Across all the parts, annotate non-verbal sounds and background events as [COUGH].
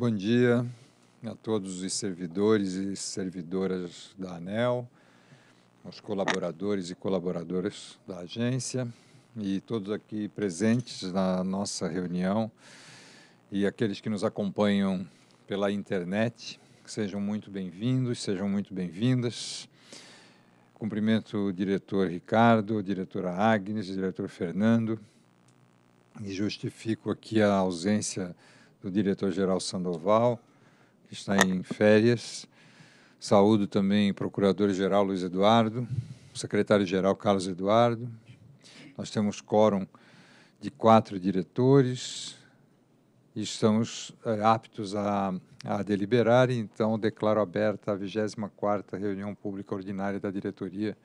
Bom dia a todos os servidores e servidoras da ANEL, aos colaboradores e colaboradoras da agência e todos aqui presentes na nossa reunião e aqueles que nos acompanham pela internet, sejam muito bem-vindos, sejam muito bem-vindas. Cumprimento o diretor Ricardo, a diretora Agnes, o diretor Fernando e justifico aqui a ausência do diretor-geral Sandoval, que está em férias. Saúdo também o procurador-geral Luiz Eduardo, o secretário-geral Carlos Eduardo. Nós temos quórum de quatro diretores e estamos é, aptos a, a deliberar, então declaro aberta a 24ª reunião pública ordinária da diretoria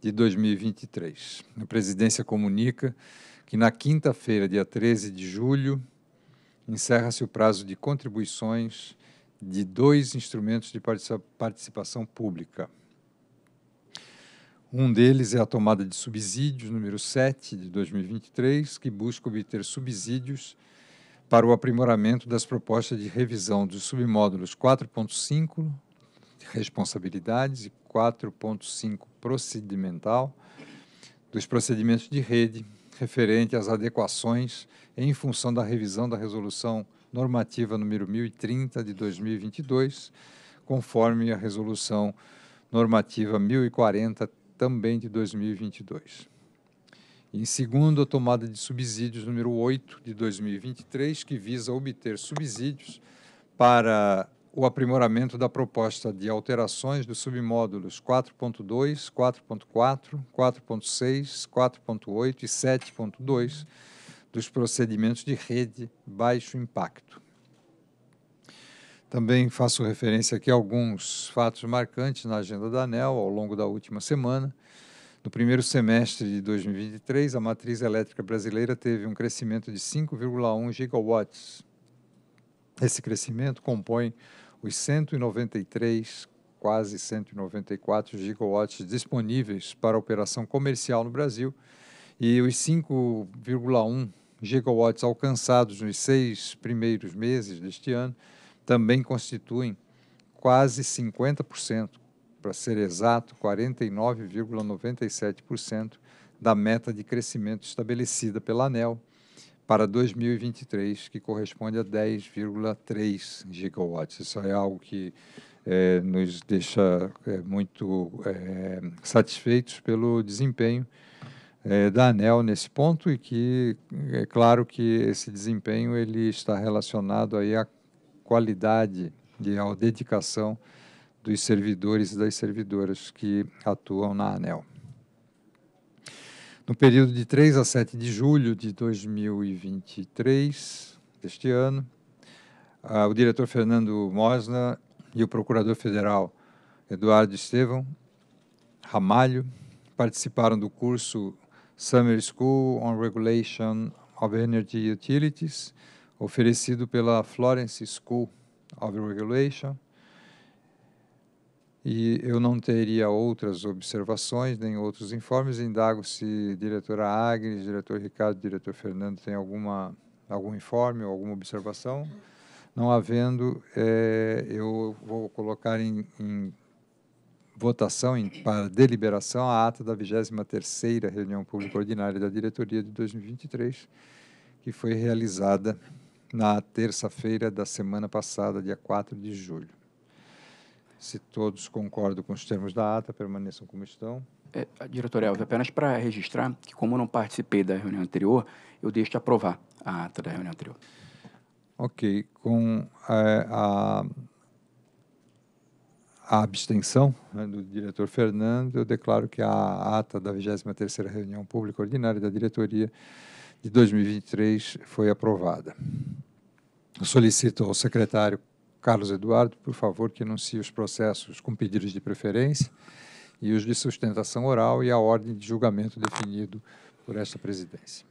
de 2023. A presidência comunica que na quinta-feira, dia 13 de julho, encerra-se o prazo de contribuições de dois instrumentos de participação pública. Um deles é a tomada de subsídios, número 7 de 2023, que busca obter subsídios para o aprimoramento das propostas de revisão dos submódulos 4.5, responsabilidades, e 4.5, procedimental, dos procedimentos de rede, referente às adequações em função da revisão da resolução normativa número 1030 de 2022, conforme a resolução normativa 1040 também de 2022. Em segundo, a tomada de subsídios número 8 de 2023, que visa obter subsídios para o aprimoramento da proposta de alterações dos submódulos 4.2, 4.4, 4.6, 4.8 e 7.2 dos procedimentos de rede baixo impacto. Também faço referência aqui a alguns fatos marcantes na agenda da ANEL ao longo da última semana. No primeiro semestre de 2023, a matriz elétrica brasileira teve um crescimento de 5,1 gigawatts. Esse crescimento compõe os 193, quase 194 gigawatts disponíveis para operação comercial no Brasil e os 5,1 gigawatts alcançados nos seis primeiros meses deste ano também constituem quase 50%, para ser exato, 49,97% da meta de crescimento estabelecida pela ANEL para 2023, que corresponde a 10,3 gigawatts. Isso é algo que é, nos deixa é, muito é, satisfeitos pelo desempenho é, da ANEL nesse ponto e que é claro que esse desempenho ele está relacionado aí à qualidade e à dedicação dos servidores e das servidoras que atuam na ANEL. No período de 3 a 7 de julho de 2023, deste ano, o diretor Fernando Mosna e o procurador federal Eduardo Estevão Ramalho participaram do curso Summer School on Regulation of Energy Utilities, oferecido pela Florence School of Regulation, e eu não teria outras observações nem outros informes. Indago se diretora Agnes, diretor Ricardo, diretor Fernando tem alguma algum informe ou alguma observação. Não havendo, é, eu vou colocar em, em votação em, para deliberação a ata da 23ª reunião pública ordinária da diretoria de 2023, que foi realizada na terça-feira da semana passada, dia 4 de julho. Se todos concordam com os termos da ata, permaneçam como estão. É, diretor Elvio, apenas para registrar que, como não participei da reunião anterior, eu deixo de aprovar a ata da reunião anterior. Ok. Com a, a, a abstenção né, do diretor Fernando, eu declaro que a ata da 23ª reunião pública ordinária da diretoria de 2023 foi aprovada. Eu solicito ao secretário Carlos Eduardo, por favor, que anuncie os processos com pedidos de preferência e os de sustentação oral e a ordem de julgamento definido por esta presidência.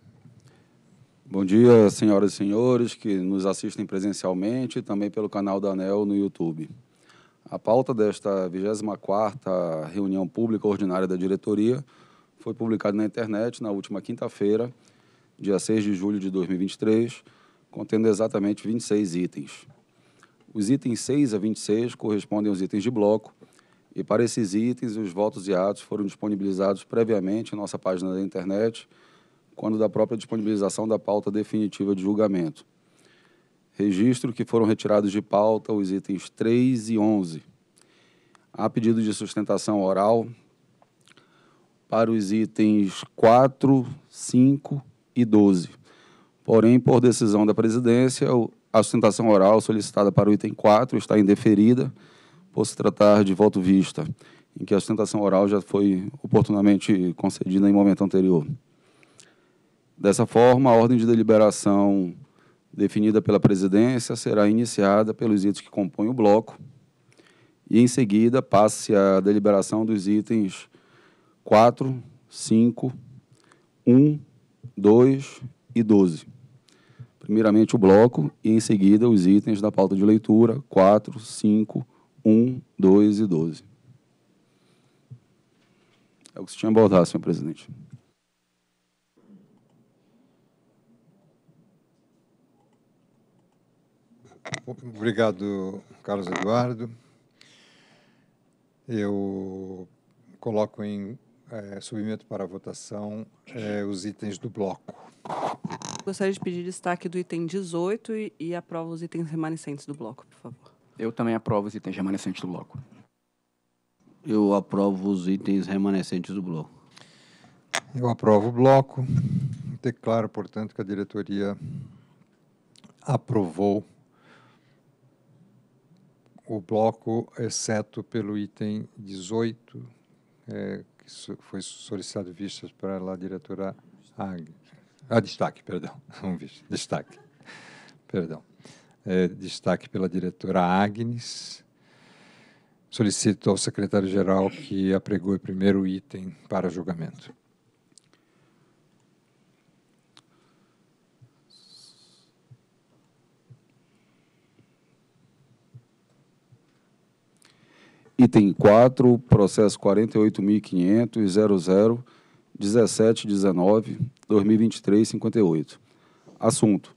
Bom dia, senhoras e senhores que nos assistem presencialmente e também pelo canal da ANEL no YouTube. A pauta desta 24ª reunião pública ordinária da diretoria foi publicada na internet na última quinta-feira, dia 6 de julho de 2023, contendo exatamente 26 itens. Os itens 6 a 26 correspondem aos itens de bloco, e para esses itens, os votos e atos foram disponibilizados previamente em nossa página da internet, quando da própria disponibilização da pauta definitiva de julgamento. Registro que foram retirados de pauta os itens 3 e 11. Há pedido de sustentação oral para os itens 4, 5 e 12. Porém, por decisão da presidência, a sustentação oral solicitada para o item 4 está indeferida, por se tratar de voto vista, em que a sustentação oral já foi oportunamente concedida em momento anterior. Dessa forma, a ordem de deliberação definida pela presidência será iniciada pelos itens que compõem o bloco e, em seguida, passe a deliberação dos itens 4, 5, 1, 2 e 12 primeiramente o bloco e em seguida os itens da pauta de leitura 4, 5, 1, 2 e 12. É o que você tinha a abordar, senhor presidente. Obrigado, Carlos Eduardo. Eu coloco em é, submeto para votação é, os itens do bloco gostaria de pedir destaque do item 18 e, e aprovo os itens remanescentes do bloco, por favor. Eu também aprovo os itens remanescentes do bloco. Eu aprovo os itens remanescentes do bloco. Eu aprovo o bloco. Declaro, portanto, que a diretoria aprovou o bloco, exceto pelo item 18, é, eh, que foi solicitado vistas para a diretora Águia. Ah, destaque, perdão. um [LAUGHS] destaque. Perdão. É, destaque pela diretora Agnes. Solicito ao secretário-geral que apregoe o primeiro item para julgamento. Item 4, processo 48.500.00 19, 2023, 58. Assunto: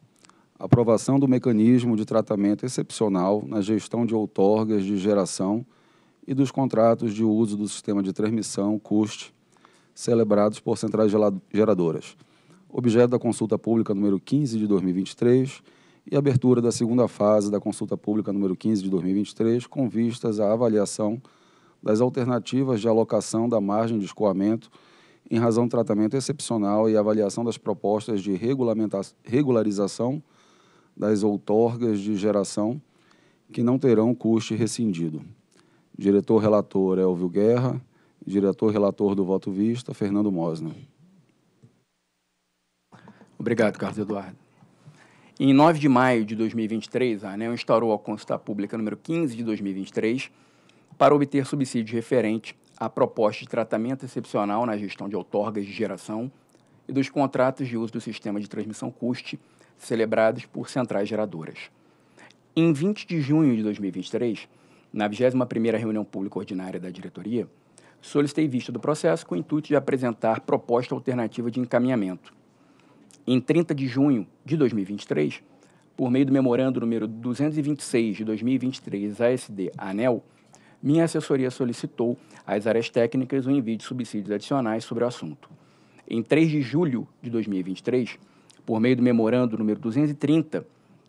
aprovação do mecanismo de tratamento excepcional na gestão de outorgas de geração e dos contratos de uso do sistema de transmissão CUST celebrados por centrais geradoras. Objeto da consulta pública número 15 de 2023 e abertura da segunda fase da consulta pública número 15 de 2023 com vistas à avaliação das alternativas de alocação da margem de escoamento em razão do tratamento excepcional e avaliação das propostas de regularização das outorgas de geração que não terão custe rescindido. Diretor relator Elvio Guerra, diretor relator do voto vista Fernando Mosna. Obrigado, Carlos Eduardo. Em 9 de maio de 2023, a ANEL instaurou a consulta pública número 15 de 2023 para obter subsídio referente a proposta de tratamento excepcional na gestão de outorgas de geração e dos contratos de uso do sistema de transmissão custe celebrados por centrais geradoras. Em 20 de junho de 2023, na 21ª reunião pública ordinária da diretoria, solicitei vista do processo com o intuito de apresentar proposta alternativa de encaminhamento. Em 30 de junho de 2023, por meio do memorando número 226 de 2023 ASD ANEL, minha assessoria solicitou às áreas técnicas o envio de subsídios adicionais sobre o assunto. Em 3 de julho de 2023, por meio do memorando número 230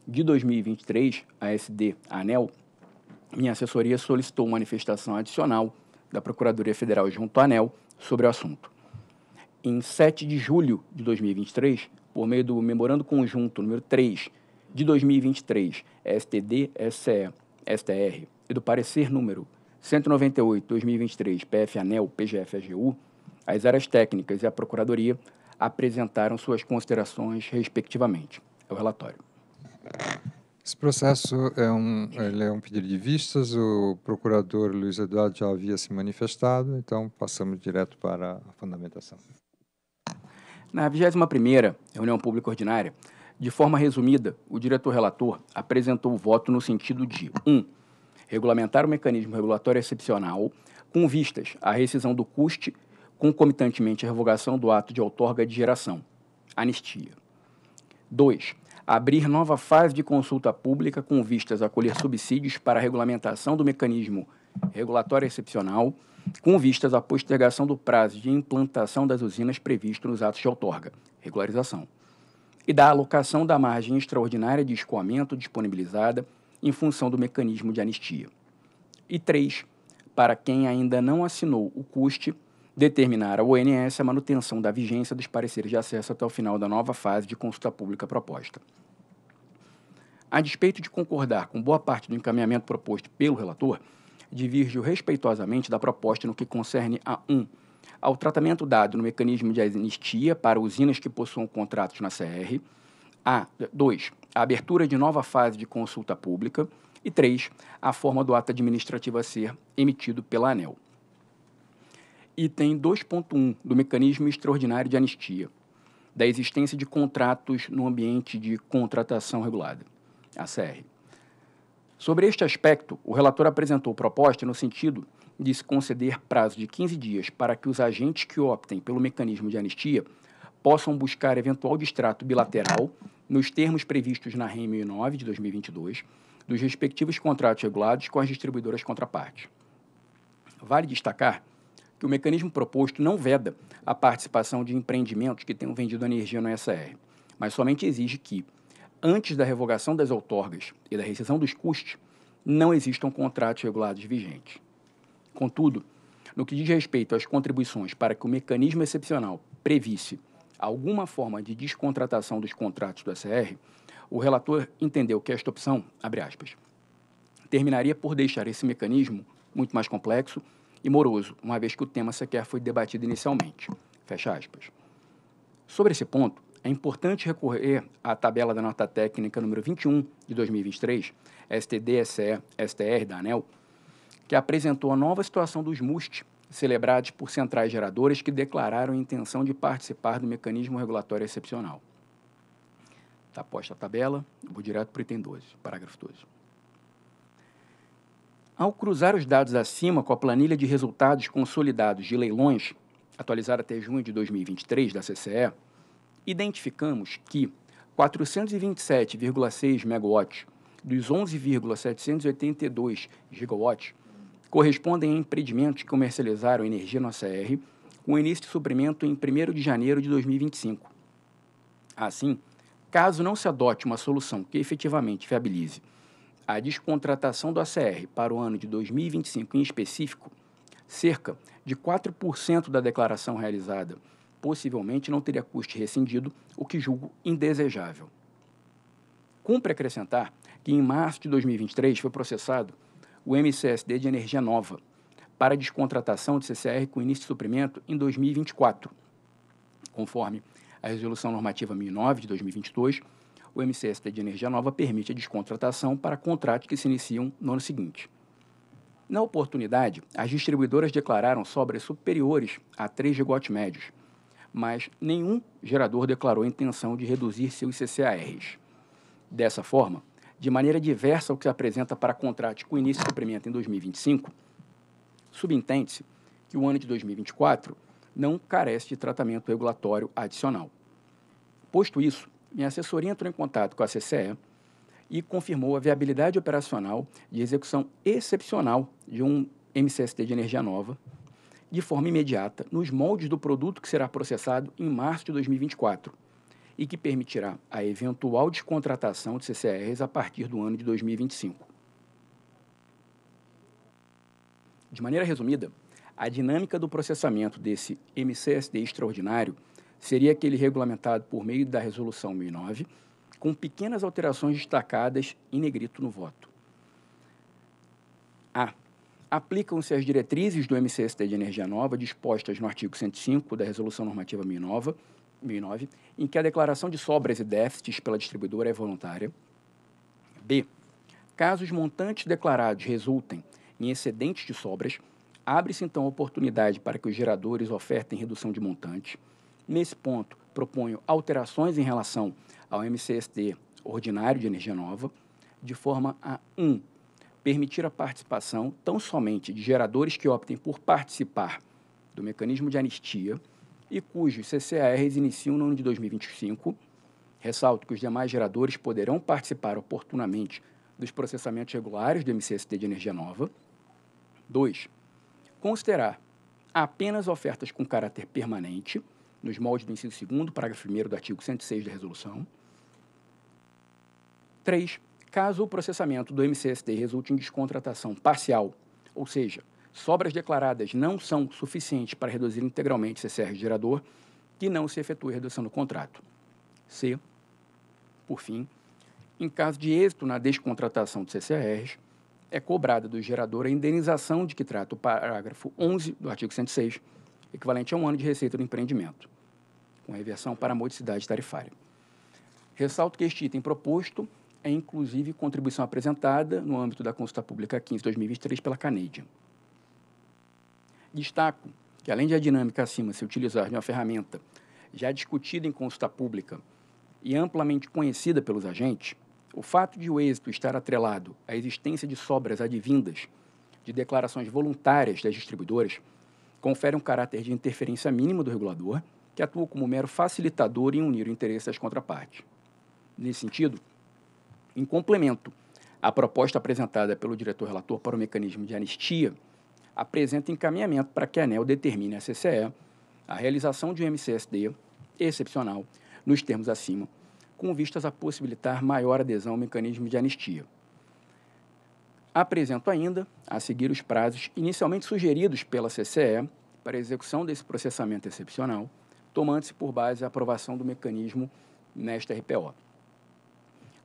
de 2023, ASD ANEL, minha assessoria solicitou manifestação adicional da Procuradoria Federal junto à ANEL sobre o assunto. Em 7 de julho de 2023, por meio do memorando conjunto número 3 de 2023, STD, SE, STR, e do parecer número 198-2023 PF-ANEL, PGF-AGU, as áreas técnicas e a Procuradoria apresentaram suas considerações respectivamente. É o relatório. Esse processo é um, é um pedido de vistas, o procurador Luiz Eduardo já havia se manifestado, então passamos direto para a fundamentação. Na 21ª reunião pública ordinária, de forma resumida, o diretor-relator apresentou o voto no sentido de 1. Um, regulamentar o mecanismo regulatório excepcional com vistas à rescisão do custe concomitantemente à revogação do ato de outorga de geração, anistia. 2. Abrir nova fase de consulta pública com vistas a colher subsídios para a regulamentação do mecanismo regulatório excepcional, com vistas à postergação do prazo de implantação das usinas previsto nos atos de outorga, regularização, e da alocação da margem extraordinária de escoamento disponibilizada em função do mecanismo de anistia. E três, para quem ainda não assinou o CUST, determinar à ONS a manutenção da vigência dos pareceres de acesso até o final da nova fase de consulta pública proposta. A despeito de concordar com boa parte do encaminhamento proposto pelo relator, divirjo respeitosamente da proposta no que concerne a 1. Um, ao tratamento dado no mecanismo de anistia para usinas que possuam contratos na CR. A. 2 a abertura de nova fase de consulta pública. E três, a forma do ato administrativo a ser emitido pela ANEL. Item 2.1 do Mecanismo Extraordinário de Anistia, da existência de contratos no ambiente de contratação regulada, ACR. Sobre este aspecto, o relator apresentou proposta no sentido de se conceder prazo de 15 dias para que os agentes que optem pelo mecanismo de anistia possam buscar eventual distrato bilateral nos termos previstos na REM 1009 de 2022, dos respectivos contratos regulados com as distribuidoras contraparte. Vale destacar que o mecanismo proposto não veda a participação de empreendimentos que tenham vendido energia no ESR, mas somente exige que, antes da revogação das outorgas e da rescisão dos custos, não existam contratos regulados vigentes. Contudo, no que diz respeito às contribuições para que o mecanismo excepcional previsse alguma forma de descontratação dos contratos do SR, o relator entendeu que esta opção, abre aspas, terminaria por deixar esse mecanismo muito mais complexo e moroso, uma vez que o tema sequer foi debatido inicialmente. Fecha aspas. Sobre esse ponto, é importante recorrer à tabela da nota técnica número 21 de 2023, STDSE-STR da ANEL, que apresentou a nova situação dos MUST celebrados por centrais geradoras que declararam a intenção de participar do mecanismo regulatório excepcional. Está posta a tabela, vou direto para o item 12, parágrafo 12. Ao cruzar os dados acima com a planilha de resultados consolidados de leilões, atualizada até junho de 2023 da CCE, identificamos que 427,6 megawatts dos 11,782 gigawatts correspondem a empreendimentos que comercializaram energia no ACR com início de suprimento em 1 de janeiro de 2025. Assim, caso não se adote uma solução que efetivamente viabilize a descontratação do ACR para o ano de 2025 em específico, cerca de 4% da declaração realizada possivelmente não teria custo rescindido, o que julgo indesejável. Cumpre acrescentar que em março de 2023 foi processado o MCSD de energia nova para descontratação de CCR com início de suprimento em 2024, conforme a Resolução Normativa 1009 de 2022, o MCSD de Energia Nova permite a descontratação para contratos que se iniciam no ano seguinte. Na oportunidade, as distribuidoras declararam sobras superiores a 3 gigawatts médios, mas nenhum gerador declarou intenção de reduzir seus CCARs. Dessa forma, de maneira diversa ao que se apresenta para contrato com início de cumprimento em 2025, subentende-se que o ano de 2024 não carece de tratamento regulatório adicional. Posto isso, minha assessoria entrou em contato com a CCE e confirmou a viabilidade operacional de execução excepcional de um MCST de energia nova, de forma imediata, nos moldes do produto que será processado em março de 2024, e que permitirá a eventual descontratação de CCRs a partir do ano de 2025. De maneira resumida, a dinâmica do processamento desse MCSD extraordinário seria aquele regulamentado por meio da Resolução 1009, com pequenas alterações destacadas em negrito no voto. A. Aplicam-se as diretrizes do MCSD de Energia Nova dispostas no artigo 105 da Resolução Normativa 1009 2009, em que a declaração de sobras e déficits pela distribuidora é voluntária. B. Caso os montantes declarados resultem em excedentes de sobras, abre-se então a oportunidade para que os geradores ofertem redução de montante. Nesse ponto, proponho alterações em relação ao MCSD ordinário de energia nova, de forma a 1. Um, permitir a participação tão somente de geradores que optem por participar do mecanismo de anistia e cujos CCARs iniciam no ano de 2025. Ressalto que os demais geradores poderão participar oportunamente dos processamentos regulares do MCST de energia nova. 2. Considerar apenas ofertas com caráter permanente, nos moldes do inciso 2 parágrafo 1 do artigo 106 da resolução. 3. Caso o processamento do MCST resulte em descontratação parcial, ou seja, sobras declaradas não são suficientes para reduzir integralmente CCR gerador, que não se efetue redução do contrato. C. Por fim, em caso de êxito na descontratação de CCRs, é cobrada do gerador a indenização de que trata o parágrafo 11 do artigo 106, equivalente a um ano de receita do empreendimento, com reversão para a modicidade tarifária. Ressalto que este item proposto é inclusive contribuição apresentada no âmbito da consulta pública 15-2023 pela Canadian. Destaco que, além de a dinâmica acima se utilizar de uma ferramenta já discutida em consulta pública e amplamente conhecida pelos agentes, o fato de o êxito estar atrelado à existência de sobras advindas de declarações voluntárias das distribuidoras confere um caráter de interferência mínima do regulador, que atua como mero facilitador em unir o interesse das contrapartes. Nesse sentido, em complemento à proposta apresentada pelo diretor-relator para o mecanismo de anistia, apresenta encaminhamento para que a ANEL determine à CCE a realização de um MCSD excepcional, nos termos acima, com vistas a possibilitar maior adesão ao mecanismo de anistia. Apresento ainda, a seguir, os prazos inicialmente sugeridos pela CCE para a execução desse processamento excepcional, tomando-se por base a aprovação do mecanismo nesta RPO.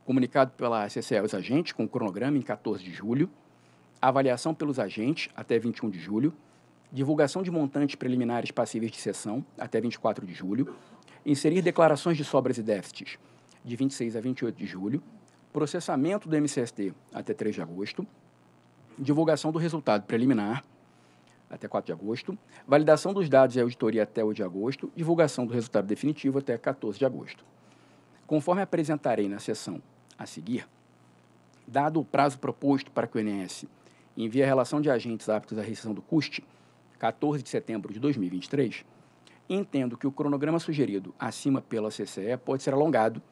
Comunicado pela CCE aos agentes, com cronograma em 14 de julho, avaliação pelos agentes até 21 de julho, divulgação de montantes preliminares passíveis de sessão até 24 de julho, inserir declarações de sobras e déficits de 26 a 28 de julho, processamento do MCST até 3 de agosto, divulgação do resultado preliminar até 4 de agosto, validação dos dados e auditoria até 8 de agosto, divulgação do resultado definitivo até 14 de agosto. Conforme apresentarei na sessão a seguir, dado o prazo proposto para que o INS envia a relação de agentes aptos à restrição do custe, 14 de setembro de 2023, entendo que o cronograma sugerido acima pela CCE pode ser alongado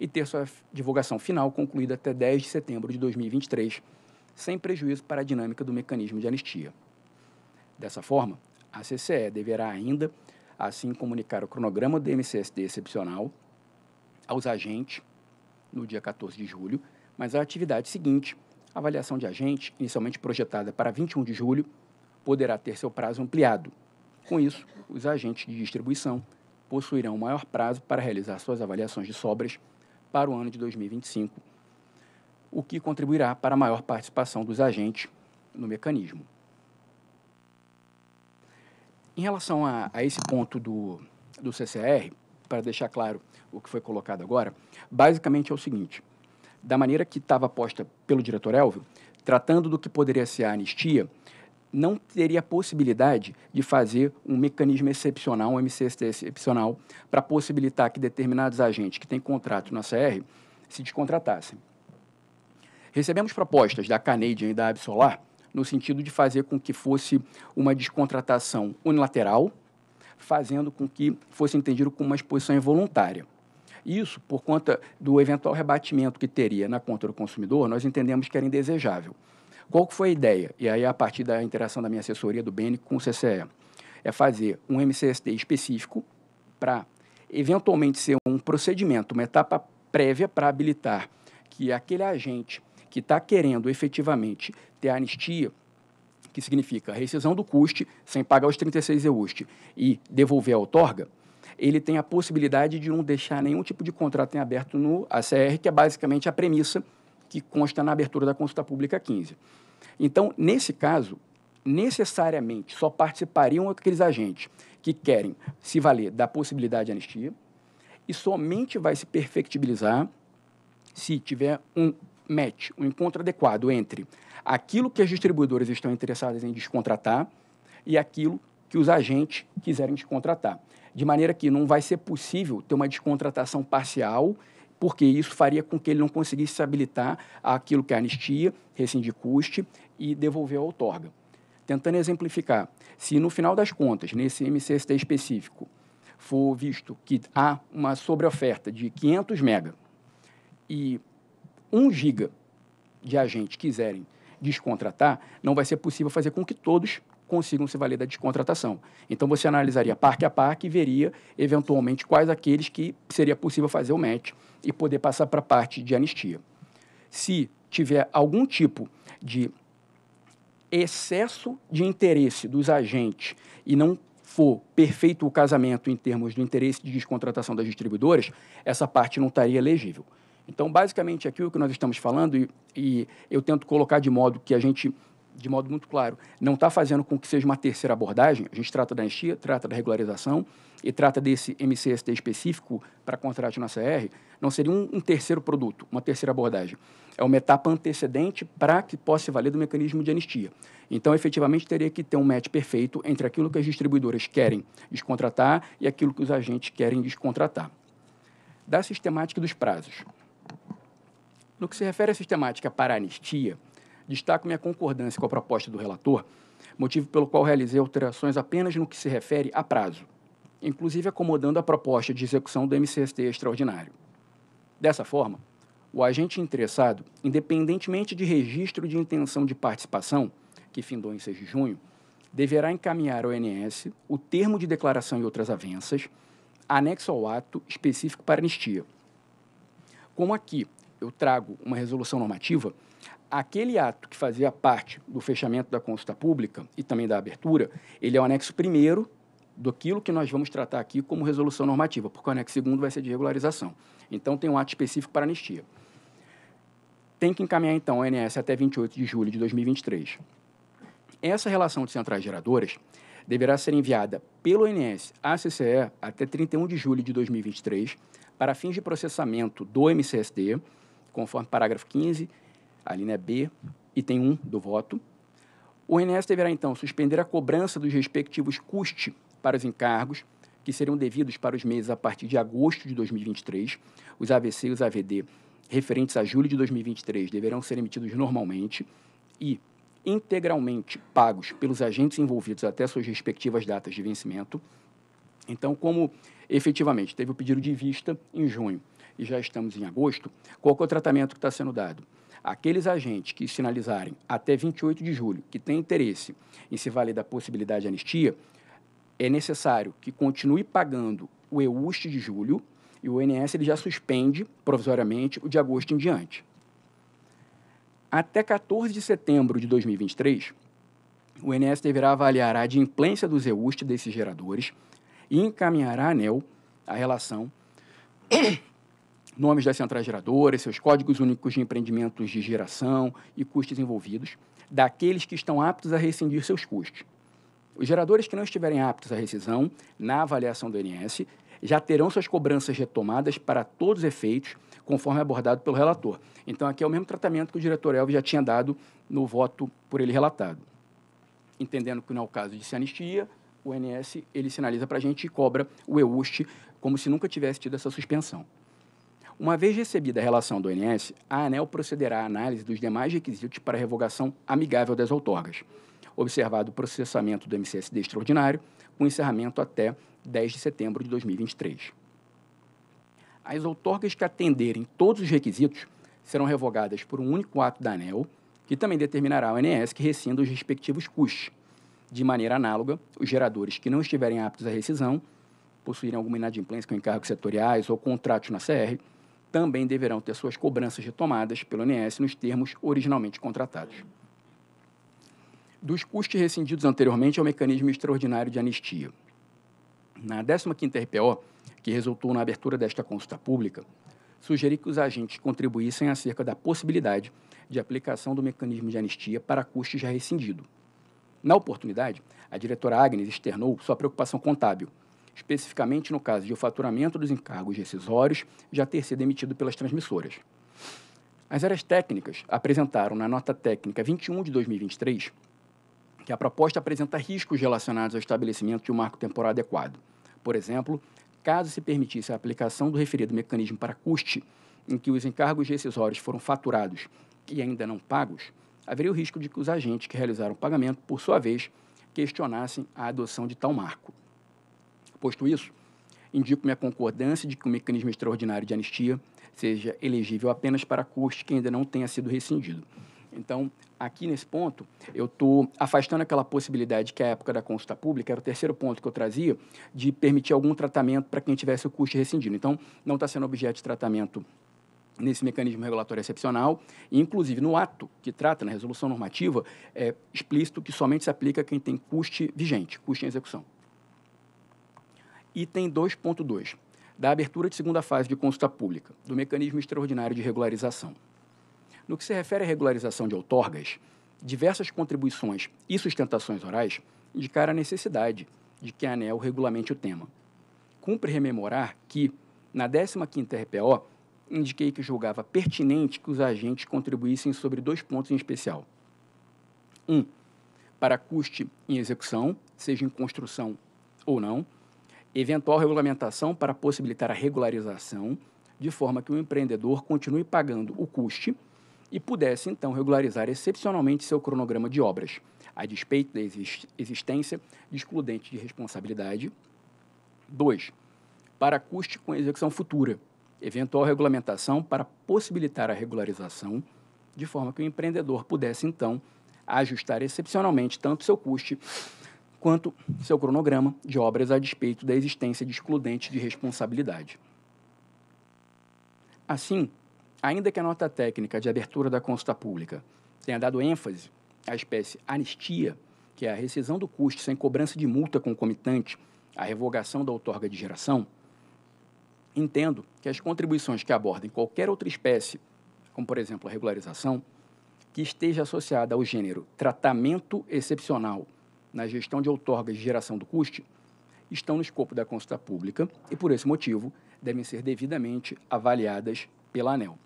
e ter sua divulgação final concluída até 10 de setembro de 2023, sem prejuízo para a dinâmica do mecanismo de anistia. Dessa forma, a CCE deverá ainda, assim, comunicar o cronograma do MCSD excepcional aos agentes no dia 14 de julho, mas a atividade seguinte a avaliação de agente, inicialmente projetada para 21 de julho, poderá ter seu prazo ampliado. Com isso, os agentes de distribuição possuirão maior prazo para realizar suas avaliações de sobras para o ano de 2025, o que contribuirá para a maior participação dos agentes no mecanismo. Em relação a, a esse ponto do, do CCR, para deixar claro o que foi colocado agora, basicamente é o seguinte: da maneira que estava posta pelo diretor Elvio, tratando do que poderia ser a anistia, não teria possibilidade de fazer um mecanismo excepcional, um MCST excepcional, para possibilitar que determinados agentes que têm contrato na CR se descontratassem. Recebemos propostas da Canadian e da Absolar no sentido de fazer com que fosse uma descontratação unilateral, fazendo com que fosse entendido como uma exposição involuntária. Isso, por conta do eventual rebatimento que teria na conta do consumidor, nós entendemos que era indesejável. Qual que foi a ideia? E aí, a partir da interação da minha assessoria do BN com o CCE, é fazer um MCSD específico para eventualmente ser um procedimento, uma etapa prévia para habilitar que aquele agente que está querendo efetivamente ter anistia, que significa rescisão do custe sem pagar os 36 EUST e devolver a outorga, ele tem a possibilidade de não deixar nenhum tipo de contrato em aberto no ACR, que é basicamente a premissa que consta na abertura da consulta pública 15. Então, nesse caso, necessariamente só participariam aqueles agentes que querem se valer da possibilidade de anistia e somente vai se perfectibilizar se tiver um match, um encontro adequado entre aquilo que as distribuidoras estão interessadas em descontratar e aquilo que os agentes quiserem descontratar de maneira que não vai ser possível ter uma descontratação parcial, porque isso faria com que ele não conseguisse se habilitar àquilo que é anistia, rescindir custe e devolver a outorga. Tentando exemplificar, se no final das contas, nesse MCST específico, for visto que há uma sobreoferta de 500 mega e 1 giga de agentes quiserem descontratar, não vai ser possível fazer com que todos consigam se valer da descontratação. Então você analisaria parque a parque e veria eventualmente quais aqueles que seria possível fazer o match e poder passar para a parte de anistia. Se tiver algum tipo de excesso de interesse dos agentes e não for perfeito o casamento em termos do interesse de descontratação das distribuidoras, essa parte não estaria elegível. Então, basicamente, aqui o que nós estamos falando, e, e eu tento colocar de modo que a gente de modo muito claro, não está fazendo com que seja uma terceira abordagem. A gente trata da anistia, trata da regularização e trata desse MCST específico para contrato na CR, não seria um, um, terceiro produto, uma terceira abordagem. É uma etapa antecedente para que possa valer do mecanismo de anistia. Então, efetivamente, teria que ter um match perfeito entre aquilo que as distribuidoras querem descontratar e aquilo que os agentes querem descontratar. Da sistemática dos prazos. No que se refere à sistemática para anistia, destaco minha concordância com a proposta do relator, motivo pelo qual realizei alterações apenas no que se refere a prazo, inclusive acomodando a proposta de execução do MCST extraordinário. Dessa forma, o agente interessado, independentemente de registro de intenção de participação, que findou em 6 de junho, deverá encaminhar ao ONS o termo de declaração e outras avanças, anexo ao ato específico para anistia. Como aqui eu trago uma resolução normativa, aquele ato que fazia parte do fechamento da consulta pública e também da abertura, ele é o anexo primeiro aquilo que nós vamos tratar aqui como resolução normativa, porque o anexo segundo vai ser de regularização. Então, tem um ato específico para anistia. Tem que encaminhar, então, o ONS até 28 de julho de 2023. Essa relação de centrais geradoras deverá ser enviada pelo ONS à CCE até 31 de julho de 2023 para fins de processamento do MCSD, conforme parágrafo 15 a linha é B, item 1 do voto. O INSS deverá, então, suspender a cobrança dos respectivos custos para os encargos que serão devidos para os meses a partir de agosto de 2023. Os AVC e os AVD referentes a julho de 2023 deverão ser emitidos normalmente e integralmente pagos pelos agentes envolvidos até suas respectivas datas de vencimento. Então, como efetivamente teve o pedido de vista em junho e já estamos em agosto, qual é o tratamento que está sendo dado? Aqueles agentes que sinalizarem até 28 de julho que têm interesse em se valer da possibilidade de anistia, é necessário que continue pagando o EUST de julho e o INS ele já suspende provisoriamente o de agosto em diante. Até 14 de setembro de 2023, o INS deverá avaliar a adimplência dos EUST desses geradores e encaminhará à ANEL a relação nomes das centrais geradoras, seus códigos únicos de empreendimentos de geração e custos envolvidos, daqueles que estão aptos a rescindir seus custos. Os geradores que não estiverem aptos à rescisão, na avaliação do INS, já terão suas cobranças retomadas para todos os efeitos, conforme abordado pelo relator. Então, aqui é o mesmo tratamento que o diretor Elvio já tinha dado no voto por ele relatado. Entendendo que não é o caso de se anistia, o INS ele sinaliza para a gente e cobra o EUST como se nunca tivesse tido essa suspensão. Uma vez recebida a relação do ONS, a ANEL procederá à análise dos demais requisitos para revogação amigável das outorgas, observado o processamento do MCSD extraordinário, com encerramento até 10 de setembro de 2023. As outorgas que atenderem todos os requisitos serão revogadas por um único ato da ANEL, que também determinará ao ONS que rescinda os respectivos custos. De maneira análoga, os geradores que não estiverem aptos à rescisão, possuírem alguma inadimplência com encargos setoriais ou contratos na CR, também deverão ter suas cobranças retomadas pelo INSS nos termos originalmente contratados. Dos custos rescindidos anteriormente ao mecanismo extraordinário de anistia. Na 15ª RPO, que resultou na abertura desta consulta pública, sugeri que os agentes contribuíssem acerca da possibilidade de aplicação do mecanismo de anistia para custos já rescindido. Na oportunidade, a diretora Agnes externou sua preocupação contábil – especificamente no caso de o faturamento dos encargos rescisórios já ter sido emitido pelas transmissoras. As áreas técnicas apresentaram na nota técnica 21 de 2023 que a proposta apresenta riscos relacionados ao estabelecimento de um marco temporal adequado. Por exemplo, caso se permitisse a aplicação do referido mecanismo para custe, em que os encargos rescisórios foram faturados e ainda não pagos, haveria o risco de que os agentes que realizaram o pagamento, por sua vez, questionassem a adoção de tal marco. Posto isso, indico minha concordância de que o mecanismo extraordinário de anistia seja elegível apenas para custos que ainda não tenha sido rescindido. Então, aqui nesse ponto, eu estou afastando aquela possibilidade que a época da consulta pública era o terceiro ponto que eu trazia, de permitir algum tratamento para quem tivesse o custo rescindido. Então, não está sendo objeto de tratamento nesse mecanismo regulatório excepcional, e inclusive no ato que trata, na resolução normativa, é explícito que somente se aplica quem tem custe vigente, custe em execução item 2.2, da abertura de segunda fase de consulta pública, do mecanismo extraordinário de regularização. No que se refere à regularização de outorgas, diversas contribuições e sustentações orais indicaram a necessidade de que a ANEL regulamente o tema. Cumpre rememorar que, na 15ª RPO, indiquei que julgava pertinente que os agentes contribuíssem sobre dois pontos em especial. 1. Um, para custe em execução, seja em construção ou não, eventual regulamentação para possibilitar a regularização, de forma que o empreendedor continue pagando o custe e pudesse, então, regularizar excepcionalmente seu cronograma de obras, a despeito da existência de excludente de responsabilidade. 2. Para custe com execução futura, eventual regulamentação para possibilitar a regularização, de forma que o empreendedor pudesse, então, ajustar excepcionalmente tanto seu custe quanto seu cronograma de obras a despeito da existência de excludente de responsabilidade. Assim, ainda que a nota técnica de abertura da consulta pública tenha dado ênfase à espécie anistia, que é a rescisão do custo sem cobrança de multa concomitante à revogação da outorga de geração, entendo que as contribuições que abordem qualquer outra espécie, como por exemplo a regularização, que esteja associada ao gênero tratamento excepcional na gestão de outorgas de geração do custe estão no escopo da consulta pública e, por esse motivo, devem ser devidamente avaliadas pela ANEL.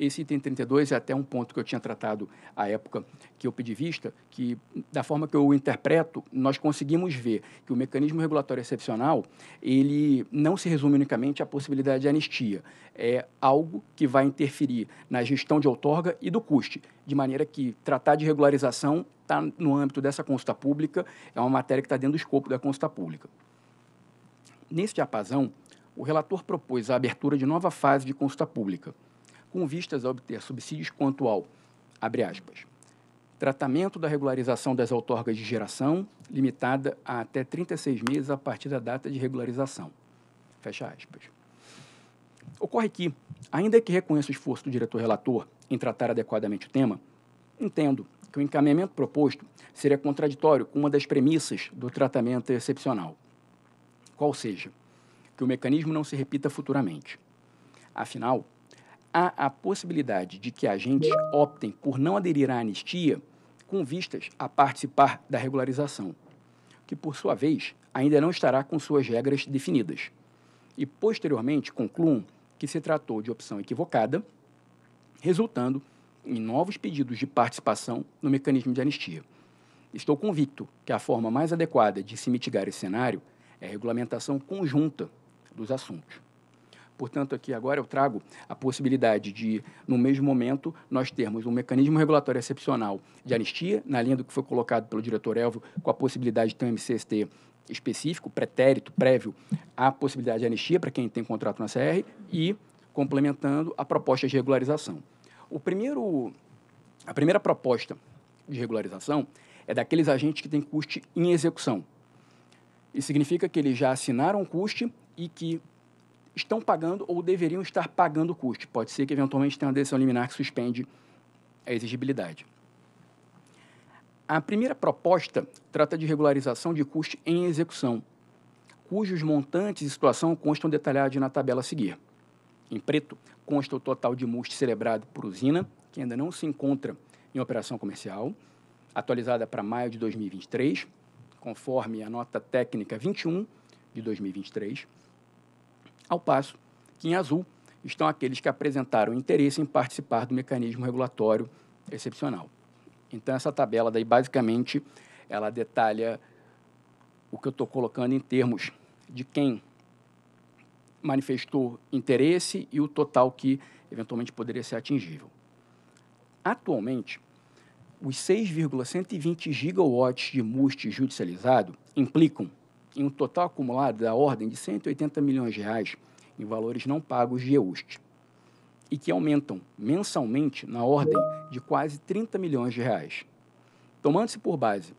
Esse item 32 é até um ponto que eu tinha tratado à época que eu pedi vista, que, da forma que eu interpreto, nós conseguimos ver que o mecanismo regulatório excepcional, ele não se resume unicamente à possibilidade de anistia. É algo que vai interferir na gestão de outorga e do custe, de maneira que tratar de regularização está no âmbito dessa consulta pública, é uma matéria que está dentro do escopo da consulta pública. Neste apazão, o relator propôs a abertura de nova fase de consulta pública, com vistas a obter subsídios quanto ao, abre aspas, tratamento da regularização das outorgas de geração, limitada a até 36 meses a partir da data de regularização. Fecha aspas. Ocorre que, ainda que reconheça o esforço do diretor relator em tratar adequadamente o tema, entendo que o encaminhamento proposto seria contraditório com uma das premissas do tratamento excepcional, qual seja, que o mecanismo não se repita futuramente. Afinal, há a possibilidade de que agentes optem por não aderir à anistia com vistas a participar da regularização, que, por sua vez, ainda não estará com suas regras definidas. E, posteriormente, concluam que se tratou de opção equivocada, resultando em novos pedidos de participação no mecanismo de anistia. Estou convicto que a forma mais adequada de se mitigar esse cenário é a regulamentação conjunta dos assuntos. Portanto, aqui agora eu trago a possibilidade de, no mesmo momento, nós termos um mecanismo regulatório excepcional de anistia, na linha do que foi colocado pelo diretor Elvio, com a possibilidade de ter um MCST específico, pretérito, prévio, à possibilidade de anistia para quem tem contrato na CR e, complementando, a proposta de regularização. O primeiro, a primeira proposta de regularização é daqueles agentes que têm custe em execução. Isso significa que eles já assinaram o custe e que estão pagando ou deveriam estar pagando o custo. Pode ser que, eventualmente, tenha uma decisão liminar que suspende a exigibilidade. A primeira proposta trata de regularização de custo em execução, cujos montantes e situação constam detalhados na tabela a seguir. Em preto, consta o total de MUST celebrado por usina, que ainda não se encontra em operação comercial, atualizada para maio de 2023, conforme a nota técnica 21 de 2023 ao passo que em azul estão aqueles que apresentaram interesse em participar do mecanismo regulatório excepcional. Então essa tabela daí basicamente ela detalha o que eu estou colocando em termos de quem manifestou interesse e o total que eventualmente poderia ser atingível. Atualmente, os 6,120 gigawatts de MUST judicializado implicam em um total acumulado da ordem de 180 milhões de reais em valores não pagos de EUST e que aumentam mensalmente na ordem de quase 30 milhões de reais. Tomando-se por base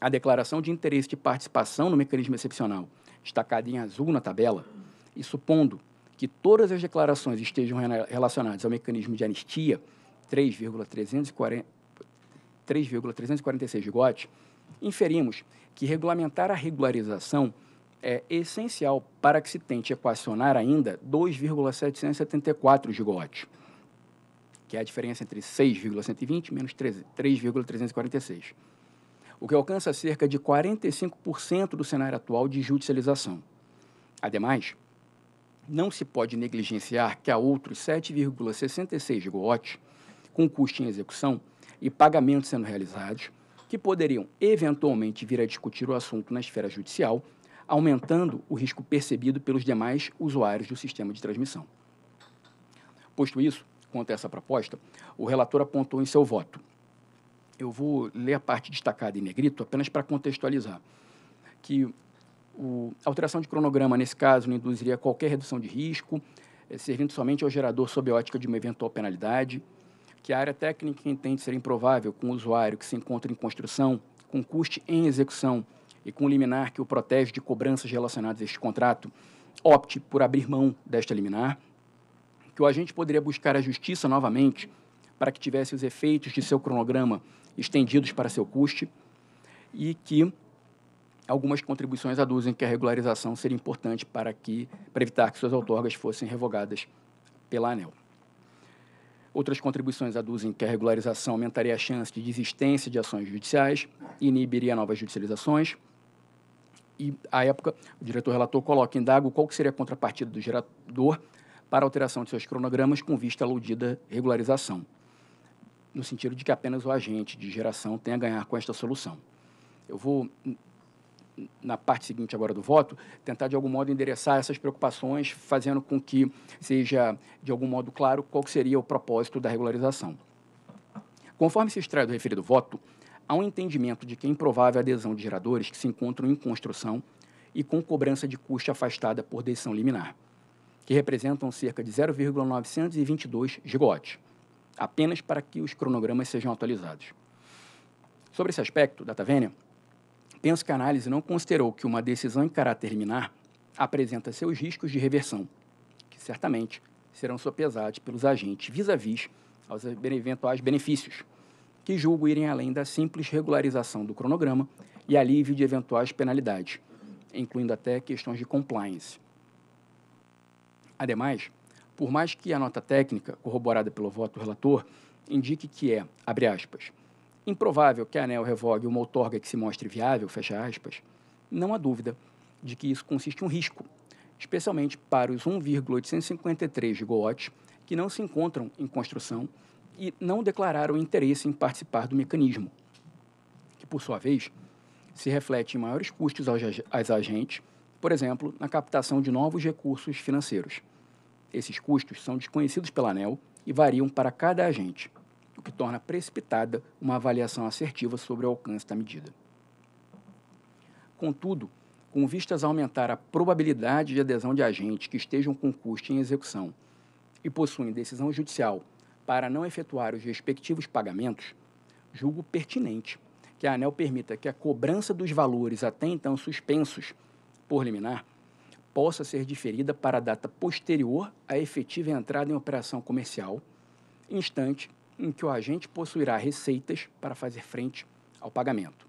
a declaração de interesse de participação no mecanismo excepcional, destacada em azul na tabela, e supondo que todas as declarações estejam relacionadas ao mecanismo de anistia, 3,346 gigotes, Inferimos que regulamentar a regularização é essencial para que se tente equacionar ainda 2,774 gigawatts, que é a diferença entre 6,120 menos 3,346, o que alcança cerca de 45% do cenário atual de judicialização. Ademais, não se pode negligenciar que há outros 7,66 gigawatts com custo em execução e pagamentos sendo realizados, que poderiam eventualmente vir a discutir o assunto na esfera judicial, aumentando o risco percebido pelos demais usuários do sistema de transmissão. Posto isso, quanto a essa proposta, o relator apontou em seu voto. Eu vou ler a parte destacada em negrito apenas para contextualizar que o, a alteração de cronograma, nesse caso, não induziria qualquer redução de risco, é, servindo somente ao gerador sob a ótica de uma eventual penalidade que a área técnica entende ser improvável com o usuário que se encontra em construção, com custe em execução e com liminar que o protege de cobranças relacionadas a este contrato, opte por abrir mão desta liminar, que o agente poderia buscar a justiça novamente para que tivesse os efeitos de seu cronograma estendidos para seu custe e que algumas contribuições aduzem que a regularização seria importante para que para evitar que suas outorgas fossem revogadas pela ANEL. Outras contribuições aduzem que a regularização aumentaria a chance de desistência de ações judiciais e inibiria novas judicializações. E, à época, o diretor relator coloca em dago qual seria a contrapartida do gerador para alteração de seus cronogramas com vista à aludida regularização, no sentido de que apenas o agente de geração tem a ganhar com esta solução. Eu vou na parte seguinte agora do voto, tentar de algum modo endereçar essas preocupações, fazendo com que seja de algum modo claro qual seria o propósito da regularização. Conforme se extrai do referido voto, há um entendimento de que é improvável a adesão de geradores que se encontram em construção e com cobrança de custo afastada por decisão liminar, que representam cerca de 0,922 gigawatts, apenas para que os cronogramas sejam atualizados. Sobre esse aspecto, data vênia Penso que a análise não considerou que uma decisão em caráter liminar apresenta seus riscos de reversão, que certamente serão sopesados pelos agentes vis-à-vis aos eventuais benefícios, que julgo irem além da simples regularização do cronograma e alívio de eventuais penalidades, incluindo até questões de compliance. Ademais, por mais que a nota técnica, corroborada pelo voto do relator, indique que é, abre aspas, Improvável que a ANEL revogue uma outorga que se mostre viável, fecha aspas, não há dúvida de que isso consiste um risco, especialmente para os 1,853 gigawatts que não se encontram em construção e não declararam interesse em participar do mecanismo, que, por sua vez, se reflete em maiores custos aos agentes, por exemplo, na captação de novos recursos financeiros. Esses custos são desconhecidos pela ANEL e variam para cada agente o que torna precipitada uma avaliação assertiva sobre o alcance da medida. Contudo, com vistas a aumentar a probabilidade de adesão de agentes que estejam com custo em execução e possuem decisão judicial para não efetuar os respectivos pagamentos, julgo pertinente que a ANEL permita que a cobrança dos valores até então suspensos por liminar possa ser diferida para a data posterior à efetiva entrada em operação comercial, instante em que o agente possuirá receitas para fazer frente ao pagamento.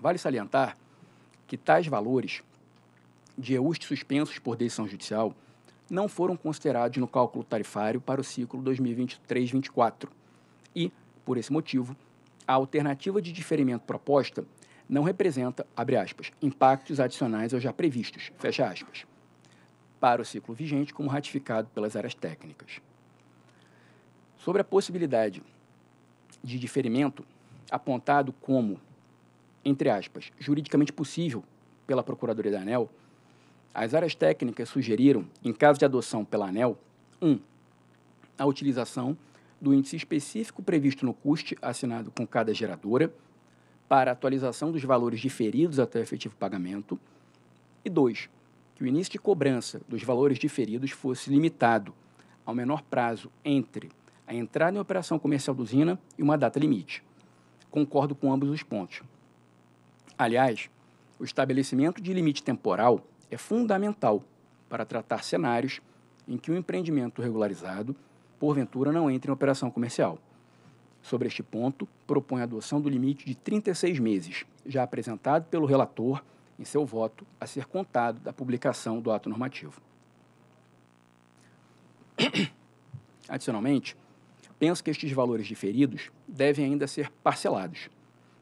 Vale salientar que tais valores de EUST suspensos por decisão judicial não foram considerados no cálculo tarifário para o ciclo 2023-24 e, por esse motivo, a alternativa de diferimento proposta não representa, abre aspas, impactos adicionais aos já previstos, fecha aspas, para o ciclo vigente como ratificado pelas áreas técnicas. Sobre a possibilidade de diferimento apontado como, entre aspas, juridicamente possível pela Procuradoria da ANEL, as áreas técnicas sugeriram, em caso de adoção pela ANEL, 1. Um, a utilização do índice específico previsto no custe assinado com cada geradora para atualização dos valores diferidos até o efetivo pagamento. E 2. Que o início de cobrança dos valores diferidos fosse limitado ao menor prazo entre a entrada em operação comercial da usina e uma data limite. Concordo com ambos os pontos. Aliás, o estabelecimento de limite temporal é fundamental para tratar cenários em que o empreendimento regularizado, porventura, não entre em operação comercial. Sobre este ponto, propõe a adoção do limite de 36 meses, já apresentado pelo relator em seu voto a ser contado da publicação do ato normativo. [COUGHS] Adicionalmente, penso que estes valores diferidos devem ainda ser parcelados.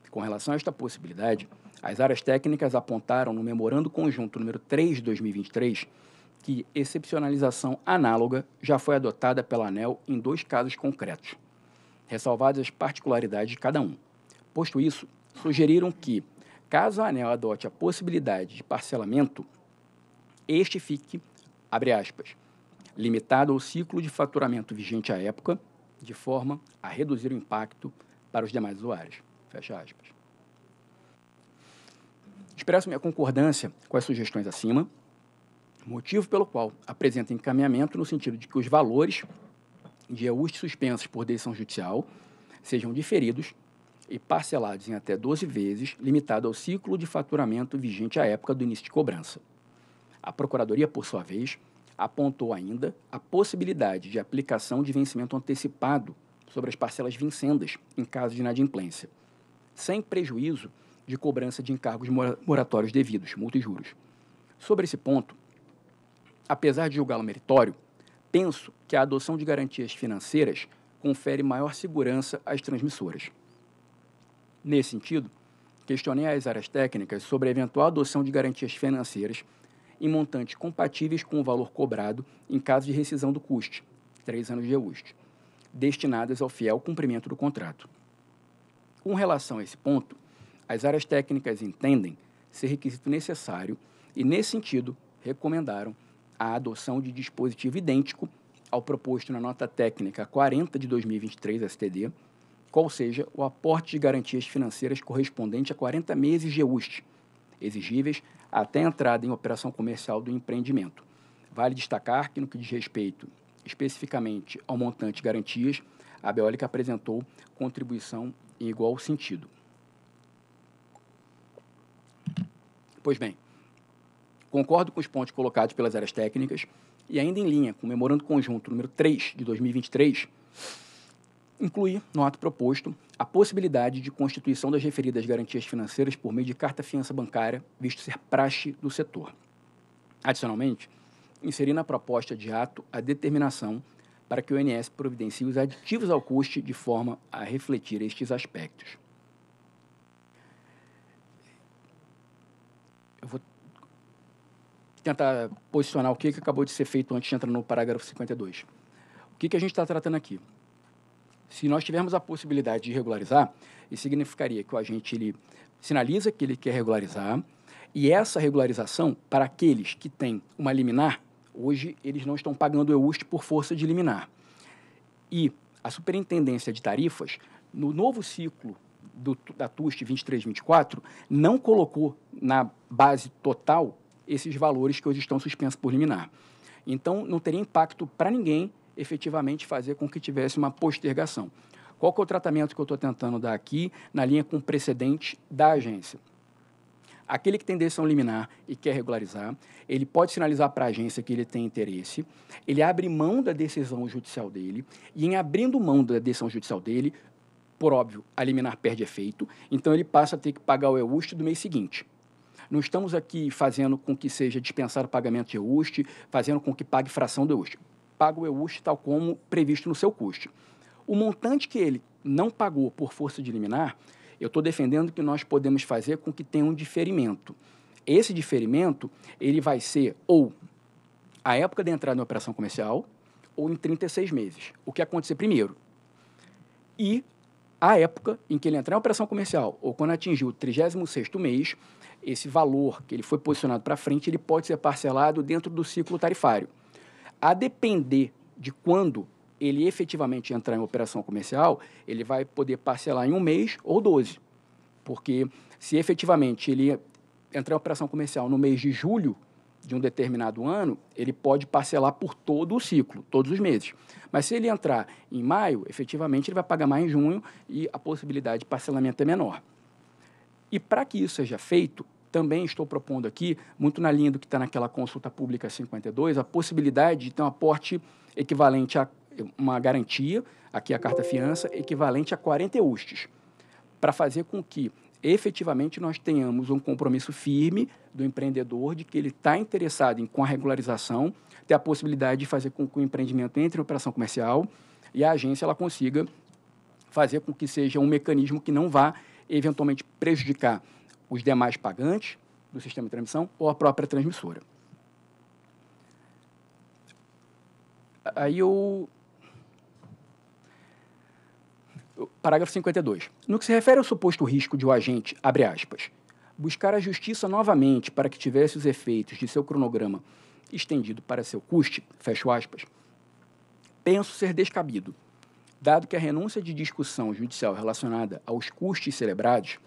Com relação a esta possibilidade, as áreas técnicas apontaram no Memorando Conjunto número 3 de 2023 que excepcionalização análoga já foi adotada pela ANEL em dois casos concretos, ressalvadas as particularidades de cada um. Posto isso, sugeriram que, caso a ANEL adote a possibilidade de parcelamento, este fique, abre aspas, limitado ao ciclo de faturamento vigente à época de forma a reduzir o impacto para os demais usuários. Fecha aspas. Expresso minha concordância com as sugestões acima, motivo pelo qual apresento encaminhamento no sentido de que os valores de EUST suspensos por decisão judicial sejam diferidos e parcelados em até 12 vezes, limitado ao ciclo de faturamento vigente à época do início de cobrança. A Procuradoria, por sua vez, apontou ainda a possibilidade de aplicação de vencimento antecipado sobre as parcelas vincendas em caso de inadimplência, sem prejuízo de cobrança de encargos moratórios devidos, multa e juros. Sobre esse ponto, apesar de julgá-lo meritório, penso que a adoção de garantias financeiras confere maior segurança às transmissoras. Nesse sentido, questionei as áreas técnicas sobre a eventual adoção de garantias financeiras em montantes compatíveis com o valor cobrado em caso de rescisão do custe, três anos de EUST, destinadas ao fiel cumprimento do contrato. Com relação a esse ponto, as áreas técnicas entendem ser requisito necessário e, nesse sentido, recomendaram a adoção de dispositivo idêntico ao proposto na nota técnica 40 de 2023 STD, qual seja o aporte de garantias financeiras correspondente a 40 meses de EUST, exigíveis até a entrada em operação comercial do empreendimento. Vale destacar que, no que diz respeito especificamente ao montante garantias, a Beólica apresentou contribuição em igual sentido. Pois bem, concordo com os pontos colocados pelas áreas técnicas e ainda em linha com o Memorando Conjunto número 3 de 2023, incluir, no ato proposto, a possibilidade de constituição das referidas garantias financeiras por meio de carta-fiança bancária, visto ser praxe do setor. Adicionalmente, inserir na proposta de ato a determinação para que o INS providencie os aditivos ao custe de forma a refletir estes aspectos. Eu vou tentar posicionar o que, que acabou de ser feito antes de entrar no parágrafo 52. O que, que a gente está tratando aqui? Se nós tivermos a possibilidade de regularizar, isso significaria que o agente ele sinaliza que ele quer regularizar e essa regularização, para aqueles que têm uma liminar, hoje eles não estão pagando o EUST por força de liminar. E a Superintendência de Tarifas, no novo ciclo do, da TUST 2324, não colocou na base total esses valores que hoje estão suspensos por liminar. Então, não teria impacto para ninguém efetivamente fazer com que tivesse uma postergação. Qual que é o tratamento que eu estou tentando dar aqui na linha com o precedente da agência? Aquele que tem decisão liminar e quer regularizar, ele pode sinalizar para a agência que ele tem interesse, ele abre mão da decisão judicial dele, e em abrindo mão da decisão judicial dele, por óbvio, a liminar perde efeito, então ele passa a ter que pagar o EUST do mês seguinte. Não estamos aqui fazendo com que seja dispensado o pagamento de EUST, fazendo com que pague fração do EUST paga o EUST tal como previsto no seu custo. O montante que ele não pagou por força de liminar, eu estou defendendo que nós podemos fazer com que tenha um diferimento. Esse diferimento, ele vai ser ou a época de entrada na operação comercial ou em 36 meses, o que acontecer primeiro. E a época em que ele entrar em operação comercial ou quando atingir o 36º mês, esse valor que ele foi posicionado para frente, ele pode ser parcelado dentro do ciclo tarifário a depender de quando ele efetivamente entrar em operação comercial, ele vai poder parcelar em um mês ou 12. Porque se efetivamente ele entrar em operação comercial no mês de julho de um determinado ano, ele pode parcelar por todo o ciclo, todos os meses. Mas se ele entrar em maio, efetivamente ele vai pagar mais em junho e a possibilidade de parcelamento é menor. E para que isso seja feito, também estou propondo aqui, muito na linha do que está naquela consulta pública 52, a possibilidade de ter um aporte equivalente a uma garantia, aqui a carta fiança, equivalente a 40 eustes, para fazer com que efetivamente nós tenhamos um compromisso firme do empreendedor de que ele está interessado em, com a regularização, ter a possibilidade de fazer com que o empreendimento entre em operação comercial e a agência ela consiga fazer com que seja um mecanismo que não vá eventualmente prejudicar os demais pagantes do sistema de transmissão ou a própria transmissora. Aí eu parágrafo 52. No que se refere ao suposto risco de o agente, abre aspas, buscar a justiça novamente para que tivesse os efeitos de seu cronograma estendido para seu custe, fecho aspas, penso ser descabido, dado que a renúncia de discussão judicial relacionada aos custos celebrados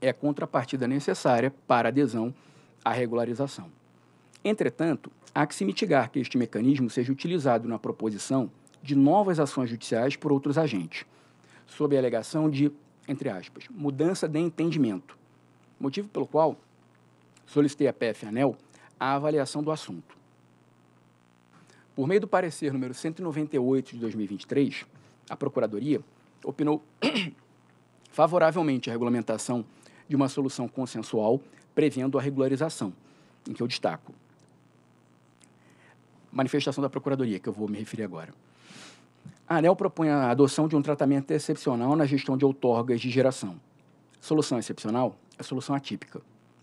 é a contrapartida necessária para adesão à regularização. Entretanto, há que se mitigar que este mecanismo seja utilizado na proposição de novas ações judiciais por outros agentes, sob a alegação de, entre aspas, mudança de entendimento, motivo pelo qual solicitei à PF Anel a avaliação do assunto. Por meio do parecer número 198 de 2023, a Procuradoria opinou [COUGHS] favoravelmente à regulamentação de uma solução consensual prevendo a regularização, em que eu destaco. Manifestação da Procuradoria, que eu vou me referir agora. A ANEL propõe a adoção de um tratamento excepcional na gestão de outorgas de geração. Solução excepcional é solução atípica,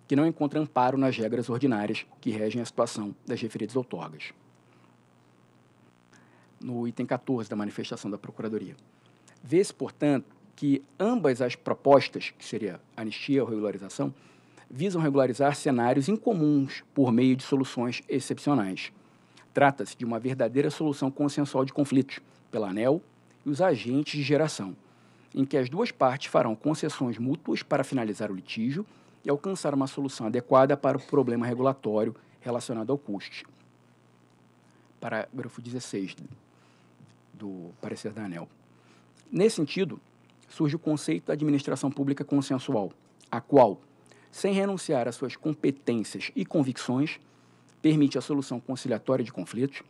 que não encontra amparo nas regras ordinárias que regem a situação das referidas outorgas. No item 14 da manifestação da Procuradoria. Vê-se, portanto, que ambas as propostas, que seria anistia ou regularização, visam regularizar cenários incomuns por meio de soluções excepcionais. Trata-se de uma verdadeira solução consensual de conflitos pela ANEL e os agentes de geração, em que as duas partes farão concessões mútuas para finalizar o litígio e alcançar uma solução adequada para o problema regulatório relacionado ao custe. Parágrafo 16 do parecer da ANEL. Nesse sentido, surge o conceito da administração pública consensual, a qual, sem renunciar às suas competências e convicções, permite a solução conciliatória de conflitos,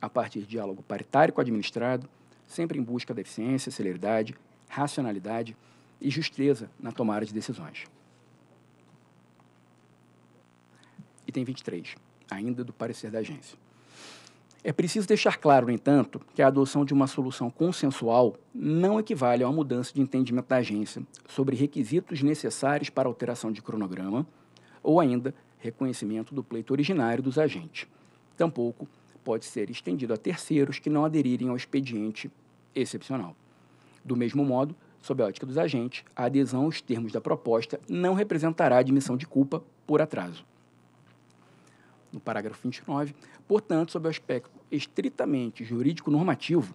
a partir de diálogo paritário com o administrado, sempre em busca da eficiência, celeridade, racionalidade e justeza na tomada de decisões. Item 23, ainda do parecer da agência. É preciso deixar claro, no entanto, que a adoção de uma solução consensual não equivale a uma mudança de entendimento da agência sobre requisitos necessários para alteração de cronograma ou ainda reconhecimento do pleito originário dos agentes. Tampouco pode ser estendido a terceiros que não aderirem ao expediente excepcional. Do mesmo modo, sob a ótica dos agentes, a adesão aos termos da proposta não representará admissão de culpa por atraso no parágrafo 29. Portanto, sob o aspecto estritamente jurídico-normativo,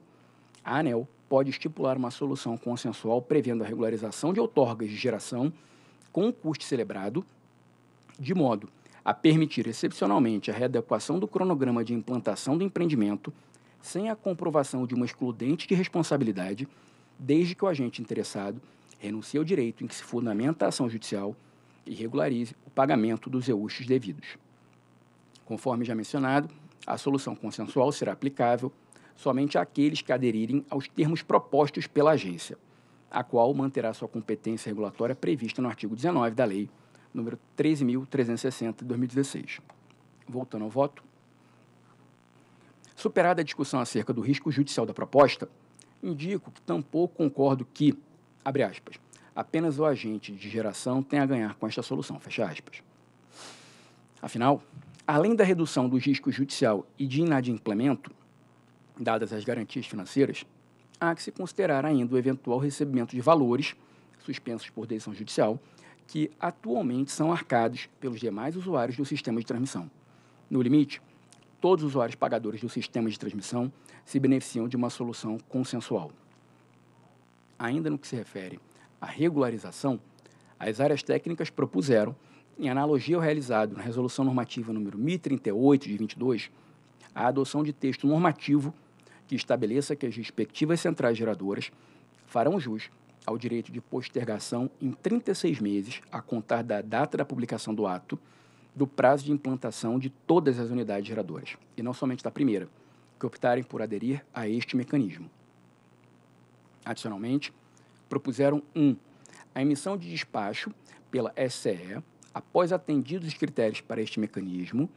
a ANEL pode estipular uma solução consensual prevendo a regularização de outorgas de geração com o custo celebrado, de modo a permitir excepcionalmente a readequação do cronograma de implantação do empreendimento sem a comprovação de uma excludente de responsabilidade, desde que o agente interessado renuncie ao direito em que se fundamenta a ação judicial e regularize o pagamento dos eustes devidos. Conforme já mencionado, a solução consensual será aplicável somente àqueles que aderirem aos termos propostos pela agência, a qual manterá sua competência regulatória prevista no artigo 19 da Lei nº 13.360 de 2016. Voltando ao voto. Superada a discussão acerca do risco judicial da proposta, indico que tampouco concordo que, abre aspas, apenas o agente de geração tem a ganhar com esta solução, fecha aspas. Afinal, Além da redução do risco judicial e de inadimplemento, dadas as garantias financeiras, há que se considerar ainda o eventual recebimento de valores suspensos por decisão judicial que atualmente são arcados pelos demais usuários do sistema de transmissão. No limite, todos os usuários pagadores do sistema de transmissão se beneficiam de uma solução consensual. Ainda no que se refere à regularização, as áreas técnicas propuseram em analogia ao realizado na Resolução Normativa número 1038 de 22, a adoção de texto normativo que estabeleça que as respectivas centrais geradoras farão jus ao direito de postergação em 36 meses a contar da data da publicação do ato do prazo de implantação de todas as unidades geradoras, e não somente da primeira, que optarem por aderir a este mecanismo. Adicionalmente, propuseram 1. Um, a emissão de despacho pela SCE após atendidos os critérios para este mecanismo,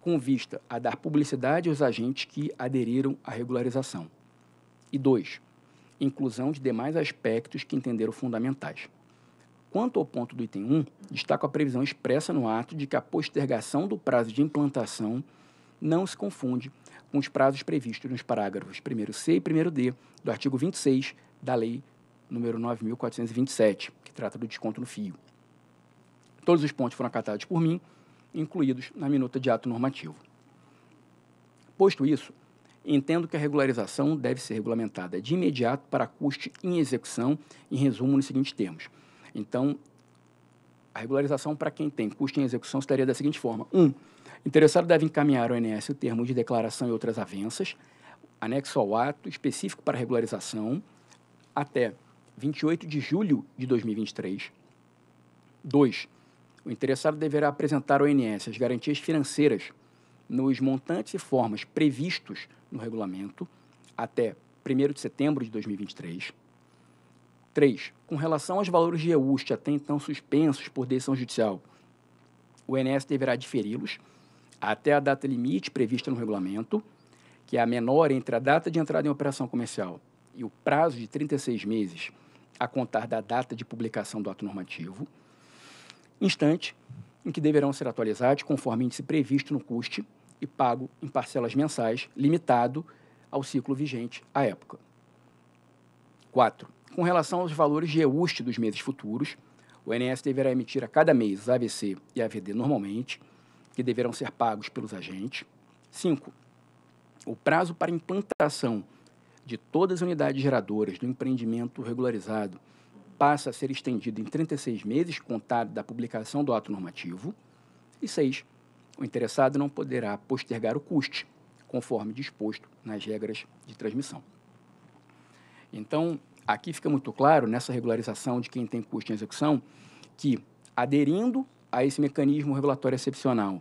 com vista a dar publicidade aos agentes que aderiram à regularização. E dois, inclusão de demais aspectos que entenderam fundamentais. Quanto ao ponto do item 1, destaco a previsão expressa no ato de que a postergação do prazo de implantação não se confunde com os prazos previstos nos parágrafos 1c e 1d do artigo 26 da Lei nº 9.427, que trata do desconto no fio. Todos os pontos foram acatados por mim, incluídos na minuta de ato normativo. Posto isso, entendo que a regularização deve ser regulamentada de imediato para custe em execução, em resumo, nos seguintes termos. Então, a regularização para quem tem custo em execução estaria da seguinte forma: 1. Um, interessado deve encaminhar ao INS o termo de declaração e outras avanças, anexo ao ato específico para regularização, até 28 de julho de 2023. 2. O interessado deverá apresentar ao INS as garantias financeiras nos montantes e formas previstos no regulamento até 1 de setembro de 2023. 3. Com relação aos valores de EUST até então suspensos por decisão judicial, o INS deverá diferi-los até a data limite prevista no regulamento, que é a menor entre a data de entrada em operação comercial e o prazo de 36 meses a contar da data de publicação do ato normativo, instante em que deverão ser atualizados conforme índice previsto no custe e pago em parcelas mensais, limitado ao ciclo vigente à época. 4. Com relação aos valores de EUST dos meses futuros, o INS deverá emitir a cada mês AVC e AVD normalmente, que deverão ser pagos pelos agentes. 5. O prazo para implantação de todas as unidades geradoras do empreendimento regularizado passa a ser estendido em 36 meses, contado da publicação do ato normativo. E seis O interessado não poderá postergar o custe, conforme disposto nas regras de transmissão. Então, aqui fica muito claro, nessa regularização de quem tem custo em execução, que aderindo a esse mecanismo regulatório excepcional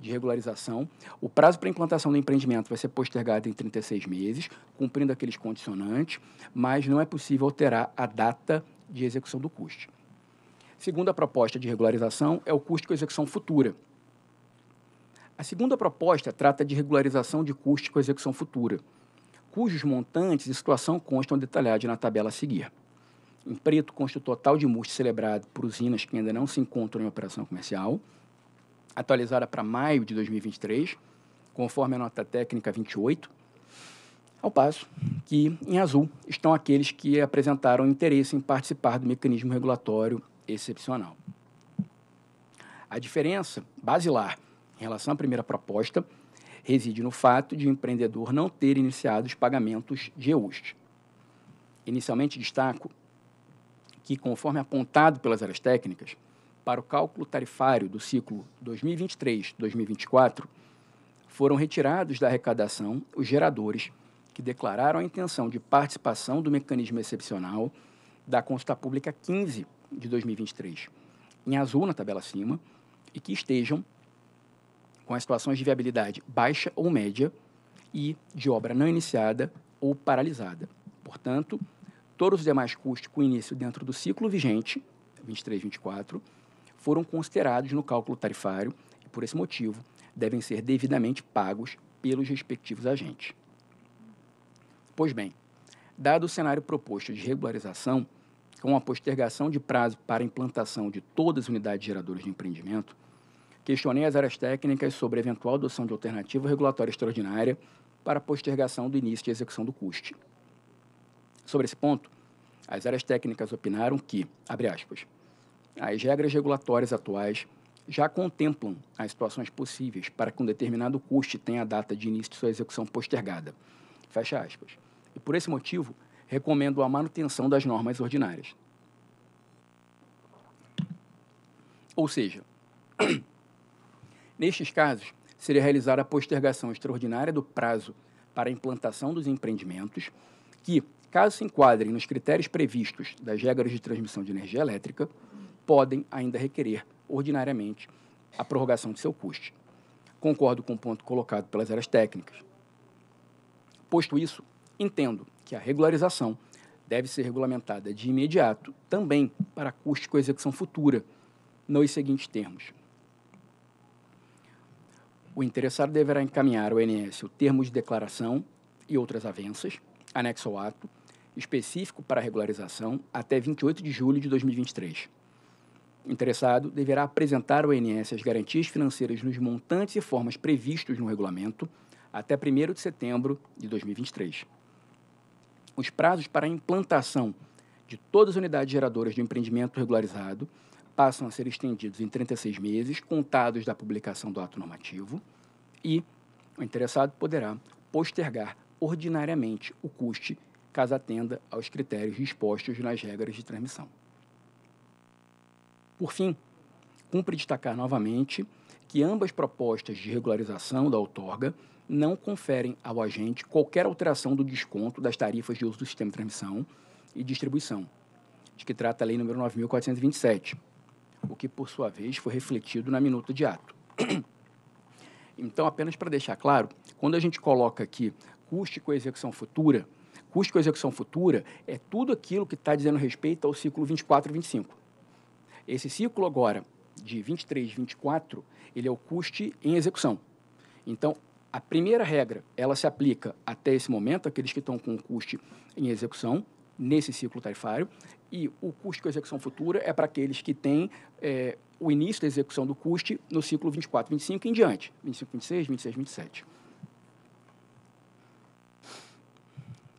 de regularização, o prazo para implantação do empreendimento vai ser postergado em 36 meses, cumprindo aqueles condicionantes, mas não é possível alterar a data de execução do custo. Segunda proposta de regularização é o custo com execução futura. A segunda proposta trata de regularização de custo com execução futura, cujos montantes e situação constam detalhados na tabela a seguir. Em preto consta o total de multa celebrado por usinas que ainda não se encontram em operação comercial, atualizada para maio de 2023, conforme a nota técnica 28, ao passo que, em azul, estão aqueles que apresentaram interesse em participar do mecanismo regulatório excepcional. A diferença basilar em relação à primeira proposta reside no fato de o empreendedor não ter iniciado os pagamentos de EUST. Inicialmente, destaco que, conforme apontado pelas áreas técnicas, para o cálculo tarifário do ciclo 2023-2024, foram retirados da arrecadação os geradores que declararam a intenção de participação do mecanismo excepcional da consulta pública 15 de 2023, em azul na tabela acima, e que estejam com as situações de viabilidade baixa ou média e de obra não iniciada ou paralisada. Portanto, todos os demais custos com início dentro do ciclo vigente, 23-24, foram considerados no cálculo tarifário e, por esse motivo, devem ser devidamente pagos pelos respectivos agentes. Pois bem, dado o cenário proposto de regularização, com a postergação de prazo para implantação de todas as unidades geradoras de empreendimento, questionei as áreas técnicas sobre a eventual adoção de alternativa regulatória extraordinária para postergação do início de execução do custe. Sobre esse ponto, as áreas técnicas opinaram que, abre aspas, as regras regulatórias atuais já contemplam as situações possíveis para que um determinado custe tenha a data de início de sua execução postergada, Fecha aspas. E por esse motivo, recomendo a manutenção das normas ordinárias. Ou seja, [CLEARS THROAT] nestes casos, seria realizar a postergação extraordinária do prazo para a implantação dos empreendimentos que, caso se enquadrem nos critérios previstos das regras de transmissão de energia elétrica, podem ainda requerer, ordinariamente, a prorrogação de seu custo. Concordo com o ponto colocado pelas áreas técnicas Posto isso, entendo que a regularização deve ser regulamentada de imediato, também para custos com execução futura, nos seguintes termos. O interessado deverá encaminhar ao INS o termo de declaração e outras avanças, anexo ao ato, específico para regularização até 28 de julho de 2023. O interessado deverá apresentar ao INS as garantias financeiras nos montantes e formas previstos no regulamento até 1 de setembro de 2023. Os prazos para a implantação de todas as unidades geradoras de um empreendimento regularizado passam a ser estendidos em 36 meses, contados da publicação do ato normativo, e o interessado poderá postergar ordinariamente o custe caso atenda aos critérios dispostos nas regras de transmissão. Por fim, cumpre destacar novamente que ambas propostas de regularização da outorga não conferem ao agente qualquer alteração do desconto das tarifas de uso do sistema de transmissão e distribuição, de que trata a Lei nº 9.427, o que, por sua vez, foi refletido na minuta de ato. [CLEARS THROAT] Então, apenas para deixar claro, quando a gente coloca aqui custe com execução futura, custe com execução futura é tudo aquilo que está dizendo respeito ao ciclo 24 e 25. Esse ciclo agora, de 23 e 24, ele é o custe em execução. Então, a primeira regra, ela se aplica até esse momento àqueles que estão com o custo em execução, nesse ciclo tarifário, e o custo com execução futura é para aqueles que têm é, o início da execução do custo no ciclo 24, 25 e em diante, 25, 26, 26, 27.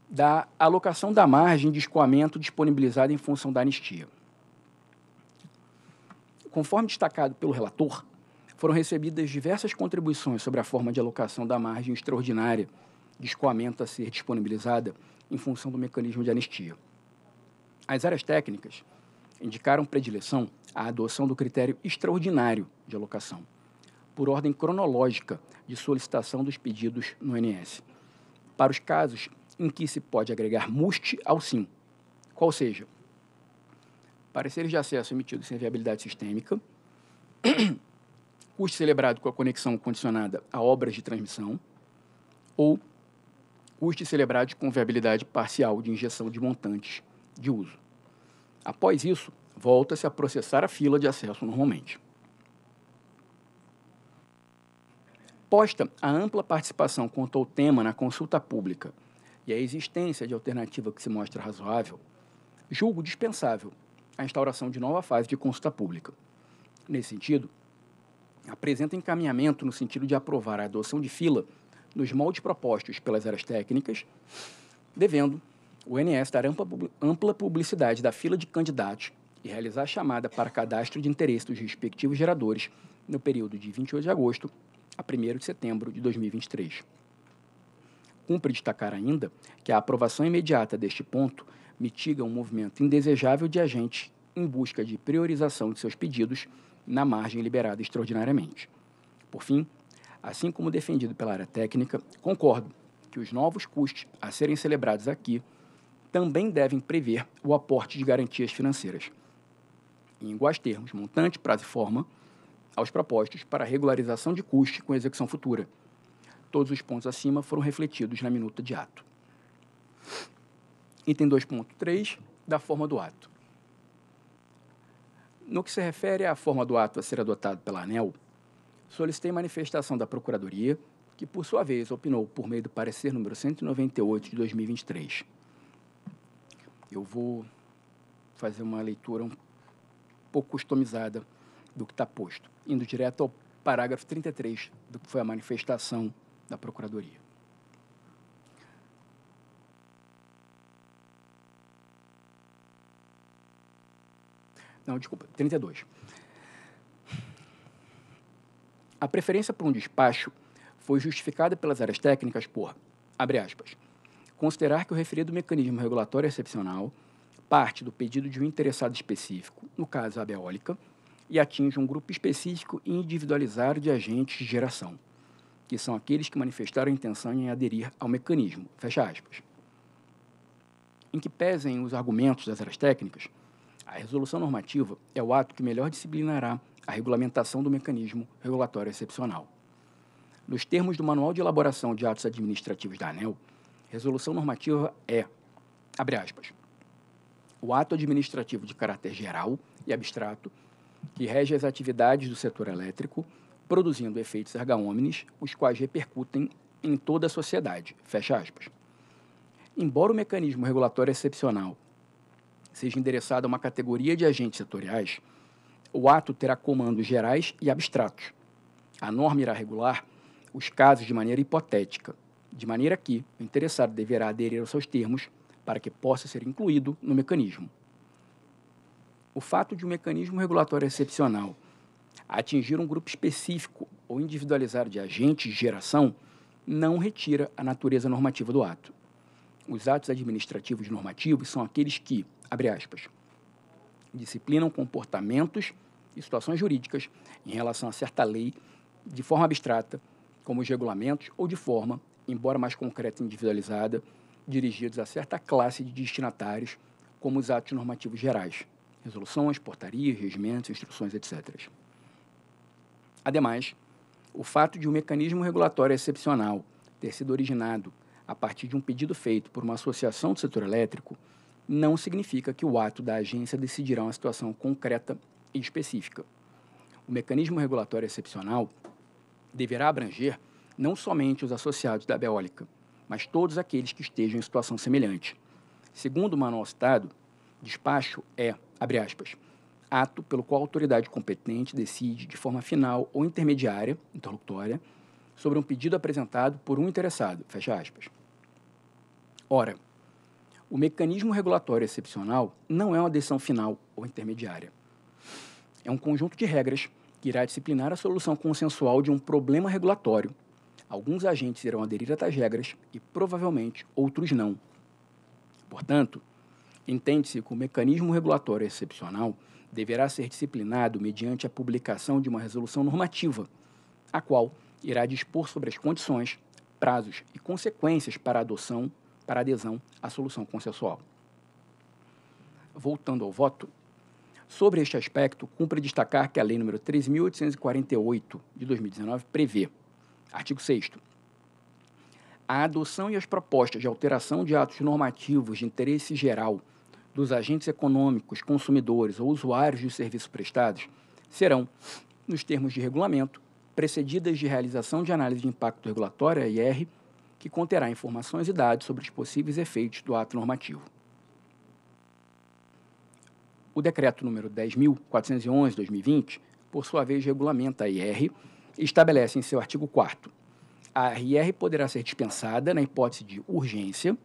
Da alocação da margem de escoamento disponibilizada em função da anistia. Conforme destacado pelo relator, foram recebidas diversas contribuições sobre a forma de alocação da margem extraordinária de escoamento a ser disponibilizada em função do mecanismo de anistia. As áreas técnicas indicaram predileção à adoção do critério extraordinário de alocação, por ordem cronológica de solicitação dos pedidos no NS, para os casos em que se pode agregar MUST ao SIM, qual seja, pareceres de acesso emitidos sem viabilidade sistêmica, custo celebrado com a conexão condicionada a obras de transmissão, ou custos celebrados com viabilidade parcial de injeção de montantes de uso. Após isso, volta-se a processar a fila de acesso normalmente. Posta a ampla participação quanto ao tema na consulta pública e a existência de alternativa que se mostra razoável, julgo dispensável a instauração de nova fase de consulta pública. Nesse sentido, apresenta encaminhamento no sentido de aprovar a adoção de fila nos moldes propostos pelas áreas técnicas, devendo o NS dar ampla publicidade da fila de candidatos e realizar a chamada para cadastro de interesse dos respectivos geradores no período de 28 de agosto a 1 de setembro de 2023. Cumpre destacar ainda que a aprovação imediata deste ponto mitiga um movimento indesejável de agentes em busca de priorização de seus pedidos na margem liberada extraordinariamente. Por fim, assim como defendido pela área técnica, concordo que os novos custos a serem celebrados aqui também devem prever o aporte de garantias financeiras, em iguais termos, montante, prazo e forma, aos propostos para regularização de custos com execução futura. Todos os pontos acima foram refletidos na minuta de ato. Item 2.3, da forma do ato. No que se refere à forma do ato a ser adotado pela ANEL, solicitei manifestação da Procuradoria, que, por sua vez, opinou por meio do parecer número 198 de 2023. Eu vou fazer uma leitura um pouco customizada do que está posto, indo direto ao parágrafo 33 do que foi a manifestação da Procuradoria. Não, desculpa, 32. A preferência por um despacho foi justificada pelas áreas técnicas por, abre aspas, considerar que o referido mecanismo regulatório excepcional parte do pedido de um interessado específico, no caso a eólica, e atinge um grupo específico e individualizado de agentes de geração, que são aqueles que manifestaram intenção em aderir ao mecanismo, fecha aspas. Em que pesem os argumentos das áreas técnicas, a resolução normativa é o ato que melhor disciplinará a regulamentação do mecanismo regulatório excepcional. Nos termos do Manual de Elaboração de Atos Administrativos da ANEL, resolução normativa é, abre aspas, o ato administrativo de caráter geral e abstrato que rege as atividades do setor elétrico, produzindo efeitos erga omnes, os quais repercutem em toda a sociedade, fecha aspas. Embora o mecanismo regulatório excepcional seja endereçado a uma categoria de agentes setoriais, o ato terá comandos gerais e abstratos. A norma irá regular os casos de maneira hipotética, de maneira que o interessado deverá aderir aos seus termos para que possa ser incluído no mecanismo. O fato de um mecanismo regulatório excepcional atingir um grupo específico ou individualizado de agentes de geração não retira a natureza normativa do ato. Os atos administrativos normativos são aqueles que, abre aspas, disciplinam comportamentos e situações jurídicas em relação a certa lei de forma abstrata, como os regulamentos, ou de forma, embora mais concreta e individualizada, dirigidos a certa classe de destinatários, como os atos normativos gerais, resoluções, portarias, regimentos, instruções, etc. Ademais, o fato de um mecanismo regulatório excepcional ter sido originado a partir de um pedido feito por uma associação do setor elétrico não significa que o ato da agência decidirá uma situação concreta e específica. O mecanismo regulatório excepcional deverá abranger não somente os associados da beólica, mas todos aqueles que estejam em situação semelhante. Segundo o manual citado, despacho é, abre aspas, ato pelo qual a autoridade competente decide de forma final ou intermediária, interlocutória, sobre um pedido apresentado por um interessado, fecha aspas. Ora, o mecanismo regulatório excepcional não é uma decisão final ou intermediária. É um conjunto de regras que irá disciplinar a solução consensual de um problema regulatório. Alguns agentes irão aderir a tais regras e, provavelmente, outros não. Portanto, entende-se que o mecanismo regulatório excepcional deverá ser disciplinado mediante a publicação de uma resolução normativa, a qual irá dispor sobre as condições, prazos e consequências para a adoção para adesão à solução consensual. Voltando ao voto, sobre este aspecto, cumpre destacar que a Lei nº 3.848, de 2019, prevê, artigo 6 a adoção e as propostas de alteração de atos normativos de interesse geral dos agentes econômicos, consumidores ou usuários de serviços prestados serão, nos termos de regulamento, precedidas de realização de análise de impacto regulatório, IR, que conterá informações e dados sobre os possíveis efeitos do ato normativo. O decreto número 10.411/2020, por sua vez, regulamenta a IR e estabelece em seu artigo 4 a IR poderá ser dispensada na hipótese de urgência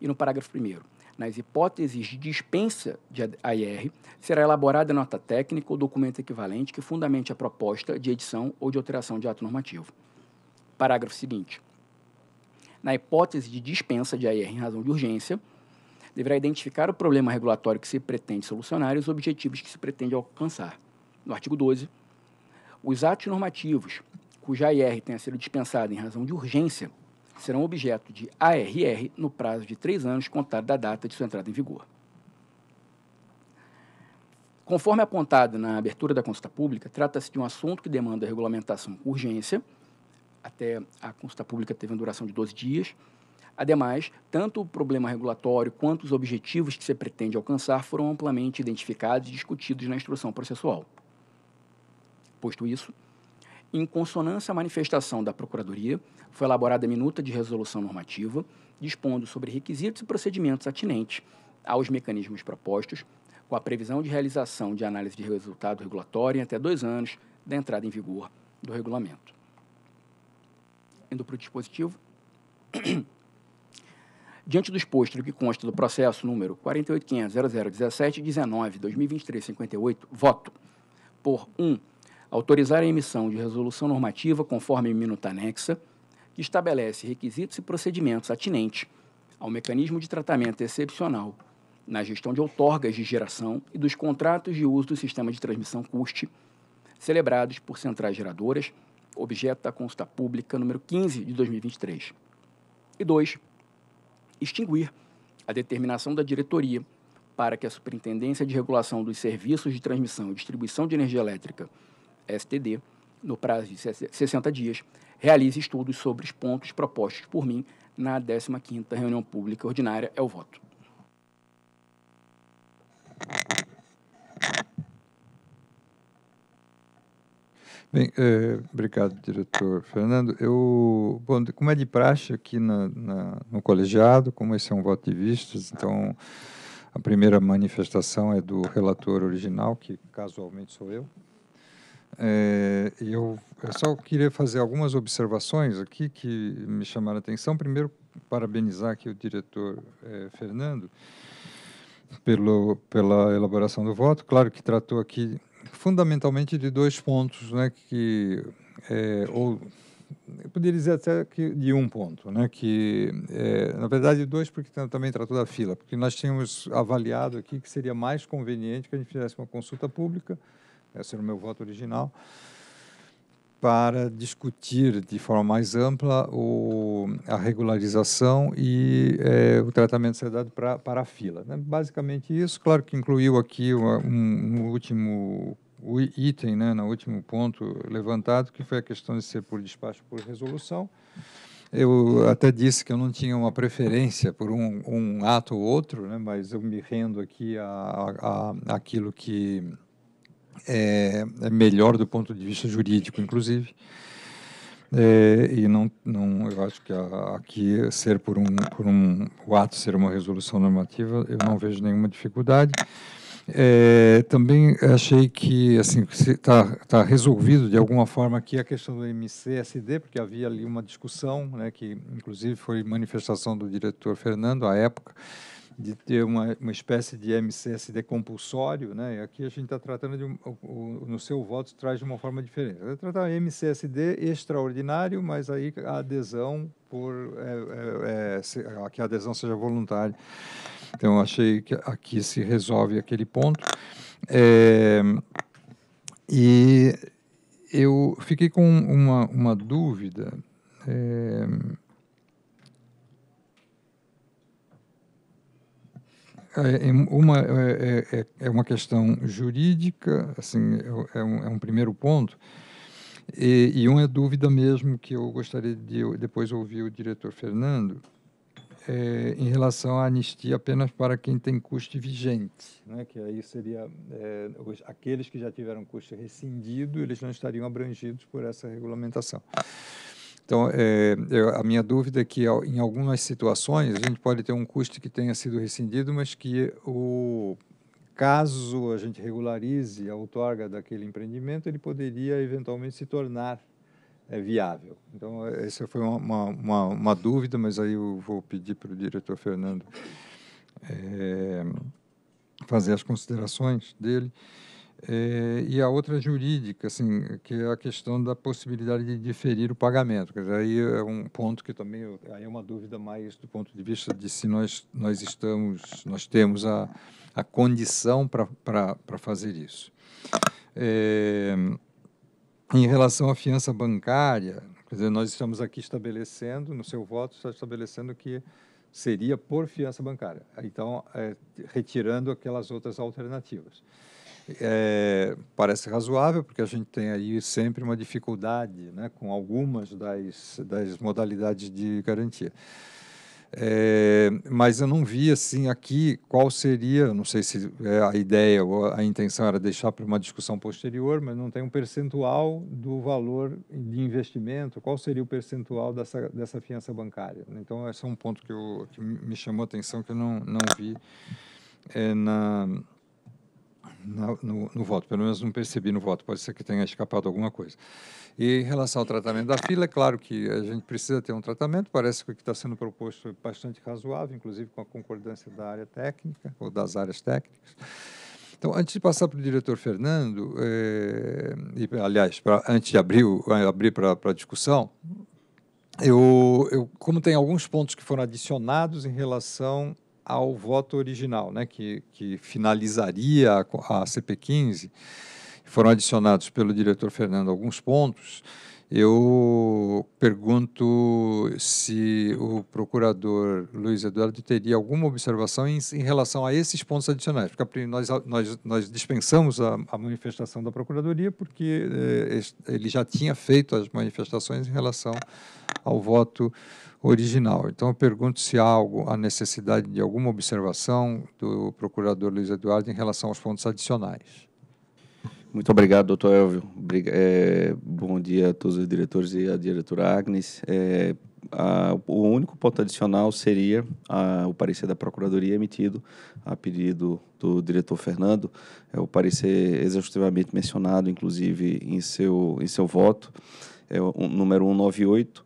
e no parágrafo 1 nas hipóteses de dispensa de AIR, será elaborada nota técnica ou documento equivalente que fundamente a proposta de edição ou de alteração de ato normativo. Parágrafo seguinte na hipótese de dispensa de AR em razão de urgência, deverá identificar o problema regulatório que se pretende solucionar e os objetivos que se pretende alcançar. No artigo 12, os atos normativos cuja AR tenha sido dispensada em razão de urgência serão objeto de ARR no prazo de três anos contado da data de sua entrada em vigor. Conforme apontado na abertura da consulta pública, trata-se de um assunto que demanda regulamentação com urgência até a consulta pública teve uma duração de 12 dias. Ademais, tanto o problema regulatório quanto os objetivos que se pretende alcançar foram amplamente identificados e discutidos na instrução processual. Posto isso, em consonância à manifestação da Procuradoria, foi elaborada a minuta de resolução normativa, dispondo sobre requisitos e procedimentos atinentes aos mecanismos propostos, com a previsão de realização de análise de resultado regulatório em até dois anos da entrada em vigor do regulamento indo para o dispositivo. [CLEARS THROAT] Diante do exposto do que consta do processo número 48.500.0017.19.2023.58, voto por 1. Um, autorizar a emissão de resolução normativa conforme minuta anexa, que estabelece requisitos e procedimentos atinentes ao mecanismo de tratamento excepcional na gestão de outorgas de geração e dos contratos de uso do sistema de transmissão CUST celebrados por centrais geradoras, objeto da consulta pública número 15 de 2023. E dois Extinguir a determinação da diretoria para que a Superintendência de Regulação dos Serviços de Transmissão e Distribuição de Energia Elétrica, STD, no prazo de 60 dias, realize estudos sobre os pontos propostos por mim na 15ª reunião pública ordinária. É o voto. Bem, é, obrigado, diretor Fernando. Eu, bom, como é de praxe aqui na, na, no colegiado, como esse é um voto de vistas, então a primeira manifestação é do relator original, que casualmente sou eu. É, eu, eu só queria fazer algumas observações aqui que me chamaram a atenção. Primeiro, parabenizar aqui o diretor é, Fernando pelo, pela elaboração do voto. Claro que tratou aqui fundamentalmente de dois pontos, né, que é, ou eu poderia dizer até que de um ponto, né, que é, na verdade dois porque também tratou da fila, porque nós tínhamos avaliado aqui que seria mais conveniente que a gente fizesse uma consulta pública, esse né, era o meu voto original para discutir de forma mais ampla o, a regularização e é, o tratamento de dado pra, para a fila. Né? Basicamente isso, claro que incluiu aqui uma, um, um, último item, né, no último ponto levantado, que foi a questão de ser por despacho por resolução. Eu até disse que eu não tinha uma preferência por um, um ato ou outro, né, mas eu me rendo aqui a, a, a aquilo que é, é melhor do ponto de vista jurídico, inclusive. É, e não, não, eu acho que aqui ser por um, por um o ato ser uma resolução normativa, eu não vejo nenhuma dificuldade. É, também achei que assim está tá resolvido de alguma forma aqui a questão do MCSD, porque havia ali uma discussão, né, que inclusive foi manifestação do diretor Fernando à época, de ter uma, uma espécie de MCSD compulsório, né? E aqui a gente está tratando de um, o, no seu voto traz de uma forma diferente. Vai tratar MCSD extraordinário, mas aí a adesão por é, é, é, que a adesão seja voluntária. Então achei que aqui se resolve aquele ponto. É, e eu fiquei com uma, uma dúvida. É, É, é, uma é, é, é, uma questão jurídica, assim, é, um, é um primeiro ponto, e, e uma é dúvida mesmo que eu gostaria de depois ouvir o diretor Fernando, é, em relação à anistia apenas para quem tem custo vigente, né? que aí seria é, os, aqueles que já tiveram custo rescindido, eles não estariam abrangidos por essa regulamentação. Então, é, eu, a minha dúvida é que em algumas situações a gente pode ter um custo que tenha sido rescindido, mas que o caso a gente regularize a outorga daquele empreendimento, ele poderia eventualmente se tornar é, viável. Então, essa foi uma, uma, uma, dúvida, mas aí eu vou pedir para o diretor Fernando é, fazer as considerações dele. É, e a outra jurídica, assim, que é a questão da possibilidade de diferir o pagamento. Quer dizer, aí é um ponto que também aí é uma dúvida mais do ponto de vista de se nós, nós estamos, nós temos a, a condição para fazer isso. É, em relação à fiança bancária, quer dizer, nós estamos aqui estabelecendo, no seu voto, está estabelecendo que seria por fiança bancária. Então, é, retirando aquelas outras alternativas. É, parece razoável, porque a gente tem aí sempre uma dificuldade né, com algumas das, das modalidades de garantia. É, mas eu não vi assim aqui qual seria, não sei se é, a ideia ou a intenção era deixar para uma discussão posterior, mas não tem um percentual do valor de investimento, qual seria o percentual dessa, dessa fiança bancária. Então, esse é um ponto que, eu, que me chamou a atenção que eu não, não vi é, na na, no, no, voto, pelo menos não percebi no voto, pode ser que tenha escapado alguma coisa. E em relação ao tratamento da fila, é claro que a gente precisa ter um tratamento, parece que o que está sendo proposto é bastante razoável, inclusive com a concordância da área técnica, ou das áreas técnicas. Então, antes de passar para o diretor Fernando, eh, e, aliás, pra, antes de abrir, eh, abrir para a discussão, eu, eu, como tem alguns pontos que foram adicionados em relação ao voto original, né, que, que finalizaria a, a CP15, foram adicionados pelo diretor Fernando alguns pontos. Eu pergunto se o procurador Luiz Eduardo teria alguma observação em, em relação a esses pontos adicionais, porque nós, nós, nós dispensamos a, a, manifestação da Procuradoria, porque eh, ele já tinha feito as manifestações em relação ao voto original. Então, eu pergunto se há algo, a necessidade de alguma observação do procurador Luiz Eduardo em relação aos pontos adicionais. Muito obrigado, doutor Elvio. É, bom dia a todos os diretores e a diretora Agnes. É, a, o único ponto adicional seria a, o parecer da Procuradoria emitido a pedido do diretor Fernando, é o parecer exaustivamente mencionado, inclusive, em seu, em seu voto, é o número 198,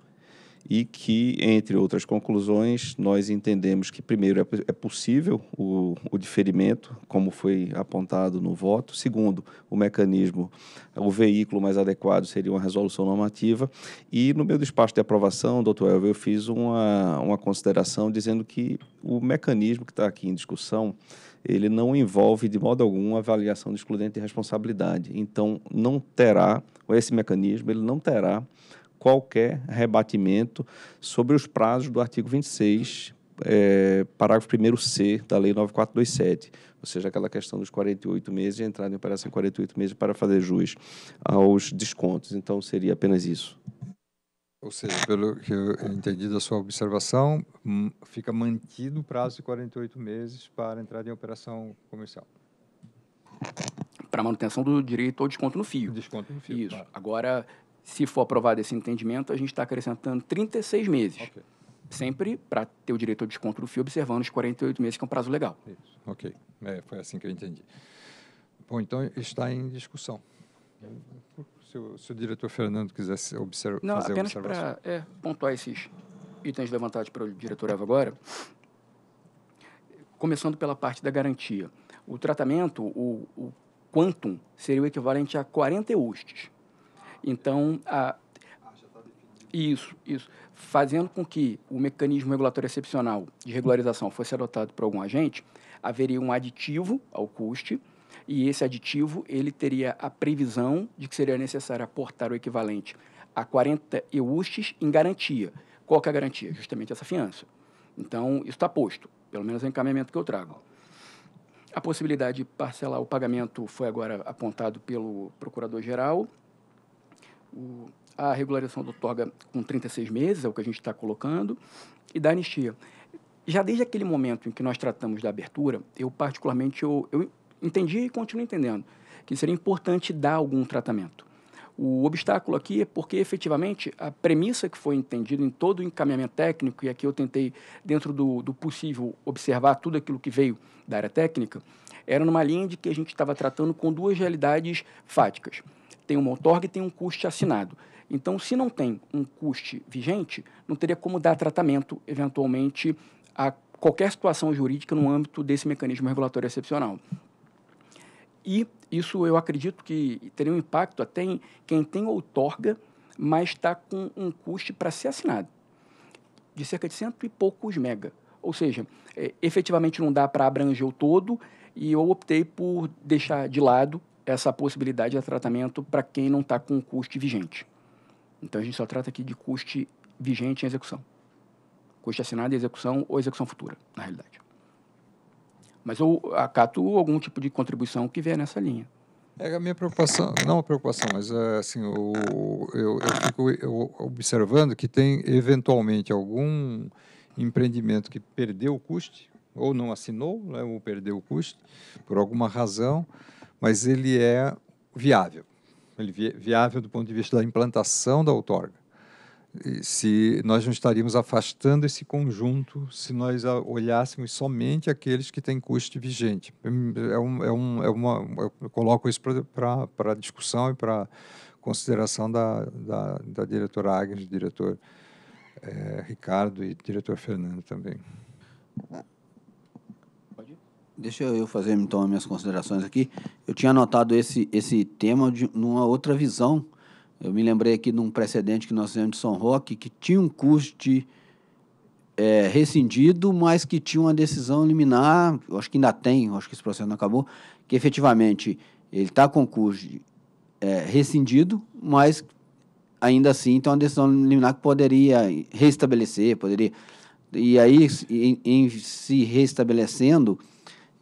e que, entre outras conclusões, nós entendemos que, primeiro, é, é possível o, o, diferimento, como foi apontado no voto. Segundo, o mecanismo, o veículo mais adequado seria uma resolução normativa. E, no meu despacho de aprovação, doutor Elvio, eu fiz uma, uma consideração dizendo que o mecanismo que está aqui em discussão, ele não envolve de modo algum avaliação de excludente de responsabilidade. Então, não terá, esse mecanismo, ele não terá qualquer rebatimento sobre os prazos do artigo 26, é, parágrafo 1c da Lei 9427, ou seja, aquela questão dos 48 meses e entrada em operação em 48 meses para fazer jus aos descontos. Então, seria apenas isso. Ou seja, pelo que eu entendi da sua observação, hum, fica mantido o prazo de 48 meses para entrada em operação comercial. Para manutenção do direito ao desconto no fio. Desconto no fio. Isso. Claro. Agora, se for aprovado esse entendimento, a gente está acrescentando 36 meses. Okay. Sempre para ter o direito ao desconto do FII, observando os 48 meses, que é um prazo legal. Isso, ok. É, foi assim que eu entendi. Bom, então está em discussão. Se o, se o diretor Fernando quisesse observar. Não, fazer apenas para é, pontuar esses itens levantados o diretor Eva agora. Começando pela parte da garantia. O tratamento, o, o quantum, seria o equivalente a 40 USTs. Então, a, isso, isso. Fazendo com que o mecanismo regulatório excepcional de regularização fosse adotado por algum agente, haveria um aditivo ao custe e esse aditivo ele teria a previsão de que seria necessário aportar o equivalente a 40 eustes em garantia. Qual que é a garantia? Justamente essa fiança. Então, isso está posto, pelo menos é o encaminhamento que eu trago. A possibilidade de parcelar o pagamento foi agora apontado pelo Procurador-Geral o, a regularização do Torga com 36 meses, é o que a gente está colocando, e da anistia. Já desde aquele momento em que nós tratamos da abertura, eu particularmente eu, eu entendi e continuo entendendo que seria importante dar algum tratamento. O obstáculo aqui é porque, efetivamente, a premissa que foi entendida em todo o encaminhamento técnico, e aqui eu tentei, dentro do, do possível, observar tudo aquilo que veio da área técnica, era numa linha de que a gente estava tratando com duas realidades fáticas tem uma outorga e tem um custe assinado. Então, se não tem um custe vigente, não teria como dar tratamento, eventualmente, a qualquer situação jurídica no âmbito desse mecanismo regulatório excepcional. E isso eu acredito que teria um impacto até em quem tem outorga, mas está com um custe para ser assinado de cerca de cento e poucos mega. Ou seja, é, efetivamente não dá para abranger o todo e eu optei por deixar de lado essa possibilidade de tratamento para quem não está com o custe vigente. Então a gente só trata aqui de custe vigente em execução. custe assinado em execução ou execução futura, na realidade. Mas eu acato algum tipo de contribuição que vier nessa linha. É a minha preocupação, não a preocupação, mas é, assim, eu, eu fico eu, observando que tem eventualmente algum empreendimento que perdeu o custe ou não assinou, né, ou perdeu o custe por alguma razão, mas ele é viável. Ele vi viável do ponto de vista da implantação da outorga. E se nós não estaríamos afastando esse conjunto se nós olhássemos somente aqueles que têm custo vigente. Hum, é um, é um, é uma, eu coloco isso para discussão e para consideração da, da, da diretora Agnes, do diretor é, Ricardo e diretor Fernando também. Ah, Deixa eu fazer então as minhas considerações aqui. Eu tinha anotado esse, esse tema de, numa outra visão. Eu me lembrei aqui de um precedente que nós fizemos de São Roque, que tinha um custo de, é, rescindido, mas que tinha uma decisão liminar, eu acho que ainda tem, acho que esse processo não acabou, que efetivamente ele está com custo de, é, rescindido, mas ainda assim então uma decisão liminar que poderia restabelecer, poderia. E aí, em, em se restabelecendo,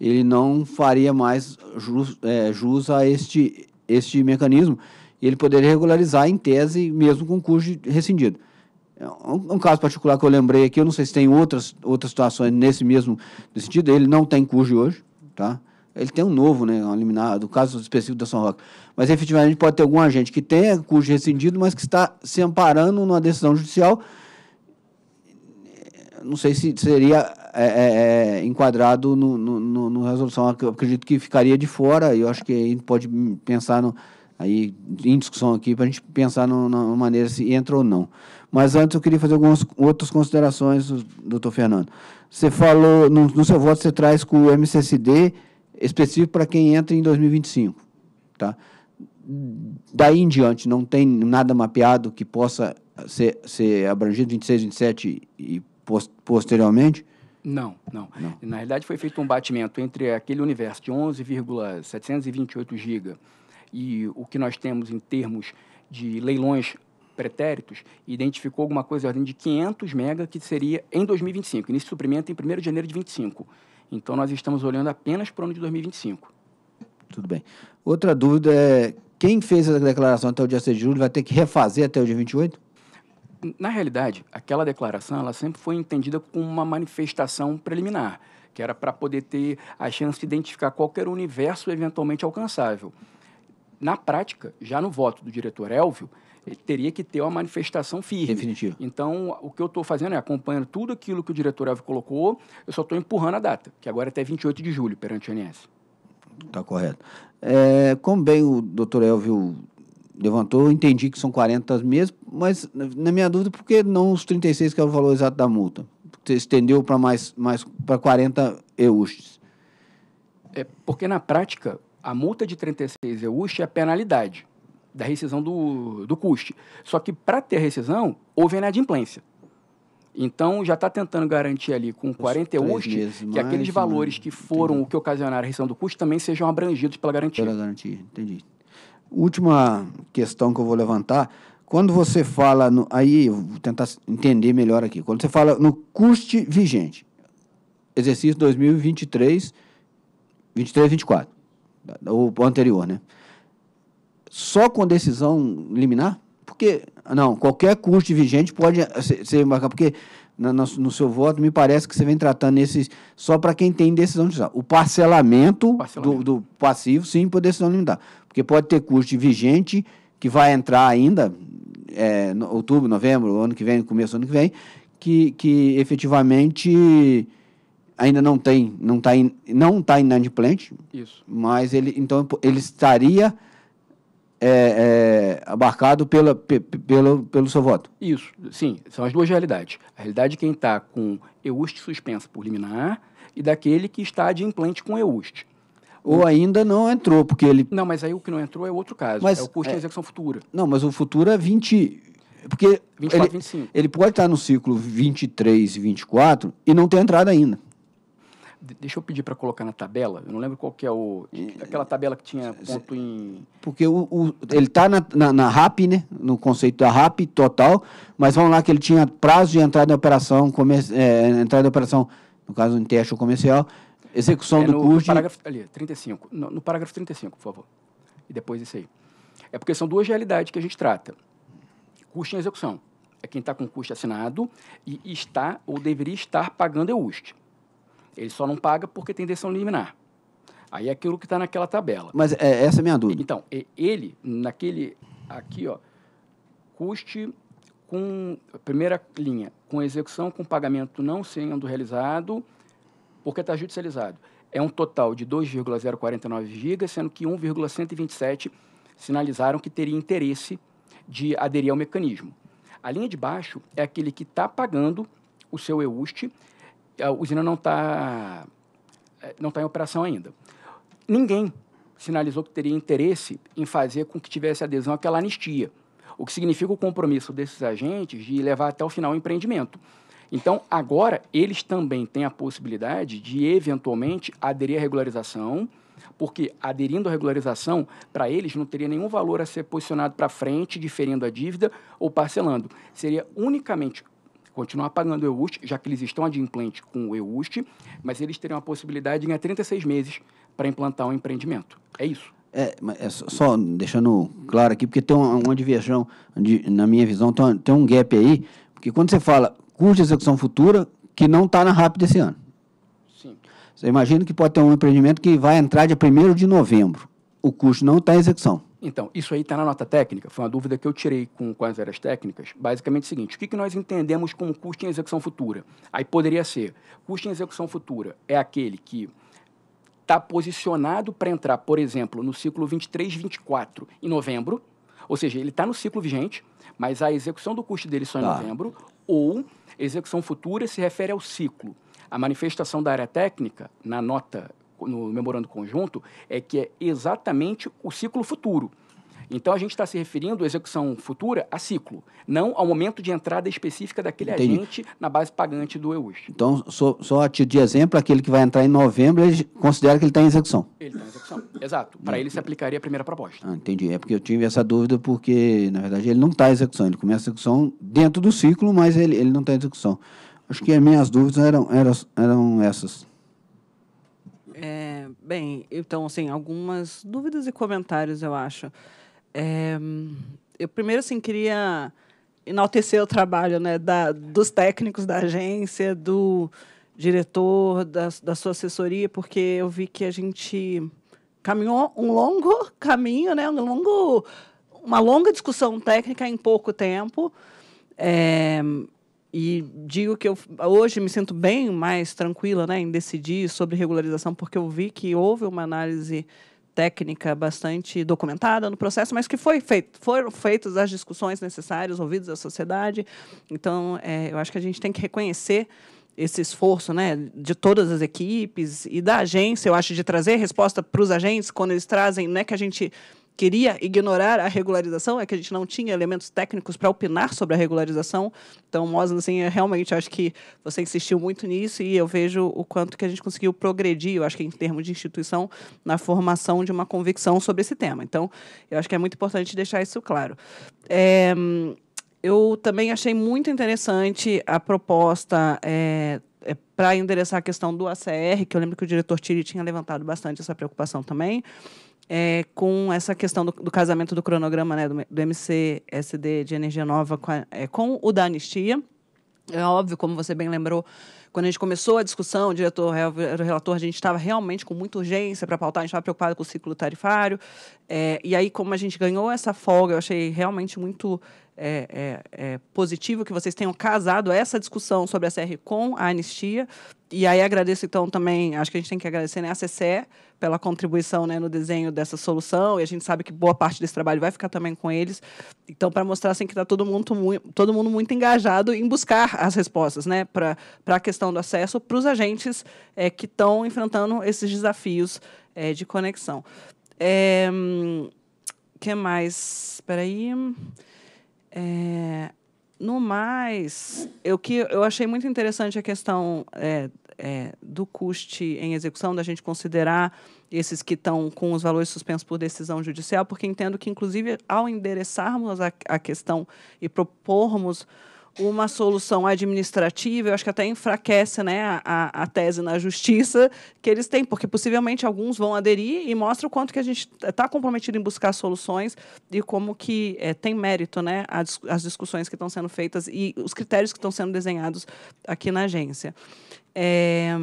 ele não faria mais jus, é, jus a este, este mecanismo e ele poderia regularizar em tese mesmo com o curso rescindido. É um, um, caso particular que eu lembrei aqui, eu não sei se tem outras, outras situações nesse mesmo sentido, ele não tem curso hoje, tá? Ele tem um novo, né, um liminar, do caso específico da São Roque. Mas, efetivamente, pode ter algum agente que tenha curso rescindido, mas que está se amparando numa decisão judicial. Não sei se seria é, é, é, enquadrado no, no, no resolução. Eu acredito que ficaria de fora e eu acho que a gente pode pensar no, aí em discussão aqui para a gente pensar na maneira se entra ou não. Mas antes eu queria fazer algumas outras considerações, doutor Fernando. Você falou, no, no seu voto você traz com o MCSD específico para quem entra em 2025. Tá? Daí em diante, não tem nada mapeado que possa ser, ser abrangido 26, 27 e posteriormente? Não, não, não, Na realidade, foi feito um batimento entre aquele universo de 11,728 GB e o que nós temos em termos de leilões pretéritos, identificou alguma coisa ordem de 500 mega que seria em 2025, início de suprimento em 1 de janeiro de 2025. Então, nós estamos olhando apenas para o ano de 2025. Tudo bem. Outra dúvida é, quem fez a declaração até o dia 6 de julho vai ter que refazer até o dia 28? na realidade, aquela declaração ela sempre foi entendida como uma manifestação preliminar, que era para poder ter a chance de identificar qualquer universo eventualmente alcançável. Na prática, já no voto do diretor Elvio, ele teria que ter uma manifestação firme. Definitivo. Então, o que eu estou fazendo é acompanhando tudo aquilo que o diretor Elvio colocou, eu só estou empurrando a data, que agora é até 28 de julho perante a ANS. Está correto. É, como bem o doutor Elvio levantou, eu entendi que são 40 meses, mas na minha dúvida, por que não os 36 que é o valor exato da multa? Você estendeu para mais, mais para 40 EUSTs. É porque na prática, a multa de 36 EUSTs é a penalidade da rescisão do, do custe. Só que para ter rescisão, houve inadimplência. Então, já está tentando garantir ali com 40 EUSTs que aqueles valores que foram entendi. o que ocasionaram a rescisão do custe também sejam abrangidos pela garantia. Pela garantia, entendi última questão que eu vou levantar, quando você fala, no, aí vou tentar entender melhor aqui, quando você fala no custe vigente, exercício 2023, 23, 24, o anterior, né? Só com decisão liminar? Porque, não, qualquer custe vigente pode eh, ser, ser marcado, porque no, no, seu voto, me parece que você vem tratando esses só para quem tem decisão usar O parcelamento, parcelamento. Do, do, passivo, sim, por decisão limitada. Porque pode ter custo vigente, que vai entrar ainda, é, no, outubro, novembro, ano que vem, começo do ano que vem, que, que efetivamente ainda não tem, não está in, não tá inadimplente, Isso. mas ele, então, ele estaria é, é, abarcado pela, pelo, pelo seu voto. Isso, sim, são as duas realidades. A realidade de é quem está com EUST suspensa por liminar e daquele que está de implante com EUST. Ou ainda não entrou, porque ele. Não, mas aí o que não entrou é outro caso. Mas, é o custo é... de execução futura. Não, mas o futuro é 20. Porque 24, ele, 25. ele pode estar tá no ciclo 23 e 24 e não ter entrado ainda. Deixa eu pedir para colocar na tabela. Eu não lembro qual que é o. Aquela tabela que tinha ponto em. Porque o, o ele está na, na, na, RAP, né? No conceito da RAP total, mas vamos lá que ele tinha prazo de entrada em operação, comer, é, entrada em operação, no caso, em teste comercial, execução é no, do custo. Parágrafo, ali, 35. No, no parágrafo 35, por favor. E depois isso aí. É porque são duas realidades que a gente trata: custo em execução é quem está com custo assinado e está ou deveria estar pagando EUST. É ele só não paga porque tem decisão liminar. Aí é aquilo que está naquela tabela. Mas é, essa é a minha dúvida. Então, ele, naquele aqui, ó, custe com, primeira linha, com execução com pagamento não sendo realizado, porque está judicializado. É um total de 2,049 GB, sendo que 1,127 sinalizaram que teria interesse de aderir ao mecanismo. A linha de baixo é aquele que está pagando o seu EUST a usina não está eh, não tá em operação ainda. Ninguém sinalizou que teria interesse em fazer com que tivesse adesão àquela anistia, o que significa o compromisso desses agentes de levar até o final o empreendimento. Então, agora, eles também têm a possibilidade de, eventualmente, aderir à regularização, porque aderindo à regularização, para eles não teria nenhum valor a ser posicionado para frente, diferindo a dívida ou parcelando. Seria unicamente continuar pagando o EUST, já que eles estão adimplentes com o EUST, mas eles terão a possibilidade de ganhar 36 meses para implantar um empreendimento. É isso. É, é só, só, deixando claro aqui, porque tem uma, uma diversão, de, na minha visão, tem, tem um gap aí, porque quando você fala custo de execução futura, que não está na RAP desse ano. Sim. Você imagina que pode ter um empreendimento que vai entrar dia 1 de novembro. O custo não está em execução. Então, isso aí está na nota técnica. Foi uma dúvida que eu tirei com, com as áreas técnicas. Basicamente é o seguinte: o que, que nós entendemos como custo em execução futura? Aí poderia ser: custo em execução futura é aquele que está posicionado para entrar, por exemplo, no ciclo 23-24 em novembro, ou seja, ele está no ciclo vigente, mas a execução do custo dele só em tá. novembro, ou execução futura se refere ao ciclo. A manifestação da área técnica, na nota no memorando conjunto é que é exatamente o ciclo futuro. Então, a gente está se referindo à execução futura a ciclo, não ao momento de entrada específica daquele Entendi. agente na base pagante do EUS. Então, só, só a título de exemplo, aquele que vai entrar em novembro, ele considera que ele está em execução. Ele está em execução, exato. Para ele se aplicaria a primeira proposta. Ah, entendi. É porque eu tive essa dúvida porque, na verdade, ele não está em execução. Ele começa a execução dentro do ciclo, mas ele, ele não está em execução. Acho que as minhas dúvidas eram, eram, eram essas. É, bem, então, assim, algumas dúvidas e comentários, eu acho. É, eu primeiro, assim, queria enaltecer o trabalho né, da, dos técnicos da agência, do diretor, da, da sua assessoria, porque eu vi que a gente caminhou um longo caminho, né, um longo, uma longa discussão técnica em pouco tempo. É, e digo que eu hoje me sinto bem mais tranquila né, em decidir sobre regularização, porque eu vi que houve uma análise técnica bastante documentada no processo, mas que foi feito, foram feitas as discussões necessárias, ouvidas à sociedade. Então, é, eu acho que a gente tem que reconhecer esse esforço né, de todas as equipes e da agência, eu acho, de trazer resposta para os agentes quando eles trazem, não é que a gente queria ignorar a regularização, é que a gente não tinha elementos técnicos para opinar sobre a regularização. Então, Moslem, assim, realmente acho que você insistiu muito nisso e eu vejo o quanto que a gente conseguiu progredir, eu acho que em termos de instituição, na formação de uma convicção sobre esse tema. Então, eu acho que é muito importante deixar isso claro. É, eu também achei muito interessante a proposta é, é, para endereçar a questão do ACR, que eu lembro que o diretor Tiri tinha levantado bastante essa preocupação também é, com essa questão do, do, casamento do cronograma né, do, do MCSD de Energia Nova com, a, é, com o da anistia. É óbvio, como você bem lembrou, quando a gente começou a discussão, o diretor, o relator, a gente estava realmente com muita urgência para pautar, a gente estava preocupado com o ciclo tarifário. É, e aí, como a gente ganhou essa folga, eu achei realmente muito é, é, é, positivo que vocês tenham casado essa discussão sobre a CR com a anistia. E aí agradeço, então, também, acho que a gente tem que agradecer né, a CCE pela contribuição né, no desenho dessa solução, e a gente sabe que boa parte desse trabalho vai ficar também com eles. Então, para mostrar assim, que está todo mundo, muito, todo mundo muito engajado em buscar as respostas né, para a questão do acesso para os agentes é, que estão enfrentando esses desafios é, de conexão. O é, hum, que mais? Espera aí. É, no mais, eu que eu achei muito interessante a questão é, é, do custe em execução, da gente considerar esses que estão com os valores suspensos por decisão judicial, porque entendo que, inclusive, ao endereçarmos a, a questão e propormos uma solução administrativa, eu acho que até enfraquece né, a, a tese na justiça que eles têm, porque possivelmente alguns vão aderir e mostra o quanto que a gente está comprometido em buscar soluções e como que é, tem mérito né, as, as discussões que estão sendo feitas e os critérios que estão sendo desenhados aqui na agência. É...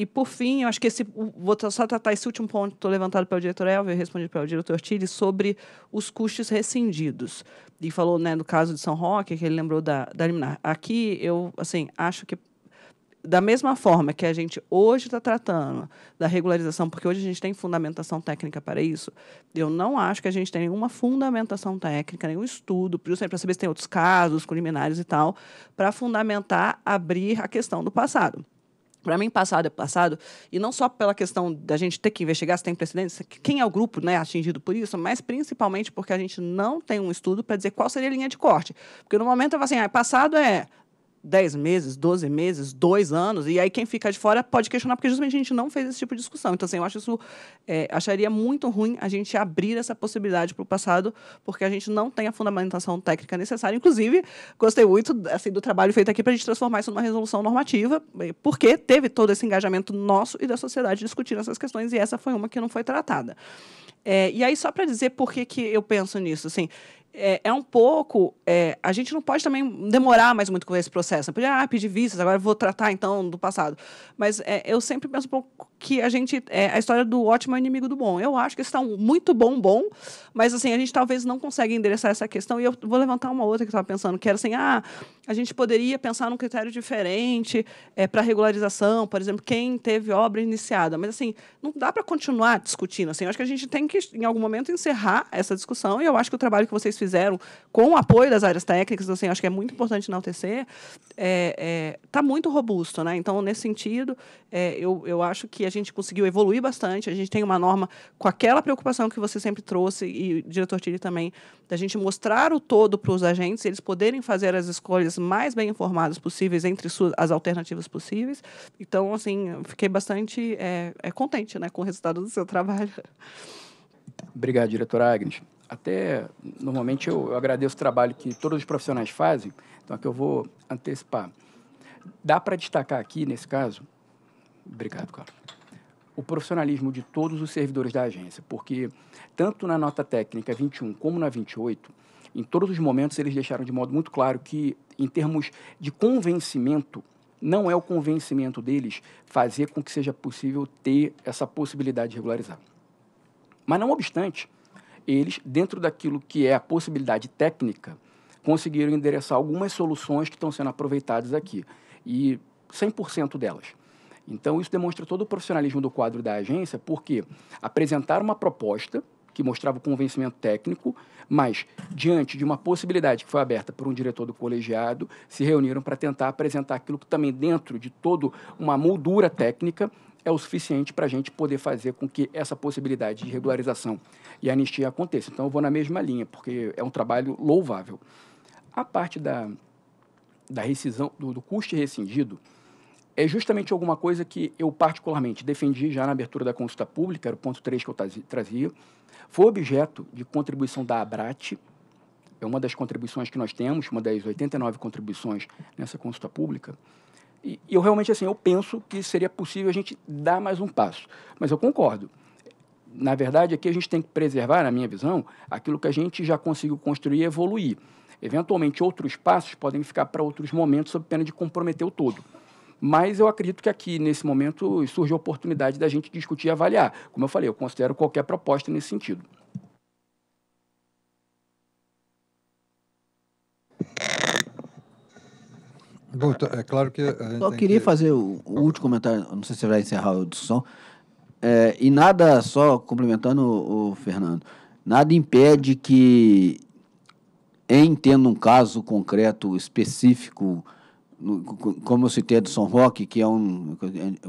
E, por fim, eu acho que esse. Vou só tratar esse último ponto levantado pelo diretor Elvio e respondido pelo diretor Tilly sobre os custos rescindidos. E falou, né, no caso de São Roque, que ele lembrou da, da liminar. Aqui, eu, assim, acho que da mesma forma que a gente hoje está tratando da regularização, porque hoje a gente tem fundamentação técnica para isso, eu não acho que a gente tem nenhuma fundamentação técnica, nenhum estudo, para saber se tem outros casos, culiminares e tal, para fundamentar abrir a questão do passado para mim, passado é passado, e não só pela questão da gente ter que investigar se tem precedência, quem é o grupo né, atingido por isso, mas principalmente porque a gente não tem um estudo para dizer qual seria a linha de corte. Porque no momento eu falo assim, ah, passado é 10 meses, 12 meses, 2 anos, e aí quem fica de fora pode questionar, porque justamente a gente não fez esse tipo de discussão. Então, assim, eu acho isso, é, acharia muito ruim a gente abrir essa possibilidade para o passado, porque a gente não tem a fundamentação técnica necessária. Inclusive, gostei muito assim, do trabalho feito aqui para a gente transformar isso numa resolução normativa, porque teve todo esse engajamento nosso e da sociedade discutindo essas questões, e essa foi uma que não foi tratada. É, e aí, só para dizer por que, que eu penso nisso, assim, é, é um pouco. É, a gente não pode também demorar mais muito com esse processo. Não pode, ah, pedir vistas, agora vou tratar então do passado. Mas é, eu sempre penso um pouco que a gente. É, a história do ótimo é inimigo do bom. Eu acho que está um muito bom, bom, mas assim, a gente talvez não consiga endereçar essa questão. E eu vou levantar uma outra que eu estava pensando, que era assim: ah, a gente poderia pensar num critério diferente é, para regularização, por exemplo, quem teve obra iniciada. Mas assim, não dá para continuar discutindo. Assim, eu acho que a gente tem que, em algum momento, encerrar essa discussão. E eu acho que o trabalho que vocês fizeram fizeram com o apoio das áreas técnicas, assim, acho que é muito importante enaltecer, está é, é, tá muito robusto. Né? Então, nesse sentido, é, eu, eu acho que a gente conseguiu evoluir bastante, a gente tem uma norma com aquela preocupação que você sempre trouxe, e o diretor Tiri também, da gente mostrar o todo para os agentes, eles poderem fazer as escolhas mais bem informadas possíveis entre suas, as alternativas possíveis. Então, assim, fiquei bastante é, é, contente né, com o resultado do seu trabalho. Obrigado, Diretor Agnes até normalmente eu, eu, agradeço o trabalho que todos os profissionais fazem, então aqui eu vou antecipar. Dá para destacar aqui, nesse caso, obrigado, Carlos, o profissionalismo de todos os servidores da agência, porque tanto na nota técnica 21 como na 28, em todos os momentos eles deixaram de modo muito claro que, em termos de convencimento, não é o convencimento deles fazer com que seja possível ter essa possibilidade de regularizar. Mas não obstante, eles, dentro daquilo que é a possibilidade técnica, conseguiram endereçar algumas soluções que estão sendo aproveitadas aqui. E 100% delas. Então, isso demonstra todo o profissionalismo do quadro da agência, porque apresentaram uma proposta que mostrava o convencimento técnico, mas, diante de uma possibilidade que foi aberta por um diretor do colegiado, se reuniram para tentar apresentar aquilo que também, dentro de toda uma moldura técnica, é o suficiente para a gente poder fazer com que essa possibilidade de regularização e anistia aconteça. Então, eu vou na mesma linha, porque é um trabalho louvável. A parte da, da rescisão, do, do custo rescindido, é justamente alguma coisa que eu particularmente defendi já na abertura da consulta pública, era o ponto 3 que eu trazia, foi objeto de contribuição da ABRAT, é uma das contribuições que nós temos, uma das 89 contribuições nessa consulta pública, e, e eu realmente, assim, eu penso que seria possível a gente dar mais um passo. Mas eu concordo. Na verdade, aqui a gente tem que preservar, na minha visão, aquilo que a gente já conseguiu construir e evoluir. Eventualmente, outros passos podem ficar para outros momentos, sob pena de comprometer o todo. Mas eu acredito que aqui, nesse momento, surge a oportunidade da gente discutir e avaliar. Como eu falei, eu considero qualquer proposta nesse sentido. Bom, então, é claro que. É, só queria que... fazer o, o, último comentário, não sei se vai encerrar a discussão. É, e nada, só complementando o, o Fernando, nada impede que, em tendo um caso concreto específico, como eu citei do São Roque, que é um.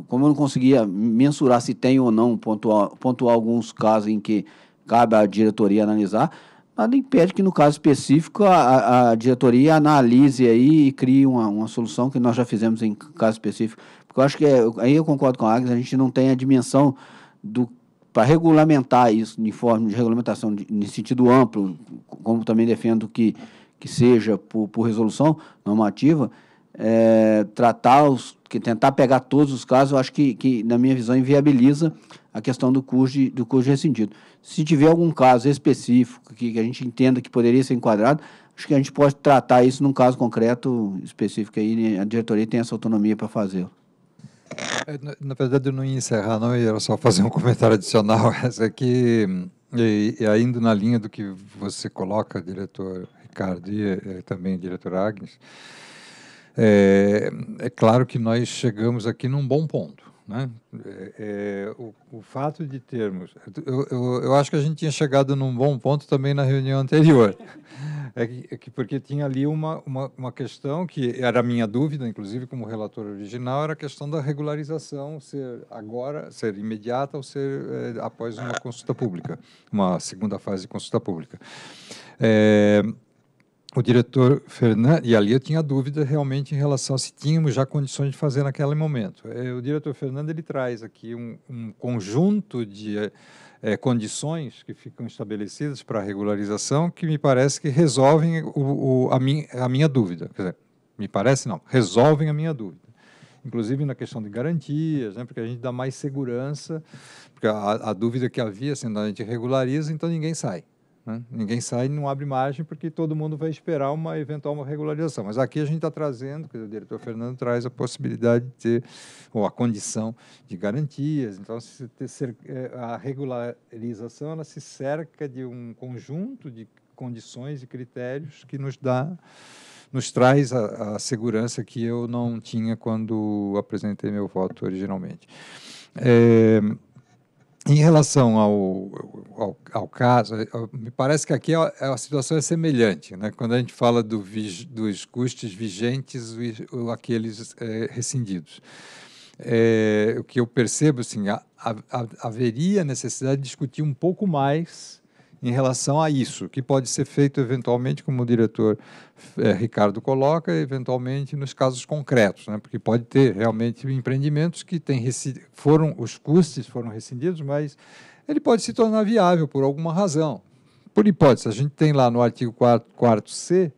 Como eu não conseguia mensurar se tem ou não, pontuar, pontuar alguns casos em que cabe à diretoria analisar, nada impede que, no caso específico, a, a diretoria analise aí e crie uma, uma solução que nós já fizemos em caso específico. Porque eu acho que, é, aí eu concordo com a Agnes, a gente não tem a dimensão do para regulamentar isso em forma de regulamentação de, em sentido amplo, como também defendo que, que seja por, por resolução normativa, é, tratar os que tentar pegar todos os casos, eu acho que, que na minha visão inviabiliza a questão do curso de, do curso rescindido. Se tiver algum caso específico que, que, a gente entenda que poderia ser enquadrado, acho que a gente pode tratar isso num caso concreto específico aí, né? a diretoria tem essa autonomia para fazê-lo. É, na, na verdade, eu não ia encerrar, não, eu ia só fazer um [LAUGHS] comentário adicional. Essa aqui, e, e ainda na linha do que você coloca, diretor Ricardo, e, e também diretor Agnes, é, é claro que nós chegamos aqui num bom ponto. Né? É, é, o, o, fato de termos. Eu, eu, eu, acho que a gente tinha chegado num bom ponto também na reunião anterior. É que, é que porque tinha ali uma, uma, uma, questão que era a minha dúvida, inclusive como relator original, era a questão da regularização ser agora, ser imediata ou ser é, após uma consulta pública, uma segunda fase de consulta pública. É, o diretor Fernando e ali eu tinha dúvida realmente em relação a se tínhamos já condições de fazer naquele momento. É, o diretor Fernando ele traz aqui um, um conjunto de é, condições que ficam estabelecidas para a regularização que me parece que resolvem o, o, a, minha, a minha dúvida. Quer dizer, me parece não, resolvem a minha dúvida inclusive na questão de garantias, né? porque a gente dá mais segurança, porque a, a dúvida que havia, sendo assim, a gente regulariza, então ninguém sai. Né? Ninguém sai e não abre margem porque todo mundo vai esperar uma eventual uma regularização. Mas aqui a gente está trazendo, o diretor Fernando traz a possibilidade de ter, ou a condição de garantias. Então, se ter, é, a regularização ela se cerca de um conjunto de condições e critérios que nos dá nos traz a, a segurança que eu não tinha quando apresentei meu voto originalmente. É, em relação ao, ao, ao, caso, me parece que aqui a, a, situação é semelhante. Né? Quando a gente fala do, dos custos vigentes ou aqueles é, rescindidos. É, o que eu percebo, assim, a, a, haveria necessidade de discutir um pouco mais em relação a isso, que pode ser feito eventualmente, como o diretor eh, Ricardo coloca, eventualmente nos casos concretos, né? porque pode ter realmente empreendimentos que foram os custos foram rescindidos, mas ele pode se tornar viável por alguma razão. Por hipótese, a gente tem lá no artigo 4, 4C,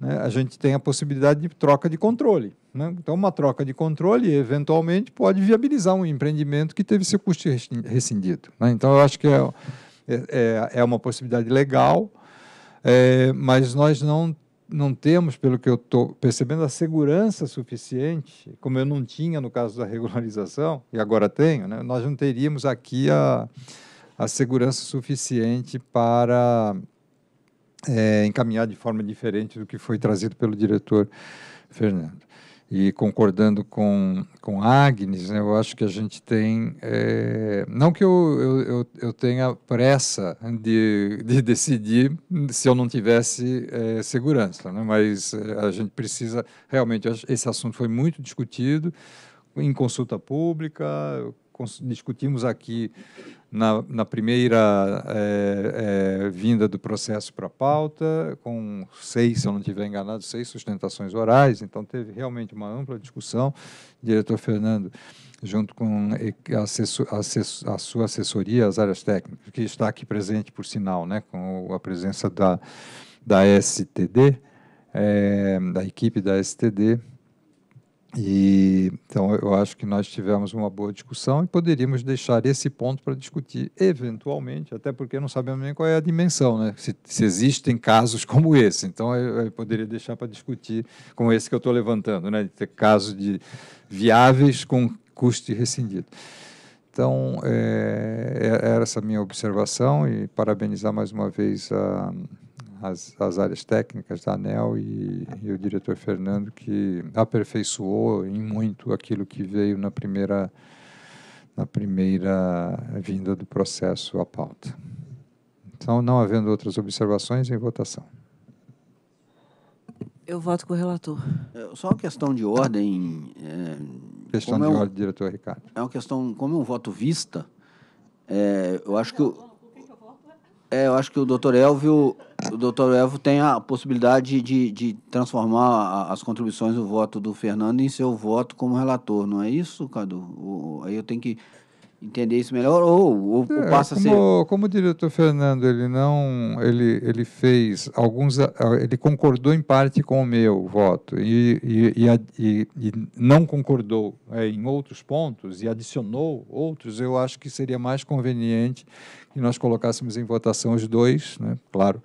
né, a gente tem a possibilidade de troca de controle. Né? Então, uma troca de controle, eventualmente, pode viabilizar um empreendimento que teve seu custo rescindido. Né? Então, eu acho que é é, é, é uma possibilidade legal, é, mas nós não, não temos, pelo que eu estou percebendo, a segurança suficiente, como eu não tinha no caso da regularização, e agora tenho, né, nós não teríamos aqui a, a segurança suficiente para é, encaminhar de forma diferente do que foi trazido pelo diretor Fernando e concordando com, com Agnes, né, eu acho que a gente tem. É, não que eu, eu, eu, eu, tenha pressa de, de decidir se eu não tivesse é, segurança, né, mas é, a gente precisa. Realmente, esse assunto foi muito discutido em consulta pública, discutimos aqui na, na primeira é, é, vinda do processo para a pauta, com seis, se eu não estiver enganado, seis sustentações orais, então teve realmente uma ampla discussão. O diretor Fernando, junto com a, assessor, a, a sua assessoria, as áreas técnicas, que está aqui presente, por sinal, né, com a presença da, da STD, é, eh, da equipe da STD, e então eu acho que nós tivemos uma boa discussão e poderíamos deixar esse ponto para discutir eventualmente, até porque não sabemos nem qual é a dimensão, né? Se, se existem casos [LAUGHS] como esse. Então eu, eu poderia deixar para discutir como esse que eu estou levantando, né? De ter casos de viáveis com custo rescindido. Então, é, é, era essa minha observação e parabenizar mais uma vez a, as, as áreas técnicas da ANEL e, e o diretor Fernando, que aperfeiçoou em muito aquilo que veio na primeira, na primeira vinda do processo à pauta. Então, não havendo outras observações, em votação. Eu voto com o relator. É, só uma questão de ordem. É, questão é de é um, ordem, diretor Ricardo. É uma questão, como é um voto vista, é, eu acho que. Eu, é, eu acho que o Dr. Elvio, o Dr. Elvio tem a possibilidade de, de transformar as contribuições do voto do Fernando em seu voto como relator, não é isso, Cadu? aí eu tenho que entender isso melhor ou, ou, é, ou passa como, a ser como o diretor Fernando ele não ele, ele fez alguns ele concordou em parte com o meu voto e, e, e, e não concordou é, em outros pontos e adicionou outros eu acho que seria mais conveniente e nós colocássemos em votação os dois, né? claro,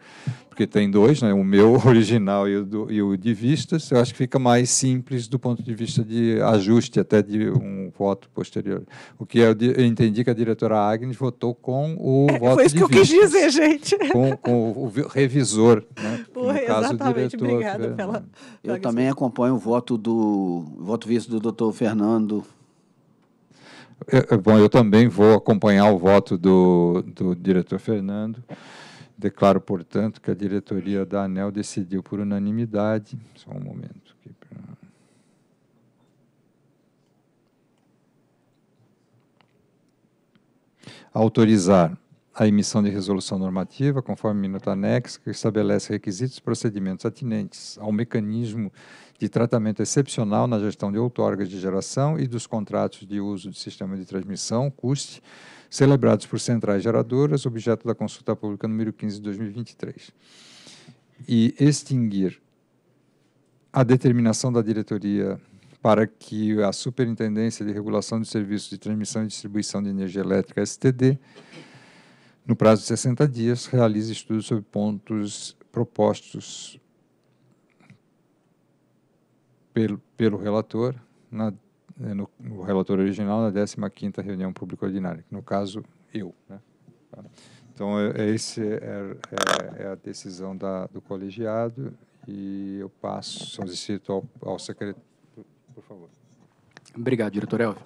porque tem dois, né? o meu [LAUGHS] original e o, do, e o de vistas, eu acho que fica mais simples do ponto de vista de ajuste até de um voto posterior. O que eu, eu entendi que a diretora Agnes votou com o é, voto de vistas. Foi isso que eu quis dizer, gente. Com, com o, o, revisor, né? Porra, [LAUGHS] caso, exatamente, diretor, obrigada pela... Eu também acompanho o voto do voto visto do doutor Fernando bom, eu também vou acompanhar o voto do, do diretor Fernando. Declaro, portanto, que a diretoria da ANEL decidiu por unanimidade. Só um momento aqui. autorizar a emissão de resolução normativa, conforme minuto anexo, que estabelece requisitos e procedimentos atinentes ao mecanismo de tratamento excepcional na gestão de outorgas de geração e dos contratos de uso de sistema de transmissão, CUST, celebrados por centrais geradoras, objeto da consulta pública número 15 de 2023. E extinguir a determinação da diretoria para que a Superintendência de Regulação de Serviços de Transmissão e Distribuição de Energia Elétrica, STD, no prazo de 60 dias, realize estudos sobre pontos propostos pelo, pelo relator na, né, no, no relator original na 15ª reunião pública ordinária, no caso, eu. Né? Então, é, é, esse é, é, é, a decisão da, do colegiado e eu passo, solicito ao, ao secretário, por, por favor. Obrigado, diretor Elvio.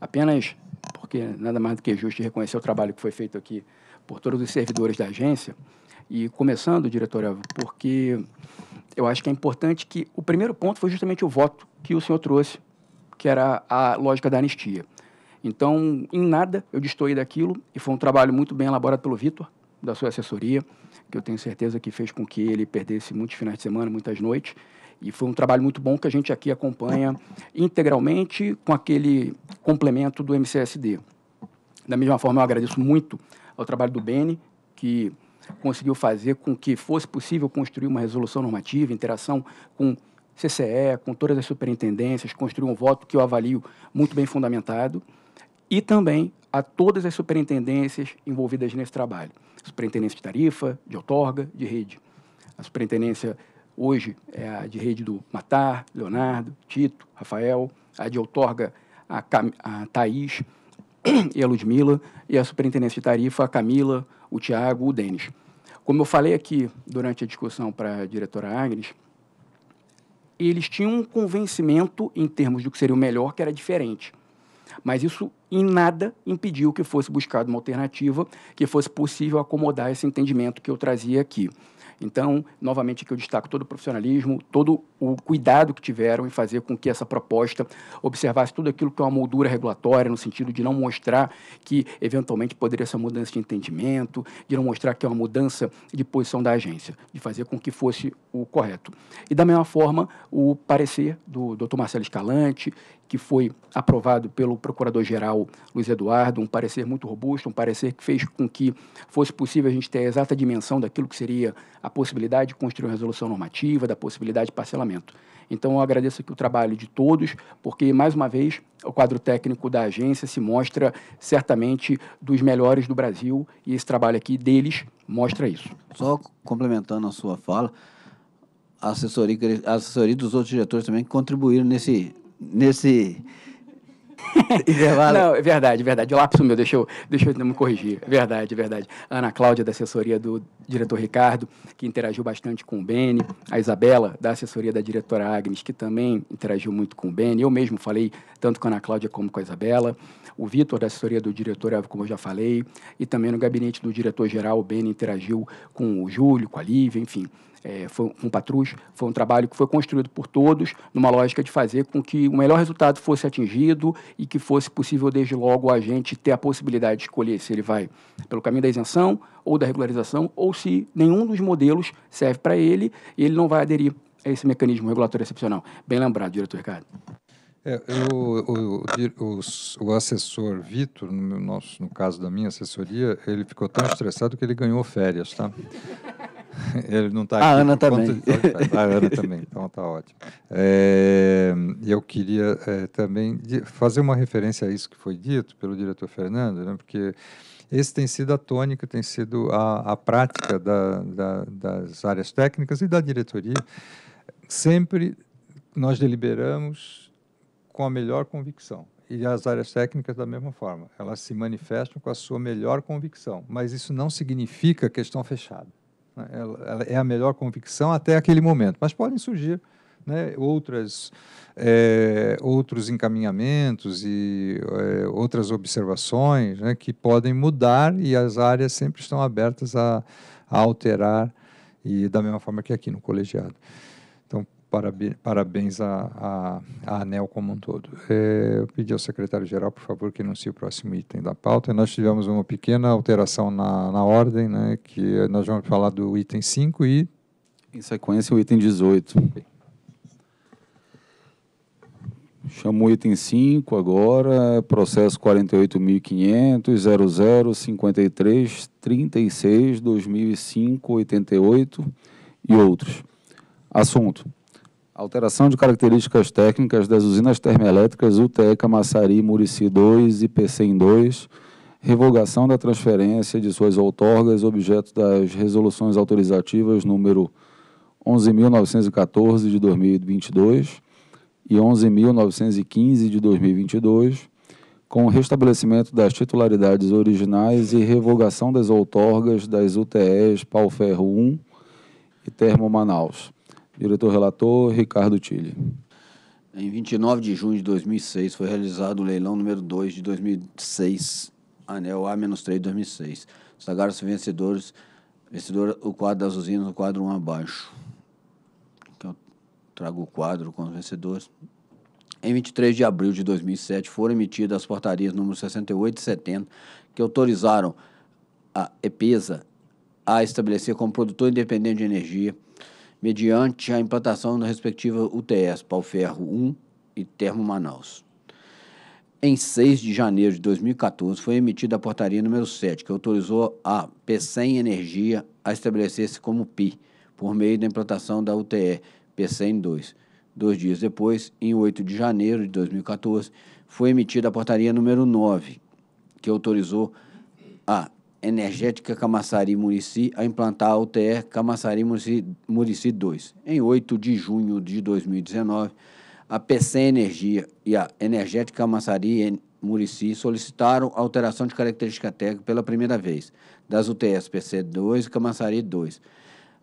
Apenas porque nada mais do que justo reconhecer o trabalho que foi feito aqui por todos os servidores da agência, e começando, diretora, porque eu acho que é importante que o primeiro ponto foi justamente o voto que o senhor trouxe, que era a lógica da anistia. Então, em nada eu destoei daquilo e foi um trabalho muito bem elaborado pelo Vitor, da sua assessoria, que eu tenho certeza que fez com que ele perdesse muitos finais de semana, muitas noites. E foi um trabalho muito bom que a gente aqui acompanha integralmente com aquele complemento do MCSD. Da mesma forma, eu agradeço muito ao trabalho do Beni, que conseguiu fazer com que fosse possível construir uma resolução normativa, interação com CCE, com todas as superintendências, construir um voto que eu avalio muito bem fundamentado, e também a todas as superintendências envolvidas nesse trabalho. Superintendência de tarifa, de outorga, de rede. A superintendência hoje é a de rede do Matar, Leonardo, Tito, Rafael, a de outorga, a, Cam a Thaís [CLEARS THROAT] e a Ludmilla, e a superintendência de tarifa, a Camila, o Tiago, o Denis. Como eu falei aqui durante a discussão para a diretora Agnes, eles tinham um convencimento em termos do que seria o melhor, que era diferente. Mas isso em nada impediu que fosse buscada uma alternativa que fosse possível acomodar esse entendimento que eu trazia aqui. Então, novamente, aqui eu destaco todo o profissionalismo, todo o cuidado que tiveram em fazer com que essa proposta observasse tudo aquilo que é uma moldura regulatória, no sentido de não mostrar que, eventualmente, poderia ser uma mudança de entendimento, de não mostrar que é uma mudança de posição da agência, de fazer com que fosse o correto. E, da mesma forma, o parecer do Dr. Marcelo Escalante que foi aprovado pelo Procurador-Geral Luiz Eduardo, um parecer muito robusto, um parecer que fez com que fosse possível a gente ter a exata dimensão daquilo que seria a possibilidade de construir uma resolução normativa, da possibilidade de parcelamento. Então, eu agradeço aqui o trabalho de todos, porque, mais uma vez, o quadro técnico da agência se mostra certamente dos melhores do Brasil e esse trabalho aqui deles mostra isso. Só complementando a sua fala, a assessoria, a assessoria dos outros diretores também contribuíram nesse nesse [LAUGHS] Não, é verdade, é verdade. O lápis meu, deixa eu, deixa eu me corrigir. É verdade, é verdade. Ana Cláudia, da assessoria do diretor Ricardo, que interagiu bastante com o Beni. A Isabela, da assessoria da diretora Agnes, que também interagiu muito com o Beni. Eu mesmo falei tanto com a Ana Cláudia como com a Isabela. O Vitor, da assessoria do diretor, é, como eu já falei. E também no gabinete do diretor-geral, o Beni interagiu com o Júlio, com a Lívia, enfim é, foi um patrus, foi um trabalho que foi construído por todos numa lógica de fazer com que o melhor resultado fosse atingido e que fosse possível desde logo a gente ter a possibilidade de escolher se ele vai pelo caminho da isenção ou da regularização ou se nenhum dos modelos serve para ele e ele não vai aderir a esse mecanismo regulatório excepcional. Bem lembrado, diretor Ricardo. É, eu, o, o, o, assessor Vitor, no, no caso da minha assessoria, ele ficou tão estressado que ele ganhou férias, tá? [LAUGHS] Ele não está aqui. A Ana também. De... A Ana também, [LAUGHS] então está ótimo. É, eu queria é, também fazer uma referência a isso que foi dito pelo diretor Fernando, né, porque esse tem sido a tônica, tem sido a, a prática da, da, das áreas técnicas e da diretoria. Sempre nós deliberamos com a melhor convicção e as áreas técnicas da mesma forma. Elas se manifestam com a sua melhor convicção, mas isso não significa questão fechada. Né? Ela, ela é a melhor convicção até aquele momento, mas podem surgir né, outras, é, outros encaminhamentos e é, outras observações né, que podem mudar e as áreas sempre estão abertas a, a alterar, e da mesma forma que aqui no colegiado parabéns à, ANEL como um todo. É, eu pedi ao secretário-geral, por favor, que anuncie o próximo item da pauta. E nós tivemos uma pequena alteração na, na ordem, né, que nós vamos falar do item 5 e... Em sequência, o item 18. Chamo o item 5 agora, processo 48.500.0053.36.2005.88 e outros. Assunto: Alteração de características técnicas das usinas termoelétricas UTE Camaçari Murici 2 e PCM 2. Revogação da transferência de suas outorgas, objeto das resoluções autorizativas número 11.914 de 2022 e 11.915 de 2022, com o restabelecimento das titularidades originais e revogação das outorgas das UTEs Pau Ferro 1 e Termo Manaus. Diretor relator, Ricardo Tille. Em 29 de junho de 2006 foi realizado o leilão número 2 de 2006, anel A-3 de 2006. Sagaram-se vencedores, vencedor o quadro das usinas, o quadro 1 um abaixo. Então, eu trago o quadro com os vencedores. Em 23 de abril de 2007 foram emitidas as portarias número 68 e 70 que autorizaram a EPESA a estabelecer como produtor independente de energia mediante a implantação da respectiva UTS Palferro 1 e Termo Manaus. Em 6 de janeiro de 2014, foi emitida a portaria número 7, que autorizou a PCEM Energia a estabelecer-se como PI, por meio da implantação da UTE PCEM 2. Dois dias depois, em 8 de janeiro de 2014, foi emitida a portaria número 9, que autorizou a Energética Camaçari Murici a implantar a UTR Camaçari Murici, Murici 2. Em 8 de junho de 2019, a PC Energia e a Energética Camaçari Murici solicitaram alteração de característica técnica pela primeira vez das UTS PC2 e Camaçari 2.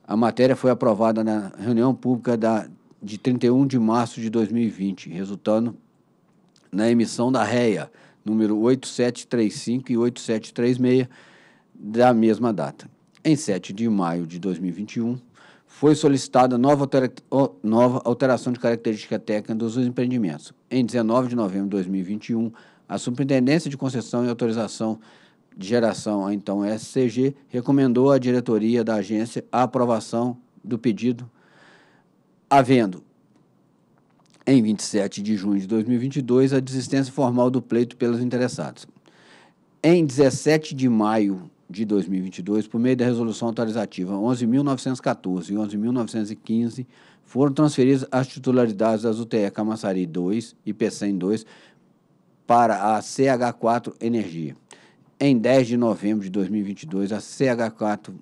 A matéria foi aprovada na reunião pública da, de 31 de março de 2020, resultando na emissão da REA número 8735 e 8736 da mesma data. Em 7 de maio de 2021, foi solicitada nova, nova alteração de característica técnica dos empreendimentos. Em 19 de novembro de 2021, a Superintendência de Concessão e Autorização de Geração, a então SCG, recomendou à diretoria da agência a aprovação do pedido, havendo, em 27 de junho de 2022, a desistência formal do pleito pelos interessados. Em 17 de maio de 2022, por meio da Resolução Autorizativa 11.914 e 11.915, foram transferidas as titularidades das UTE Camassari 2 e PCem 2 para a CH4 Energia. Em 10 de novembro de 2022, a CH4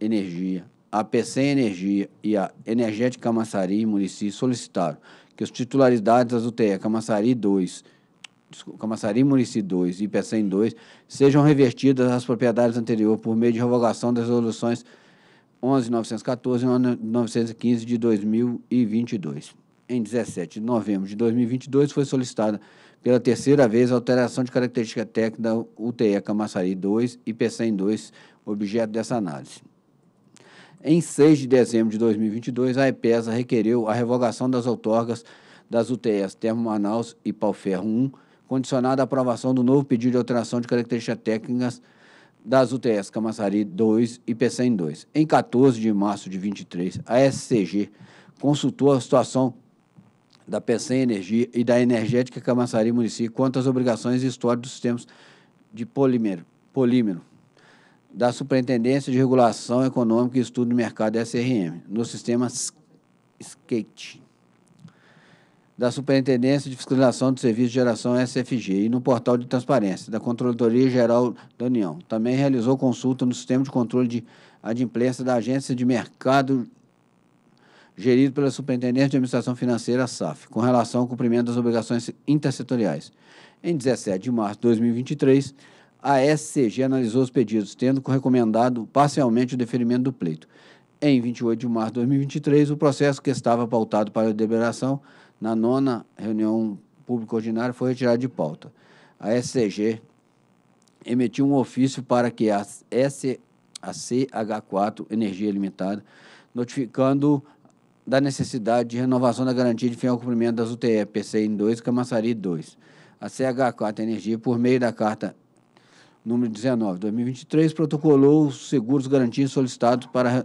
Energia, a PCem Energia e a Energética Camaçari Município solicitaram que as titularidades das UTE Camassari 2 Camaçari Munici 2 e Ipecém 2 sejam revertidas às propriedades anteriores por meio de revogação das resoluções 11.914 e 915 de 2022. Em 17 de novembro de 2022, foi solicitada pela terceira vez a alteração de característica técnica da UTE Camaçari 2 e PCM 2, objeto dessa análise. Em 6 de dezembro de 2022, a EPESA requereu a revogação das outorgas das UTEs Termo Manaus e Ferro 1, condicionado à aprovação do novo pedido de alteração de características técnicas das UTS Camassari 2 e PCM 2. Em 14 de março de 23, a SCG consultou a situação da PCM Energia e da Energética Camassari Município quanto às obrigações e dos sistemas de polímero, polímero da Superintendência de Regulação Econômica e Estudo do Mercado SRM, no sistema SCATE da Superintendência de Fiscalização do Serviço de Geração SFG e no portal de transparência da Controladoria Geral da União. Também realizou consulta no sistema de controle de adimplência da Agência de Mercado gerido pela Superintendência de Administração Financeira, SAF, com relação ao cumprimento das obrigações intersetoriais. Em 17 de março de 2023, a SCG analisou os pedidos, tendo recomendado parcialmente o deferimento do pleito. Em 28 de março de 2023, o processo que estava pautado para a deliberação na nona reunião pública ordinária foi retirada de pauta. A SCG emitiu um ofício para que a, S, a CH4 Energia Limitada, notificando da necessidade de renovação da garantia de fiel cumprimento das UTE PCI 2 e Camaçari 2. A CH4 Energia, por meio da carta número 19, 2023, protocolou os seguros garantidos solicitados para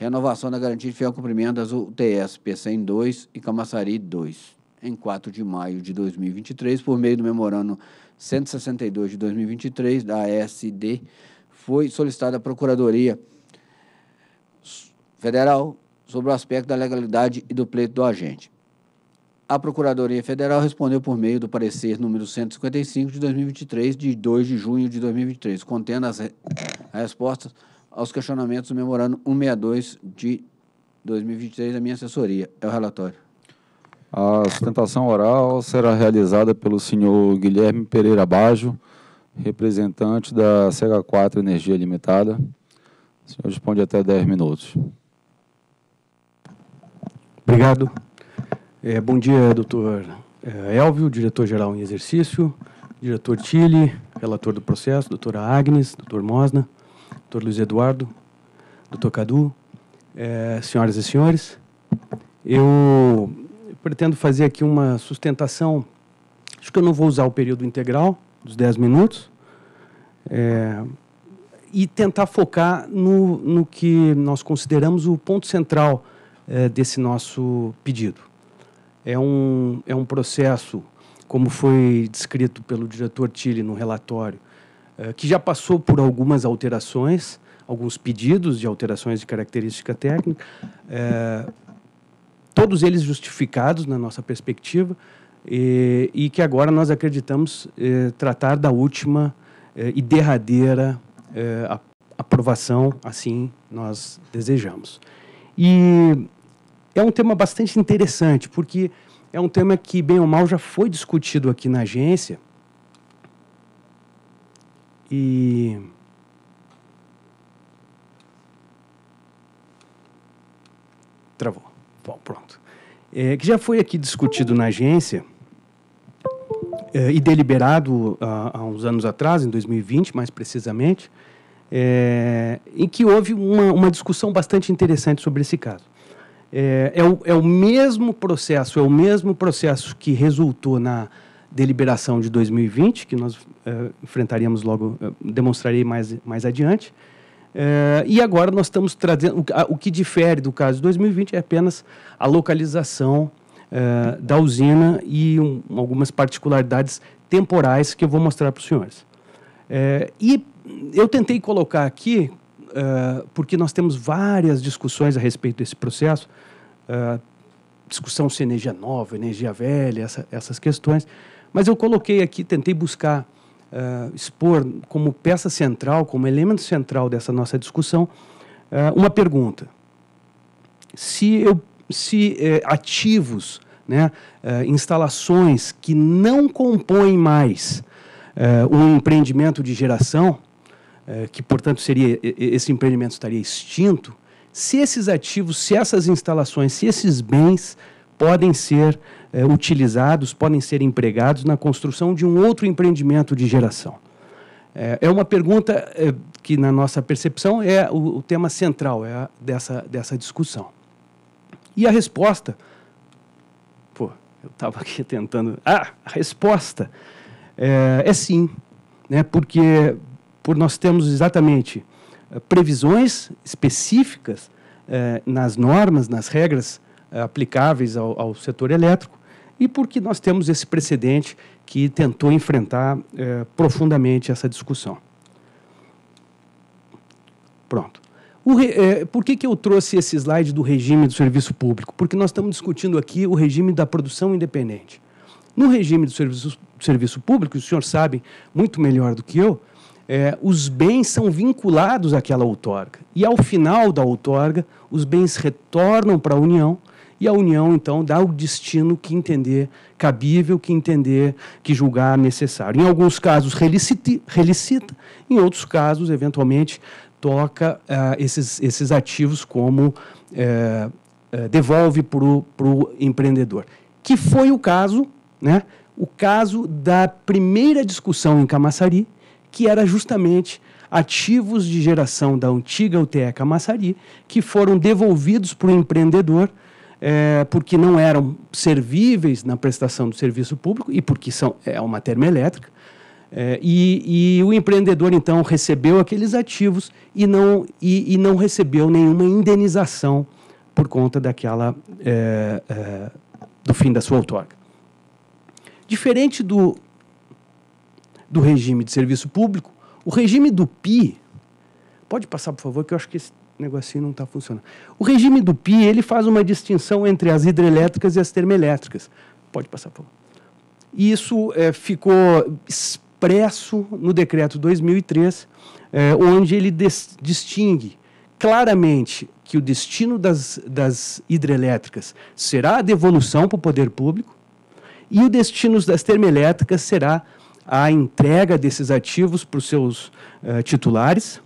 Renovação da garantia de fiel cumprimento das UTS P102 e Camaçari 2, em 4 de maio de 2023, por meio do memorando 162 de 2023 da ASD, foi solicitada à Procuradoria Federal sobre o aspecto da legalidade e do pleito do agente. A Procuradoria Federal respondeu por meio do parecer número 155 de 2023, de 2 de junho de 2023, contendo as re respostas aos questionamentos do memorando 162 de 2023 da minha assessoria. É o relatório. A sustentação oral será realizada pelo senhor Guilherme Pereira Bajo, representante da CH4 Energia Limitada. O senhor responde até 10 minutos. Obrigado. É, bom dia, doutor é, Elvio, diretor-geral em exercício, diretor Tille, relator do processo, doutora Agnes, doutor Mosna. Dr. Luiz Eduardo, Dr. Cadu, é, senhoras e senhores. Eu pretendo fazer aqui uma sustentação. Acho que eu não vou usar o período integral dos 10 minutos. É, e tentar focar no, no que nós consideramos o ponto central é, desse nosso pedido. É um, é um processo, como foi descrito pelo diretor Tilly no relatório, eh, que já passou por algumas alterações, alguns pedidos de alterações de característica técnica, é, todos eles justificados na nossa perspectiva, e, e que agora nós acreditamos é, tratar da última é, e derradeira aprovação, assim nós desejamos. E é um tema bastante interessante, porque é um tema que, bem ou mal, já foi discutido aqui na agência e travou. Bom, pronto. É, que já foi aqui discutido na agência é, e deliberado há, há, uns anos atrás, em 2020 mais precisamente, é, em que houve uma, uma, discussão bastante interessante sobre esse caso. É, é o, é o mesmo processo, é o mesmo processo que resultou na, deliberação de 2020, que nós é, enfrentaríamos logo, eh, demonstrarei mais, mais adiante. É, e agora nós estamos trazendo. O, que difere do caso de 2020 é apenas a localização é, da usina e um, algumas particularidades temporais que eu vou mostrar para os senhores. e eu tentei colocar aqui, porque nós temos várias discussões a respeito desse processo discussão se energia nova, energia velha, essa, essas questões. Mas eu coloquei aqui, tentei buscar uh, expor como peça central, como elemento central dessa nossa discussão, uh, uma pergunta. Se, eu, se eh, ativos, né, uh, instalações que não compõem mais um empreendimento de geração, eh, que portanto seria esse empreendimento estaria extinto, se esses ativos, se essas instalações, se esses bens podem ser é, utilizados, podem ser empregados na construção de um outro empreendimento de geração? É, é uma pergunta é, que, na nossa percepção, é o, o tema central é a, dessa, dessa discussão. E a resposta. Pô, eu estava aqui tentando. Ah, a resposta é, sim, né? porque por nós temos exatamente previsões específicas eh, nas normas, nas regras eh, aplicáveis ao, ao, setor elétrico, e porque nós temos esse precedente que tentou enfrentar eh, profundamente essa discussão. Pronto. Re, eh, por que, que eu trouxe esse slide do regime do serviço público? Porque nós estamos discutindo aqui o regime da produção independente. No regime do serviço, serviço público, o senhor sabe muito melhor do que eu, eh, os bens são vinculados àquela outorga. E ao final da outorga, os bens retornam para a União e a União, então, dá o destino que entender cabível, que entender, que julgar necessário. Em alguns casos, relicita, relicita em outros casos, eventualmente, toca uh, esses, esses ativos como uh, uh, devolve para o empreendedor. Que foi o caso, né? o caso da primeira discussão em Camaçari, que era justamente ativos de geração da antiga UTE Camaçari, que foram devolvidos para o empreendedor é, porque não eram servíveis na prestação do serviço público e porque são, é uma termoelétrica. É, e, e, o empreendedor, então, recebeu aqueles ativos e não, e, e não recebeu nenhuma indenização por conta daquela é, é, do fim da sua outorga. Diferente do, do regime de serviço público, o regime do PI, pode passar, por favor, que eu acho que esse o negocinho não está funcionando. O regime do PI, ele faz uma distinção entre as hidrelétricas e as termoelétricas. Pode passar, por favor. Isso é, ficou expresso no decreto 2003, é, onde ele distingue claramente que o destino das, das hidrelétricas será a devolução para o poder público e o destino das termoelétricas será a entrega desses ativos para os seus uh, titulares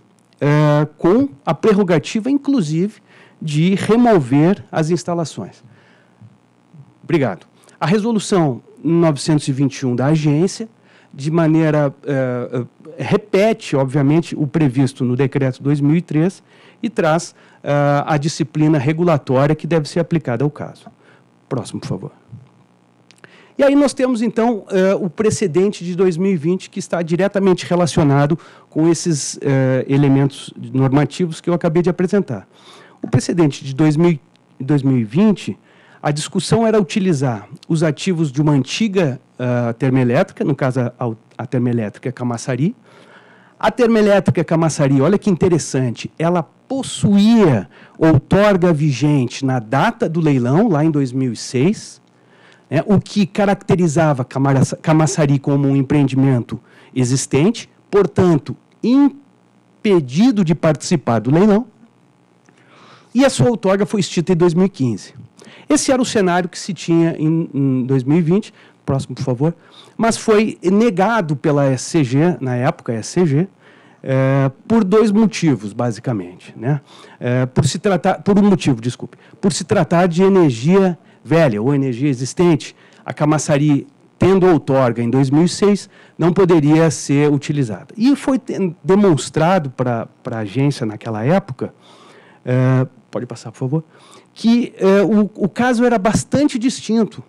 é, com a prerrogativa, inclusive, de remover as instalações. Obrigado. A resolução 921 da agência, de maneira. É, é, repete, obviamente, o previsto no decreto 2003 e traz é, a disciplina regulatória que deve ser aplicada ao caso. Próximo, por favor. E aí nós temos, então, eh, o precedente de 2020, que está diretamente relacionado com esses eh, elementos normativos que eu acabei de apresentar. O precedente de 2020, a discussão era utilizar os ativos de uma antiga ah, termoelétrica, no caso a, termoelétrica Camaçari. A termoelétrica Camaçari, olha que interessante, ela possuía outorga vigente na data do leilão, lá em 2006, é, o que caracterizava Camaçari como um empreendimento existente, portanto, impedido de participar do leilão, e a sua outorga foi extinta em 2015. Esse era o cenário que se tinha em, em 2020, próximo, por favor, mas foi negado pela SCG, na época, SCG, é, eh, por dois motivos, basicamente. Né? É, por, se tratar, por um motivo, desculpe, por se tratar de energia velha ou energia existente, a Camaçari, tendo outorga em 2006, não poderia ser utilizada. E foi demonstrado para a agência naquela época, é, pode passar, por favor, que é, o, o caso era bastante distinto.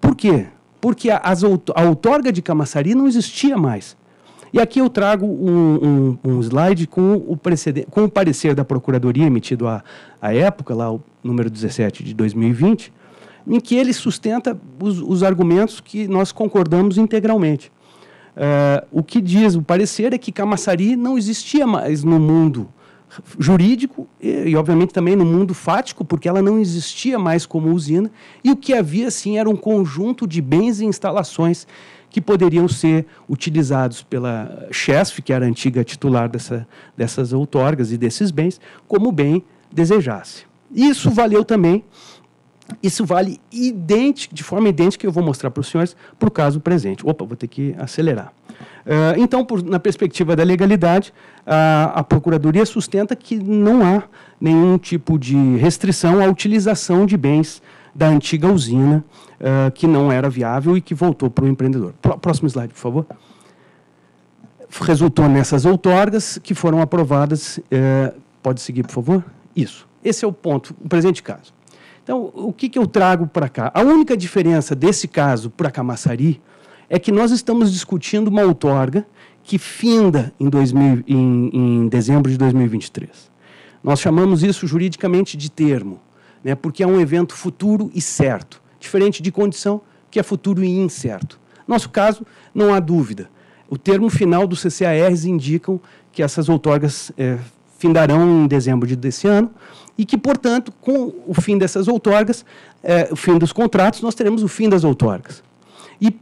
Por quê? Porque a, as, a outorga de Camaçari não existia mais. E aqui eu trago um, um, um slide com o, com o, parecer da Procuradoria emitido à, época, lá o número 17 de 2020, em que ele sustenta os, os argumentos que nós concordamos integralmente. Uh, o que diz o parecer é que Camaçari não existia mais no mundo jurídico e, e, obviamente, também no mundo fático, porque ela não existia mais como usina, e o que havia, sim, era um conjunto de bens e instalações que poderiam ser utilizados pela Chesf, que era a antiga titular dessa, dessas outorgas e desses bens, como bem desejasse. Isso valeu também isso vale idêntico, de forma idêntica, eu vou mostrar para os senhores, para o caso presente. Opa, vou ter que acelerar. Uh, então, por, na perspectiva da legalidade, a, a Procuradoria sustenta que não há nenhum tipo de restrição à utilização de bens da antiga usina, uh, que não era viável e que voltou para o empreendedor. Próximo slide, por favor resultou nessas outorgas que foram aprovadas. Eh, pode seguir, por favor? Isso. Esse é o ponto, o presente caso. Então, o que, que eu trago para cá? A única diferença desse caso para Camaçari é que nós estamos discutindo uma outorga que finda em, 2000, em, em dezembro de 2023. Nós chamamos isso juridicamente de termo, né, porque é um evento futuro e certo, diferente de condição, que é futuro e incerto. Nosso caso, não há dúvida. O termo final dos CCARs indicam que essas outorgas é, findarão em dezembro desse ano, e que, portanto, com o fim dessas outorgas, é, o fim dos contratos, nós teremos o fim das outorgas. E,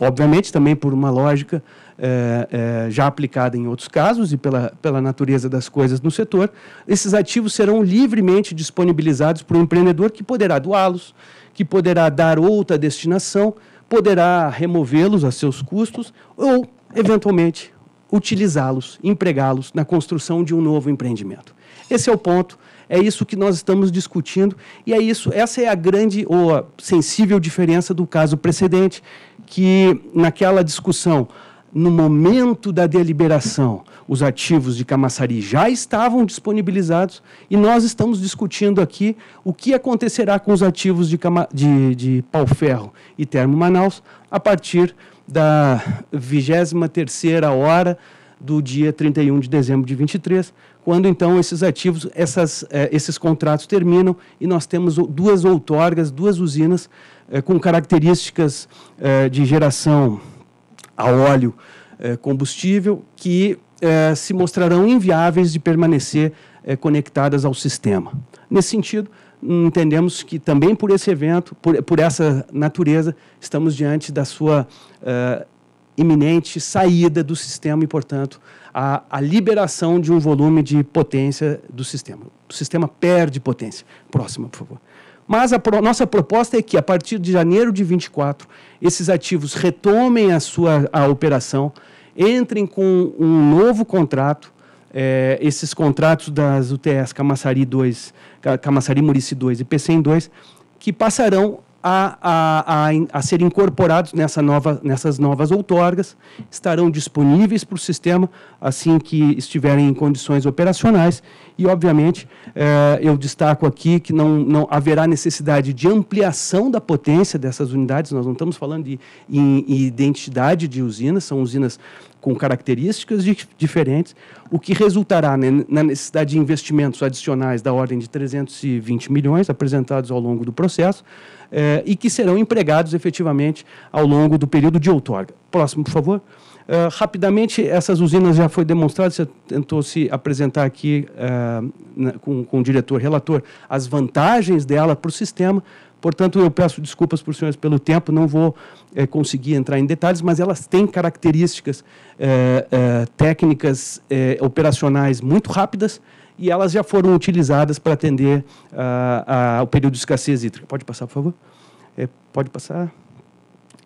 obviamente, também por uma lógica é, é, já aplicada em outros casos e pela, pela natureza das coisas no setor, esses ativos serão livremente disponibilizados para o empreendedor que poderá doá-los, que poderá dar outra destinação, poderá removê-los a seus custos ou, eventualmente, utilizá-los, empregá-los na construção de um novo empreendimento. Esse é o ponto é isso que nós estamos discutindo e é isso, essa é a grande ou a sensível diferença do caso precedente, que naquela discussão no momento da deliberação, os ativos de Camaçari já estavam disponibilizados e nós estamos discutindo aqui o que acontecerá com os ativos de, Cama, de, de Palferro e Termo Manaus a partir da 23 terceira hora do dia 31 de dezembro de 23, quando então esses ativos, essas, eh, esses contratos terminam e nós temos duas outorgas, duas usinas eh, com características eh, de geração a óleo eh, combustível que eh, se mostrarão inviáveis de permanecer eh, conectadas ao sistema. Nesse sentido, entendemos que também por esse evento, por, por essa natureza, estamos diante da sua iminente saída do sistema e, portanto, a, a, liberação de um volume de potência do sistema. O sistema perde potência. Próxima, por favor. Mas a pro, nossa proposta é que, a partir de janeiro de 24, esses ativos retomem a sua a operação, entrem com um novo contrato. É, esses contratos das UTS Camassari 2, Camassari Murici 2 e PCM 2, que passarão a, a, a, a serem incorporados nessa nova, nessas novas outorgas, estarão disponíveis para o sistema assim que estiverem em condições operacionais e, obviamente, eh, eu destaco aqui que não, não haverá necessidade de ampliação da potência dessas unidades, nós não estamos falando de, de, de identidade de usinas, são usinas com características diferentes, o que resultará né, na necessidade de investimentos adicionais da ordem de 320 milhões apresentados ao longo do processo eh, e que serão empregados efetivamente ao longo do período de outorga. Próximo, por favor. Uh, rapidamente, essas usinas já foi demonstrado, você tentou se apresentar aqui uh, na, com, com o diretor relator, as vantagens dela para o sistema. Portanto, eu peço desculpas para os senhores pelo tempo, não vou é, conseguir entrar em detalhes, mas elas têm características é, é, técnicas operacionais muito rápidas e elas já foram utilizadas para atender ah, a, a, ao período de escassez hídrica. Pode passar, por favor? É, pode passar.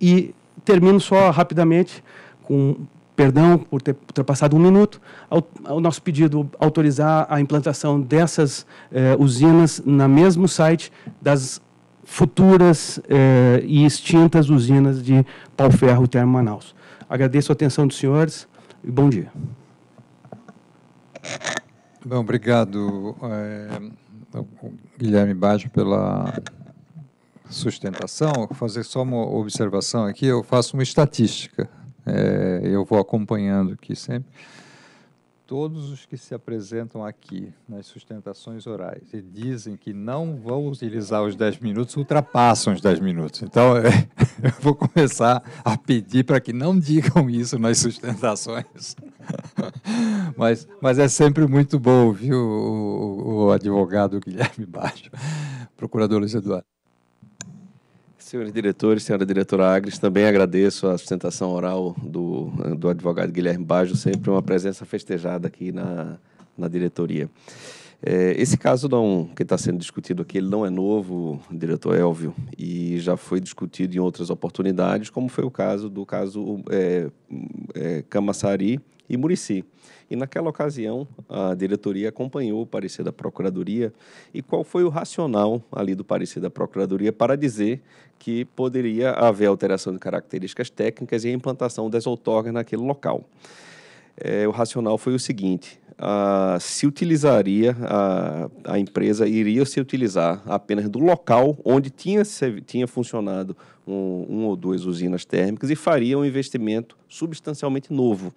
E termino só rapidamente com perdão por ter ultrapassado um minuto, ao, nosso pedido autorizar a implantação dessas eh, usinas na mesmo site das futuras eh, e extintas usinas de pau-ferro Termo Manaus. Agradeço a atenção dos senhores e bom dia. Bom, obrigado, é, Guilherme Baggio, pela sustentação. Vou fazer só uma observação aqui. Eu faço uma estatística. É, eu vou acompanhando aqui sempre todos os que se apresentam aqui nas sustentações orais e dizem que não vão utilizar os 10 minutos, ultrapassam os 10 minutos. Então, [LAUGHS] eu vou começar a pedir para que não digam isso nas sustentações. [LAUGHS] Mas, mas é sempre muito bom, viu, o, o advogado Guilherme Baixo, procurador Luiz Eduardo. Senhores diretores, senhora diretora Agres, também agradeço a sustentação oral do, do advogado Guilherme Bajo, sempre uma presença festejada aqui na, na diretoria. É, esse caso não, que está sendo discutido aqui, ele não é novo, diretor Elvio, e já foi discutido em outras oportunidades, como foi o caso do caso é, é Camassari e Murici. E naquela ocasião, a diretoria acompanhou o parecer da Procuradoria. E qual foi o racional ali do parecer da Procuradoria para dizer que poderia haver alteração de características técnicas e a implantação das outorgas naquele local? É, o racional foi o seguinte: se utilizaria, a, a empresa iria se utilizar apenas do local onde tinha, tinha funcionado um, um ou duas usinas térmicas e faria um investimento substancialmente novo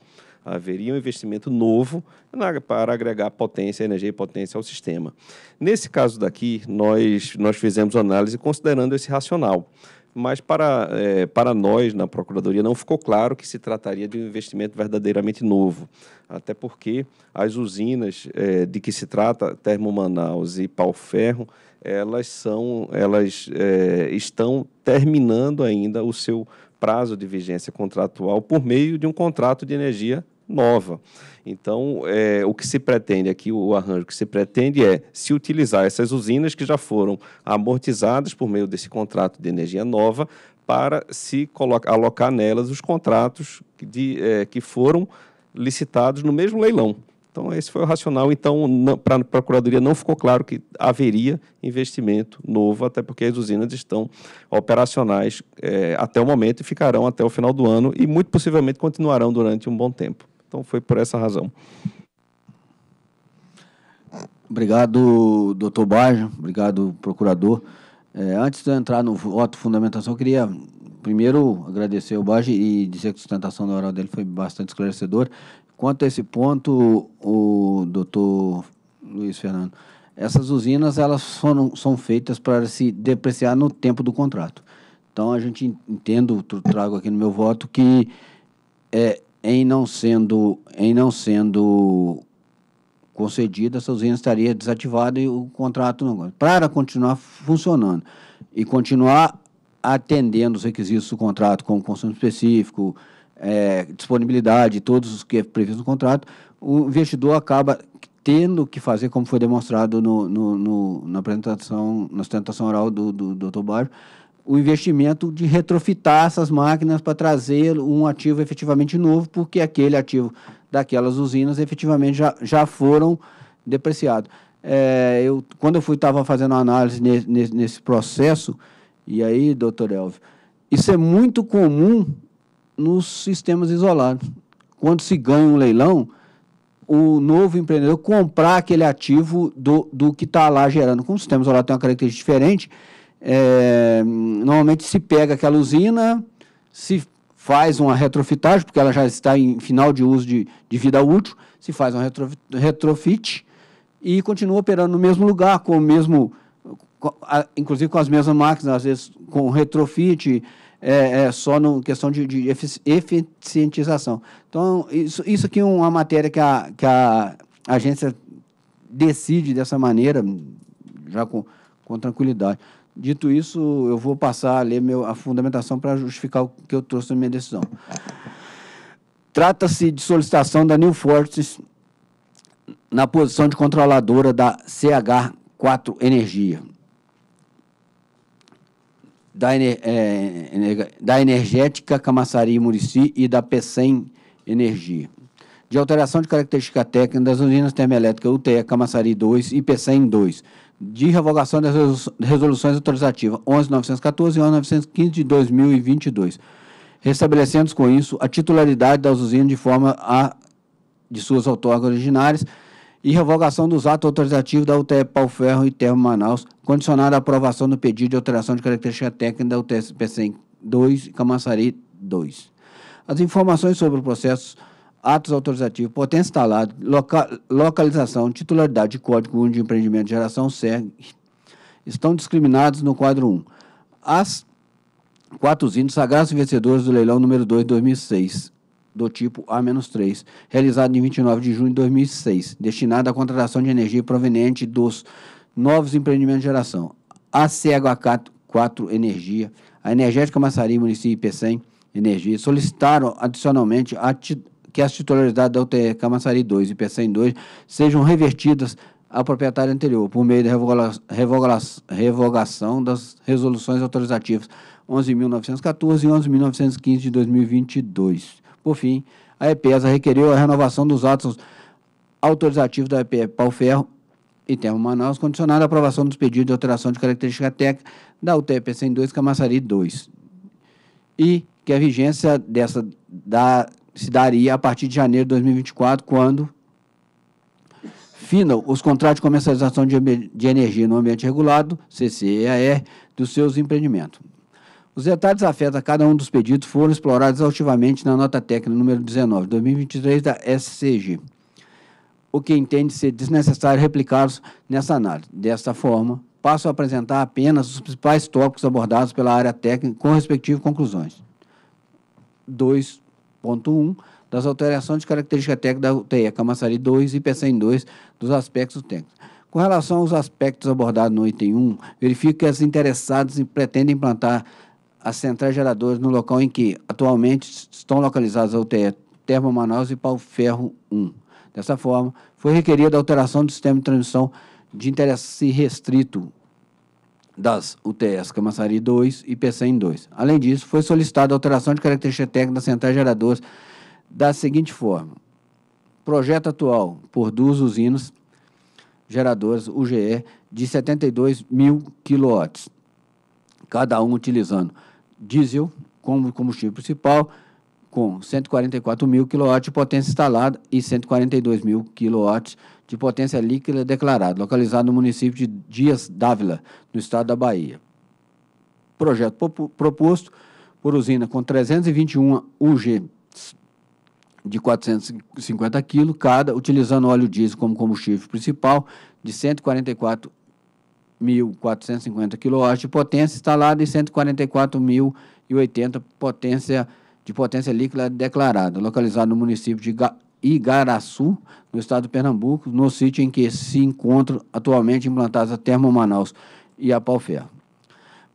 haveria um investimento novo na, para agregar potência, energia e potência ao sistema. Nesse caso daqui, nós, nós fizemos análise considerando esse racional mas para, é, para nós, na Procuradoria, não ficou claro que se trataria de um investimento verdadeiramente novo, até porque as usinas é, de que se trata, Termo Manaus e Pau Ferro, elas, são, elas é, estão terminando ainda o seu prazo de vigência contratual por meio de um contrato de energia nova. Então, é, o que se pretende aqui, o arranjo que se pretende é se utilizar essas usinas que já foram amortizadas por meio desse contrato de energia nova para se colocar, alocar nelas os contratos de, é, que foram licitados no mesmo leilão. Então, esse foi o racional. Então, para a Procuradoria não ficou claro que haveria investimento novo, até porque as usinas estão operacionais é, até o momento e ficarão até o final do ano e, muito possivelmente, continuarão durante um bom tempo. Então foi por essa razão. Obrigado, doutor Baja. Obrigado, procurador. É, antes de eu entrar no voto fundamentação, eu queria primeiro agradecer o Baja e dizer que a sustentação da oral dele foi bastante esclarecedora. Quanto a esse ponto, o doutor Luiz Fernando, essas usinas elas foram, são feitas para se depreciar no tempo do contrato. Então a gente entendo, trago aqui no meu voto, que é, em não sendo, em não sendo concedida, essa usina estaria desativada e o contrato não. Para continuar funcionando e continuar atendendo os requisitos do contrato, como consumo específico, é, disponibilidade, todos os que é previsto no contrato, o investidor acaba tendo que fazer, como foi demonstrado no, no, no na apresentação, na sustentação oral do, do, do Dr. Barro, o investimento de retrofitar essas máquinas para trazer um ativo efetivamente novo, porque aquele ativo daquelas usinas efetivamente já, já foram depreciados. É, eu, quando eu fui estava fazendo análise nesse nesse processo, e aí, doutor Elvio, isso é muito comum nos sistemas isolados. Quando se ganha um leilão, o novo empreendedor comprar aquele ativo do, do que está lá gerando. Como o sistema isolado tem uma característica diferente, é, normalmente se pega aquela usina, se faz uma retrofitagem, porque ela já está em final de uso de, de vida útil, se faz um retrofit, retrofit e continua operando no mesmo lugar, com o mesmo, inclusive com as mesmas máquinas, às vezes com retrofit, é, é só no questão de, de eficientização. Então, isso, isso aqui é uma matéria que a, que a agência decide dessa maneira, já com, com tranquilidade. Dito isso, eu vou passar a ler meu, a fundamentação para justificar o que eu trouxe na minha decisão. Trata-se de solicitação da New Forces na posição de controladora da CH4 Energia, da, é, da Energética Camaçari Murici e da PECEM Energia, de alteração de característica técnica das usinas termoelétricas UTE Camaçari 2 e PECEM 2, de revogação das resoluções autorizativas 11.914 e 11.915 de 2022, restabelecendo com isso a titularidade das usinas de forma a, de suas outorgas originárias e revogação dos atos autorizativos da UTE Pauferro e Termo Manaus, condicionada à aprovação do pedido de alteração de característica técnica da UTSPC 2 e Camaçari 2. As informações sobre o processo atos autorizativos, potência instalada, loca, localização, titularidade de Código de Empreendimento de Geração SEG, estão discriminados no quadro 1. As quatro índices sagrados vencedores do leilão número 2 de 2006, do tipo A-3, realizado em 29 de junho de 2006, destinado à contratação de energia proveniente dos novos empreendimentos de geração. A CH4 Energia, a Energética Massari, Município e PECEM Energia, solicitaram adicionalmente a titularidade que as titularidades da UTE Camassari 2 e PCM 2 sejam revertidas ao proprietário anterior, por meio da revogação das resoluções autorizativas 11.914 e 11.915 de 2022. Por fim, a EPESA requereu a renovação dos atos autorizativos da EPE Pauferro e Termo Manaus, condicionada à aprovação dos pedidos de alteração de característica técnica da UTPC 102 2 Camassari 2. E que a vigência dessa da se daria a partir de janeiro de 2024, quando finam os contratos de comercialização de energia no ambiente regulado, CCEAR, dos seus empreendimentos. Os detalhes afetam a cada um dos pedidos foram explorados exaustivamente na nota técnica número 19, 2023 da SCG, o que entende ser desnecessário replicá-los nessa análise. Desta forma, passo a apresentar apenas os principais tópicos abordados pela área técnica com respectivas conclusões. 2 das alterações de característica técnica da UTE, Camassari 2 e PCM 2 dos aspectos técnicos. Com relação aos aspectos abordados no item 1, verifico que as interessadas pretendem implantar as centrais geradoras no local em que atualmente estão localizadas a UTE Termo Manaus e Pau Ferro 1. Dessa forma, foi requerida a alteração do sistema de transmissão de interesse restrito das UTS Camassari 2 e PCM 2. Além disso, foi solicitada alteração de característica técnica das centrais geradoras da seguinte forma. Projeto atual por duas usinas geradoras UGE de 72 mil quilowatts, cada um utilizando diesel como combustível principal, com 144 mil quilowatts de potência instalada e 142 mil quilowatts de potência líquida declarada, localizado no município de Dias d'Ávila, no estado da Bahia. Projeto proposto por usina com 321 UG de 450 kg cada, utilizando óleo diesel como combustível principal, de 144.450 kW de potência instalada e 144.080 potência de potência líquida declarada, localizado no município de Igaraçu, no estado de Pernambuco, no sítio em que se encontram atualmente implantadas a Termo Manaus e a Palferro.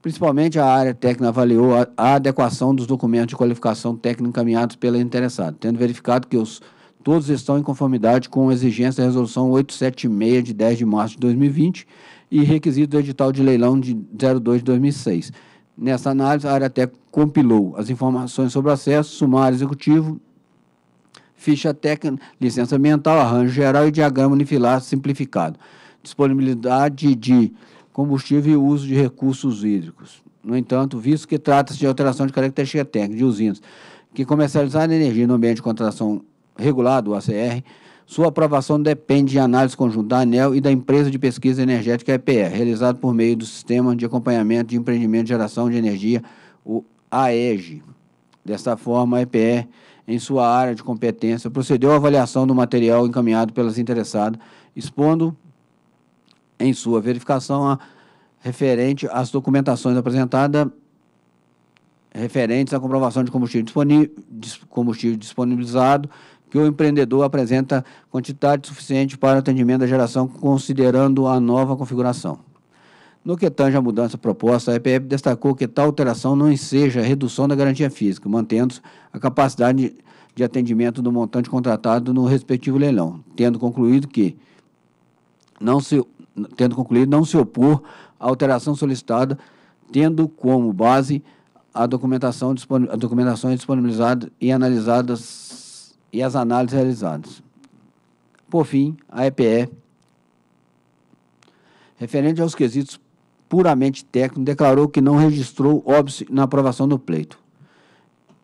Principalmente a área técnica avaliou a, a adequação dos documentos de qualificação técnica encaminhados pela interessada, tendo verificado que os todos estão em conformidade com a exigência da Resolução 876 de 10 de março de 2020 e requisito do edital de leilão de 02 de 2006. Nessa análise, a área até compilou as informações sobre acesso, sumário executivo, ficha técnica, licença ambiental, arranjo geral e diagrama unifilar simplificado. Disponibilidade de combustível e uso de recursos hídricos. No entanto, visto que trata-se de alteração de característica técnica de usinas que comercializam energia no ambiente de contratação regulado, o ACR, sua aprovação depende de análise conjunta da ANEL e da empresa de pesquisa energética EPE, realizado por meio do Sistema de Acompanhamento de Empreendimento de Geração de Energia, o AEG. Desta forma, a EPE em sua área de competência, procedeu à avaliação do material encaminhado pelas interessadas, expondo em sua verificação a referente às documentações apresentadas referentes à comprovação de combustível, combustível disponibilizado, que o empreendedor apresenta quantidade suficiente para atendimento da geração, considerando a nova configuração. No que tange à mudança proposta, a EPF destacou que tal alteração não enseja redução da garantia física, mantendo a capacidade de atendimento do montante contratado no respectivo leilão, tendo concluído que não se tendo concluído não se opor à alteração solicitada, tendo como base a documentação a documentação disponibilizada e analisadas e as análises realizadas. Por fim, a EPE referente aos quesitos puramente técnico, declarou que não registrou óbice na aprovação do pleito.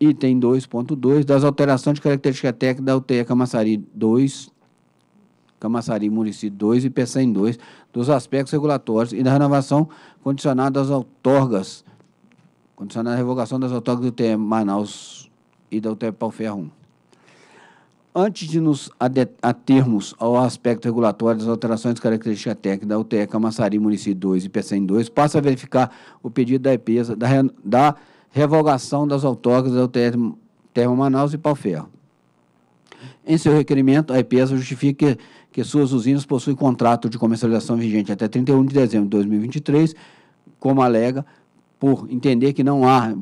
Item 2.2 das alterações de característica técnica da UTE Camaçari 2, Camaçari Município 2 e PECEM 2, dos aspectos regulatórios e da renovação condicionada às outorgas, condicionada à revogação das outorgas do UTE Manaus e da UTE Palferro 1 antes de nos atermos ao aspecto regulatório das alterações de característica técnica da UTE Camaçari, município 2 e PCM 2, passa a verificar o pedido da EPESA da, da revogação das autógrafas da UTE Termo Manaus e Ferro. Em seu requerimento, a EPESA justifica que, que suas usinas possuem contrato de comercialização vigente até 31 de dezembro de 2023, como alega, por entender que não há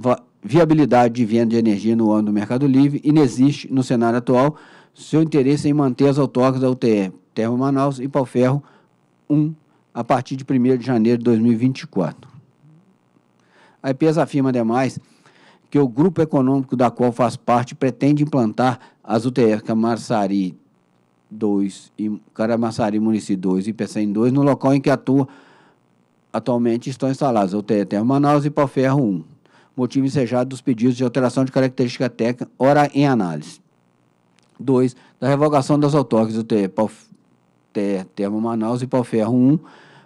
viabilidade de venda de energia no ano do mercado livre e não existe no cenário atual seu interesse em manter as outorgas da UTE Terra Manaus e Palferro 1 a partir de 1 de janeiro de 2024. A IPES afirma demais que o grupo econômico da qual faz parte pretende implantar as UTE Camaçari 2 e Caramaçari Município 2 e PCM 2 no local em que atua atualmente estão instaladas a UTE Terra Manaus e Palferro 1, motivo ensejado dos pedidos de alteração de característica técnica, ora em análise. 2 da revogação das outorgas do TE, TE Termo Manaus e Palferro 1,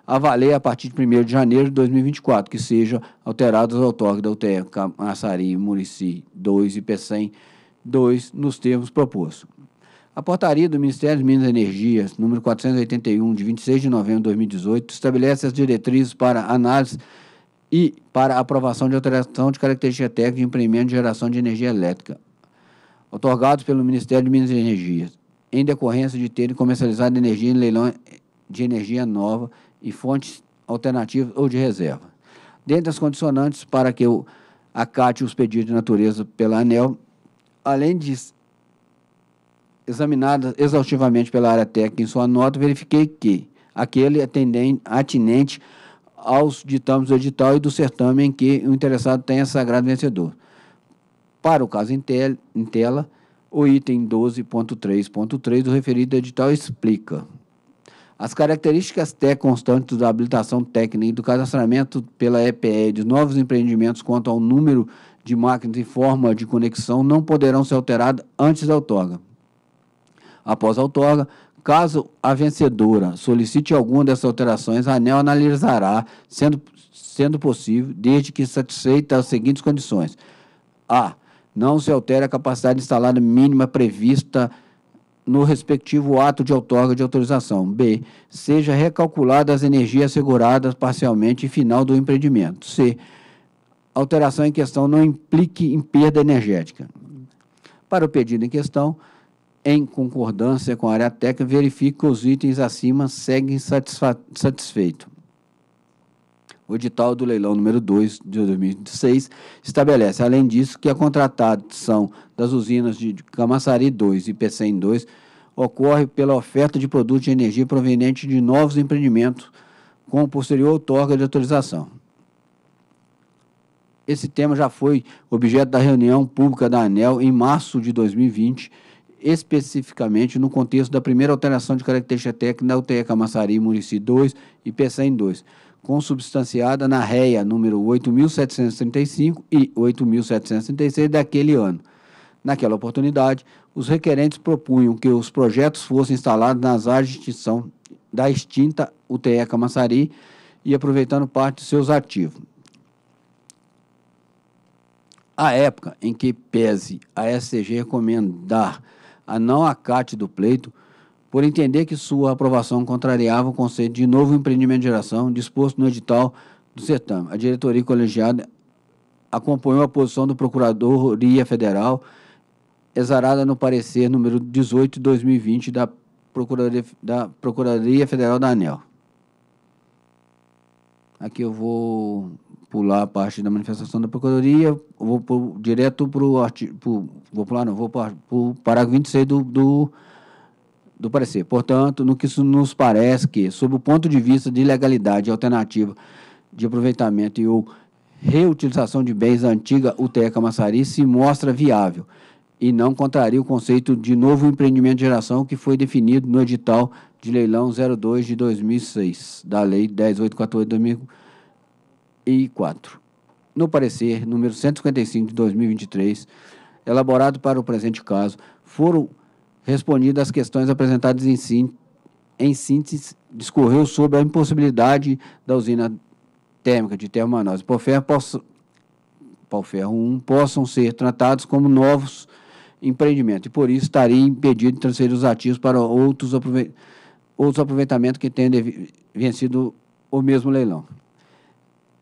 a valer a partir de 1 de janeiro de 2024, que sejam alteradas as outorgas da UTE Murici 2 e PECEM 2, nos termos propostos. A portaria do Ministério de Minas e Energia, número 481, de 26 de novembro de 2018, estabelece as diretrizes para análise e para aprovação de alteração de característica técnica de imprimento de geração de energia elétrica, otorgados pelo Ministério de Minas e Energia, em decorrência de terem comercializado energia em leilão de energia nova e fontes alternativas ou de reserva. Dentre as condicionantes para que eu acate os pedidos de natureza pela ANEL, além de examinada exaustivamente pela área técnica em sua nota, verifiquei que aquele atinente aos ditames do edital e do certame em que o interessado tenha sagrado vencedor. Para o caso em, tela, o item 12.3.3 do referido edital explica. As características TE constantes da habilitação técnica e do cadastramento pela EPE de novos empreendimentos quanto ao número de máquinas e forma de conexão não poderão ser alteradas antes da outorga. Após a outorga, caso a vencedora solicite alguma dessas alterações, a ANEL analisará, sendo, sendo possível, desde que satisfeita as seguintes condições. A não se altere a capacidade instalada mínima prevista no respectivo ato de outorga de autorização. B. Seja recalculada as energias asseguradas parcialmente e final do empreendimento. C. Alteração em questão não implique em perda energética. Para o pedido em questão, em concordância com a área técnica, verifique que os itens acima seguem satisfeitos. O edital do leilão número 2 de 2006 estabelece, além disso, que a contratação das usinas de Camaçari 2 e PCM 2 ocorre pela oferta de produtos de energia proveniente de novos empreendimentos com posterior outorga de autorização. Esse tema já foi objeto da reunião pública da ANEL em março de 2020, especificamente no contexto da primeira alteração de característica técnica da UTE Camaçari, Município 2 e PCM 2 consubstanciada na REA número 8.735 e 8.736 daquele ano. Naquela oportunidade, os requerentes propunham que os projetos fossem instalados nas áreas de extinção da extinta UTE Camassari e aproveitando parte de seus ativos. A época em que pese a SCG recomendar a não acate do pleito, por entender que sua aprovação contrariava o conceito de novo empreendimento de geração disposto no edital do certame. A diretoria colegiada acompanhou a posição do Procuradoria Federal, exarada no parecer número 18 de 2020 da Procuradoria, da Procuradoria Federal da ANEL. Aqui eu vou pular a parte da manifestação da Procuradoria, vou pro, direto para o artigo. Vou pular, não, vou para o parágrafo 26 do, do do parecer. Portanto, no que isso nos parece que, sob o ponto de vista de legalidade alternativa de aproveitamento e ou reutilização de bens da antiga UTE Camaçari, se mostra viável e não contraria o conceito de novo empreendimento de geração que foi definido no edital de leilão 02 de 2006, da Lei 10.848 de 2004. No parecer número 155 de 2023, elaborado para o presente caso, foram respondido às questões apresentadas em, sínt em síntese, discorreu sobre a impossibilidade da usina térmica de termanose Porferro, posso, ferro 1 possam ser tratados como novos empreendimentos e por isso estaria impedido de transferir os ativos para outros, aprove outros aproveitamentos que tenham vencido o mesmo leilão.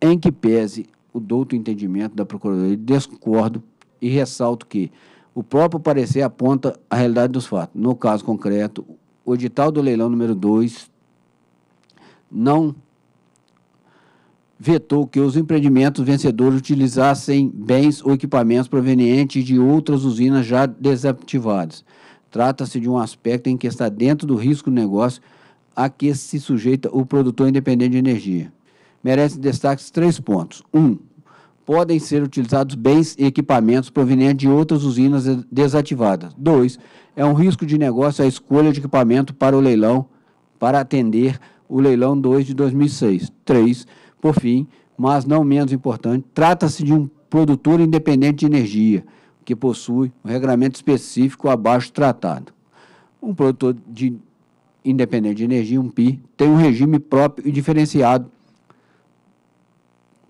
Em que pese o douto entendimento da Procuradoria, discordo e ressalto que o próprio parecer aponta a realidade dos fatos. No caso concreto, o edital do leilão número 2 não vetou que os empreendimentos vencedores utilizassem bens ou equipamentos provenientes de outras usinas já desativadas. Trata-se de um aspecto em que está dentro do risco do negócio a que se sujeita o produtor independente de energia. Merece destaque três pontos. Um, podem ser utilizados bens e equipamentos provenientes de outras usinas desativadas. Dois, É um risco de negócio a escolha de equipamento para o leilão, para atender o leilão 2 de 2006. Três, Por fim, mas não menos importante, trata-se de um produtor independente de energia, que possui um regramento específico abaixo tratado. Um produtor de independente de energia, um PI, tem um regime próprio e diferenciado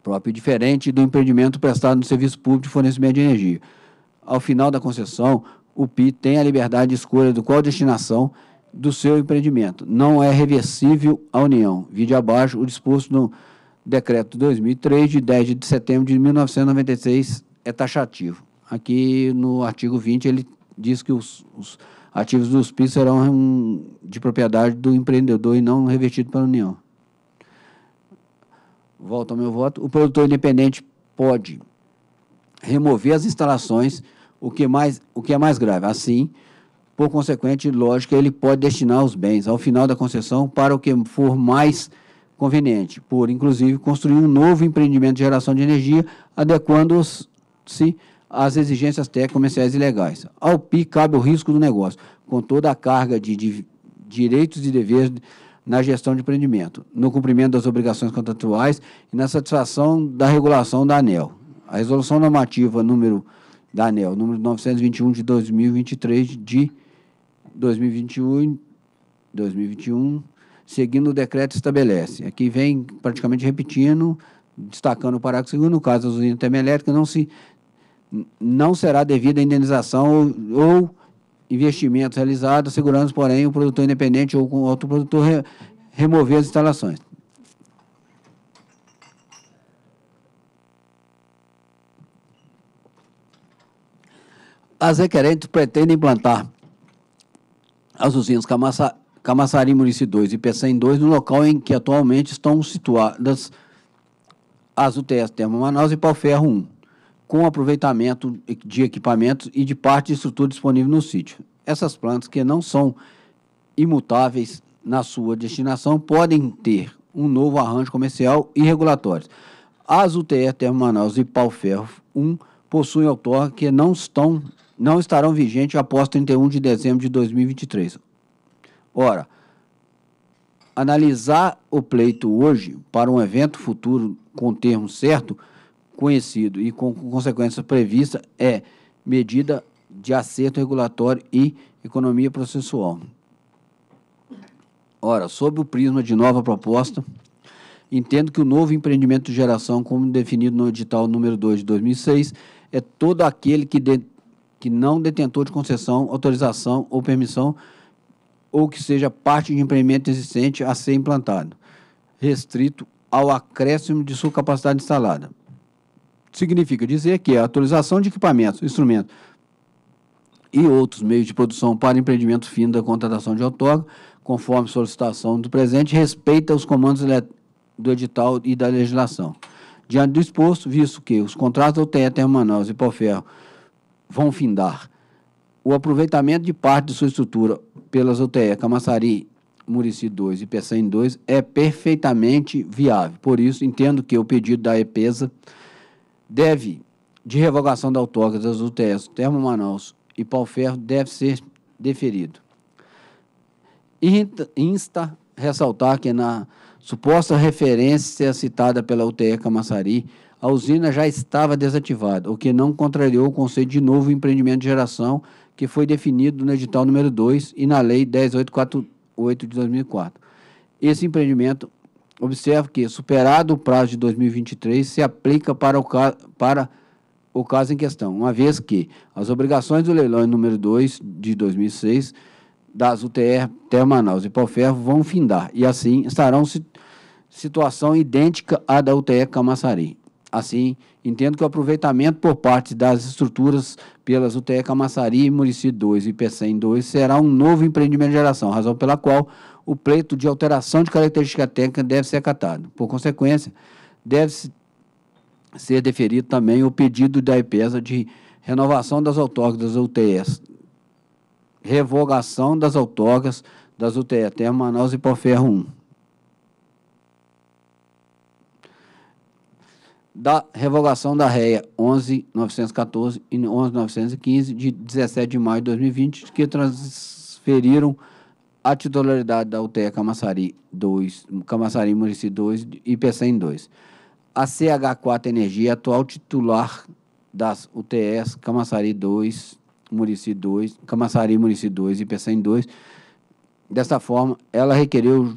próprio, e diferente do empreendimento prestado no serviço público de fornecimento de energia. Ao final da concessão, o PI tem a liberdade de escolha do qual destinação do seu empreendimento. Não é reversível à União. Vide abaixo o disposto no decreto 2003 de 10 de setembro de 1996 é taxativo. Aqui no artigo 20 ele diz que os, os ativos dos PIS serão um, de propriedade do empreendedor e não revertido para a União volto ao meu voto, o produtor independente pode remover as instalações, o que, é mais, o que é mais grave. Assim, por consequente, lógica, ele pode destinar os bens ao final da concessão para o que for mais conveniente, por inclusive construir um novo empreendimento de geração de energia, adequando-se às exigências técnicas, comerciais e legais. Ao PI cabe o risco do negócio, com toda a carga de, de direitos e deveres na gestão de empreendimento, no cumprimento das obrigações contratuais e na satisfação da regulação da ANEL. A resolução normativa número da ANEL, número 921 de 2023 de 2021, 2021 seguindo o decreto estabelece. Aqui vem praticamente repetindo, destacando o parágrafo segundo, no caso da usina termoelétrica, não se não será devida a indenização ou, ou investimentos realizados, segurando, porém, o produtor independente ou com outro produtor re, remover as instalações. As requerentes pretendem implantar as usinas Camaça, Camaçari Município 2 e Pecém 2 no local em que atualmente estão situadas as UTS Termo Manaus e Pau Ferro 1 com aproveitamento de equipamentos e de parte de estrutura disponível no sítio. Essas plantas que não são imutáveis na sua destinação podem ter um novo arranjo comercial e regulatórios. As UTE Termo Manaus e Pau Ferro 1 possuem outorga que não estão não estarão vigentes após 31 de dezembro de 2023. Ora, analisar o pleito hoje para um evento futuro com termo certo conhecido e com consequência prevista é medida de acerto regulatório e economia processual. Ora, sob o prisma de nova proposta, entendo que o novo empreendimento de geração, como definido no edital número 2 de 2006, é todo aquele que, de, que não detentor de concessão, autorização ou permissão ou que seja parte de empreendimento existente a ser implantado, restrito ao acréscimo de sua capacidade instalada, significa dizer que a atualização de equipamentos, instrumentos e outros meios de produção para empreendimento fim da contratação de outorga, conforme solicitação do presente, respeita os comandos do edital e da legislação. Diante do exposto, visto que os contratos UTE Manaus e Poferro vão findar, o aproveitamento de parte de sua estrutura pelas UTE Camassari, Murici 2 e Pecém 2 é perfeitamente viável. Por isso, entendo que o pedido da EPESA deve, de revogação da autógrafa das UTs Termo Manaus e Pau Ferro, deve ser deferido. insta ressaltar que na suposta referência citada pela UTE Camassari, a usina já estava desativada, o que não contrariou o conceito de novo empreendimento de geração que foi definido no edital número 2 e na lei 10848 de 2004. Esse empreendimento Observe que, superado o prazo de 2023, se aplica para o, para o caso em questão, uma vez que as obrigações do leilão número 2 de 2006 das UTR Terra Manaus e Palferro vão findar e, assim, estarão si... situação idêntica à da UTR Camaçari. Assim, entendo que o aproveitamento por parte das estruturas pelas UTE Camaçari, Murici 2 e PCM 2 será um novo empreendimento de geração, razão pela qual o pleito de alteração de característica técnica deve ser acatado. Por consequência, deve ser deferido também o pedido da IPESA de renovação das autógrafas das UTS, revogação das autógrafas das UTS, Termo Manaus e Porferro 1. Da revogação da REA 11.914 e 11.915, de 17 de maio de 2020, que transferiram a titularidade da UTE Camaçari 2, Camaçari Murici 2 e PCM 2. A CH4 Energia, atual titular das UTEs Camaçari 2, Murici 2, Camaçari Murici 2 e PCM 2. Dessa forma, ela requereu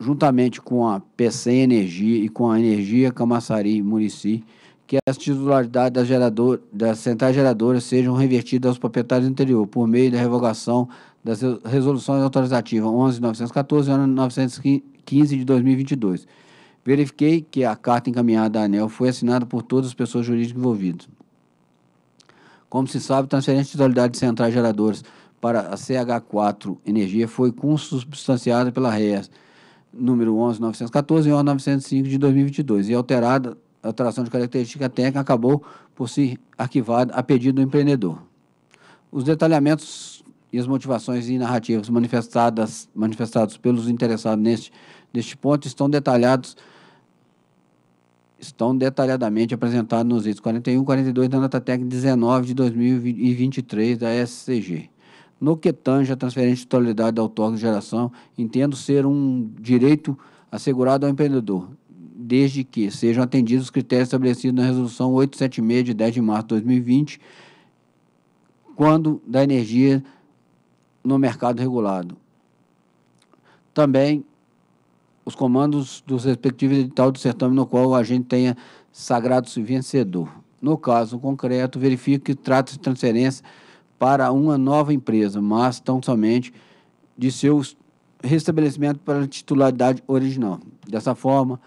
juntamente com a PCM Energia e com a Energia Camaçari Murici que as titularidades das, gerador, das centrais geradoras sejam revertidas aos proprietários do interior por meio da revogação das resoluções autorizativas 11.914 e 915 de 2022. Verifiquei que a carta encaminhada à ANEL foi assinada por todas as pessoas jurídicas envolvidas. Como se sabe, a transferência de titularidade de centrais geradoras para a CH4 Energia foi consubstanciada pela RES número 11.914 e 11.905 de 2022 e alterada a alteração de característica técnica acabou por ser arquivada a pedido do empreendedor. Os detalhamentos e as motivações e narrativas manifestadas manifestados pelos interessados neste, neste ponto estão detalhados estão detalhadamente apresentados nos itens 41 e 42 da nota técnica 19 de 2023 da SCG. No que tange a transferência de totalidade da outorga de geração, entendo ser um direito assegurado ao empreendedor, desde que sejam atendidos os critérios estabelecidos na Resolução 876 de 10 de março de 2020, quando da energia no mercado regulado. Também os comandos dos respectivos edital do certame no qual o agente tenha sagrado-se vencedor. No caso concreto, verifico que trata-se de transferência para uma nova empresa, mas tão somente de seu restabelecimento para a titularidade original. Dessa forma,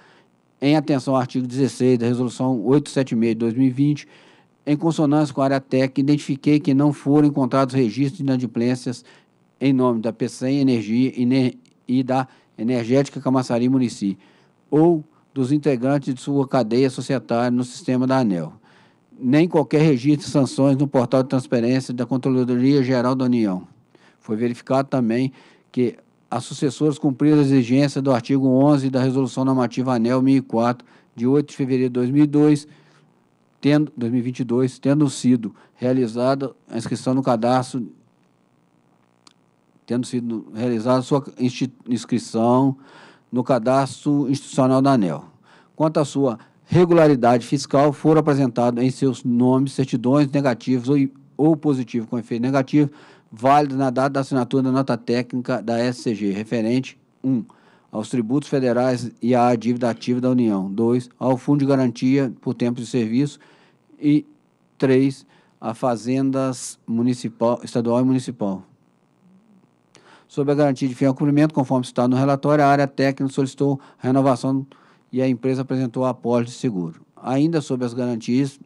em atenção ao artigo 16 da Resolução 876 de 2020, em consonância com a área técnica, identifiquei que não foram encontrados registros de inadimplências em nome da PCEM Energia e da Energética Camaçari Munici, ou dos integrantes de sua cadeia societária no sistema da ANEL, nem qualquer registro de sanções no portal de transparência da Controladoria Geral da União. Foi verificado também que as sucessoras cumpriram a exigência do artigo 11 da Resolução Normativa ANEL 1004, de 8 de fevereiro de 2002, tendo, 2022, tendo sido realizada a inscrição no cadastro tendo sido realizada sua inscrição no cadastro institucional da ANEL. Quanto à sua regularidade fiscal, foram apresentados em seus nomes certidões negativos ou, ou positivos com efeito negativo, válidos na data da assinatura da nota técnica da SCG, referente 1. Um, aos tributos federais e à dívida ativa da União. 2. Ao Fundo de Garantia por Tempo de Serviço. E 3. A Fazendas municipal, Estadual e Municipal. Sobre a garantia de fiel cumprimento, conforme citado no relatório, a área técnica solicitou renovação e a empresa apresentou a apólice de seguro. Ainda sobre as garantias,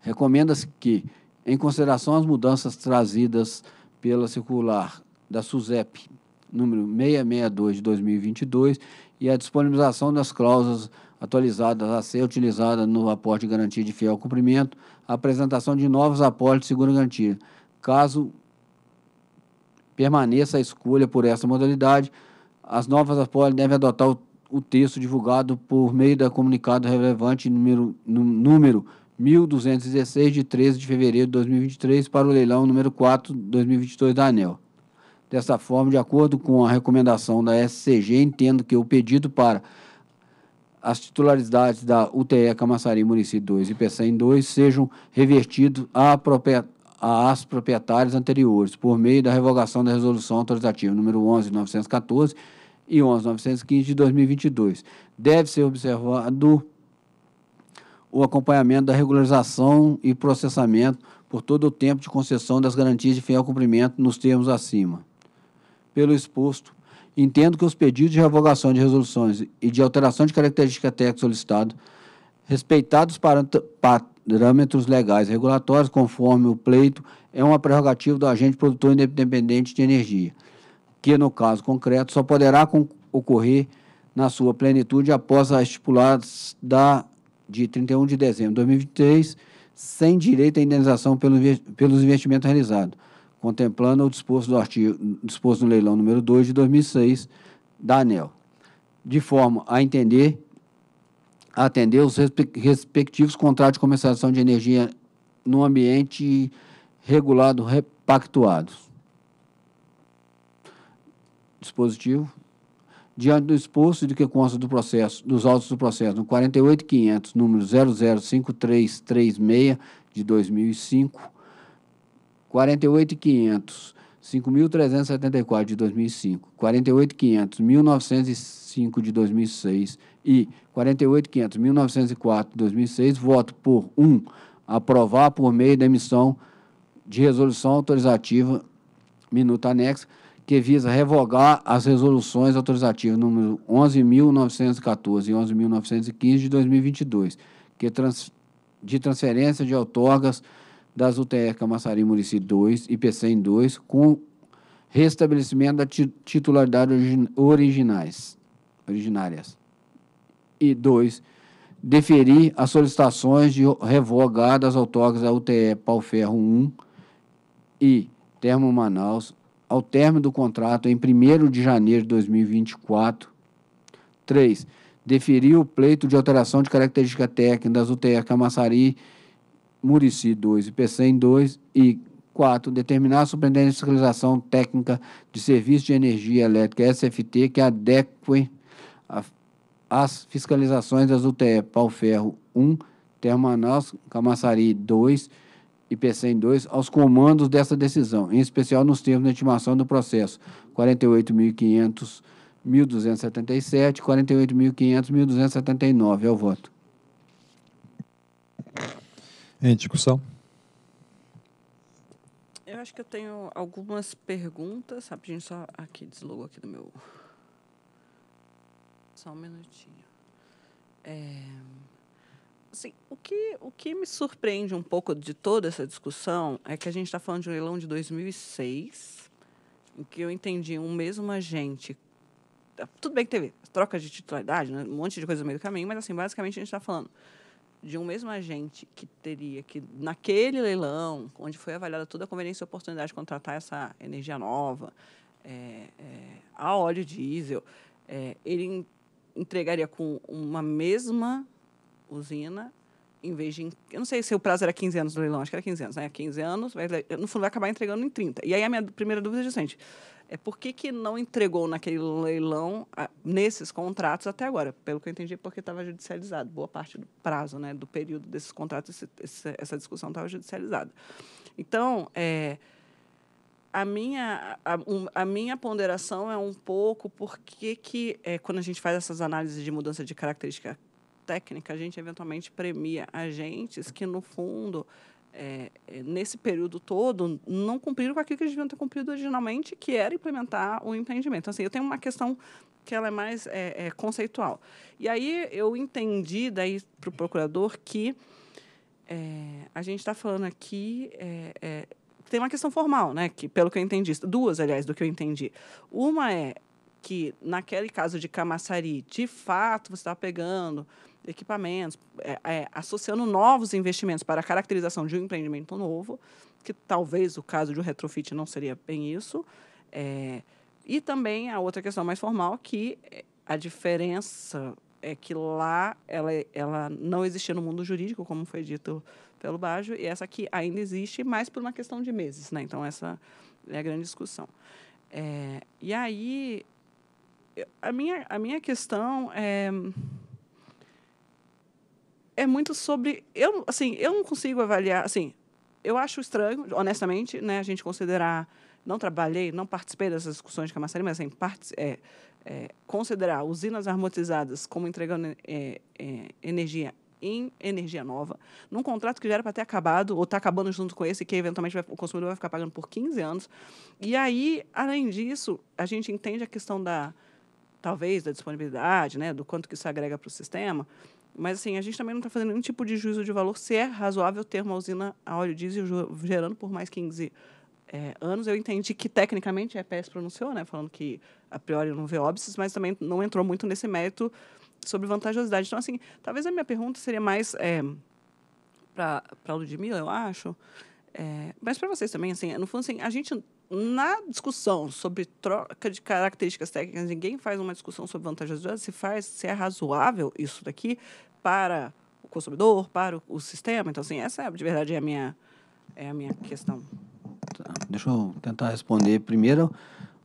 recomenda-se que, em consideração às mudanças trazidas pela circular da SUSEP número 662 de 2022 e a disponibilização das cláusulas atualizadas a ser utilizada no aporte de garantia de fiel cumprimento, a apresentação de novos aportes de seguro garantia, caso permaneça a escolha por essa modalidade. As novas apólices devem adotar o, o, texto divulgado por meio da comunicado relevante número, número 1216 de 13 de fevereiro de 2023 para o leilão número 4 2022 da ANEL. Dessa forma, de acordo com a recomendação da SCG, entendo que o pedido para as titularidades da UTE Camassari Município 2 e PECEM 2 sejam revertidos à às proprietários anteriores, por meio da revogação da Resolução Autorizativa número 11.914 e 11.915 de 2022. Deve ser observado o acompanhamento da regularização e processamento por todo o tempo de concessão das garantias de fiel cumprimento nos termos acima. Pelo exposto, entendo que os pedidos de revogação de resoluções e de alteração de característica técnica solicitado, respeitados para, para parâmetros legais regulatórios, conforme o pleito, é uma prerrogativa do agente produtor independente de energia, que, no caso concreto, só poderá ocorrer na sua plenitude após a estipulada da, de 31 de dezembro de 2023, sem direito à indenização pelo, pelos investimentos realizados, contemplando o disposto, do artigo, disposto no leilão número 2 de 2006 da ANEL, de forma a entender atender os respectivos contratos de comercialização de energia no ambiente regulado repactuados. Dispositivo. Diante do exposto e do que consta do processo, dos autos do processo no 48500, número 005336 de 2005, 48500 5.374 de 2005, 48.500, 1.905 de 2006 e 48.500, 2006, voto por 1. Um, aprovar por meio da emissão de resolução autorizativa, minuta anexa, que visa revogar as resoluções autorizativas número 11.914 e 11.915 de 2022, que trans, de transferência de outorgas das UTR Camaçari Murici 2 e PCM 2, com restabelecimento da titularidade originais, originárias e 2. Deferir as solicitações de revogar das autógrafas da UTE Palferro 1 e Termo Manaus ao término do contrato em 1 de janeiro de 2024. 3. Deferir o pleito de alteração de característica técnica das UTE Camaçari, Murici 2 e PCEM 2 e 4. Determinar a superintendência de fiscalização técnica de serviço de energia elétrica SFT que adeque as fiscalizações das UTE Pauferro 1, Termanás, Camaçari 2 e PCM 2 aos comandos dessa decisão, em especial nos termos de intimação do processo 48.500.277, 1277, 48.500, É o voto. Em discussão. Eu acho que eu tenho algumas perguntas. A gente só aqui, deslogo aqui do meu só um minutinho. É, assim, o, que, o que me surpreende um pouco de toda essa discussão é que a gente está falando de um leilão de 2006, em que eu entendi um mesmo agente. Tá, tudo bem que teve troca de titularidade, né, um monte de coisa no meio do caminho, mas assim, basicamente a gente está falando de um mesmo agente que teria que, naquele leilão, onde foi avaliada toda a conveniência e oportunidade de contratar essa energia nova, é, é, a óleo diesel, é, ele entregaria com uma mesma usina em vez de. Eu não sei se o prazo era 15 anos do leilão, acho que era 15 anos, né? 15 anos, vai, eh, no fundo vai acabar entregando em 30. E aí a minha primeira dúvida é justamente: é por que, que não entregou naquele leilão, ah, nesses contratos até agora? Pelo que eu entendi, porque estava judicializado. Boa parte do prazo, né, do período desses contratos, esse, essa discussão estava judicializada. Então, é, a minha, a, a, minha ponderação é um pouco porque que, é, quando a gente faz essas análises de mudança de característica técnica, a gente eventualmente premia agentes que, no fundo, é, é, nesse período todo, não cumpriram com aquilo que eles deviam ter cumprido originalmente, que era implementar o empreendimento. Então, assim, eu tenho uma questão que ela é mais é, é, conceitual. E aí eu entendi daí para o procurador que é, a gente está falando aqui é, tem uma questão formal, né? Que, pelo que eu entendi, duas, aliás, do que eu entendi. Uma é que, naquele caso de Camaçari, de fato, você estava tá pegando equipamentos, é, é, associando novos investimentos para a caracterização de um empreendimento novo, que talvez o caso de um retrofit não seria bem isso. É, e também a outra questão mais formal, que é, a diferença é que lá ela, é, ela não existia no mundo jurídico, como foi dito Castelo Baggio, e essa aqui ainda existe, mas por uma questão de meses, né? Então, essa é a grande discussão. É, e aí, a minha, a minha questão é é muito sobre eu assim eu não consigo avaliar assim eu acho estranho honestamente né a gente considerar não trabalhei não participei dessas discussões de camassari, mas assim parte é, é, considerar usinas armatizadas como entregando é, é energia em energia nova, num contrato que já era para ter acabado, ou está acabando junto com esse, que eventualmente vai, o consumidor vai ficar pagando por 15 anos. E aí, além disso, a gente entende a questão da, talvez, da disponibilidade, né, do quanto que isso agrega para o sistema, mas assim, a gente também não está fazendo nenhum tipo de juízo de valor se é razoável ter uma usina a óleo diesel gerando por mais 15 é, anos. Eu entendi que tecnicamente a EPS pronunciou, né, falando que a priori não vê óbices, mas também não entrou muito nesse mérito sobre vantajosidade. Então, assim, talvez a minha pergunta seria mais é, para a Ludmilla, eu acho, é, mas para vocês também, assim, no fundo, assim, a gente, na discussão sobre troca de características técnicas, ninguém faz uma discussão sobre vantajosidade, se faz, se é razoável isso daqui para o consumidor, para o, o sistema. Então, assim, essa, é, de verdade, é a minha, é a minha questão. Tá. Deixa eu tentar responder primeiro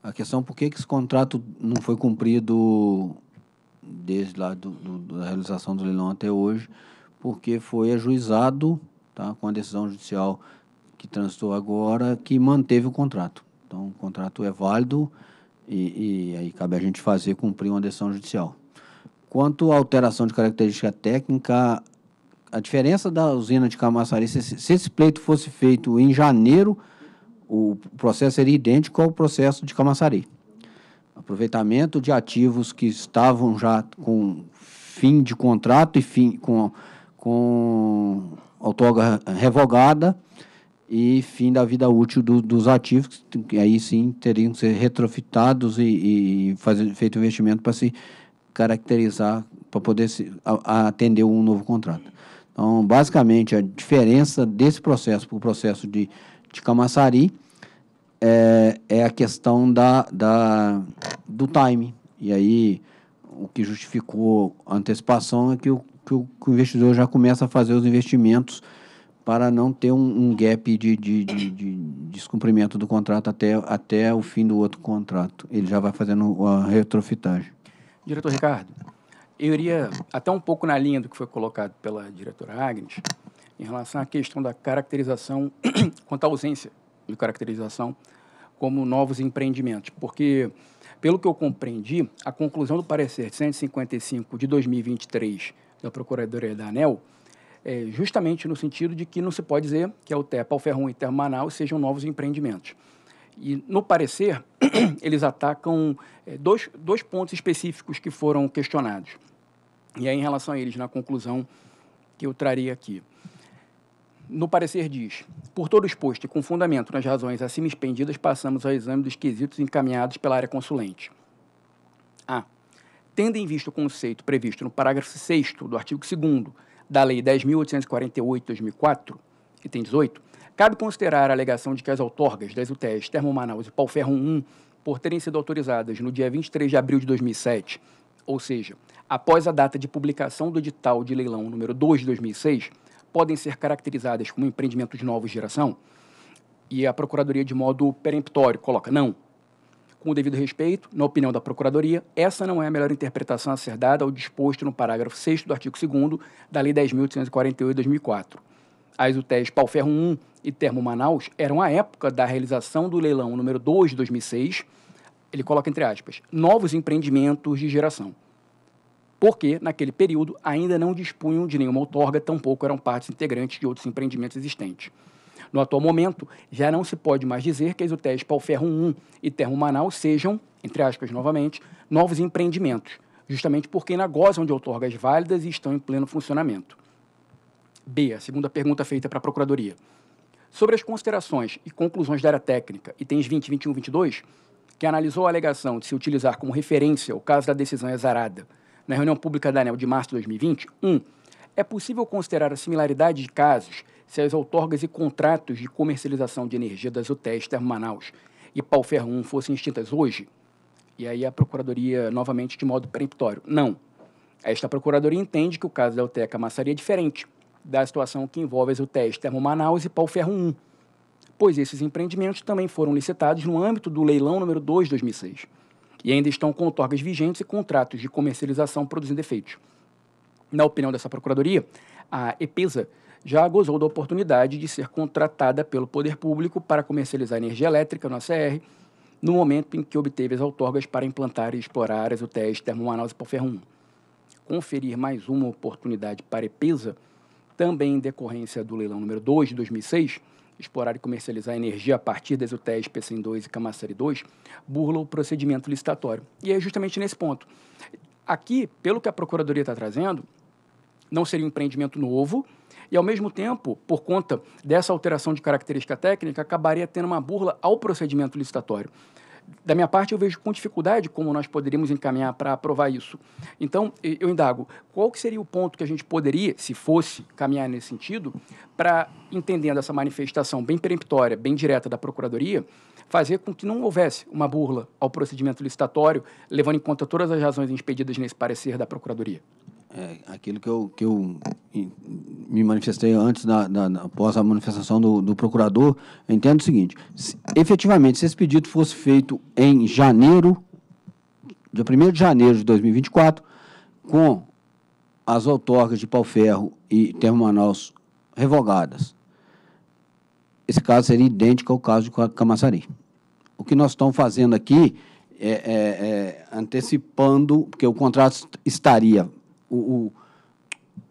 a questão por que, que esse contrato não foi cumprido desde lá do, do, da realização do leilão até hoje, porque foi ajuizado tá, com a decisão judicial que transitou agora, que manteve o contrato. Então, o contrato é válido e, e aí cabe a gente fazer cumprir uma decisão judicial. Quanto à alteração de característica técnica, a diferença da usina de Camaçari, se, se esse pleito fosse feito em janeiro, o processo seria idêntico ao processo de Camaçari aproveitamento de ativos que estavam já com fim de contrato e fim com, com outorga revogada e fim da vida útil do, dos ativos, que aí sim teriam que ser retrofitados e, e fazer, feito investimento para se caracterizar, para poder se, a, a atender um novo contrato. Então, basicamente, a diferença desse processo para o processo de, de camaçari é, é a questão da, da, do time. E aí, o que justificou a antecipação é que o, que o, que o investidor já começa a fazer os investimentos para não ter um, um gap de, de, de, de, descumprimento do contrato até, até o fim do outro contrato. Ele já vai fazendo a retrofitagem. Diretor Ricardo, eu iria até um pouco na linha do que foi colocado pela diretora Agnes em relação à questão da caracterização [CLEARS THROAT] quanto à ausência de caracterização como novos empreendimentos, porque, pelo que eu compreendi, a conclusão do parecer 155 de 2023 da Procuradoria da ANEL é justamente no sentido de que não se pode dizer que é a UTEPA, Ferrum e Terra Manaus sejam novos empreendimentos. E, no parecer, [CLEARS THROAT] eles atacam é, dois, dois pontos específicos que foram questionados. E é em relação a eles, na conclusão que eu traria aqui. No parecer diz, por todo exposto e com fundamento nas razões acima expendidas, passamos ao exame dos quesitos encaminhados pela área consulente. A. Tendo em vista o conceito previsto no parágrafo 6 do artigo 2 da Lei 10.848-2004, item 18, cabe considerar a alegação de que as outorgas das UTEs Termo Manaus e Palferro 1, por terem sido autorizadas no dia 23 de abril de 2007, ou seja, após a data de publicação do edital de leilão número 2 de 2006, podem ser caracterizadas como empreendimentos de nova geração, e a Procuradoria, de modo peremptório, coloca não. Com o devido respeito, na opinião da Procuradoria, essa não é a melhor interpretação a ser dada ao disposto no parágrafo 6 do artigo 2 da Lei 10.848 de 2004. As UTEs Pau-Ferro 1 e Termo Manaus eram a época da realização do leilão número 2 de 2006. Ele coloca entre aspas, novos empreendimentos de geração porque naquele período ainda não dispunham de nenhuma outorga, tampouco eram partes integrantes de outros empreendimentos existentes. No atual momento, já não se pode mais dizer que as UTEs Palferro 1 e Termo Manaus sejam, entre aspas novamente, novos empreendimentos, justamente porque ainda gozam de outorgas válidas e estão em pleno funcionamento. B. A segunda pergunta feita para a Procuradoria. Sobre as considerações e conclusões da área técnica, itens 20, 21 22, que analisou a alegação de se utilizar como referência o caso da decisão exarada na reunião pública da ANEL de março de 2020, um, é possível considerar a similaridade de casos se as outorgas e contratos de comercialização de energia das hotéis Termo Manaus e Ferro 1 fossem extintas hoje? E aí a Procuradoria, novamente, de modo peremptório. Não. Esta Procuradoria entende que o caso da UTECA massaria é diferente da situação que envolve as UTEs Termo Manaus e Ferro 1, pois esses empreendimentos também foram licitados no âmbito do leilão número 2 de 2006 e ainda estão com outorgas vigentes e contratos de comercialização produzindo efeitos. Na opinião dessa Procuradoria, a EPESA já gozou da oportunidade de ser contratada pelo poder público para comercializar energia elétrica no ACR, no momento em que obteve as outorgas para implantar e explorar áreas UTEs Termoanálise 1. Conferir mais uma oportunidade para a EPESA, também em decorrência do leilão número 2 de 2006, explorar e comercializar energia a partir das UTEs PCM2 e Camaçari 2 burla o procedimento licitatório. E é justamente nesse ponto. Aqui, pelo que a Procuradoria está trazendo, não seria um empreendimento novo, e, ao mesmo tempo, por conta dessa alteração de característica técnica, acabaria tendo uma burla ao procedimento licitatório da minha parte, eu vejo com dificuldade como nós poderíamos encaminhar para aprovar isso. Então, eu indago, qual que seria o ponto que a gente poderia, se fosse, caminhar nesse sentido, para, entendendo essa manifestação bem peremptória, bem direta da Procuradoria, fazer com que não houvesse uma burla ao procedimento licitatório, levando em conta todas as razões expedidas nesse parecer da Procuradoria? É, aquilo que eu, que eu me manifestei antes, da, da, da após a manifestação do, do procurador, eu entendo o seguinte: se, efetivamente, se esse pedido fosse feito em janeiro, dia 1 de janeiro de 2024, com as outorgas de Pau-Ferro e Termo Manaus revogadas, esse caso seria idêntico ao caso de Camaçari. O que nós estamos fazendo aqui é, é, é antecipando, porque o contrato estaria o,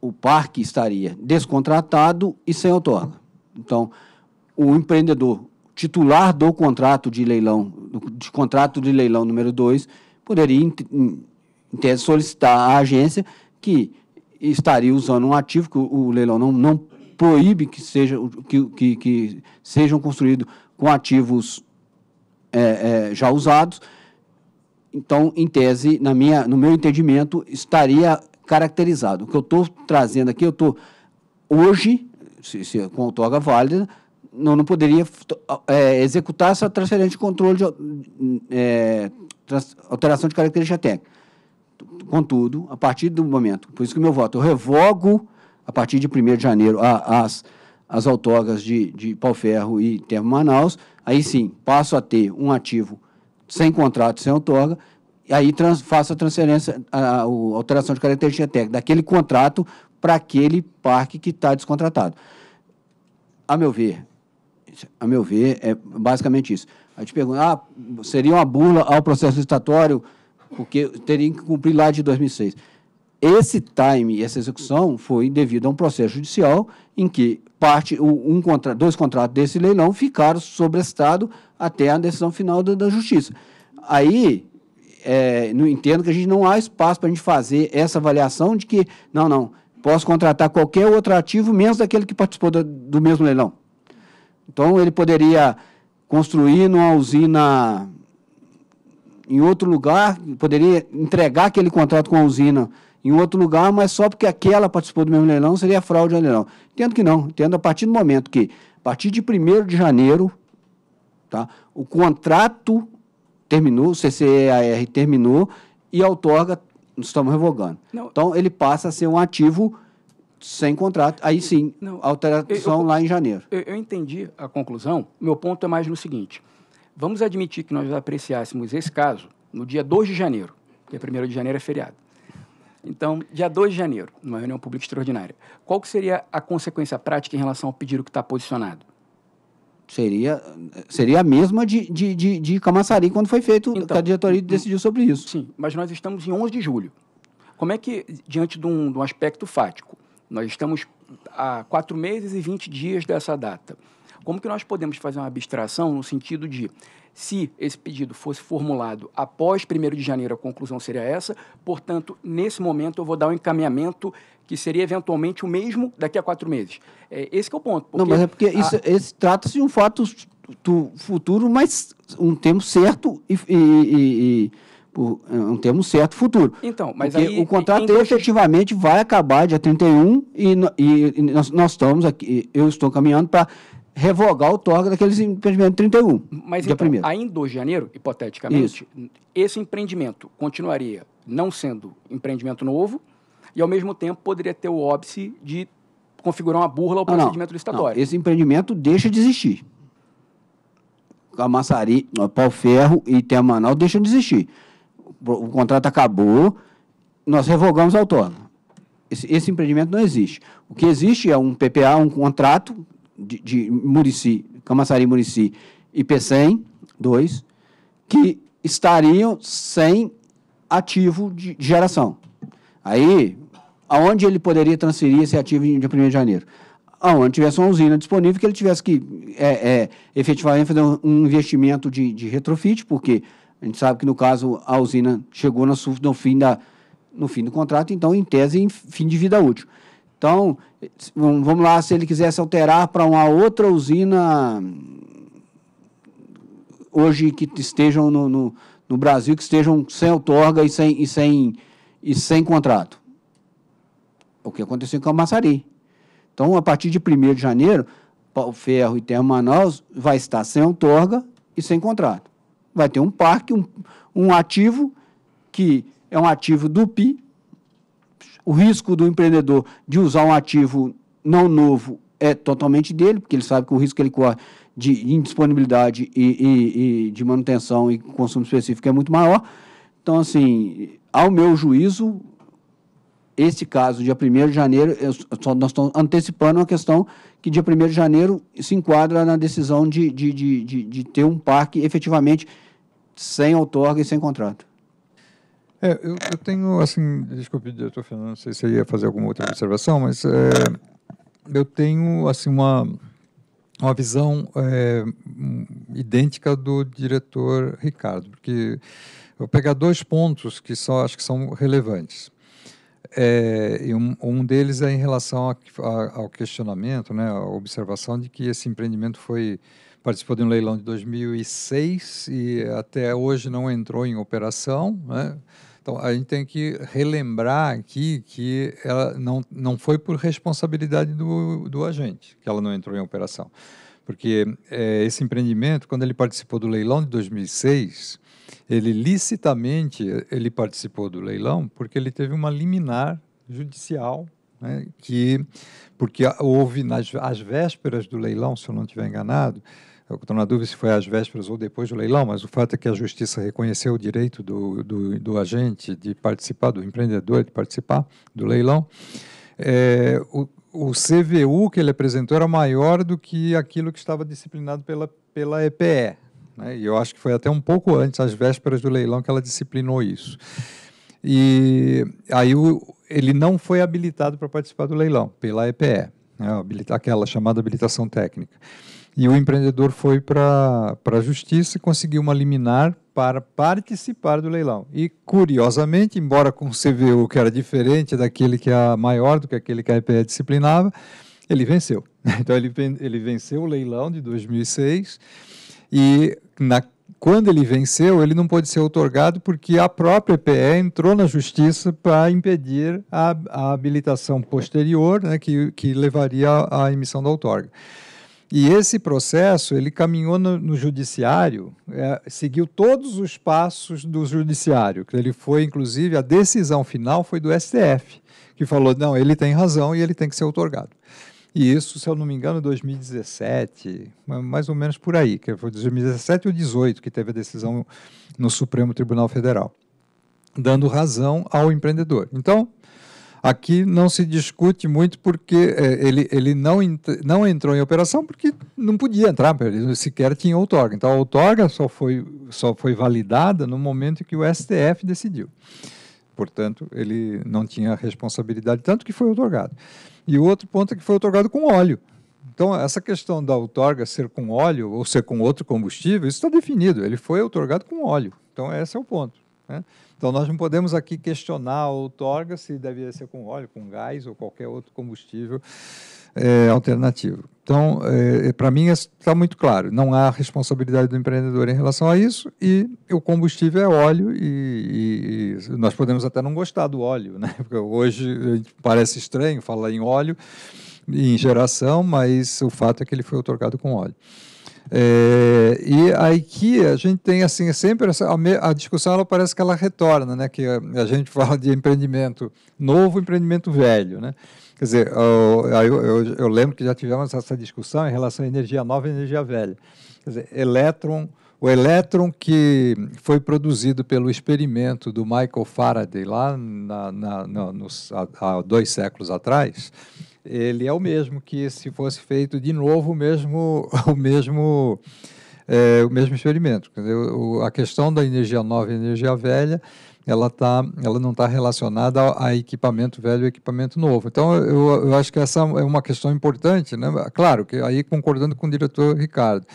o, o parque estaria descontratado e sem outorga. Então, o empreendedor titular do contrato de leilão, do, de contrato de leilão número 2, poderia, em, em tese, solicitar à agência que estaria usando um ativo que o, o leilão não, não proíbe que, seja, que, que, que sejam construídos com ativos é, é, já usados. Então, em tese, na minha, no meu entendimento, estaria caracterizado. O que eu estou trazendo aqui, eu estou hoje, se, se, com outorga válida, não, não poderia é, executar essa transferência de controle de é, trans, alteração de característica técnica. Contudo, a partir do momento, por isso que meu voto, eu revogo, a partir de 1 de janeiro, a, as, as outorgas de, de pau-ferro e termo Manaus, aí sim, passo a ter um ativo sem contrato, sem outorga, e aí trans, faço a transferência, a, a, alteração de característica técnica daquele contrato para aquele parque que está descontratado. A meu ver, a meu ver, é basicamente isso. A gente pergunta, ah, seria uma burla ao processo licitatório, porque teria que cumprir lá de 2006. Esse time, essa execução, foi devido a um processo judicial em que parte um contra, dois contratos desse leilão ficaram sobrestado até a decisão final da, da justiça. Aí é, não entendo que a gente não há espaço para a gente fazer essa avaliação de que, não, não, posso contratar qualquer outro ativo, menos daquele que participou do, do mesmo leilão. Então, ele poderia construir numa usina em outro lugar, poderia entregar aquele contrato com a usina em outro lugar, mas só porque aquela participou do mesmo leilão seria fraude ao leilão. Entendo que não. Entendo a partir do momento que, a partir de 1 de janeiro, tá, o contrato terminou, o CCEAR terminou e a outorga estamos revogando. Não. Então, ele passa a ser um ativo sem contrato. Aí sim, não, alteração eu, eu, lá em janeiro. Eu, eu, entendi a conclusão. Meu ponto é mais no seguinte. Vamos admitir que nós apreciássemos esse caso no dia 2 de janeiro, porque 1 de janeiro é feriado. Então, dia 2 de janeiro, numa reunião pública extraordinária. Qual que seria a consequência prática em relação ao pedido que está posicionado? Seria, seria a mesma de, de, de, de Camaçari quando foi feito, então, a diretoria hum, decidiu sobre isso. Sim, mas nós estamos em 11 de julho. Como é que, diante de um, de um aspecto fático, nós estamos há quatro meses e 20 dias dessa data, como que nós podemos fazer uma abstração no sentido de se esse pedido fosse formulado após 1 de janeiro, a conclusão seria essa. Portanto, nesse momento, eu vou dar um encaminhamento que seria eventualmente o mesmo daqui a quatro meses. É, esse é o ponto. Não, mas é porque a... isso, esse trata-se de um fato do futuro, mas um tempo certo e, e, e, e por, um termo certo futuro. Então, mas Porque aí, o contrato efetivamente vai acabar dia 31 e, e, e nós, nós estamos aqui, eu estou caminhando para revogar o torga daqueles empreendimentos 31. Mas dia então, primeiro. ainda hoje de janeiro, hipoteticamente, Isso. esse empreendimento continuaria não sendo empreendimento novo e, ao mesmo tempo, poderia ter o óbice de configurar uma burla ao não, procedimento licitatório. esse empreendimento deixa de existir. a Camaçari, Pau Ferro e Termanal deixam de existir. O contrato acabou, nós revogamos a outorga. Esse, esse empreendimento não existe. O que existe é um PPA, um contrato de, de Murici, Camaçari Murici e Pecém, dois, que estariam sem ativo de, de geração. Aí, aonde ele poderia transferir esse ativo de 1 de janeiro? Aonde tivesse uma usina disponível, que ele tivesse que é, é, efetivamente fazer um investimento de, de retrofit, porque a gente sabe que, no caso, a usina chegou no, no, fim, da, no fim do contrato, então, em tese, em fim de vida útil. Então, vamos lá, se ele quisesse alterar para uma outra usina hoje que estejam no, no, no, Brasil, que estejam sem outorga e sem, e sem, e sem contrato. É o que aconteceu com a Massari. Então, a partir de 1 de janeiro, o Ferro e Terra Manaus vai estar sem outorga e sem contrato. Vai ter um parque, um, um ativo que é um ativo do PI, o risco do empreendedor de usar um ativo não novo é totalmente dele, porque ele sabe que o risco que ele corre de indisponibilidade e, e, e de manutenção e consumo específico é muito maior. Então, assim, ao meu juízo, esse caso, dia 1 de janeiro, eu, só, nós estamos antecipando uma questão que dia 1 de janeiro se enquadra na decisão de, de, de, de, de ter um parque efetivamente sem outorga e sem contrato. É, eu, eu, tenho, assim, desculpe, diretor Fernando, não sei se você ia fazer alguma outra observação, mas é, eu tenho, assim, uma, uma visão é, idêntica do diretor Ricardo, porque eu vou pegar dois pontos que só acho que são relevantes. É, um, um, deles é em relação a, a, ao questionamento, né, a observação de que esse empreendimento foi participou de um leilão de 2006 e até hoje não entrou em operação, né? Então, a gente tem que relembrar aqui que ela não, não foi por responsabilidade do, do agente que ela não entrou em operação. Porque é, esse empreendimento, quando ele participou do leilão de 2006, ele licitamente ele participou do leilão porque ele teve uma liminar judicial né, que porque houve nas às vésperas do leilão, se eu não estiver enganado, é eu estou na dúvida se foi às vésperas ou depois do leilão, mas o fato é que a justiça reconheceu o direito do, do, do agente de participar, do empreendedor de participar do leilão. É, o, o CVU que ele apresentou era maior do que aquilo que estava disciplinado pela, pela EPE. Né? E eu acho que foi até um pouco antes, às vésperas do leilão, que ela disciplinou isso. E aí o, ele não foi habilitado para participar do leilão pela EPE, né? aquela chamada habilitação técnica. E o empreendedor foi para a justiça e conseguiu uma liminar para participar do leilão. E, curiosamente, embora com o CVU que era diferente daquele que é maior do que aquele que a EPE disciplinava, ele venceu. [LAUGHS] Então, ele, ele venceu o leilão de 2006 e, na, quando ele venceu, ele não pôde ser otorgado porque a própria EPE entrou na justiça para impedir a, a, habilitação posterior né, que, que levaria à emissão da outorga. E esse processo ele caminhou no, no judiciário, é, seguiu todos os passos do judiciário. Ele foi, inclusive, a decisão final foi do STF, que falou não, ele tem razão e ele tem que ser otorgado. E isso, se eu não me engano, 2017, mais ou menos por aí, que foi 2017 ou 2018, que teve a decisão no Supremo Tribunal Federal, dando razão ao empreendedor. Então, Aqui não se discute muito porque é, ele, ele não, ent não entrou em operação porque não podia entrar, ele sequer tinha outorga. Então, a outorga só foi, só foi validada no momento que o STF decidiu. Portanto, ele não tinha responsabilidade, tanto que foi outorgado. E o outro ponto é que foi outorgado com óleo. Então, essa questão da outorga ser com óleo ou ser com outro combustível, isso está definido. Ele foi outorgado com óleo. Então, esse é o ponto. Né? Então, nós não podemos aqui questionar a outorga se deveria ser com óleo, com gás ou qualquer outro combustível é, alternativo. Então, é, é para mim, está muito claro. Não há responsabilidade do empreendedor em relação a isso e o combustível é óleo e, e nós podemos até não gostar do óleo, né? Porque hoje parece estranho falar em óleo em geração, mas o fato é que ele foi otorgado com óleo. É, e aí que a gente tem assim, sempre essa, a, discussão ela parece que ela retorna, né? Que a, a, gente [LAUGHS] fala de empreendimento novo, empreendimento velho, né? Quer dizer, eu, eu, eu lembro que já tivemos essa discussão em relação à energia nova e energia velha. Quer dizer, elétron, o elétron que foi produzido pelo experimento do Michael Faraday lá na, na, nos, há, há dois séculos atrás, ele é o mesmo que se fosse feito de novo o mesmo, [LAUGHS] o mesmo, é, o mesmo experimento. Dizer, o, a questão da energia nova e energia velha, ela, tá, ela não está relacionada a, a, equipamento velho e equipamento novo. Então, eu, eu acho que essa é uma questão importante. Né? Claro, que aí concordando com o diretor Ricardo,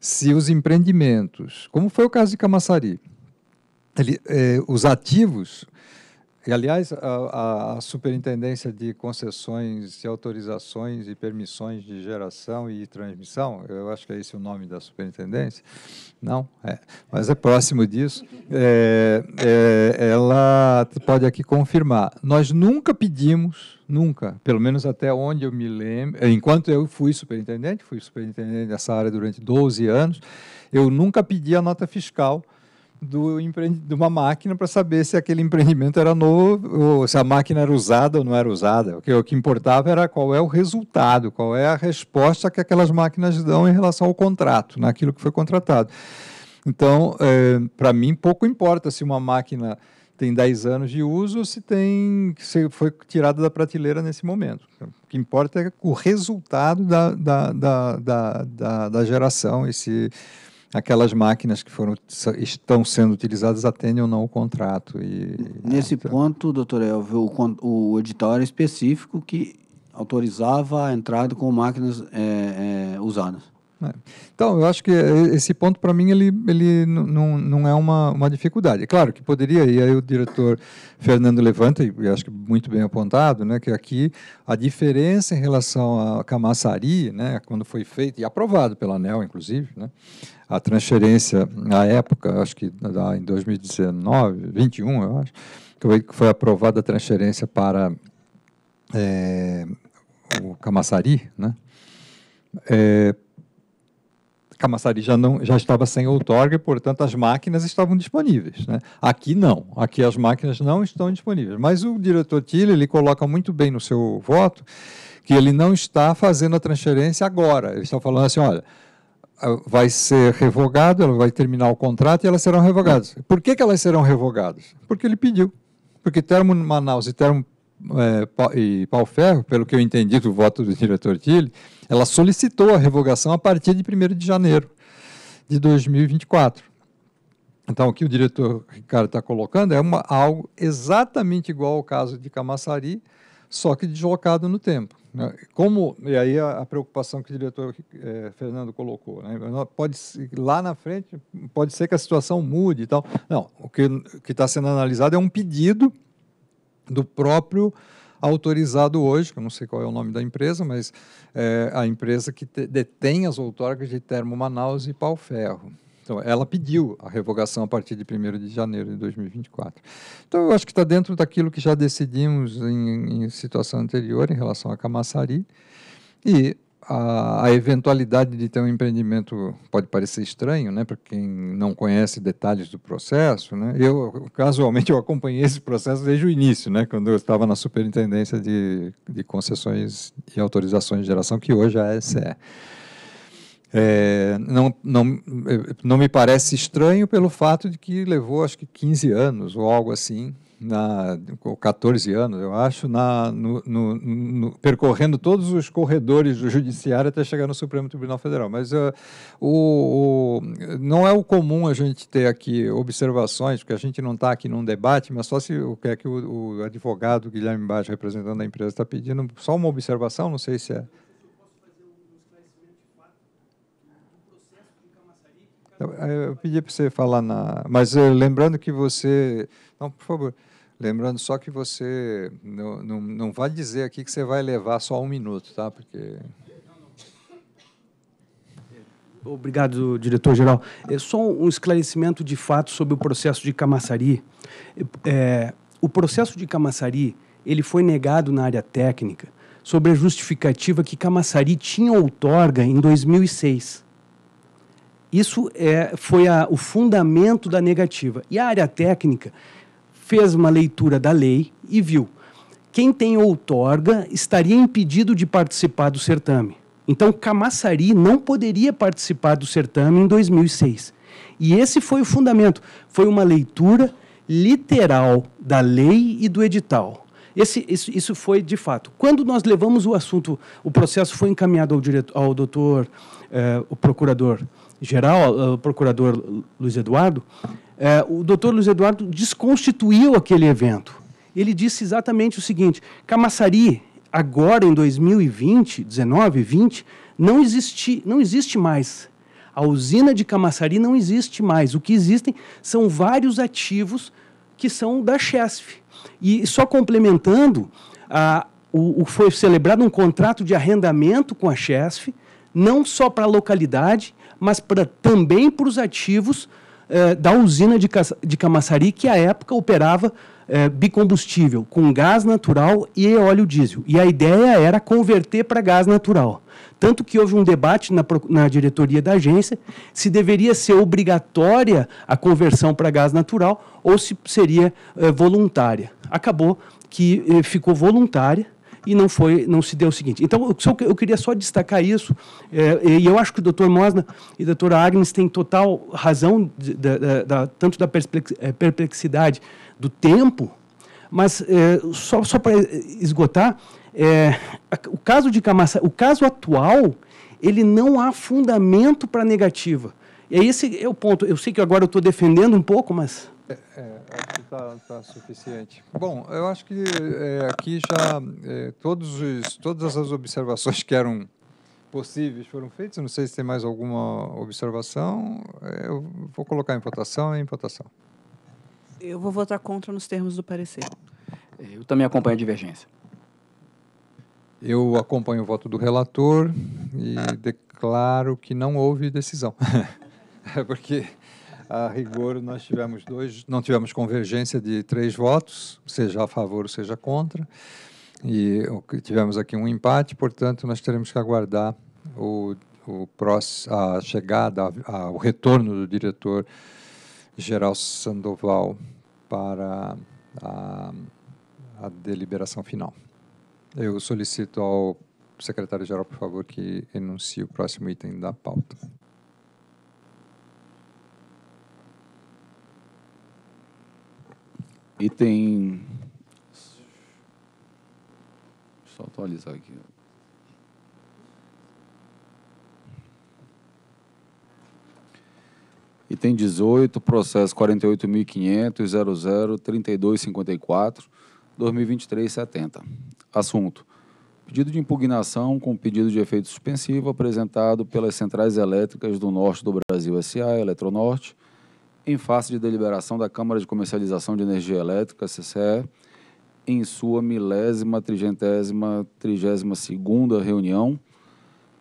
se os empreendimentos, como foi o caso de Camaçari, ele, eh, os ativos e, aliás, a, a, Superintendência de Concessões e Autorizações e Permissões de Geração e Transmissão, eu acho que é esse o nome da superintendência, não, é, mas é próximo disso, é, é, ela pode aqui confirmar. Nós nunca pedimos, nunca, pelo menos até onde eu me lembro, é, enquanto eu fui superintendente, fui superintendente dessa área durante 12 anos, eu nunca pedi a nota fiscal do de uma máquina para saber se aquele empreendimento era novo, ou se a máquina era usada ou não era usada. O que, o que importava era qual é o resultado, qual é a resposta que aquelas máquinas dão em relação ao contrato, naquilo que foi contratado. Então, é, eh, para mim, pouco importa se uma máquina tem 10 anos de uso ou se, tem, se foi tirada da prateleira nesse momento. O que importa é o resultado da, da, da, da, da geração, esse aquelas máquinas que foram, estão sendo utilizadas atendem ou não o contrato. E, Nesse então. ponto, doutor Elvio, o, o edital era específico que autorizava a entrada com máquinas é, é, usadas. É. Então, eu acho que esse ponto, para mim, ele, ele não, não é uma, uma dificuldade. É claro que poderia, e aí o diretor Fernando levanta, e acho que muito bem apontado, né, que aqui a diferença em relação à camaçaria, né, quando foi feito e aprovado pela ANEL, inclusive, né, a transferência na época, acho que em 2019, 21, eu acho, que foi aprovada a transferência para é, o Camassari né? É, já, não, já estava sem outorga portanto, as máquinas estavam disponíveis. Né? Aqui não, aqui as máquinas não estão disponíveis. Mas o diretor Tilly ele coloca muito bem no seu voto que ele não está fazendo a transferência agora. Ele está falando assim: olha, vai ser revogado, ela vai terminar o contrato e elas serão revogadas. Por que, que elas serão revogadas? Porque ele pediu. Porque Termo Manaus e Termo é, e Pau Ferro, pelo que eu entendi do voto do diretor Tille, ela solicitou a revogação a partir de 1 de janeiro de 2024. Então, o que o diretor Ricardo está colocando é uma, algo exatamente igual ao caso de Camaçari, só que deslocado no tempo. Né? Como, e aí a, a, preocupação que o diretor é, Fernando colocou, né? pode, lá na frente pode ser que a situação mude e tal. Não, o que está sendo analisado é um pedido do próprio autorizado hoje, que eu não sei qual é o nome da empresa, mas é a empresa que te, detém as outorgas de Termo Manaus e Pau Ferro. Então, ela pediu a revogação a partir de 1 de janeiro de 2024. Então, eu acho que está dentro daquilo que já decidimos em, em, situação anterior em relação à Camaçari. E a, a, eventualidade de ter um empreendimento pode parecer estranho, né, para quem não conhece detalhes do processo, né? Eu casualmente eu acompanhei esse processo desde o início, né, quando eu estava na Superintendência de, de Concessões e Autorizações de Geração, que hoje é a SE. É, não, não, é, não me parece estranho pelo fato de que levou, acho que, 15 anos ou algo assim, na, ou 14 anos, eu acho, na, no, no, no, percorrendo todos os corredores do Judiciário até chegar no Supremo Tribunal Federal. Mas uh, o, o, não é o comum a gente ter aqui observações, porque a gente não está aqui num debate, mas só se o que é que o, o advogado Guilherme Baixo, representando a empresa, está pedindo, só uma observação, não sei se é Eu pedi para você falar na. Mas eh, lembrando que você. Não, por favor. Lembrando só que você. Não, não, não vai dizer aqui que você vai levar só um minuto, tá? Porque. Obrigado, diretor-geral. É só um esclarecimento de fato sobre o processo de Camaçari. É, o processo de Camaçari ele foi negado na área técnica sobre a justificativa que Camaçari tinha outorga em 2006. Isso é, foi a, o fundamento da negativa. E a área técnica fez uma leitura da lei e viu. Quem tem outorga estaria impedido de participar do certame. Então, Camaçari não poderia participar do certame em 2006. E esse foi o fundamento. Foi uma leitura literal da lei e do edital. Esse, isso, isso foi de fato. Quando nós levamos o assunto, o processo foi encaminhado ao, diretor, ao doutor, eh, o procurador geral, o procurador Luiz Eduardo, é, o doutor Luiz Eduardo desconstituiu aquele evento. Ele disse exatamente o seguinte: Camaçari, agora em 2020, 19, 20, não existe, não existe mais. A usina de Camaçari não existe mais. O que existem são vários ativos que são da Chesf. E só complementando, a, o, o, foi celebrado um contrato de arrendamento com a Chesf, não só para a localidade, mas pra, também para os ativos eh, da usina de, de Camaçari, que à época operava eh, bicombustível com gás natural e óleo diesel. E a ideia era converter para gás natural. Tanto que houve um debate na, na, diretoria da agência se deveria ser obrigatória a conversão para gás natural ou se seria eh, voluntária. Acabou que eh, ficou voluntária e não foi, não se deu o seguinte. Então, eu, queria só destacar isso, é, e eu acho que o doutor Mosna e a doutora Agnes têm total razão, de, de, de, tanto da é, perplexidade do tempo, mas é, só, só para esgotar, é, o caso de camassa o caso atual, ele não há fundamento para negativa. E é esse é o ponto. Eu sei que agora eu estou defendendo um pouco, mas é, acho que está tá suficiente. Bom, eu acho que é, aqui já é, todos os, todas as observações que eram possíveis foram feitas. Não sei se tem mais alguma observação. É, eu vou colocar em votação e em votação. Eu vou votar contra nos termos do parecer. É, eu também acompanho a divergência. Eu acompanho o voto do relator e declaro que não houve decisão. [LAUGHS] É porque a rigor, nós tivemos dois, não tivemos convergência de três votos, seja a favor, seja contra, e tivemos aqui um empate, portanto, nós teremos que aguardar o, o próximo, a chegada, a, a, o retorno do diretor geral Sandoval para a, a deliberação final. Eu solicito ao secretário-geral, por favor, que enuncie o próximo item da pauta. E tem. Só atualizar aqui. E tem 18, processo 48.500.00.3254.2023.70. Assunto. Pedido de impugnação com pedido de efeito suspensivo apresentado pelas Centrais Elétricas do Norte do Brasil S.A., Eletronorte, em face de deliberação da Câmara de Comercialização de Energia Elétrica, CCE, em sua milésima, trigentésima, trigésima segunda reunião,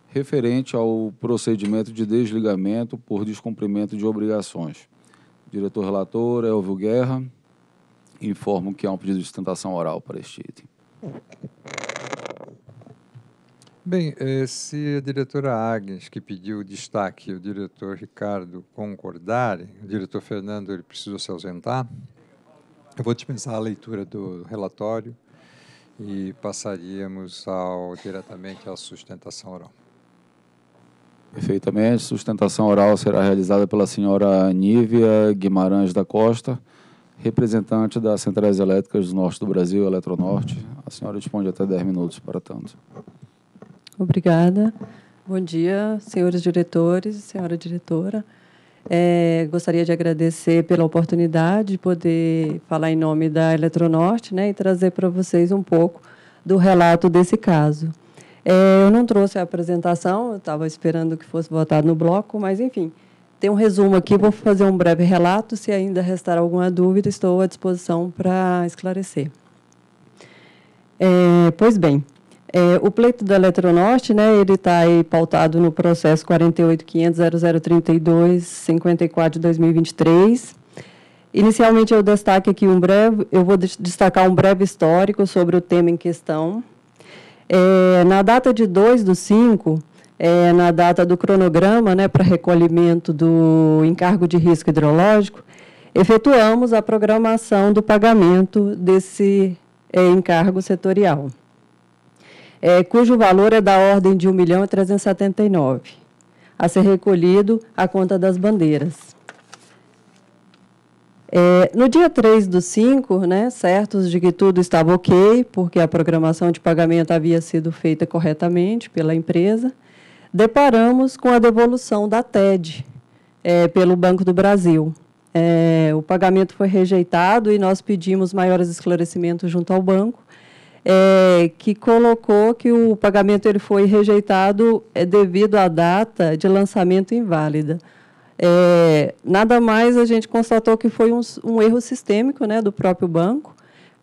referente ao procedimento de desligamento por descumprimento de obrigações. diretor relator, Elvio Guerra, informo que há um pedido de sustentação oral para este item. Bem, eh, se a diretora Agnes, que pediu o destaque, e o diretor Ricardo concordarem, o diretor Fernando ele precisou se ausentar, eu vou dispensar a leitura do relatório e passaríamos ao, diretamente à sustentação oral. Perfeitamente. Sustentação oral será realizada pela senhora Nívia Guimarães da Costa, representante das Centrais Elétricas do Norte do Brasil, Eletronorte. A senhora dispõe até 10 minutos para tanto. Obrigada. Bom dia, senhores diretores e senhora diretora. É, gostaria de agradecer pela oportunidade de poder falar em nome da Eletronorte né, e trazer para vocês um pouco do relato desse caso. É, eu não trouxe a apresentação, eu estava esperando que fosse votado no bloco, mas, enfim, tem um resumo aqui, vou fazer um breve relato. Se ainda restar alguma dúvida, estou à disposição para esclarecer. É, pois bem, é, o pleito da Eletronorte, né, ele está aí pautado no processo 48.500.0032.54 de 2023. Inicialmente, eu destaque aqui um breve, eu vou destacar um breve histórico sobre o tema em questão. É, na data de 2 do 5, é, na data do cronograma né, para recolhimento do encargo de risco hidrológico, efetuamos a programação do pagamento desse é, encargo setorial é, cujo valor é da ordem de 1 milhão e 379, a ser recolhido à conta das bandeiras. É, no dia 3 do 5, né, certos de que tudo estava ok, porque a programação de pagamento havia sido feita corretamente pela empresa, deparamos com a devolução da TED é, pelo Banco do Brasil. É, o pagamento foi rejeitado e nós pedimos maiores esclarecimentos junto ao banco, é, que colocou que o pagamento ele foi rejeitado é, devido à data de lançamento inválida. É, nada mais a gente constatou que foi um, um erro sistêmico né, do próprio banco,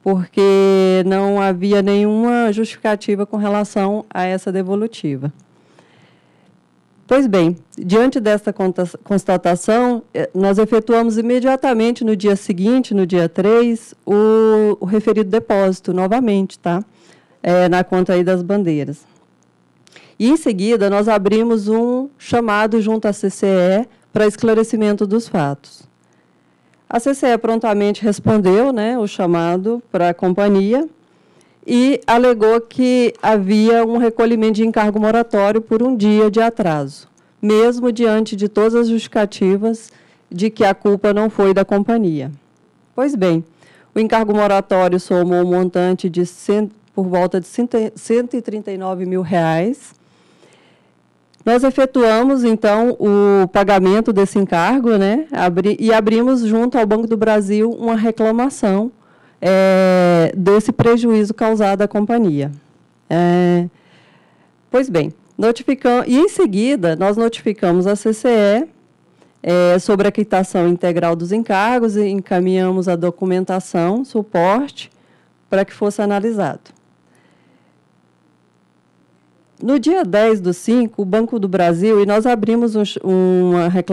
porque não havia nenhuma justificativa com relação a essa devolutiva. Pois bem, diante desta constatação, eh, nós efetuamos imediatamente no dia seguinte, no dia 3, o, o referido depósito novamente, tá? É, na conta aí das bandeiras. E, em seguida, nós abrimos um chamado junto à CCE para esclarecimento dos fatos. A CCE prontamente respondeu né, o chamado para a companhia e alegou que havia um recolhimento de encargo moratório por um dia de atraso, mesmo diante de todas as justificativas de que a culpa não foi da companhia. Pois bem, o encargo moratório somou um montante de por volta de 139 mil reais. Nós efetuamos, então, o pagamento desse encargo né, abri e abrimos, junto ao Banco do Brasil, uma reclamação é, desse prejuízo causado à companhia. É, pois bem, notificamos, e em seguida nós notificamos a CCE é, sobre a quitação integral dos encargos e encaminhamos a documentação, suporte, para que fosse analisado. No dia 10 do 5, o Banco do Brasil, e nós abrimos um,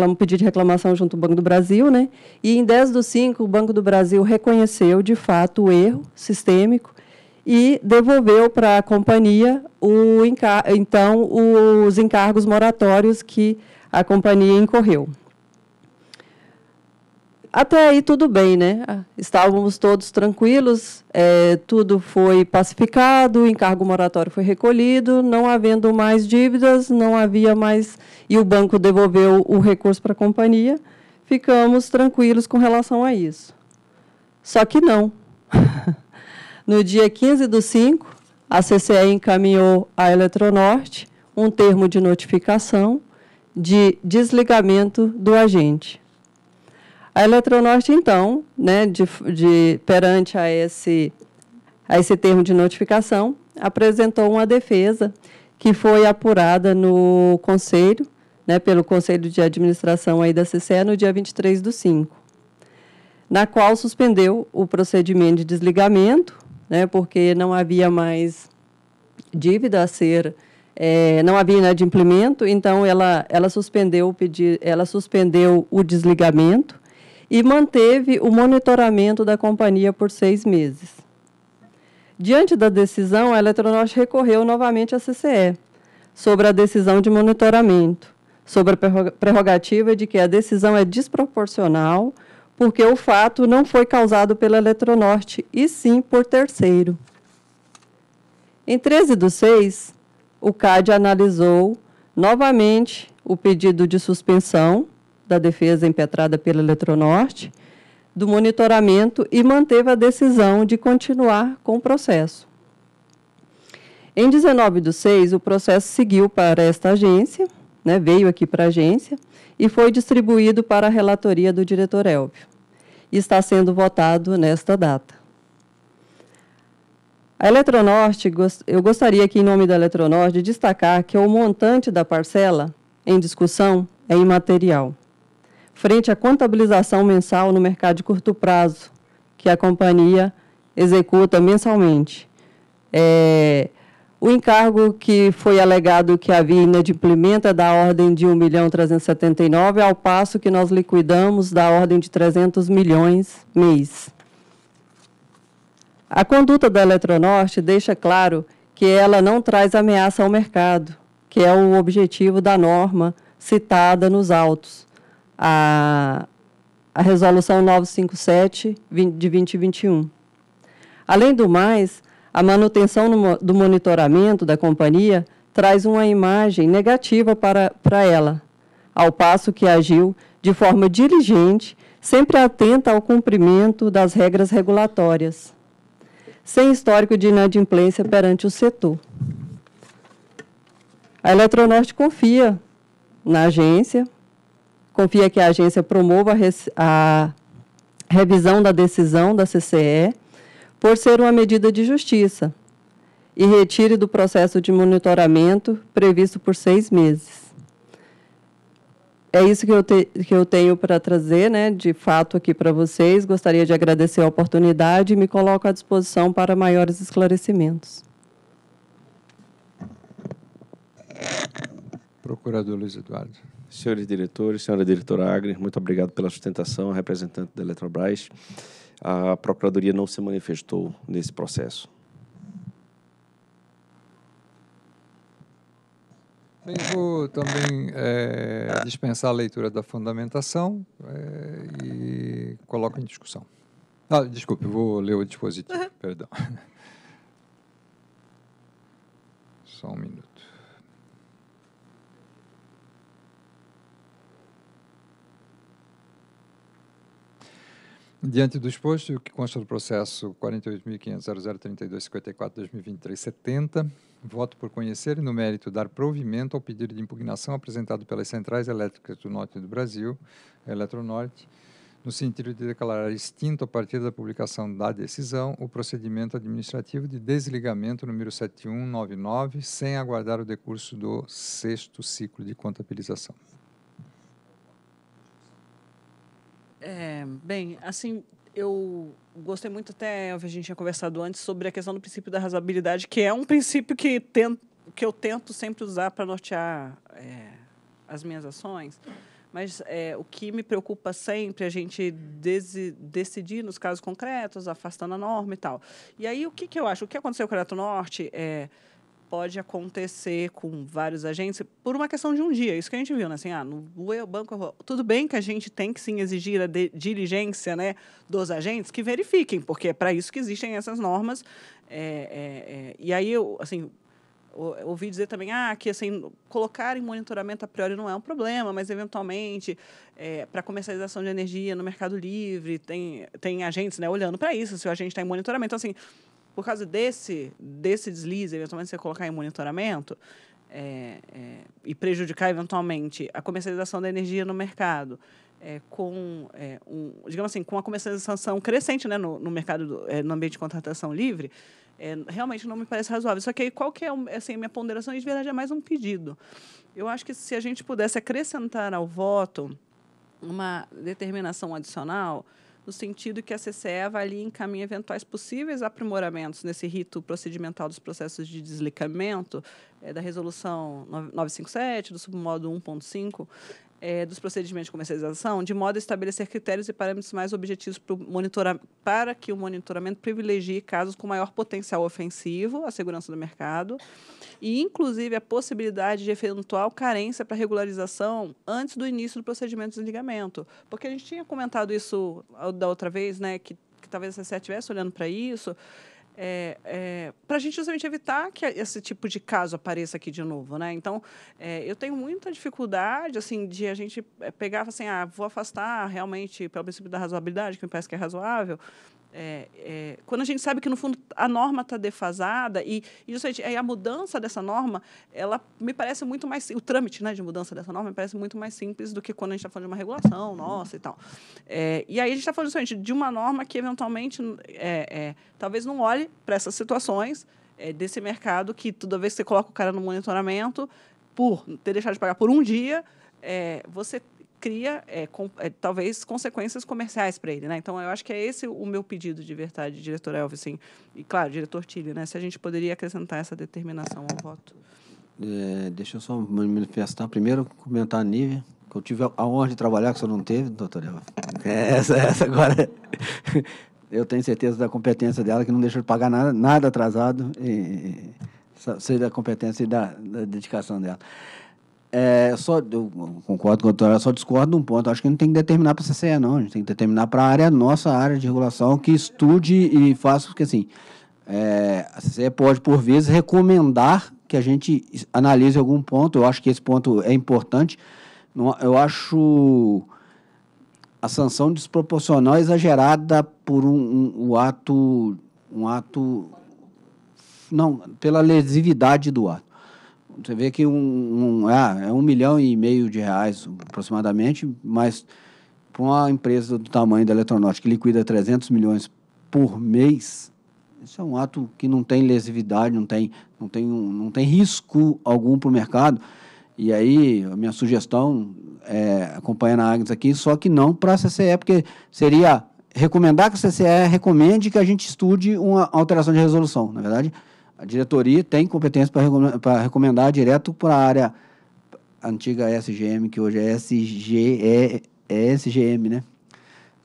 um pedido de reclamação junto ao Banco do Brasil, né? e em 10 do 5, o Banco do Brasil reconheceu, de fato, o erro sistêmico e devolveu para a companhia, o, então, os encargos moratórios que a companhia incorreu. Até aí tudo bem, né? Estávamos todos tranquilos, é, tudo foi pacificado, o encargo moratório foi recolhido, não havendo mais dívidas, não havia mais. E o banco devolveu o recurso para a companhia, ficamos tranquilos com relação a isso. Só que não. [LAUGHS] No dia 15 do 5, a CCE encaminhou à Eletronorte um termo de notificação de desligamento do agente. A Eletronorte, então, né, de, de, perante a esse, a esse termo de notificação, apresentou uma defesa que foi apurada no Conselho, né, pelo Conselho de Administração aí da CCE, no dia 23 do 5, na qual suspendeu o procedimento de desligamento, né, porque não havia mais dívida a ser é, não havia inadimplemento, então ela, ela, suspendeu o pedi, ela suspendeu o desligamento e manteve o monitoramento da companhia por seis meses. Diante da decisão, a Eletronorte recorreu novamente à CCE sobre a decisão de monitoramento, sobre a prerrogativa de que a decisão é desproporcional, porque o fato não foi causado pela Eletronorte, e sim por terceiro. Em 13 do 6, o CAD analisou novamente o pedido de suspensão da defesa impetrada pela Eletronorte, do monitoramento e manteve a decisão de continuar com o processo. Em 19 de 6, o processo seguiu para esta agência, né, veio aqui para a agência, e foi distribuído para a relatoria do diretor Elvio. está sendo votado nesta data. A Eletronorte, eu gostaria aqui, em nome da Eletronorte, de destacar que o montante da parcela em discussão é imaterial frente à contabilização mensal no mercado de curto prazo, que a companhia executa mensalmente. É, o encargo que foi alegado que havia inadimplimento é da ordem de 1 milhão 379, ao passo que nós liquidamos da ordem de 300 milhões mês. A conduta da Eletronorte deixa claro que ela não traz ameaça ao mercado, que é o objetivo da norma citada nos autos a, a Resolução 957 de 2021. Além do mais, a manutenção no, do monitoramento da companhia traz uma imagem negativa para, para ela, ao passo que agiu de forma diligente, sempre atenta ao cumprimento das regras regulatórias, sem histórico de inadimplência perante o setor. A Eletronorte confia na agência confia que a agência promova a, revisão da decisão da CCE por ser uma medida de justiça e retire do processo de monitoramento previsto por seis meses. É isso que eu, te, que eu tenho para trazer, né, de fato, aqui para vocês. Gostaria de agradecer a oportunidade e me coloco à disposição para maiores esclarecimentos. Procurador Luiz Eduardo senhores diretores, senhora diretora Agnes, muito obrigado pela sustentação, representante da Eletrobras. A Procuradoria não se manifestou nesse processo. Bem, vou também é, dispensar a leitura da fundamentação é, e coloco em discussão. Ah, desculpe, vou ler o dispositivo, uhum. perdão. [LAUGHS] Só um minuto. Diante do exposto, o que consta do processo 48.500.0032.54.2023.70, voto por conhecer e, no mérito, dar provimento ao pedido de impugnação apresentado pelas Centrais Elétricas do Norte do Brasil, Eletronorte, no sentido de declarar extinto, a partir da publicação da decisão, o procedimento administrativo de desligamento número 7199, sem aguardar o decurso do sexto ciclo de contabilização. É, bem, assim, eu gostei muito até, a gente tinha conversado antes, sobre a questão do princípio da razoabilidade, que é um princípio que, que eu tento sempre usar para nortear é, as minhas ações. Mas é, o que me preocupa sempre é a gente decidir nos casos concretos, afastando a norma e tal. E aí, o que, que eu acho? O que aconteceu com o Crato Norte é pode acontecer com vários agentes por uma questão de um dia. Isso que a gente viu, né? Assim, ah, no banco, tudo bem que a gente tem que sim exigir a diligência, né, dos agentes que verifiquem, porque é para isso que existem essas normas. É, é, é. E aí eu, assim, ouvi dizer também ah, que assim, colocar em monitoramento a priori não é um problema, mas eventualmente é, para comercialização de energia no mercado livre, tem, tem agentes né, olhando para isso, se o agente está em monitoramento. Então, assim, por causa desse, desse deslize, eventualmente você colocar em monitoramento é, é, e prejudicar eventualmente a comercialização da energia no mercado. É, com é, um, digamos assim com a comercialização crescente né, no, no mercado do, é, no ambiente de contratação livre é, realmente não me parece razoável só que aí qual que é assim minha ponderação de verdade é mais um pedido eu acho que se a gente pudesse acrescentar ao voto uma determinação adicional no sentido que a CCE avalia e encaminha eventuais possíveis aprimoramentos nesse rito procedimental dos processos de deslicamento é, da resolução 957, do submodo 1.5, é, dos procedimentos de comercialização, de modo a estabelecer critérios e parâmetros mais objetivos para, para que o monitoramento privilegie casos com maior potencial ofensivo à segurança do mercado e, inclusive, a possibilidade de eventual carência para regularização antes do início do procedimento de desligamento. Porque a gente tinha comentado isso ah, da outra vez, né, que, que talvez a CCE estivesse olhando para isso, é, é, para a gente justamente evitar que esse tipo de caso apareça aqui de novo, né? Então, é, eu tenho muita dificuldade, assim, de a gente é, pegar, assim, ah, vou afastar realmente pelo princípio da razoabilidade, que me parece que é razoável, é, é, quando a gente sabe que, no fundo, a norma está defasada e, e justamente a mudança dessa norma, ela me parece muito mais... O trâmite né, de mudança dessa norma me parece muito mais simples do que quando a gente está falando de uma regulação, nossa e tal. É, e aí a gente está falando justamente de uma norma que, eventualmente, é, é, talvez não olhe para essas situações é, desse mercado que, toda vez que você coloca o cara no monitoramento, por ter deixado de pagar por um dia, você cria é, com, é, talvez consequências comerciais para ele, né? Então eu acho que é esse o meu pedido de verdade, diretor Elvis, assim, e claro, diretor Tilly, né? Se a gente poderia acrescentar essa determinação ao voto. É, deixa eu só me manifestar primeiro, comentar a Nívia, que eu tive a honra de trabalhar que o senhor não teve, doutor Elvis. É, essa, essa agora. [LAUGHS] eu tenho certeza da competência dela, que não deixou de pagar nada, nada atrasado, e, e, sei da competência e da, da dedicação dela. É, só, eu concordo com a doutora, só discordo de um ponto. Acho que não tem que determinar para a CCE, não. A gente tem que determinar para a área, nossa área de regulação, que estude e faça, porque assim, é, a CCE pode, por vezes, recomendar que a gente analise algum ponto. Eu acho que esse ponto é importante. Eu acho a sanção desproporcional exagerada por um, um, um ato. Um ato. Não, pela lesividade do ato. Você vê que um, um, ah, é um milhão e meio de reais aproximadamente, mas para uma empresa do tamanho da Eletronorte, que liquida 300 milhões por mês, isso é um ato que não tem lesividade, não tem, não tem, um, não tem risco algum para o mercado. E aí, a minha sugestão é acompanhando a Agnes aqui, só que não para a CCE, porque seria recomendar que a CCE recomende que a gente estude uma alteração de resolução. Na é verdade, a diretoria tem competência para recomendar, recomendar direto para a área antiga SGM, que hoje é SGE, é SGM, né?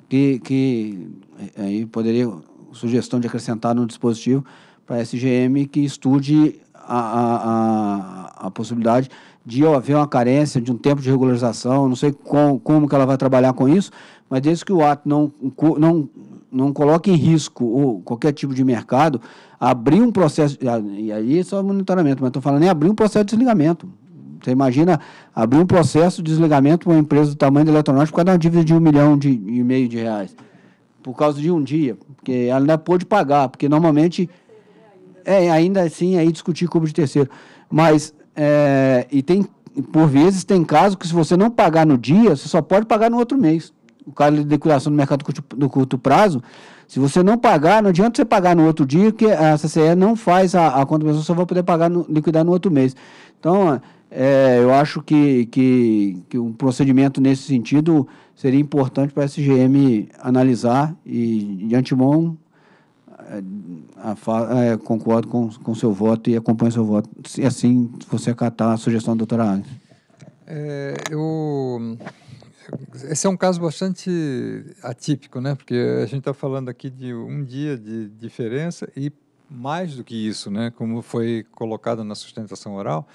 Que, que é, aí poderia, sugestão de acrescentar no dispositivo para a SGM que estude a, a, a, a, possibilidade de haver uma carência de um tempo de regularização, não sei com, como que ela vai trabalhar com isso, mas desde que o ato não, não não coloque em risco ou qualquer tipo de mercado, abrir um processo, e aí é só monitoramento, mas estou falando em abrir um processo de desligamento. Você imagina abrir um processo de desligamento para uma empresa do tamanho da Eletronorte por causa de uma dívida de um milhão de, e meio de reais, por causa de um dia, porque ela não pôde pagar, porque normalmente, é, ainda assim, aí discutir cubo de terceiro. Mas, é, e tem, por vezes, tem caso que se você não pagar no dia, você só pode pagar no outro mês o cara de liquidação do mercado do curto prazo, se você não pagar, não adianta você pagar no outro dia, que a CCE não faz a, a você só vai poder pagar no, liquidar no outro mês. Então, é, eu acho que, que, que, um procedimento nesse sentido seria importante para a SGM analisar e, de antemão, é, a, a, é, concordo com, com seu voto e acompanho seu voto, e assim você acatar a sugestão da doutora Agnes. É, eu esse é um caso bastante atípico, né? Porque a gente está falando aqui de um dia de diferença e mais do que isso, né? Como foi colocado na sustentação oral,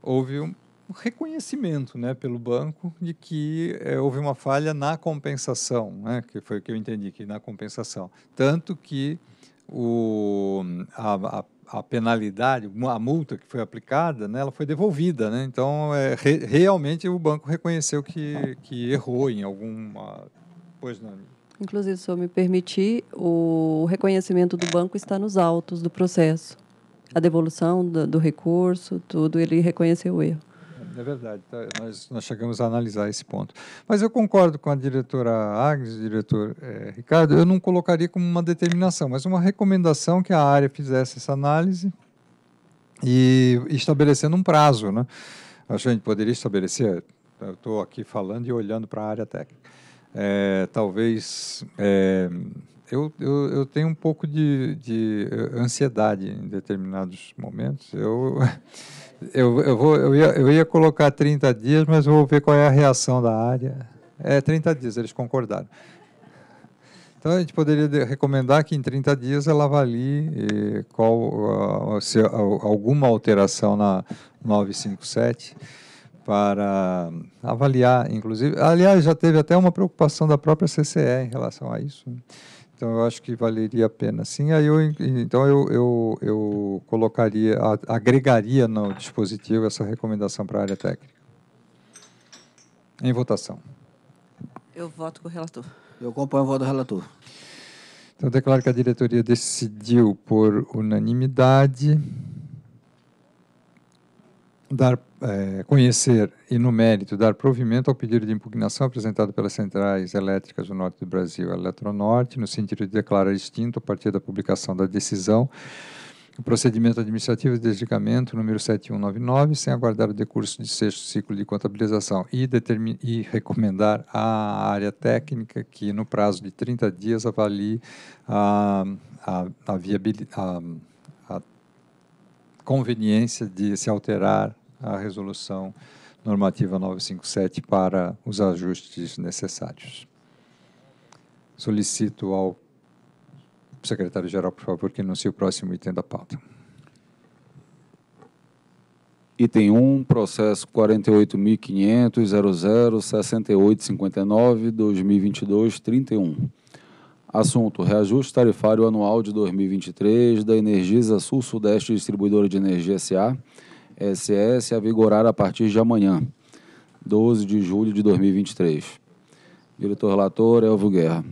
houve um reconhecimento, né, pelo banco de que é, houve uma falha na compensação, né? Que foi o que eu entendi que na compensação, tanto que o a, a a penalidade, a multa que foi aplicada, né, ela foi devolvida. Né? Então, é, re, realmente o banco reconheceu que, que errou em alguma. Pois não. Né? Inclusive, se eu me permitir, o reconhecimento do banco está nos autos do processo. A devolução do, do recurso, tudo, ele reconheceu o erro. É verdade, tá, nós, nós, chegamos a analisar esse ponto. Mas eu concordo com a diretora Agnes, diretor é, Ricardo, eu não colocaria como uma determinação, mas uma recomendação que a área fizesse essa análise e estabelecendo um prazo. Né? A gente poderia estabelecer, eu estou aqui falando e olhando para a área técnica, é, talvez é, eu, eu, eu tenho um pouco de, de eh, ansiedade em determinados momentos. Eu, [LAUGHS] eu, eu, vou, eu, ia, eu ia colocar 30 dias, mas vou ver qual é a reação da área. É 30 dias, eles concordaram. Então, a gente poderia recomendar que em 30 dias ela avalie eh, qual, ah, se alguma alteração na 957 para avaliar, inclusive. Aliás, já teve até uma preocupação da própria CCE em relação a isso. Né? Então eu acho que valeria a pena. Sim, aí eu, então eu, eu, eu colocaria, agregaria no dispositivo essa recomendação para a área técnica. Em votação. Eu voto com o relator. Eu acompanho o voto do relator. Então declaro que a diretoria decidiu por unanimidade dar, é, conhecer e, no mérito, dar provimento ao pedido de impugnação apresentado pelas centrais elétricas do Norte do Brasil, a Eletronorte, no sentido de declarar extinto, a partir da publicação da decisão, o procedimento administrativo de desligamento número 7199, sem aguardar o decurso de sexto ciclo de contabilização e, e recomendar à área técnica que, no prazo de 30 dias, avalie a, a, a viabilidade. A, conveniência de se alterar a resolução normativa 957 para os ajustes necessários. Solicito ao secretário-geral, por favor, que anuncie o próximo item da pauta. Item 1, processo 48.500.00.68.59.2022.31. Assunto: Reajuste Tarifário Anual de 2023 da Energisa Sul-Sudeste Distribuidora de Energia S.A. SS a vigorar a partir de amanhã, 12 de julho de 2023. Diretor relator, Elvio Guerra.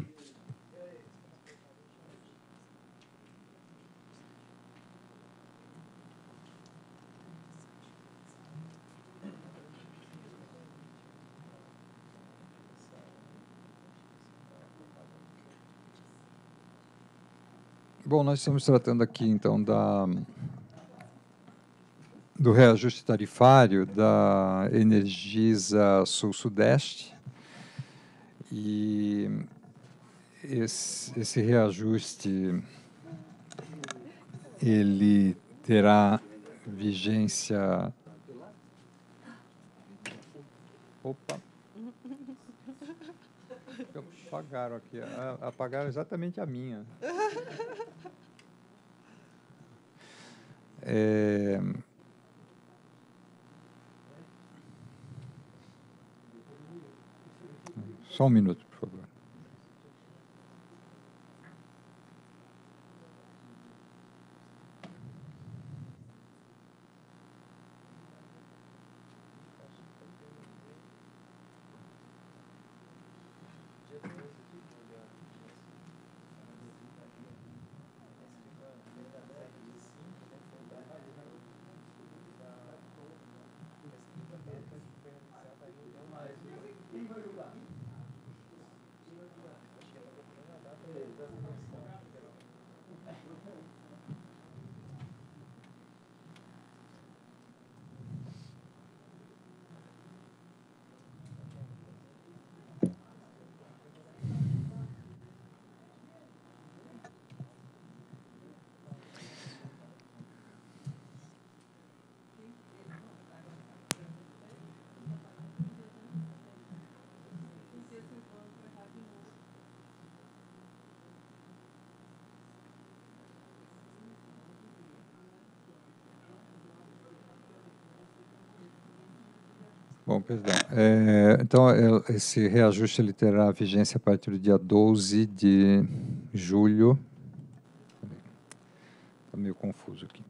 Bom, nós estamos tratando aqui então da do reajuste tarifário da Energisa Sul-Sudeste. E esse, esse reajuste ele terá vigência. Opa! Apagaram aqui, apagaram exatamente a minha. É, Só um minuto. Perdão. É, então, é, esse reajuste ele terá vigência a partir do dia 12 de julho. Está meio confuso aqui.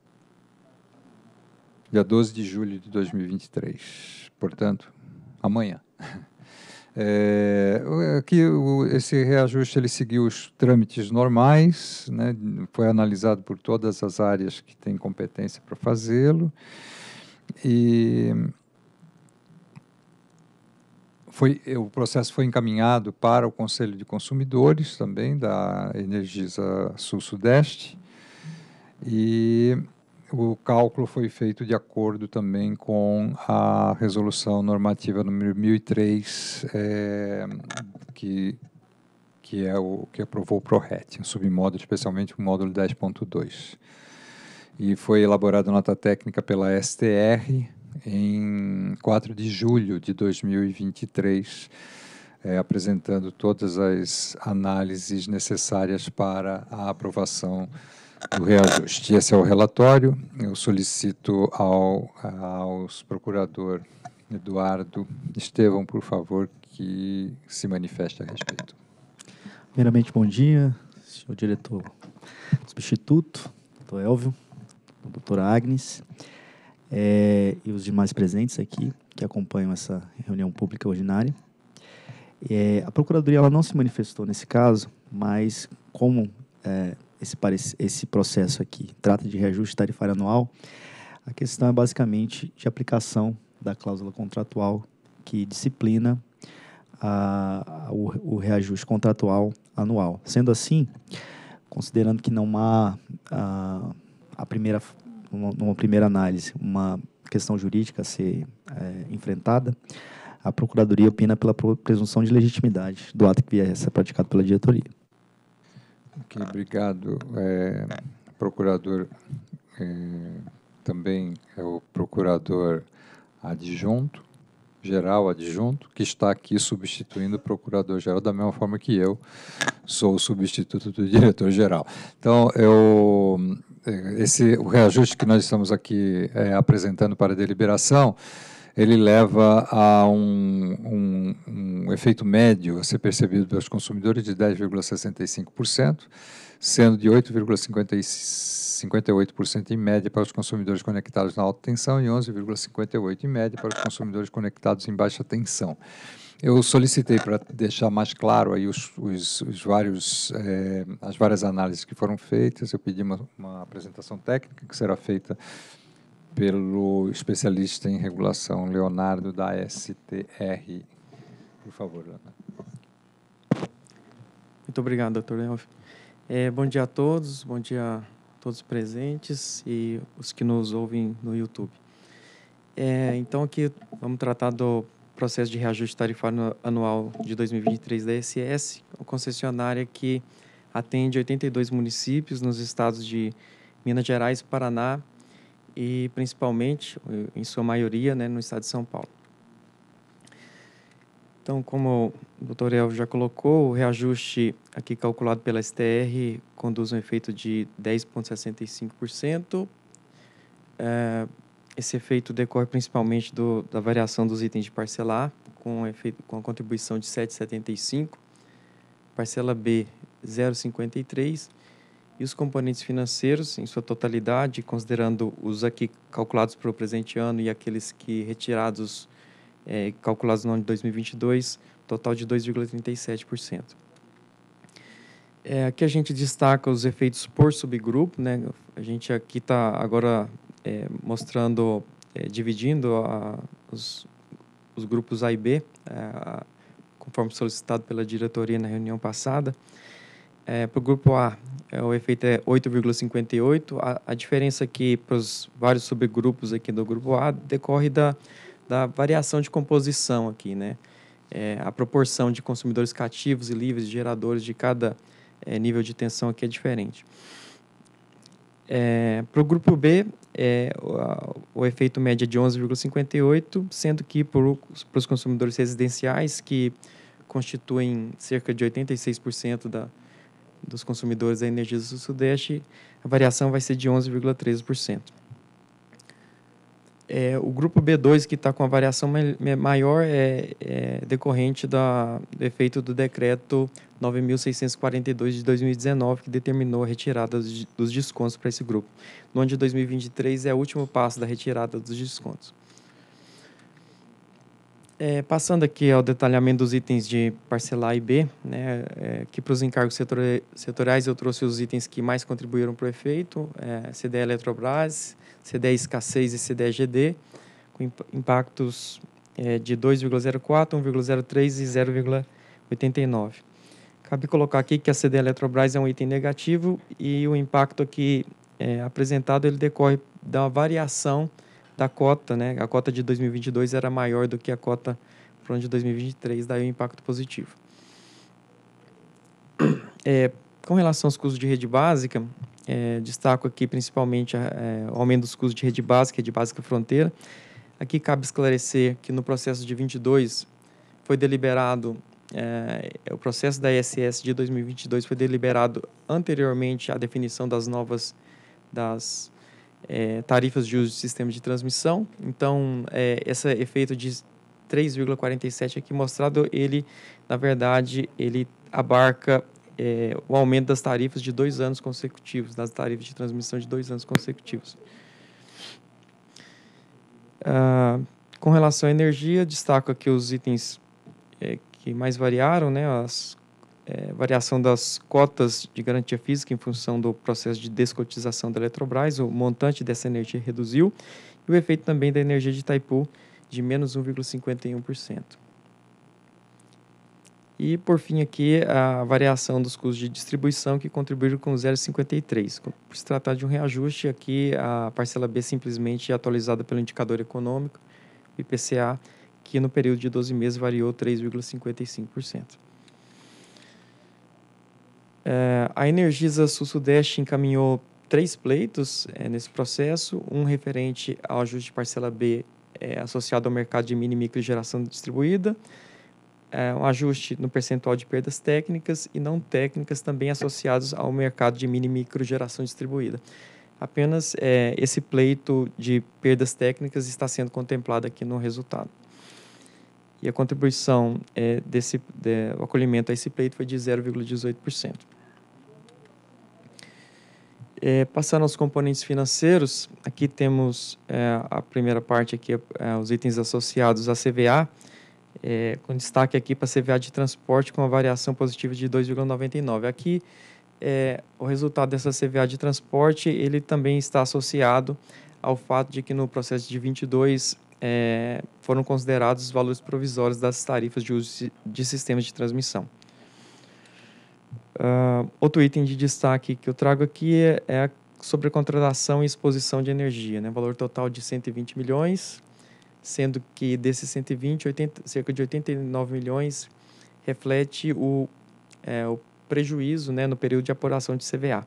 Dia 12 de julho de 2023. Portanto, amanhã. É, aqui o, esse reajuste ele seguiu os trâmites normais, né, foi analisado por todas as áreas que têm competência para fazê-lo e foi, o processo foi encaminhado para o Conselho de Consumidores também da Energisa Sul-Sudeste e o cálculo foi feito de acordo também com a resolução normativa número 1003 é, eh, que que é o que aprovou o ProRet, um submódulo, especialmente o módulo 10.2. E foi elaborada nota técnica pela STR, em 4 de julho de 2023, é, apresentando todas as análises necessárias para a aprovação do reajuste. Esse é o relatório. Eu solicito ao ao procurador Eduardo Estevão, por favor, que se manifeste a respeito. Primeiramente, bom dia, senhor diretor substituto, doutor Elvio, doutora Agnes é, e os demais presentes aqui que acompanham essa reunião pública ordinária. É, a Procuradoria ela não se manifestou nesse caso, mas como é, esse, esse processo aqui trata de reajuste tarifário anual, a questão é basicamente de aplicação da cláusula contratual que disciplina a, a, o, o, reajuste contratual anual. Sendo assim, considerando que não há a, a primeira numa primeira análise, uma questão jurídica a ser é, enfrentada, a Procuradoria opina pela presunção de legitimidade do ato que vier a ser praticado pela diretoria. Okay, obrigado, é, procurador. É, também é o procurador adjunto, geral adjunto, que está aqui substituindo o procurador-geral, da mesma forma que eu sou o substituto do [LAUGHS] diretor-geral. Então, eu é, esse o reajuste que nós estamos aqui é, apresentando para deliberação, ele leva a um, um, um, efeito médio a ser percebido pelos consumidores de 10,65%, sendo de 8,58% em média para os consumidores conectados na alta tensão e 11,58% em média para os consumidores conectados em baixa tensão. Eu solicitei para deixar mais claro aí os, os, os vários, eh, as várias análises que foram feitas. Eu pedi uma, uma, apresentação técnica que será feita pelo especialista em regulação Leonardo da STR. Por favor, Leonardo. Muito obrigado, doutor Leof. É, bom dia a todos, bom dia a todos presentes e os que nos ouvem no YouTube. É, então, aqui vamos tratar do processo de reajuste tarifário anual de 2023 da Ss, uma concessionária que atende 82 municípios nos estados de Minas Gerais, Paraná e principalmente, em sua maioria, né, no estado de São Paulo. Então, como o doutor Elvio já colocou, o reajuste aqui calculado pela STR conduz um efeito de 10,65%. É, esse efeito decorre principalmente do, da variação dos itens de parcelar, com, efeito, com a contribuição de 7,75, parcela B 0,53 e os componentes financeiros em sua totalidade, considerando os aqui calculados para o presente ano e aqueles que retirados é, calculados no ano de 2022, total de 2,37%. É, aqui a gente destaca os efeitos por subgrupo, né? A gente aqui está agora é, mostrando, é, dividindo a, os, os, grupos A e B, é, conforme solicitado pela diretoria na reunião passada. É, para o grupo A, é, o efeito é 8,58. A, a diferença aqui para os vários subgrupos aqui do grupo A decorre da, da variação de composição aqui, né? É, a proporção de consumidores cativos e livres de geradores de cada é, nível de tensão aqui é diferente. É, para o grupo B, é, o, o, efeito média de 11,58, sendo que para os consumidores residenciais, que constituem cerca de 86% da, dos consumidores da energia do Sudeste, a variação vai ser de 11,13%. É, o grupo B2 que está com a variação maior é, é decorrente da, do efeito do decreto 9.642 de 2019, que determinou a retirada dos, dos descontos para esse grupo. No ano de 2023 é o último passo da retirada dos descontos. É, passando aqui ao detalhamento dos itens de parcelar e B, né, é, que para os encargos setor, setoriais eu trouxe os itens que mais contribuíram para o efeito, é, CDE Eletrobras, cde 6 e CDE-GD, com impactos é, de 2,04, 1,03 e 0,89. Cabe colocar aqui que a CD Eletrobras é um item negativo e o impacto aqui é, apresentado ele decorre da variação da cota, né? A cota de 2022 era maior do que a cota para o ano de 2023, daí o impacto positivo. É, com relação aos custos de rede básica, é, destaco aqui principalmente é, o aumento dos custos de rede básica, rede básica fronteira. Aqui cabe esclarecer que no processo de 22 foi deliberado, é, o processo da ISS de 2022 foi deliberado anteriormente à definição das novas das é, tarifas de uso do sistema de transmissão. Então, é, esse efeito de 3,47 aqui mostrado, ele, na verdade, ele abarca é, o aumento das tarifas de dois anos consecutivos, das tarifas de transmissão de dois anos consecutivos. Ah, com relação à energia, destaco aqui os itens é, que mais variaram, né, as é, variação das cotas de garantia física em função do processo de descotização da Eletrobras, o montante dessa energia reduziu, e o efeito também da energia de Itaipu de menos 1,51%. E, por fim, aqui a variação dos custos de distribuição, que contribuíram com 0,53. Por se tratar de um reajuste, aqui a parcela B simplesmente é atualizada pelo indicador econômico, IPCA, que no período de 12 meses variou 3,55%. É, a Energisa Sul-Sudeste encaminhou três pleitos é, nesse processo, um referente ao ajuste de parcela B é, associado ao mercado de mini e micro geração distribuída, é, um ajuste no percentual de perdas técnicas e não técnicas também associados ao mercado de mini e micro geração distribuída. Apenas é, esse pleito de perdas técnicas está sendo contemplado aqui no resultado. E a contribuição é, desse de, o acolhimento a esse pleito foi de 0,18%. É, passando aos componentes financeiros, aqui temos é, a primeira parte aqui, é, os itens associados à CVA, é, com destaque aqui para a CVA de transporte com uma variação positiva de 2,99. Aqui, é, o resultado dessa CVA de transporte, ele também está associado ao fato de que no processo de 22 é, foram considerados os valores provisórios das tarifas de uso de sistemas de transmissão. Uh, outro item de destaque que eu trago aqui é, é sobre contratação e exposição de energia, né? valor total de 120 milhões, sendo que desses 120, 80, cerca de 89 milhões reflete o, é, o prejuízo né, no período de apuração de CVA.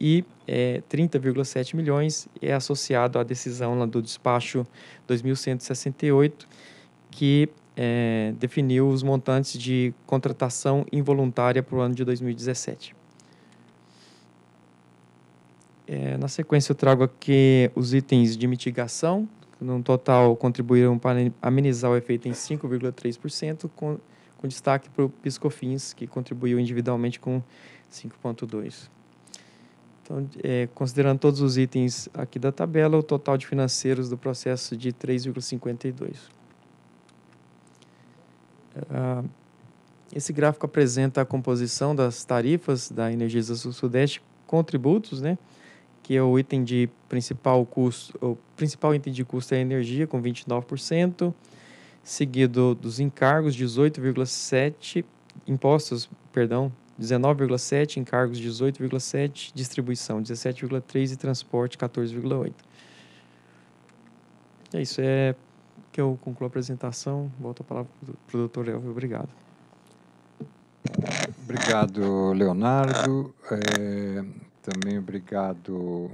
E é, 30,7 milhões é associado à decisão lá do despacho 2168, que é, definiu os montantes de contratação involuntária para o ano de 2017. É, na sequência, eu trago aqui os itens de mitigação, no total contribuíram para amenizar o efeito em 5,3%, com, com destaque para o Piscofins, que contribuiu individualmente com 5,2%. Então, é, considerando todos os itens aqui da tabela, o total de financeiros do processo de 3,52. Ah, esse gráfico apresenta a composição das tarifas da Energisa Sul-Sudeste contributos, né? que é o item de principal custo, o principal item de custo é a energia com 29%, seguido dos encargos 18,7, impostos, perdão, 19,7, encargos 18,7, distribuição 17,3 e transporte 14,8. É isso, é que eu concluo a apresentação. Volto a palavra para o doutor Elvio. Obrigado. Obrigado, Leonardo. É, também obrigado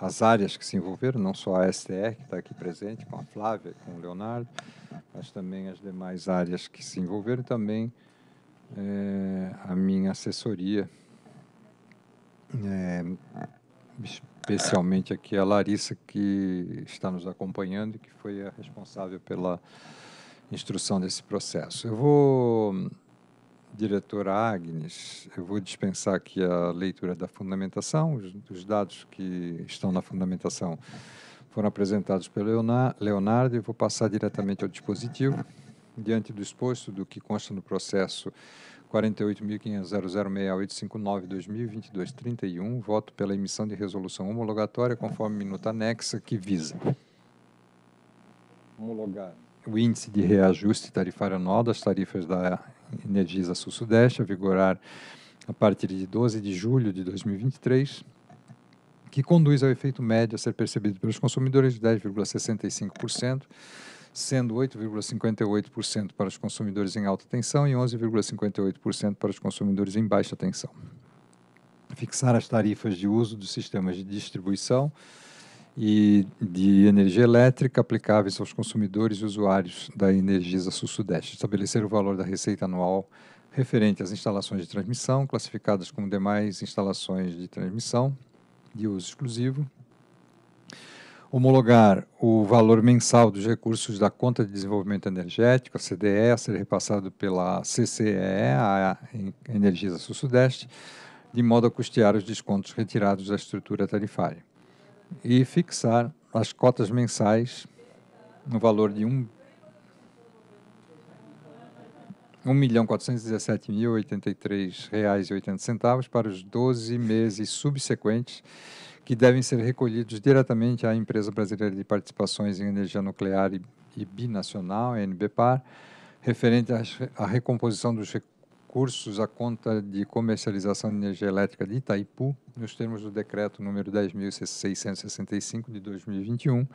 às áreas que se envolveram, não só a STR, que está aqui presente, com a Flávia, com o Leonardo, mas também as demais áreas que se envolveram, também é, a minha assessoria, é, especialmente aqui a Larissa, que está nos acompanhando e que foi a responsável pela instrução desse processo. Eu vou diretora Agnes, eu vou dispensar aqui a leitura da fundamentação, os, os dados que estão na fundamentação foram apresentados pelo Leonardo e vou passar diretamente ao dispositivo. Diante do exposto do que consta no processo 48.500.06859-2022-31, voto pela emissão de resolução homologatória conforme minuta anexa que visa homologar o índice de reajuste tarifário anual das tarifas da energiza sul-sudeste, a vigorar a partir de 12 de julho de 2023, que conduz ao efeito médio a ser percebido pelos consumidores de 10,65%, sendo 8,58% para os consumidores em alta tensão e 11,58% para os consumidores em baixa tensão. Fixar as tarifas de uso dos sistemas de distribuição e de energia elétrica aplicáveis aos consumidores e usuários da Energisa Sul-Sudeste. Estabelecer o valor da receita anual referente às instalações de transmissão, classificadas como demais instalações de transmissão de uso exclusivo. Homologar o valor mensal dos recursos da Conta de Desenvolvimento Energético, a CDE, a ser repassado pela CCEE, a Energisa Sul-Sudeste, de modo a custear os descontos retirados da estrutura tarifária e fixar as cotas mensais no valor de um 1.417.083,80 para os 12 meses subsequentes, que devem ser recolhidos diretamente à Empresa Brasileira de Participações em Energia Nuclear e, Binacional, NBPAR, referente à, à recomposição dos recursos recursos à conta de comercialização de energia elétrica de Itaipu, nos termos do decreto número 10.665 de 2021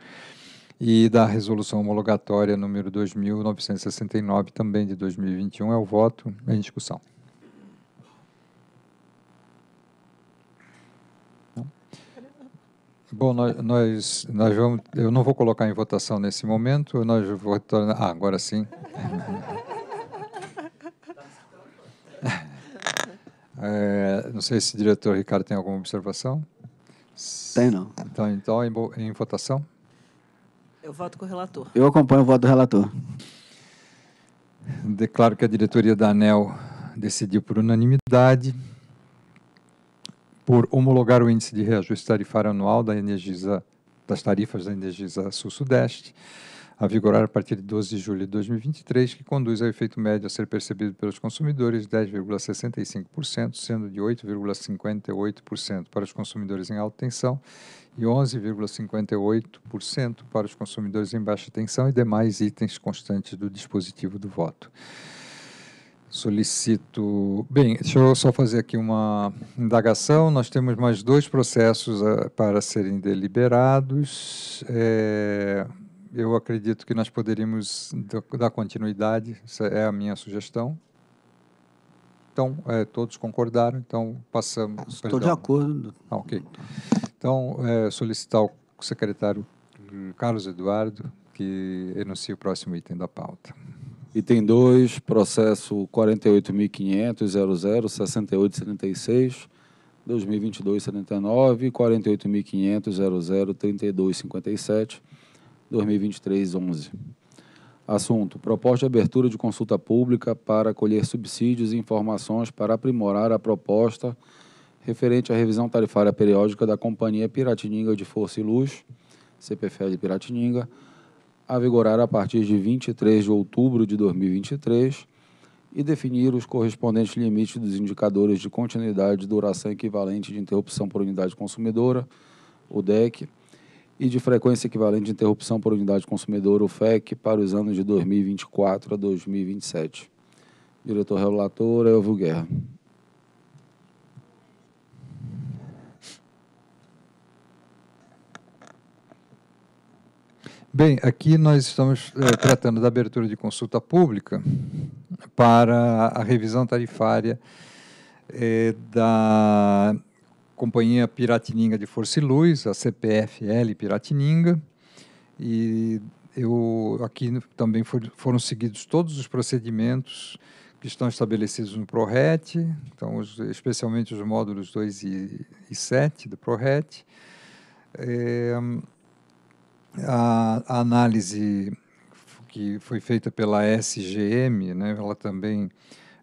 e da resolução homologatória número 2.969 também de 2021. É o voto em discussão. Bom, nós, nós, nós, vamos. Eu não vou colocar em votação nesse momento. Nós votamos. Ah, agora sim é, não sei se o diretor Ricardo tem alguma observação. Tem não. Então, então em, em votação? Eu voto com o relator. Eu acompanho o voto do relator. Declaro que a diretoria da ANEL decidiu por unanimidade por homologar o índice de reajuste tarifário anual da energisa, das tarifas da Energisa Sul-Sudeste, a vigorar a partir de 12 de julho de 2023, que conduz ao efeito médio a ser percebido pelos consumidores de 10,65%, sendo de 8,58% para os consumidores em alta tensão e 11,58% para os consumidores em baixa tensão e demais itens constantes do dispositivo do voto. Solicito. Bem, deixa eu só fazer aqui uma indagação. Nós temos mais dois processos a, eh, para serem deliberados. É, eu acredito que nós poderíamos dar continuidade, essa é a minha sugestão. Então, é, todos concordaram, então passamos. Estou de acordo. Ah, ok. Então, é, solicitar o secretário Carlos Eduardo que enuncie o próximo item da pauta. Item 2, processo 48.500.006876, 2022.79, 48.500.003257. 2023-11. Assunto: Proposta de abertura de consulta pública para colher subsídios e informações para aprimorar a proposta referente à revisão tarifária periódica da Companhia Piratininga de Força e Luz, CPFL de Piratininga, a vigorar a partir de 23 de outubro de 2023 e definir os correspondentes limites dos indicadores de continuidade, duração equivalente de interrupção por unidade consumidora, o DEC, e de frequência equivalente de interrupção por unidade consumidora, o FEC, para os anos de 2024 a 2027. Diretor relator, Elvio Guerra. Bem, aqui nós estamos é, tratando da abertura de consulta pública para a revisão tarifária é, da Companhia Piratininga de Força e Luz, a CPFL Piratininga, e eu aqui também for, foram seguidos todos os procedimentos que estão estabelecidos no ProRet, então os, especialmente os módulos 2 e, e 7 do ProRet. É, a, a, análise que foi feita pela SGM, né, ela também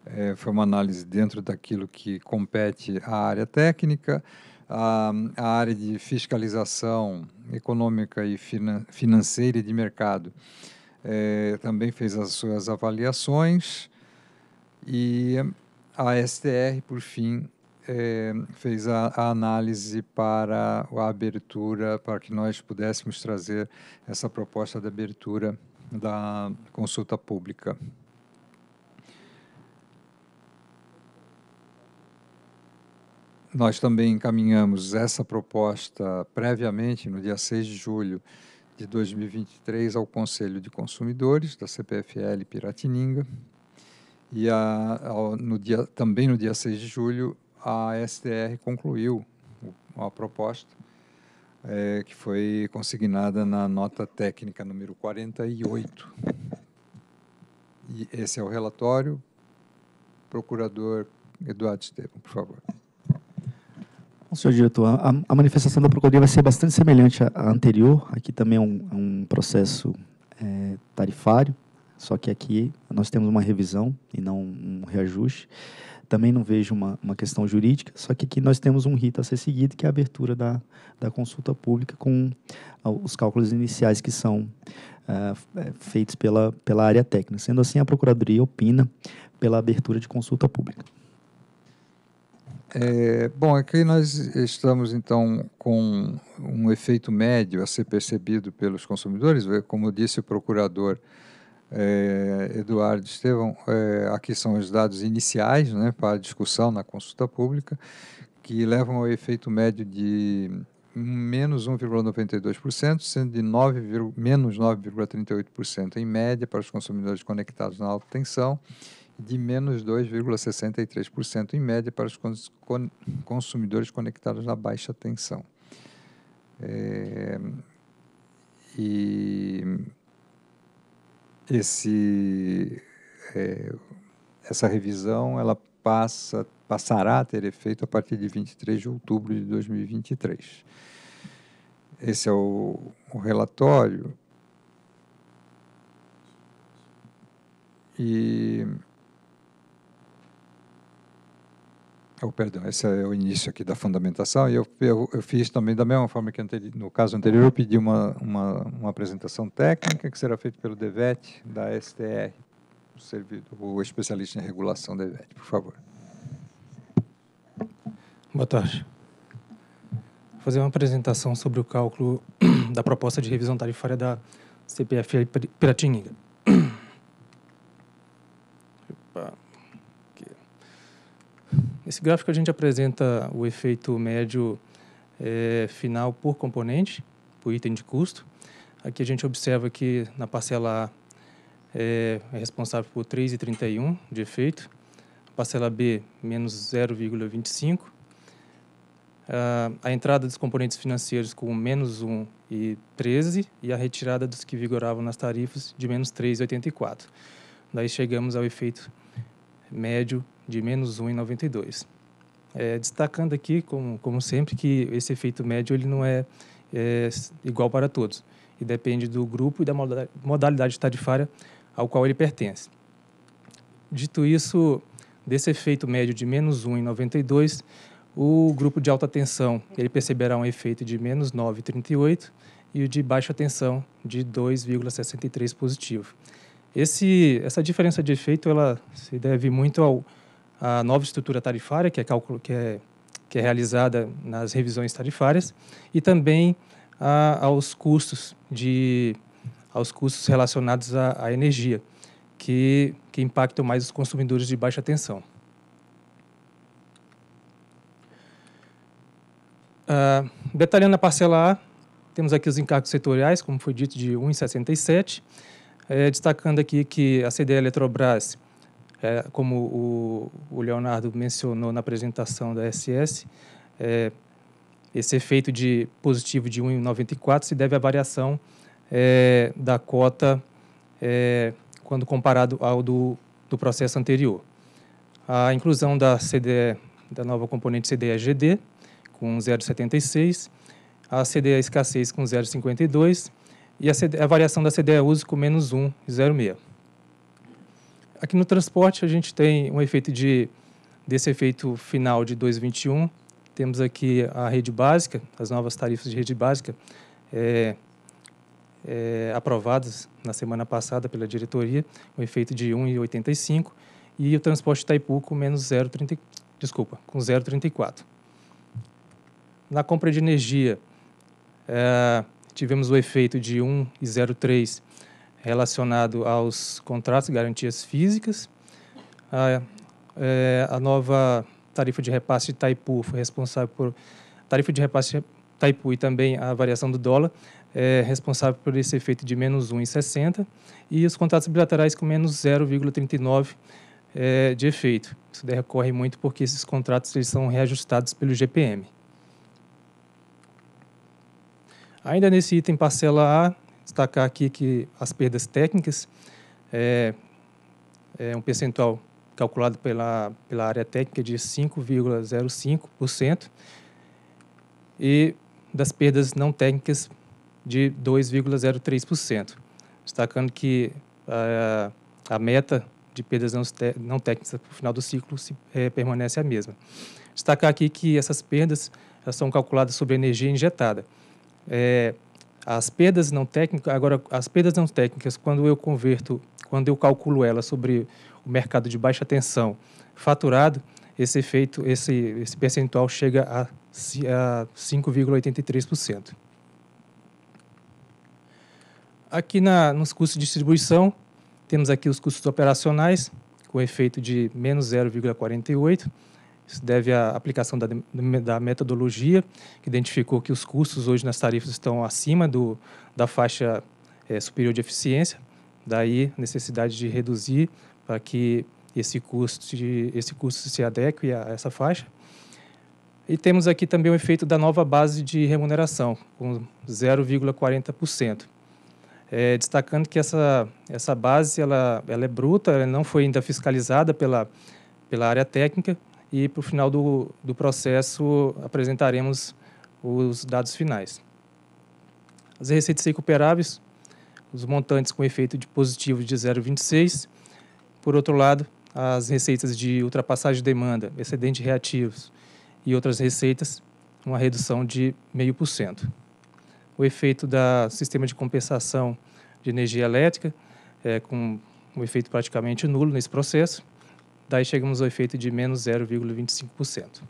é, foi uma análise dentro daquilo que compete à área técnica, a, a área de fiscalização econômica e finan financeira e de mercado é, também fez as suas avaliações e a STR, por fim, é, fez a, a, análise para a abertura, para que nós pudéssemos trazer essa proposta de abertura da consulta pública. Nós também encaminhamos essa proposta previamente, no dia 6 de julho de 2023, ao Conselho de Consumidores da CPFL Piratininga. E a, a, no dia, também no dia 6 de julho, a STR concluiu a proposta, é, que foi consignada na nota técnica número 48. E esse é o relatório. Procurador Eduardo Estevam, por favor. Senhor diretor, a, a manifestação da Procuradoria vai ser bastante semelhante à anterior. Aqui também é um, é um processo é, tarifário, só que aqui nós temos uma revisão e não um reajuste. Também não vejo uma, uma questão jurídica, só que aqui nós temos um rito a ser seguido, que é a abertura da, da consulta pública com os cálculos iniciais que são é, é, feitos pela, pela área técnica. Sendo assim, a Procuradoria opina pela abertura de consulta pública. É, bom, aqui é nós estamos então com um efeito médio a ser percebido pelos consumidores. É, como disse o procurador é, Eduardo Estevão, é, aqui são os dados iniciais né, para discussão na consulta pública, que levam ao efeito médio de menos 1,92%, sendo de 9, menos 9,38% em média para os consumidores conectados na alta tensão de menos 2,63% em média para os consumidores conectados na baixa tensão. É, e esse, é, essa revisão ela passa, passará a ter efeito a partir de 23 de outubro de 2023. Esse é o, o relatório. E Oh, perdão, esse é o início aqui da fundamentação e eu, eu, eu fiz também da mesma forma que no caso anterior eu pedi uma, uma, uma apresentação técnica que será feita pelo DEVET da STR, o, servidor, o especialista em regulação DEVET, por favor. Boa tarde. Vou fazer uma apresentação sobre o cálculo [CLEARS THROAT] da proposta de revisão tarifária da CPFI Piratininga. Esse gráfico a gente apresenta o efeito médio é, final por componente, por item de custo. Aqui a gente observa que na parcela A é, é responsável por 3,31 de efeito, a parcela B, menos 0,25, ah, a entrada dos componentes financeiros com menos 1 e 13 e a retirada dos que vigoravam nas tarifas de menos 3,84. Daí chegamos ao efeito médio de menos 1,92. É, destacando aqui, como, como, sempre, que esse efeito médio ele não é, é, igual para todos e depende do grupo e da modalidade tarifária ao qual ele pertence. Dito isso, desse efeito médio de menos 1,92, o grupo de alta tensão ele perceberá um efeito de menos 9,38 e o de baixa tensão de 2,63 positivo. Esse, essa diferença de efeito ela se deve muito ao a nova estrutura tarifária, que é, cálculo, que é, que é realizada nas revisões tarifárias, e também a, aos custos de aos custos relacionados à, à energia, que, que impactam mais os consumidores de baixa tensão. Uh, detalhando a parcela A, temos aqui os encargos setoriais, como foi dito, de 1,67. É, eh, destacando aqui que a CDE Eletrobras é, como o, o, Leonardo mencionou na apresentação da SS, é, esse efeito de positivo de 1,94 se deve à variação é, da cota é, quando comparado ao do, do processo anterior. A inclusão da CDE, da nova componente CDE-GD, com 0,76, a CDE escassez com 0,52 e a, CDE, a variação da CDE uso com menos 1,06 aqui no transporte a gente tem um efeito de desse efeito final de 2021. Temos aqui a rede básica, as novas tarifas de rede básica é, é, aprovadas na semana passada pela diretoria, um efeito de 1,85 e o transporte Itaipu com menos 0,30, desculpa, com 0,34. Na compra de energia é, tivemos o efeito de 1,03 relacionado aos contratos e garantias físicas. A, é, a nova tarifa de repasse de Taipu foi responsável por tarifa de repasse de Taipu e também a variação do dólar é responsável por esse efeito de menos 1,60 e os contratos bilaterais com menos 0,39 é, de efeito. Isso decorre muito porque esses contratos eles são reajustados pelo GPM. Ainda nesse item parcela A, destacar aqui que as perdas técnicas é, é um percentual calculado pela, pela área técnica de 5,05% e das perdas não técnicas de 2,03%. Destacando que a, a meta de perdas não, não técnicas no final do ciclo se, é, permanece a mesma. Destacar aqui que essas perdas são calculadas sobre a energia injetada. É, as perdas não técnicas, agora as perdas não técnicas, quando eu converto, quando eu calculo elas sobre o mercado de baixa tensão faturado, esse efeito, esse, esse percentual chega a, a 5,83%. Aqui na, nos custos de distribuição, temos aqui os custos operacionais, com efeito de menos 0,48%, se deve à aplicação da, da metodologia, que identificou que os custos hoje nas tarifas estão acima do, da faixa é, superior de eficiência, daí a necessidade de reduzir para que esse custo, esse custo se adeque a essa faixa. E temos aqui também o efeito da nova base de remuneração, com 0,40%. É, eh, destacando que essa, essa base ela, ela é bruta, ela não foi ainda fiscalizada pela, pela área técnica, e para o final do, do processo apresentaremos os dados finais. As receitas recuperáveis, os montantes com efeito de positivo de 0,26. Por outro lado, as receitas de ultrapassagem de demanda, excedente de reativos e outras receitas, uma redução de 0,5%. O efeito do sistema de compensação de energia elétrica, é, com um efeito praticamente nulo nesse processo. Daí tá, chegamos ao efeito de menos 0,25%.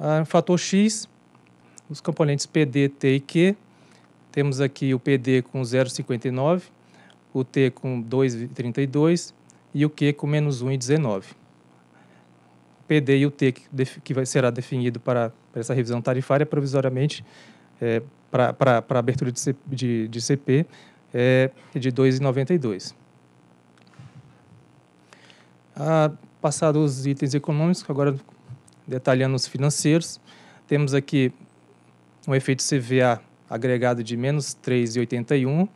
Ah, fator X, os componentes PD, T e Q. Temos aqui o PD com 0,59, o T com 2,32 e o Q com menos 1,19. PD e o T que, vai, será definido para, para, essa revisão tarifária provisoriamente é, para, para, para abertura de, C, de, de CP é de 2,92. Ah, passado os itens econômicos, agora detalhando os financeiros, temos aqui um efeito CVA agregado de menos 3,81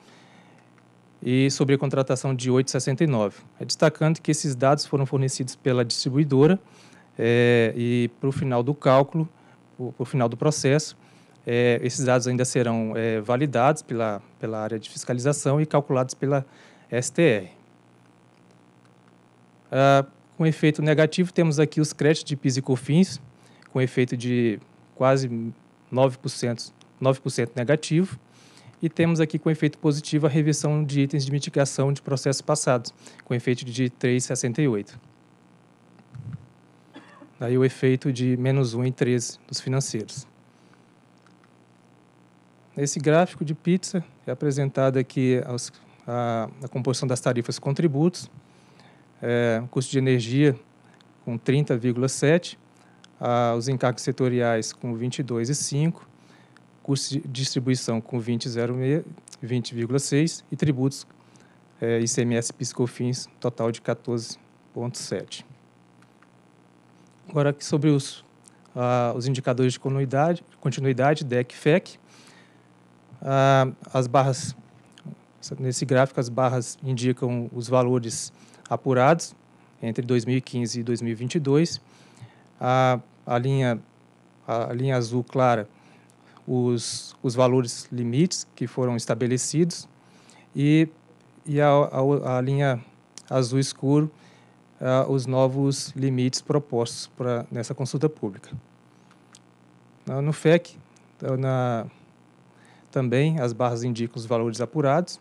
e sobre a contratação de 8,69. É destacando que esses dados foram fornecidos pela distribuidora é, e para o final do cálculo, para o final do processo, é, esses dados ainda serão é, validados pela, pela área de fiscalização e calculados pela STR. Ah, com efeito negativo, temos aqui os créditos de PIS e COFINS, com efeito de quase 9%, 9% negativo. E temos aqui com efeito positivo a revisão de itens de mitigação de processos passados, com efeito de 3,68. Daí o efeito de menos 1 em 13 dos financeiros. Nesse gráfico de pizza é apresentada aqui a, a, a composição das tarifas e contributos é, custo de energia com 30,7%, ah, os encargos setoriais com 22,5%, custo de distribuição com 20,6% 20, e tributos é, ICMS PiscoFins, total de 14,7%. Agora, sobre os, ah, os indicadores de continuidade, continuidade DEC FEC, ah, as barras, nesse gráfico, as barras indicam os valores apurados entre 2015 e 2022. A, a, linha, a linha azul clara, os, os valores limites que foram estabelecidos e, e a, a, a linha azul escuro, uh, os novos limites propostos pra, nessa consulta pública. No FEC, na, também as barras indicam os valores apurados,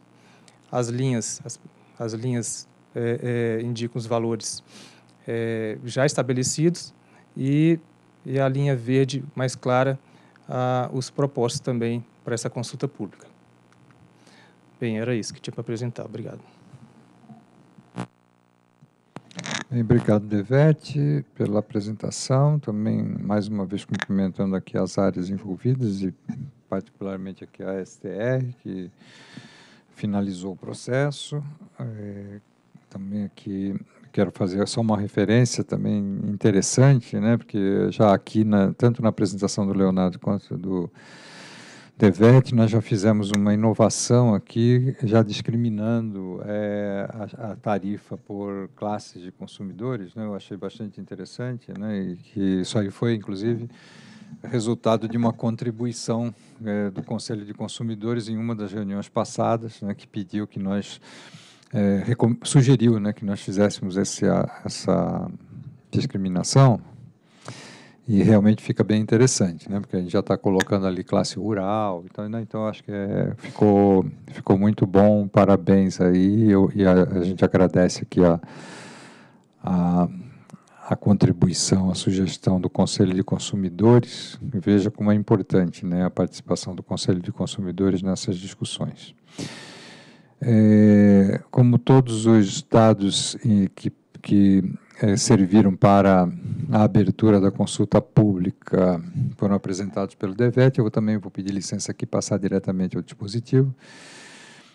as linhas, as, as linhas é, é, indicam os valores é, já estabelecidos e, e, a linha verde mais clara a, os propósitos também para essa consulta pública. Bem, era isso que tinha para apresentar. Obrigado. Bem, obrigado, Devete, pela apresentação. Também, mais uma vez, cumprimentando aqui as áreas envolvidas e, particularmente, aqui a STR, que finalizou o processo. É, também aqui quero fazer só uma referência também interessante, né? Porque já aqui, na, tanto na apresentação do Leonardo quanto do Devete, nós já fizemos uma inovação aqui, já discriminando é, a, a, tarifa por classes de consumidores, né? Eu achei bastante interessante, né? E que isso aí foi, inclusive, resultado de uma contribuição é, do Conselho de Consumidores em uma das reuniões passadas, né? Que pediu que nós é, sugeriu né, que nós fizéssemos esse, essa discriminação, e realmente fica bem interessante, né? Porque a gente já está colocando ali classe rural, então, né? então acho que é, ficou, ficou muito bom, parabéns aí, eu, e a, a, gente agradece aqui a, a, a, contribuição, a sugestão do Conselho de Consumidores, e veja como é importante né, a participação do Conselho de Consumidores nessas discussões. É, como todos os dados que, que é, serviram para a abertura da consulta pública foram apresentados pelo DEVET, eu também vou pedir licença aqui passar diretamente ao dispositivo.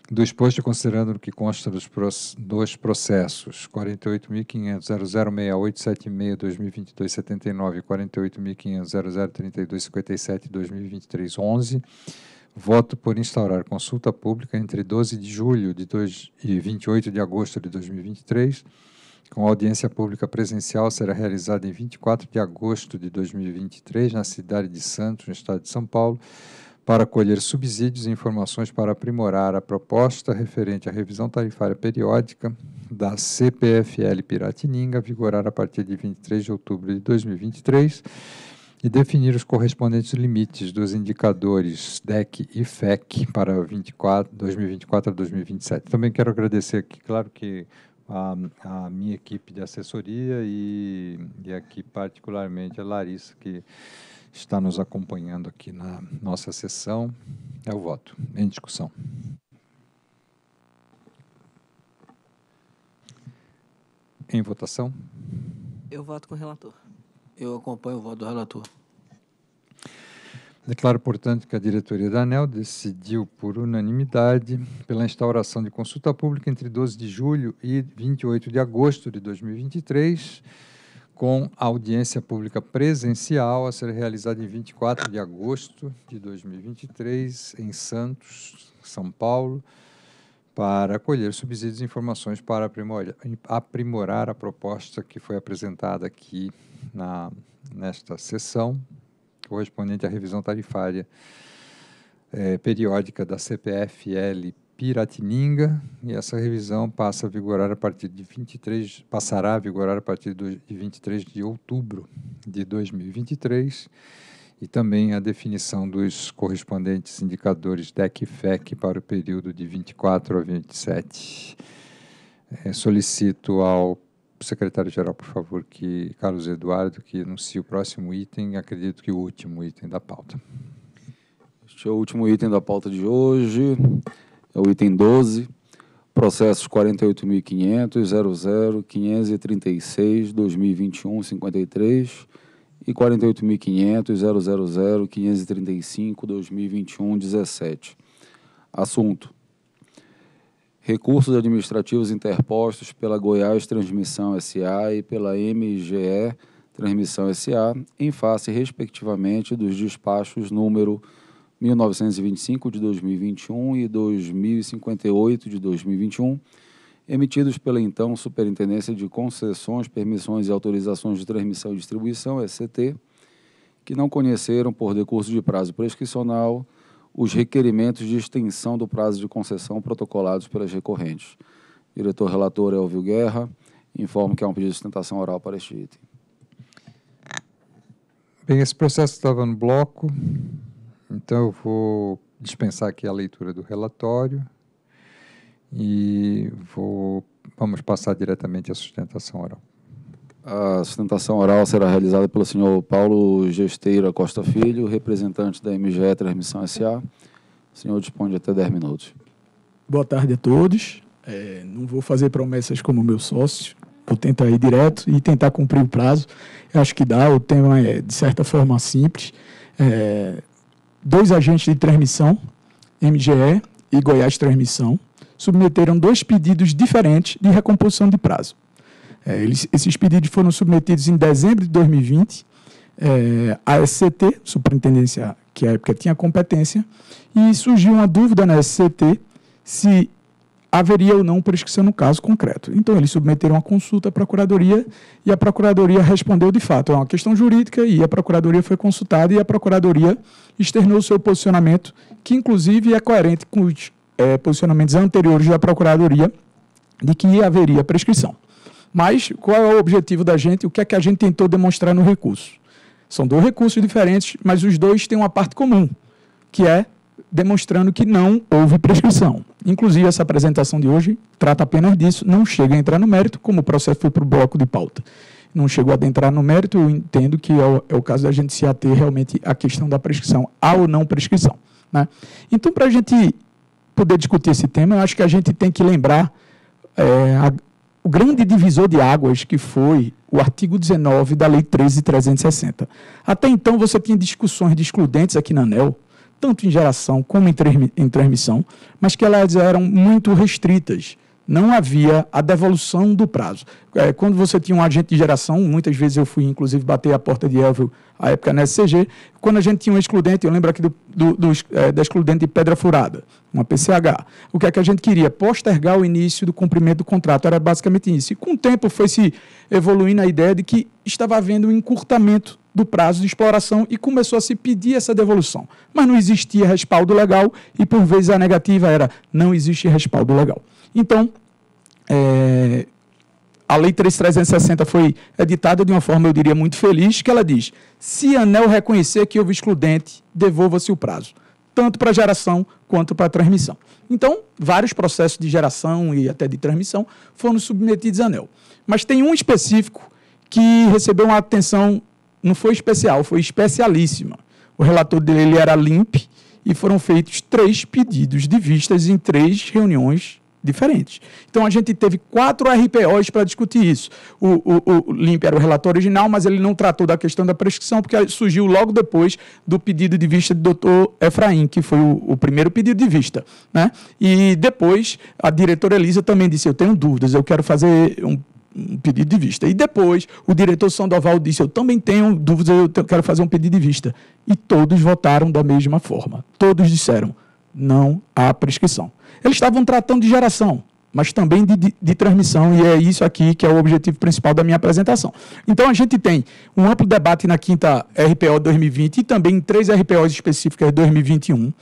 Do exposto, considerando o que consta dos, dos processos 48500006876 e 48.500.0032.57.2023.11, Voto por instaurar consulta pública entre 12 de julho de dois, e 28 de agosto de 2023, com audiência pública presencial, será realizada em 24 de agosto de 2023, na cidade de Santos, no estado de São Paulo, para colher subsídios e informações para aprimorar a proposta referente à revisão tarifária periódica da CPFL Piratininga, vigorar a partir de 23 de outubro de 2023 e definir os correspondentes limites dos indicadores DEC e FEC para 24, 2024 a 2027. Também quero agradecer aqui, claro que a, a minha equipe de assessoria e, e aqui particularmente a Larissa, que está nos acompanhando aqui na nossa sessão. É o voto, em discussão. Em votação? Eu voto com o relator. Eu acompanho o voto do relator. Declaro, portanto, que a diretoria da ANEL decidiu por unanimidade pela instauração de consulta pública entre 12 de julho e 28 de agosto de 2023, com audiência pública presencial a ser realizada em 24 de agosto de 2023, em Santos, São Paulo, para colher subsídios e informações para aprimorar a proposta que foi apresentada aqui na, nesta sessão, correspondente à revisão tarifária é, periódica da CPFL Piratininga, e essa revisão passa a vigorar a partir de 23, passará a vigorar a partir de 23 de outubro de 2023, e também a definição dos correspondentes indicadores DEC FEC para o período de 24 a 27. É, solicito ao secretário-geral, por favor, que Carlos Eduardo, que anuncie o próximo item, acredito que o último item da pauta. Este é o último item da pauta de hoje, é o item 12, processos 48.500, 00, 536, 2021, 53 e 48.500, 000, 535, 2021, 17. Assunto recursos administrativos interpostos pela Goiás Transmissão SA e pela MGE Transmissão SA, em face, respectivamente, dos despachos número 1925 de 2021 e 2058 de 2021, emitidos pela então Superintendência de Concessões, Permissões e Autorizações de Transmissão e Distribuição, SCT, que não conheceram, por decurso de prazo prescricional, os requerimentos de extensão do prazo de concessão protocolados pelas recorrentes. Diretor relator é Elvio Guerra, informo que há um pedido de sustentação oral para este item. Bem, esse processo estava no bloco, então eu vou dispensar aqui a leitura do relatório e vou, vamos passar diretamente à sustentação oral. A sustentação oral será realizada pelo senhor Paulo Gesteira Costa Filho, representante da MGE Transmissão S.A. O senhor dispõe de até 10 minutos. Boa tarde a todos. É, não vou fazer promessas como meu sócio. Vou tentar ir direto e tentar cumprir o prazo. Eu acho que dá. O tema é, de certa forma, simples. É, dois agentes de transmissão, MGE e Goiás Transmissão, submeteram dois pedidos diferentes de recomposição de prazo. É, eles, esses pedidos foram submetidos em dezembro de 2020 é, à SCT, superintendência que à época tinha competência, e surgiu uma dúvida na SCT se haveria ou não prescrição no caso concreto. Então, eles submeteram a consulta à Procuradoria e a Procuradoria respondeu de fato. É uma questão jurídica e a Procuradoria foi consultada e a Procuradoria externou seu posicionamento, que inclusive é coerente com os é, posicionamentos anteriores da Procuradoria de que haveria prescrição. Mas qual é o objetivo da gente? O que é que a gente tentou demonstrar no recurso? São dois recursos diferentes, mas os dois têm uma parte comum, que é demonstrando que não houve prescrição. Inclusive, essa apresentação de hoje trata apenas disso, não chega a entrar no mérito, como o processo foi para o bloco de pauta. Não chegou a entrar no mérito, eu entendo que é o, é o caso da gente se ater realmente à questão da prescrição, a ou não prescrição. Né? Então, para a gente poder discutir esse tema, eu acho que a gente tem que lembrar é, o grande divisor de águas que foi o artigo 19 da Lei 13.360. Até então você tinha discussões de excludentes aqui na ANEL, tanto em geração como em, transmissão, mas que elas eram muito restritas não havia a devolução do prazo. É, quando você tinha um agente de geração, muitas vezes eu fui, inclusive, bater a porta de Elvio, à época na SCG, quando a gente tinha um excludente, eu lembro aqui do, do, do é, da excludente de pedra furada, uma PCH. O que é que a gente queria? Postergar o início do cumprimento do contrato, era basicamente isso. E com o tempo foi se evoluindo a ideia de que estava havendo um encurtamento do prazo de exploração e começou a se pedir essa devolução. Mas não existia respaldo legal e, por vezes, a negativa era não existe respaldo legal. Então, é, a Lei 3360 foi editada de uma forma, eu diria, muito feliz, que ela diz: se ANEL reconhecer que houve excludente, devolva-se o prazo, tanto para geração quanto para transmissão. Então, vários processos de geração e até de transmissão foram submetidos a ANEL. Mas tem um específico que recebeu uma atenção, não foi especial, foi especialíssima. O relator dele era limpe e foram feitos três pedidos de vistas em três reuniões diferentes. Então a gente teve quatro RPOs para discutir isso. O, o, o LIMP era o relator original, mas ele não tratou da questão da prescrição, porque surgiu logo depois do pedido de vista do doutor Efraim, que foi o, o primeiro pedido de vista. Né? E depois a diretora Elisa também disse: Eu tenho dúvidas, eu quero fazer um um pedido de vista. E depois, o diretor Sandoval disse: Eu também tenho dúvidas, eu quero fazer um pedido de vista. E todos votaram da mesma forma. Todos disseram: Não há prescrição. Eles estavam tratando de geração, mas também de, de, de, transmissão, e é isso aqui que é o objetivo principal da minha apresentação. Então, a gente tem um amplo debate na quinta RPO 2020 e também em três RPOs específicas de 2021.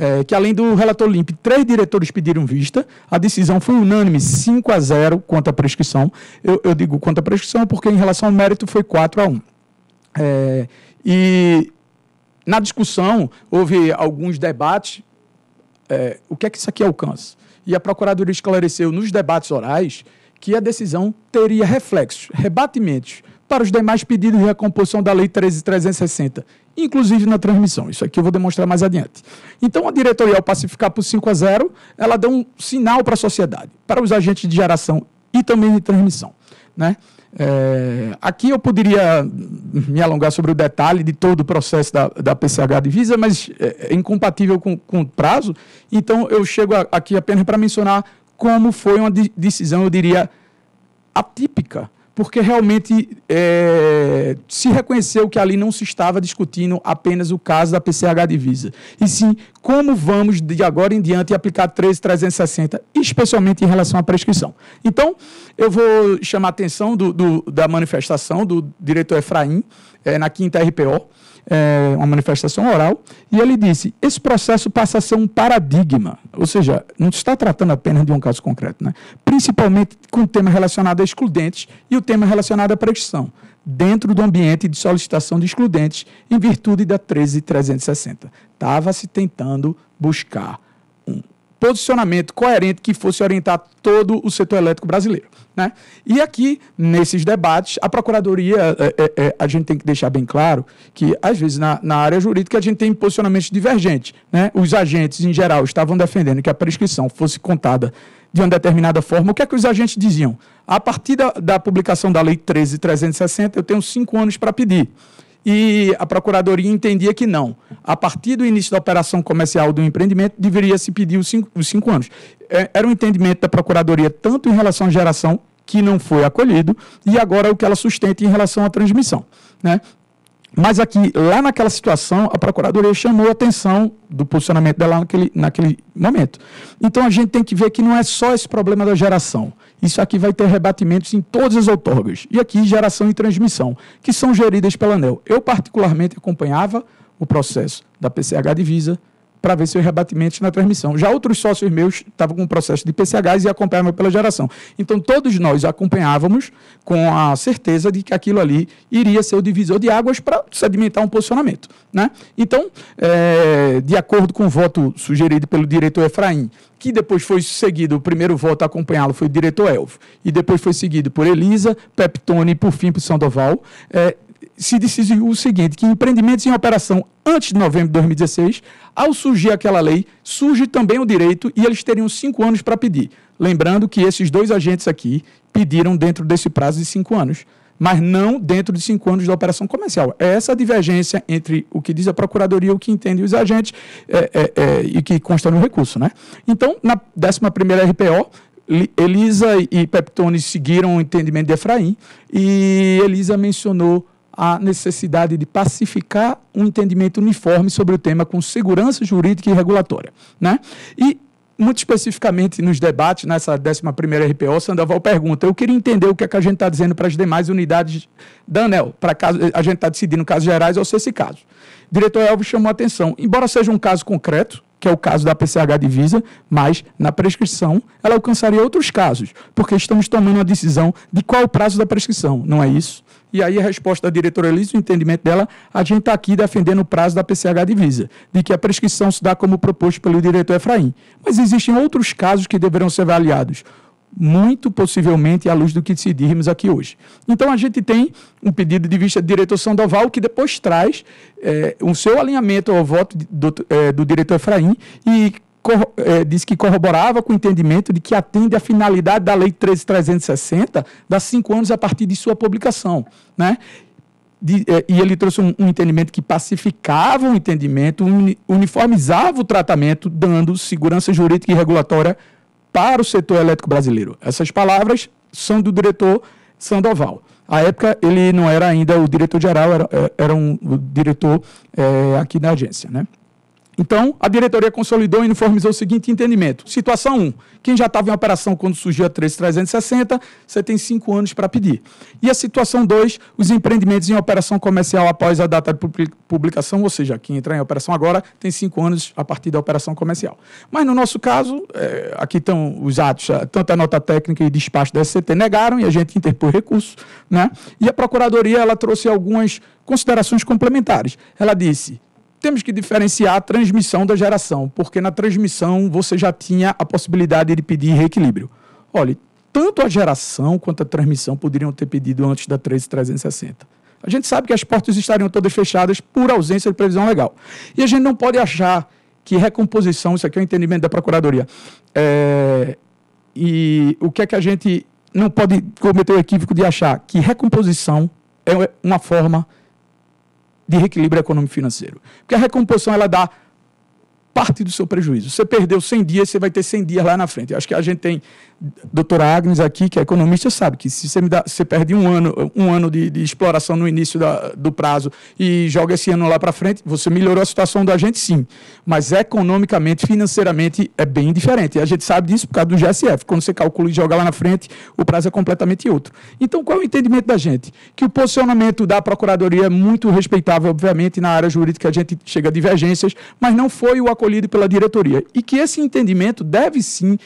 É, que além do relator limpo, três diretores pediram vista. A decisão foi unânime, 5 a 0 quanto à prescrição. Eu, eu digo quanto à prescrição porque, em relação ao mérito, foi 4 a 1. É, eh, e na discussão houve alguns debates é, o que é que isso aqui alcança. E a Procuradoria esclareceu nos debates orais que a decisão teria reflexos, rebatimentos para os demais pedidos de recomposição da Lei 13.360, inclusive na transmissão. Isso aqui eu vou demonstrar mais adiante. Então, a diretoria ao pacificar por 5 a 0, ela deu um sinal para a sociedade, para os agentes de geração e também de transmissão. Né? É, aqui eu poderia me alongar sobre o detalhe de todo o processo da, da PCH de Visa, mas é, é incompatível com, com o prazo, então eu chego aqui apenas para mencionar como foi uma decisão, eu diria, atípica porque realmente é, se reconheceu que ali não se estava discutindo apenas o caso da PCH Divisa, e sim como vamos de agora em diante aplicar 13360, especialmente em relação à prescrição. Então, eu vou chamar a atenção do, do, da manifestação do diretor Efraim é, na quinta RPO, é, uma manifestação oral, e ele disse: esse processo passa a ser um paradigma, ou seja, não está tratando apenas de um caso concreto, né? principalmente com o tema relacionado a excludentes e o tema relacionado à prescrição, dentro do ambiente de solicitação de excludentes, em virtude da 13360. Estava se tentando buscar um posicionamento coerente que fosse orientar todo o setor elétrico brasileiro. Né? E aqui, nesses debates, a Procuradoria, é, é, é, a gente tem que deixar bem claro que, às vezes, na, na área jurídica, a gente tem posicionamentos divergentes. Né? Os agentes, em geral, estavam defendendo que a prescrição fosse contada de uma determinada forma. O que é que os agentes diziam? A partir da, da publicação da Lei 13.360, eu tenho cinco anos para pedir e a Procuradoria entendia que não. A partir do início da operação comercial do empreendimento, deveria se pedir os cinco, os cinco anos. É, era um entendimento da Procuradoria, tanto em relação à geração, que não foi acolhido, e agora é o que ela sustenta em relação à transmissão. Né? Mas aqui, lá naquela situação, a Procuradoria chamou a atenção do posicionamento dela naquele, naquele momento. Então a gente tem que ver que não é só esse problema da geração. Isso aqui vai ter rebatimentos em todas as outorgas. E aqui, geração e transmissão, que são geridas pela ANEL. Eu, particularmente, acompanhava o processo da PCH Divisa, para ver seus rebatimentos na transmissão. Já outros sócios meus estavam com o processo de PCHs e acompanhavam pela geração. Então, todos nós acompanhávamos com a certeza de que aquilo ali iria ser o divisor de águas para sedimentar um posicionamento. Né? Então, é, de acordo com o voto sugerido pelo diretor Efraim, que depois foi seguido, o primeiro voto a acompanhá-lo foi o diretor Elvio, e depois foi seguido por Elisa, Peptone e, por fim, por Sandoval, é, se decidiu o seguinte, que empreendimentos em operação antes de novembro de 2016, ao surgir aquela lei, surge também o direito e eles teriam cinco anos para pedir. Lembrando que esses dois agentes aqui pediram dentro desse prazo de cinco anos, mas não dentro de cinco anos da operação comercial. É essa divergência entre o que diz a Procuradoria, o que entendem os agentes é, é, é, e que consta no recurso. Né? Então, na 11ª RPO, Elisa e Peptone seguiram o entendimento de Efraim e Elisa mencionou a necessidade de pacificar um entendimento uniforme sobre o tema com segurança jurídica e regulatória. Né? E muito especificamente nos debates, nessa 11ª RPO, Sandoval pergunta, eu queria entender o que, é que a gente está dizendo para as demais unidades da ANEL, para caso, a gente está decidindo casos gerais ou se esse caso. O diretor Elvis chamou a atenção, embora seja um caso concreto, que é o caso da PCH Divisa, mas na prescrição ela alcançaria outros casos, porque estamos tomando a decisão de qual o prazo da prescrição, não é isso? E aí a resposta da diretora Elisa, o entendimento dela, a gente está aqui defendendo o prazo da PCH divisa, de que a prescrição se dá como proposto pelo diretor Efraim. Mas existem outros casos que deverão ser avaliados muito possivelmente à luz do que decidirmos aqui hoje. Então a gente tem um pedido de vista do diretor Sandoval, que depois traz é, o seu alinhamento ao voto do, é, do diretor Efraim, e é, disse que corroborava com o entendimento de que atende à finalidade da Lei 13360, das cinco anos a partir de sua publicação. Né? De, é, e ele trouxe um, um, entendimento que pacificava o entendimento, uniformizava o tratamento, dando segurança jurídica e regulatória para o setor elétrico brasileiro. Essas palavras são do diretor Sandoval. À época, ele não era ainda o diretor-geral, era, é, era um, o diretor é, aqui da agência. Né? Então, a diretoria consolidou e uniformizou o seguinte entendimento. Situação 1. Quem já estava em operação quando surgiu a 13360, você tem cinco anos para pedir. E a situação 2, os empreendimentos em operação comercial após a data de publicação, ou seja, quem entrar em operação agora tem cinco anos a partir da operação comercial. Mas no nosso caso, é, aqui estão os atos, é, tanto a nota técnica e despacho da SCT negaram e a gente interpôs recurso. Né? E a Procuradoria ela trouxe algumas considerações complementares. Ela disse temos que diferenciar a transmissão da geração, porque na transmissão você já tinha a possibilidade de pedir reequilíbrio. Olha, tanto a geração quanto a transmissão poderiam ter pedido antes da 13360. A gente sabe que as portas estariam todas fechadas por ausência de previsão legal. E a gente não pode achar que recomposição, isso aqui é o entendimento da Procuradoria. É, e o que é que a gente não pode cometer o equívoco de achar que recomposição é uma forma de reequilíbrio econômico financeiro. Porque a recomposição ela dá parte do seu prejuízo. Você perdeu 100 dias, você vai ter 100 dias lá na frente. Eu acho que a gente tem doutora Agnes aqui, que é economista, sabe que se você, me dá, você perde um ano, um ano de, de exploração no início da, do prazo e joga esse ano lá para frente, você melhorou a situação da gente, sim. Mas economicamente, financeiramente, é bem diferente. E a gente sabe disso por causa do GSF. Quando você calcula e joga lá na frente, o prazo é completamente outro. Então, qual é o entendimento da gente? Que o posicionamento da Procuradoria é muito respeitável, obviamente, na área jurídica a gente chega a divergências, mas não foi o acolhido pela diretoria. E que esse entendimento deve sim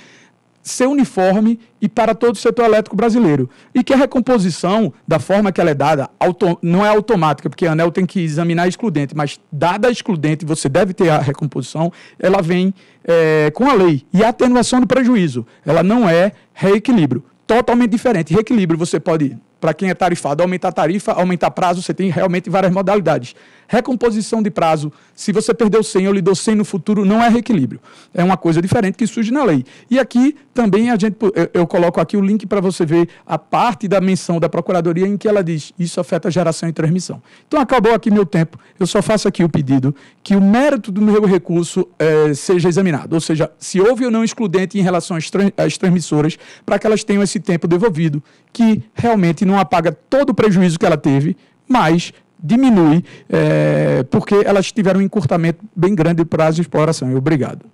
ser uniforme e para todo o setor elétrico brasileiro. E que a recomposição, da forma que ela é dada, auto, não é automática, porque a ANEL tem que examinar a excludente, mas dada a excludente, você deve ter a recomposição, ela vem é, com a lei. E a atenuação do prejuízo, ela não é reequilíbrio. Totalmente diferente. Reequilíbrio, você pode, para quem é tarifado, aumentar a tarifa, aumentar prazo, você tem realmente várias modalidades. Recomposição de prazo, se você perdeu 100, eu lhe dou 100 no futuro, não é reequilíbrio. É uma coisa diferente que surge na lei. E aqui também a gente, eu, eu coloco aqui o link para você ver a parte da menção da Procuradoria em que ela diz isso afeta geração e transmissão. Então acabou aqui meu tempo, eu só faço aqui o pedido que o mérito do meu recurso é, seja examinado, ou seja, se houve ou não excludente em relação às, às transmissoras, para que elas tenham esse tempo devolvido, que realmente não apaga todo o prejuízo que ela teve, mas diminui, é, porque elas tiveram um encurtamento bem grande de prazo de exploração. Obrigado.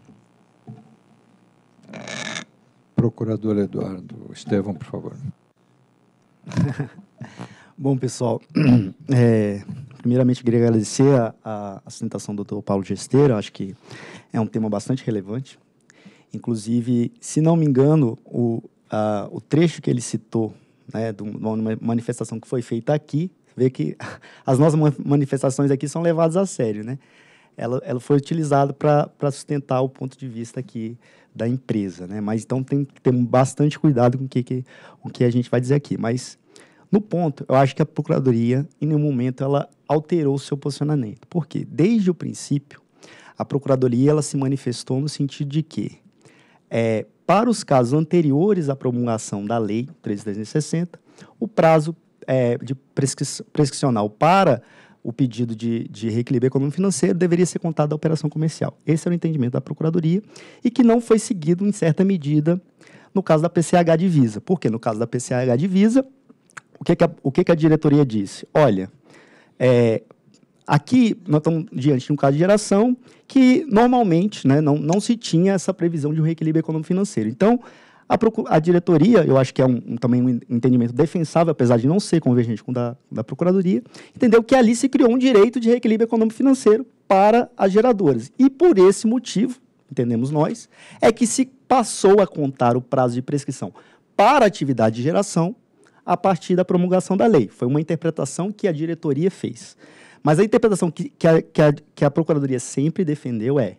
Procurador Eduardo Estevão, por favor. [LAUGHS] Bom, pessoal, [CLEARS THROAT] é, primeiramente queria agradecer a, a apresentação do Dr. Paulo Gesteira, acho que é um tema bastante relevante. Inclusive, se não me engano, o, a, o trecho que ele citou, né, de uma manifestação que foi feita aqui, vê que [LAUGHS] as nossas manifestações aqui são levadas a sério, né? Ela, ela foi utilizada para sustentar o ponto de vista aqui da empresa, né? Mas então tem que ter bastante cuidado com o que, que, o que a gente vai dizer aqui. Mas no ponto, eu acho que a Procuradoria, em nenhum momento, ela alterou o seu posicionamento. Por quê? Desde o princípio, a Procuradoria ela se manifestou no sentido de que, é, para os casos anteriores à promulgação da Lei 3360, o prazo é, de prescricional para o pedido de, de reequilíbrio econômico financeiro deveria ser contado da operação comercial. Esse é o entendimento da Procuradoria e que não foi seguido em certa medida no caso da PCH Divisa. Porque no caso da PCH Divisa, o que, que, a, o que, que a diretoria disse? Olha, é, Aqui nós estamos diante de um caso de geração que normalmente né, não, não se tinha essa previsão de um reequilíbrio econômico financeiro. Então, a, a diretoria, eu acho que é um, um, também um entendimento defensável, apesar de não ser convergente com o da, da Procuradoria, entendeu que ali se criou um direito de reequilíbrio econômico-financeiro para as geradoras. E por esse motivo, entendemos nós, é que se passou a contar o prazo de prescrição para a atividade de geração a partir da promulgação da lei. Foi uma interpretação que a diretoria fez. Mas a interpretação que, que, a, que, a, que a Procuradoria sempre defendeu é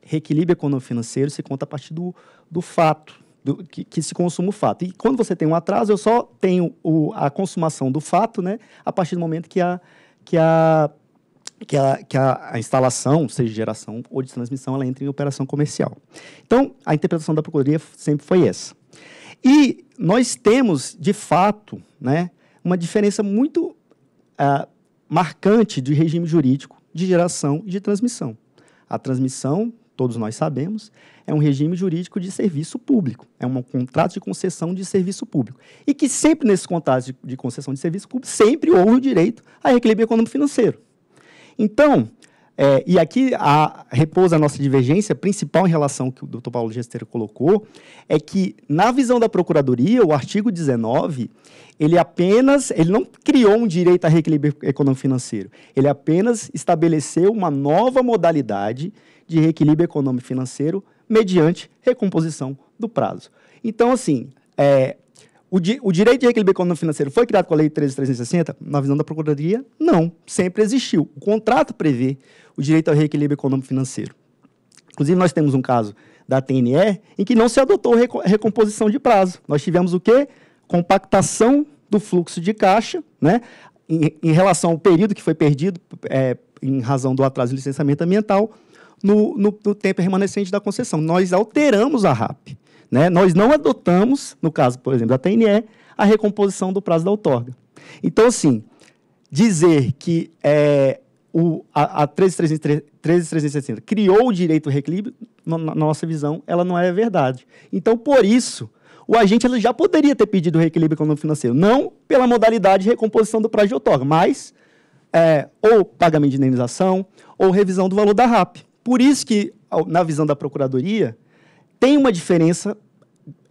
reequilíbrio econômico-financeiro se conta a partir do, do fato, do, que, que, se consuma o fato. E quando você tem um atraso, eu só tenho o, a consumação do fato, né, a partir do momento que a, que a, que a, que a, a instalação, seja de geração ou de transmissão, ela entra em operação comercial. Então, a interpretação da Procuradoria sempre foi essa. E nós temos, de fato, né, uma diferença muito ah, marcante de regime jurídico de geração e de transmissão. A transmissão todos nós sabemos, é um regime jurídico de serviço público, é um contrato de concessão de serviço público. E que sempre nesse contrato de, de concessão de serviço público, sempre houve o direito a equilíbrio econômico-financeiro. Então, é, e aqui a, repousa a nossa divergência principal em relação ao que o Dr. Paulo Gesteira colocou, é que na visão da Procuradoria, o artigo 19, ele apenas, ele não criou um direito a reequilíbrio econômico financeiro, ele apenas estabeleceu uma nova modalidade de reequilíbrio econômico e financeiro mediante recomposição do prazo. Então, assim, é, o, di o, direito de reequilíbrio econômico financeiro foi criado com a Lei 13.360? Na visão da Procuradoria, não. Sempre existiu. O contrato prevê o direito ao reequilíbrio econômico financeiro. Inclusive, nós temos um caso da TNE em que não se adotou recomposição de prazo. Nós tivemos o quê? Compactação do fluxo de caixa, né? Em, em relação ao período que foi perdido é, em razão do atraso de licenciamento ambiental, no, no, no tempo remanescente da concessão. Nós alteramos a RAP. Né? Nós não adotamos, no caso, por exemplo, da TNE, a recomposição do prazo da outorga. Então, assim, dizer que é, o, a, a 13.360 criou o direito ao reequilíbrio, na, na, nossa visão, ela não é verdade. Então, por isso, o agente já poderia ter pedido o reequilíbrio econômico financeiro, não pela modalidade de recomposição do prazo de outorga, mas é, ou pagamento de indenização ou revisão do valor da RAP. Por isso que, na visão da Procuradoria, tem uma diferença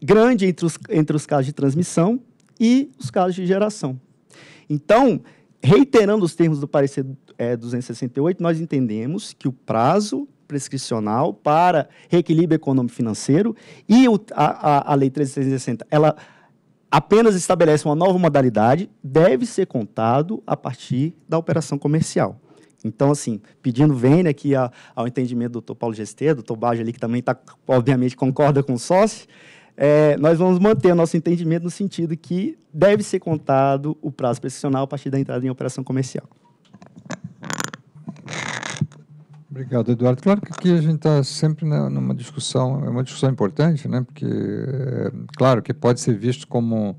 grande entre os, entre os casos de transmissão e os casos de geração. Então, reiterando os termos do parecer é, 268, nós entendemos que o prazo prescricional para reequilíbrio econômico-financeiro e o, a, a, a Lei 360, ela apenas estabelece uma nova modalidade, deve ser contado a partir da operação comercial. Então, assim, pedindo vênia aqui a, ao entendimento do Dr. Paulo Gesteiro, do Dr. Baggio ali, que também, está obviamente, concorda com o sócio, é, nós vamos manter o nosso entendimento no sentido que deve ser contado o prazo prescricional a partir da entrada em operação comercial. Obrigado, Eduardo. Claro que aqui a gente está sempre numa discussão, é uma discussão importante, né? porque, é, claro, que pode ser visto como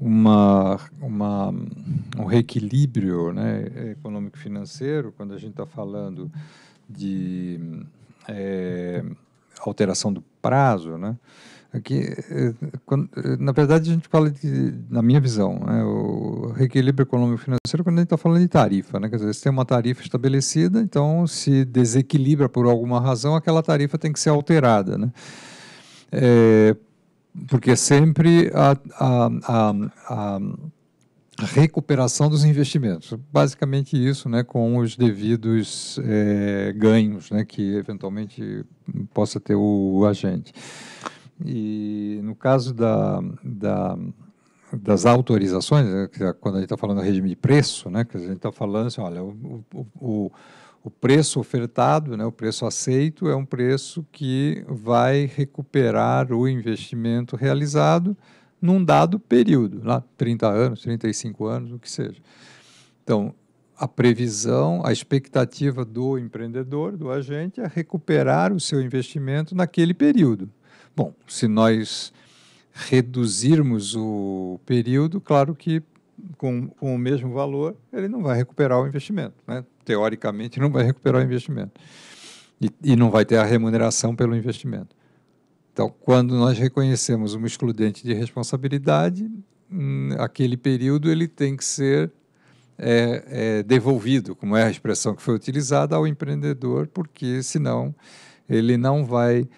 uma, uma, um reequilíbrio né, econômico-financeiro, quando a gente está falando de é, alteração do prazo, né? Aqui, é é, quando, na verdade, a gente fala de, na minha visão, né, o reequilíbrio econômico-financeiro quando a gente está falando de tarifa, né? Quer dizer, se tem uma tarifa estabelecida, então se desequilibra por alguma razão, aquela tarifa tem que ser alterada, né? É, porque é sempre a, a, a, a, recuperação dos investimentos. Basicamente isso, né, com os devidos é, ganhos né, que eventualmente possa ter o agente. E no caso da, da das autorizações, né, é quando a gente está falando regime de preço, né, que a gente está falando assim, olha, o, o, o o preço ofertado, né, o preço aceito, é um preço que vai recuperar o investimento realizado num dado período, lá, 30 anos, 35 anos, o que seja. Então, a previsão, a expectativa do empreendedor, do agente, é recuperar o seu investimento naquele período. Bom, se nós reduzirmos o período, claro que com, com o mesmo valor, ele não vai recuperar o investimento. Né? teoricamente, não vai recuperar o investimento. E, e não vai ter a remuneração pelo investimento. Então, quando nós reconhecemos uma excludente de responsabilidade, hum, aquele período ele tem que ser é, é, devolvido, como é a expressão que foi utilizada, ao empreendedor, porque senão ele não vai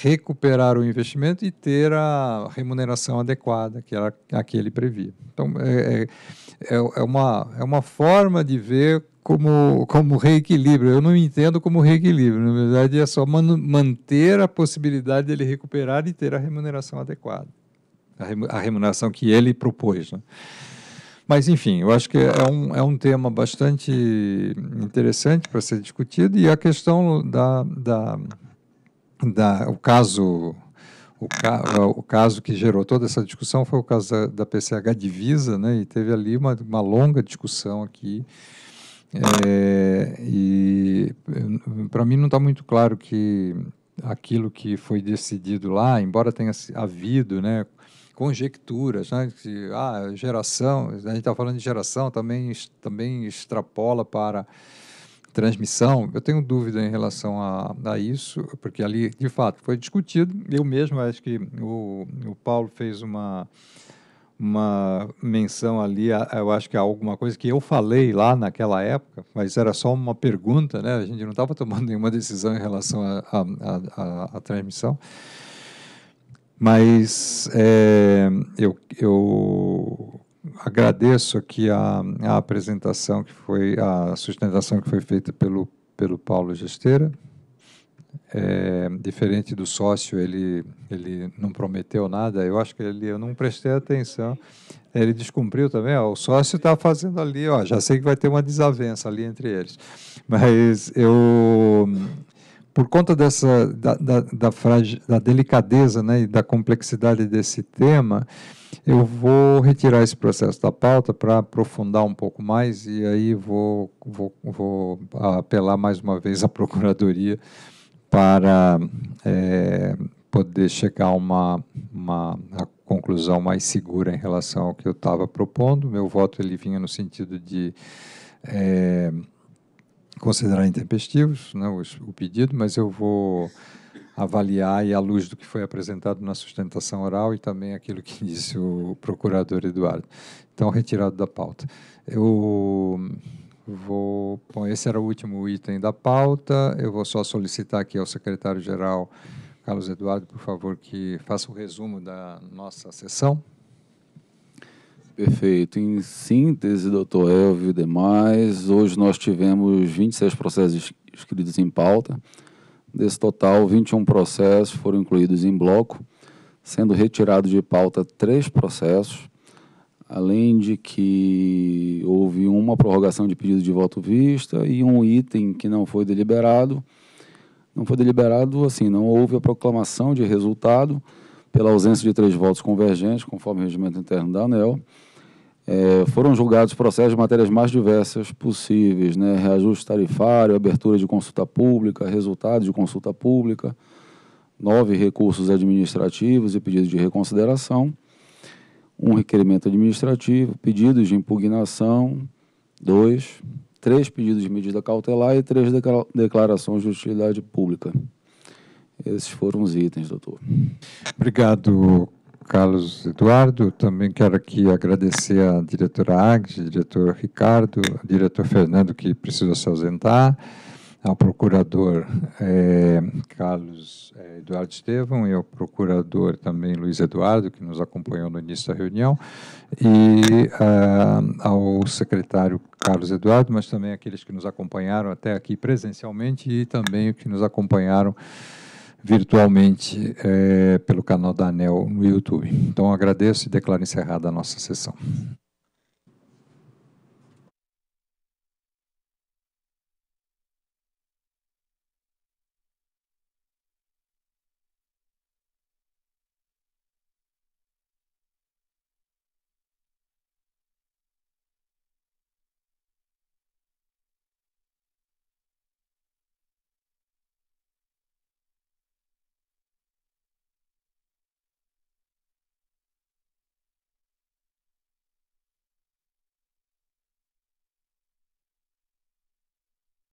recuperar o investimento e ter a remuneração adequada que, era, a que ele previa. Então, é, é, é, é, uma, é uma forma de ver como, como reequilíbrio. Eu não entendo como reequilíbrio. Na verdade, é só man, manter a possibilidade dele recuperar e ter a remuneração adequada. A remuneração que ele propôs. Né? Mas, enfim, eu acho que é um, é um tema bastante interessante para ser discutido e a questão da, da da, o caso o, ca, o, caso que gerou toda essa discussão foi o caso da, da PCH Divisa, né? E teve ali uma, uma longa discussão aqui. É, e para mim não está muito claro que aquilo que foi decidido lá, embora tenha havido, né? conjecturas, né? Que, ah, geração, a gente está falando de geração, também, também extrapola para transmissão, eu tenho dúvida em relação a, a isso, porque ali, de fato, foi discutido. Eu mesmo acho que o, o Paulo fez uma, uma menção ali, a, eu acho que há alguma coisa que eu falei lá naquela época, mas era só uma pergunta, né? A gente não estava tomando nenhuma decisão em relação à transmissão. Mas é, eu, eu agradeço aqui a, a, apresentação que foi, a sustentação que foi feita pelo, pelo Paulo Gesteira. É, diferente do sócio, ele, ele não prometeu nada. Eu acho que ele, eu não prestei atenção. Ele descumpriu também. Ó, o sócio está fazendo ali, ó, já sei que vai ter uma desavença ali entre eles. Mas eu, por conta dessa da, da, da, da delicadeza né, e da complexidade desse tema, eu vou retirar esse processo da pauta para aprofundar um pouco mais e aí vou, vou, vou apelar mais uma vez à [LAUGHS] Procuradoria para é, poder chegar a uma, uma a conclusão mais segura em relação ao que eu estava propondo. Meu voto ele vinha no sentido de é, considerar intempestivos né, o, o pedido, mas eu vou avaliar e à luz do que foi apresentado na sustentação oral e também aquilo que [LAUGHS] disse o procurador Eduardo. Então, retirado da pauta. Eu vou. Bom, esse era o último item da pauta. Eu vou só solicitar aqui ao secretário-geral, Carlos Eduardo, por favor, que faça o resumo da nossa sessão. Perfeito. Em síntese, doutor Elvio e demais, hoje nós tivemos 26 processos inscritos em pauta Desse total, 21 processos foram incluídos em bloco, sendo retirado de pauta três processos, além de que houve uma prorrogação de pedido de voto vista e um item que não foi deliberado. Não foi deliberado, assim, não houve a proclamação de resultado pela ausência de três votos convergentes, conforme o regimento interno da ANEL. É, foram julgados processos de matérias mais diversas possíveis, né? reajuste tarifário, abertura de consulta pública, resultado de consulta pública, nove recursos administrativos e pedidos de reconsideração, um requerimento administrativo, pedidos de impugnação, dois, três pedidos de medida cautelar e três declarações de utilidade pública. Esses foram os itens, doutor. Obrigado, Carlos Eduardo. Também quero aqui agradecer à diretora Agnes, diretor Ricardo, diretor Fernando, que precisou se ausentar, ao procurador é, Carlos é, Eduardo Estevam e ao procurador também Luiz Eduardo, que nos acompanhou no início da reunião, e ah, ao secretário Carlos Eduardo, mas também aqueles que nos acompanharam até aqui presencialmente e também os que nos acompanharam virtualmente é, pelo canal da ANEL no YouTube. Então agradeço e declaro encerrada a nossa sessão.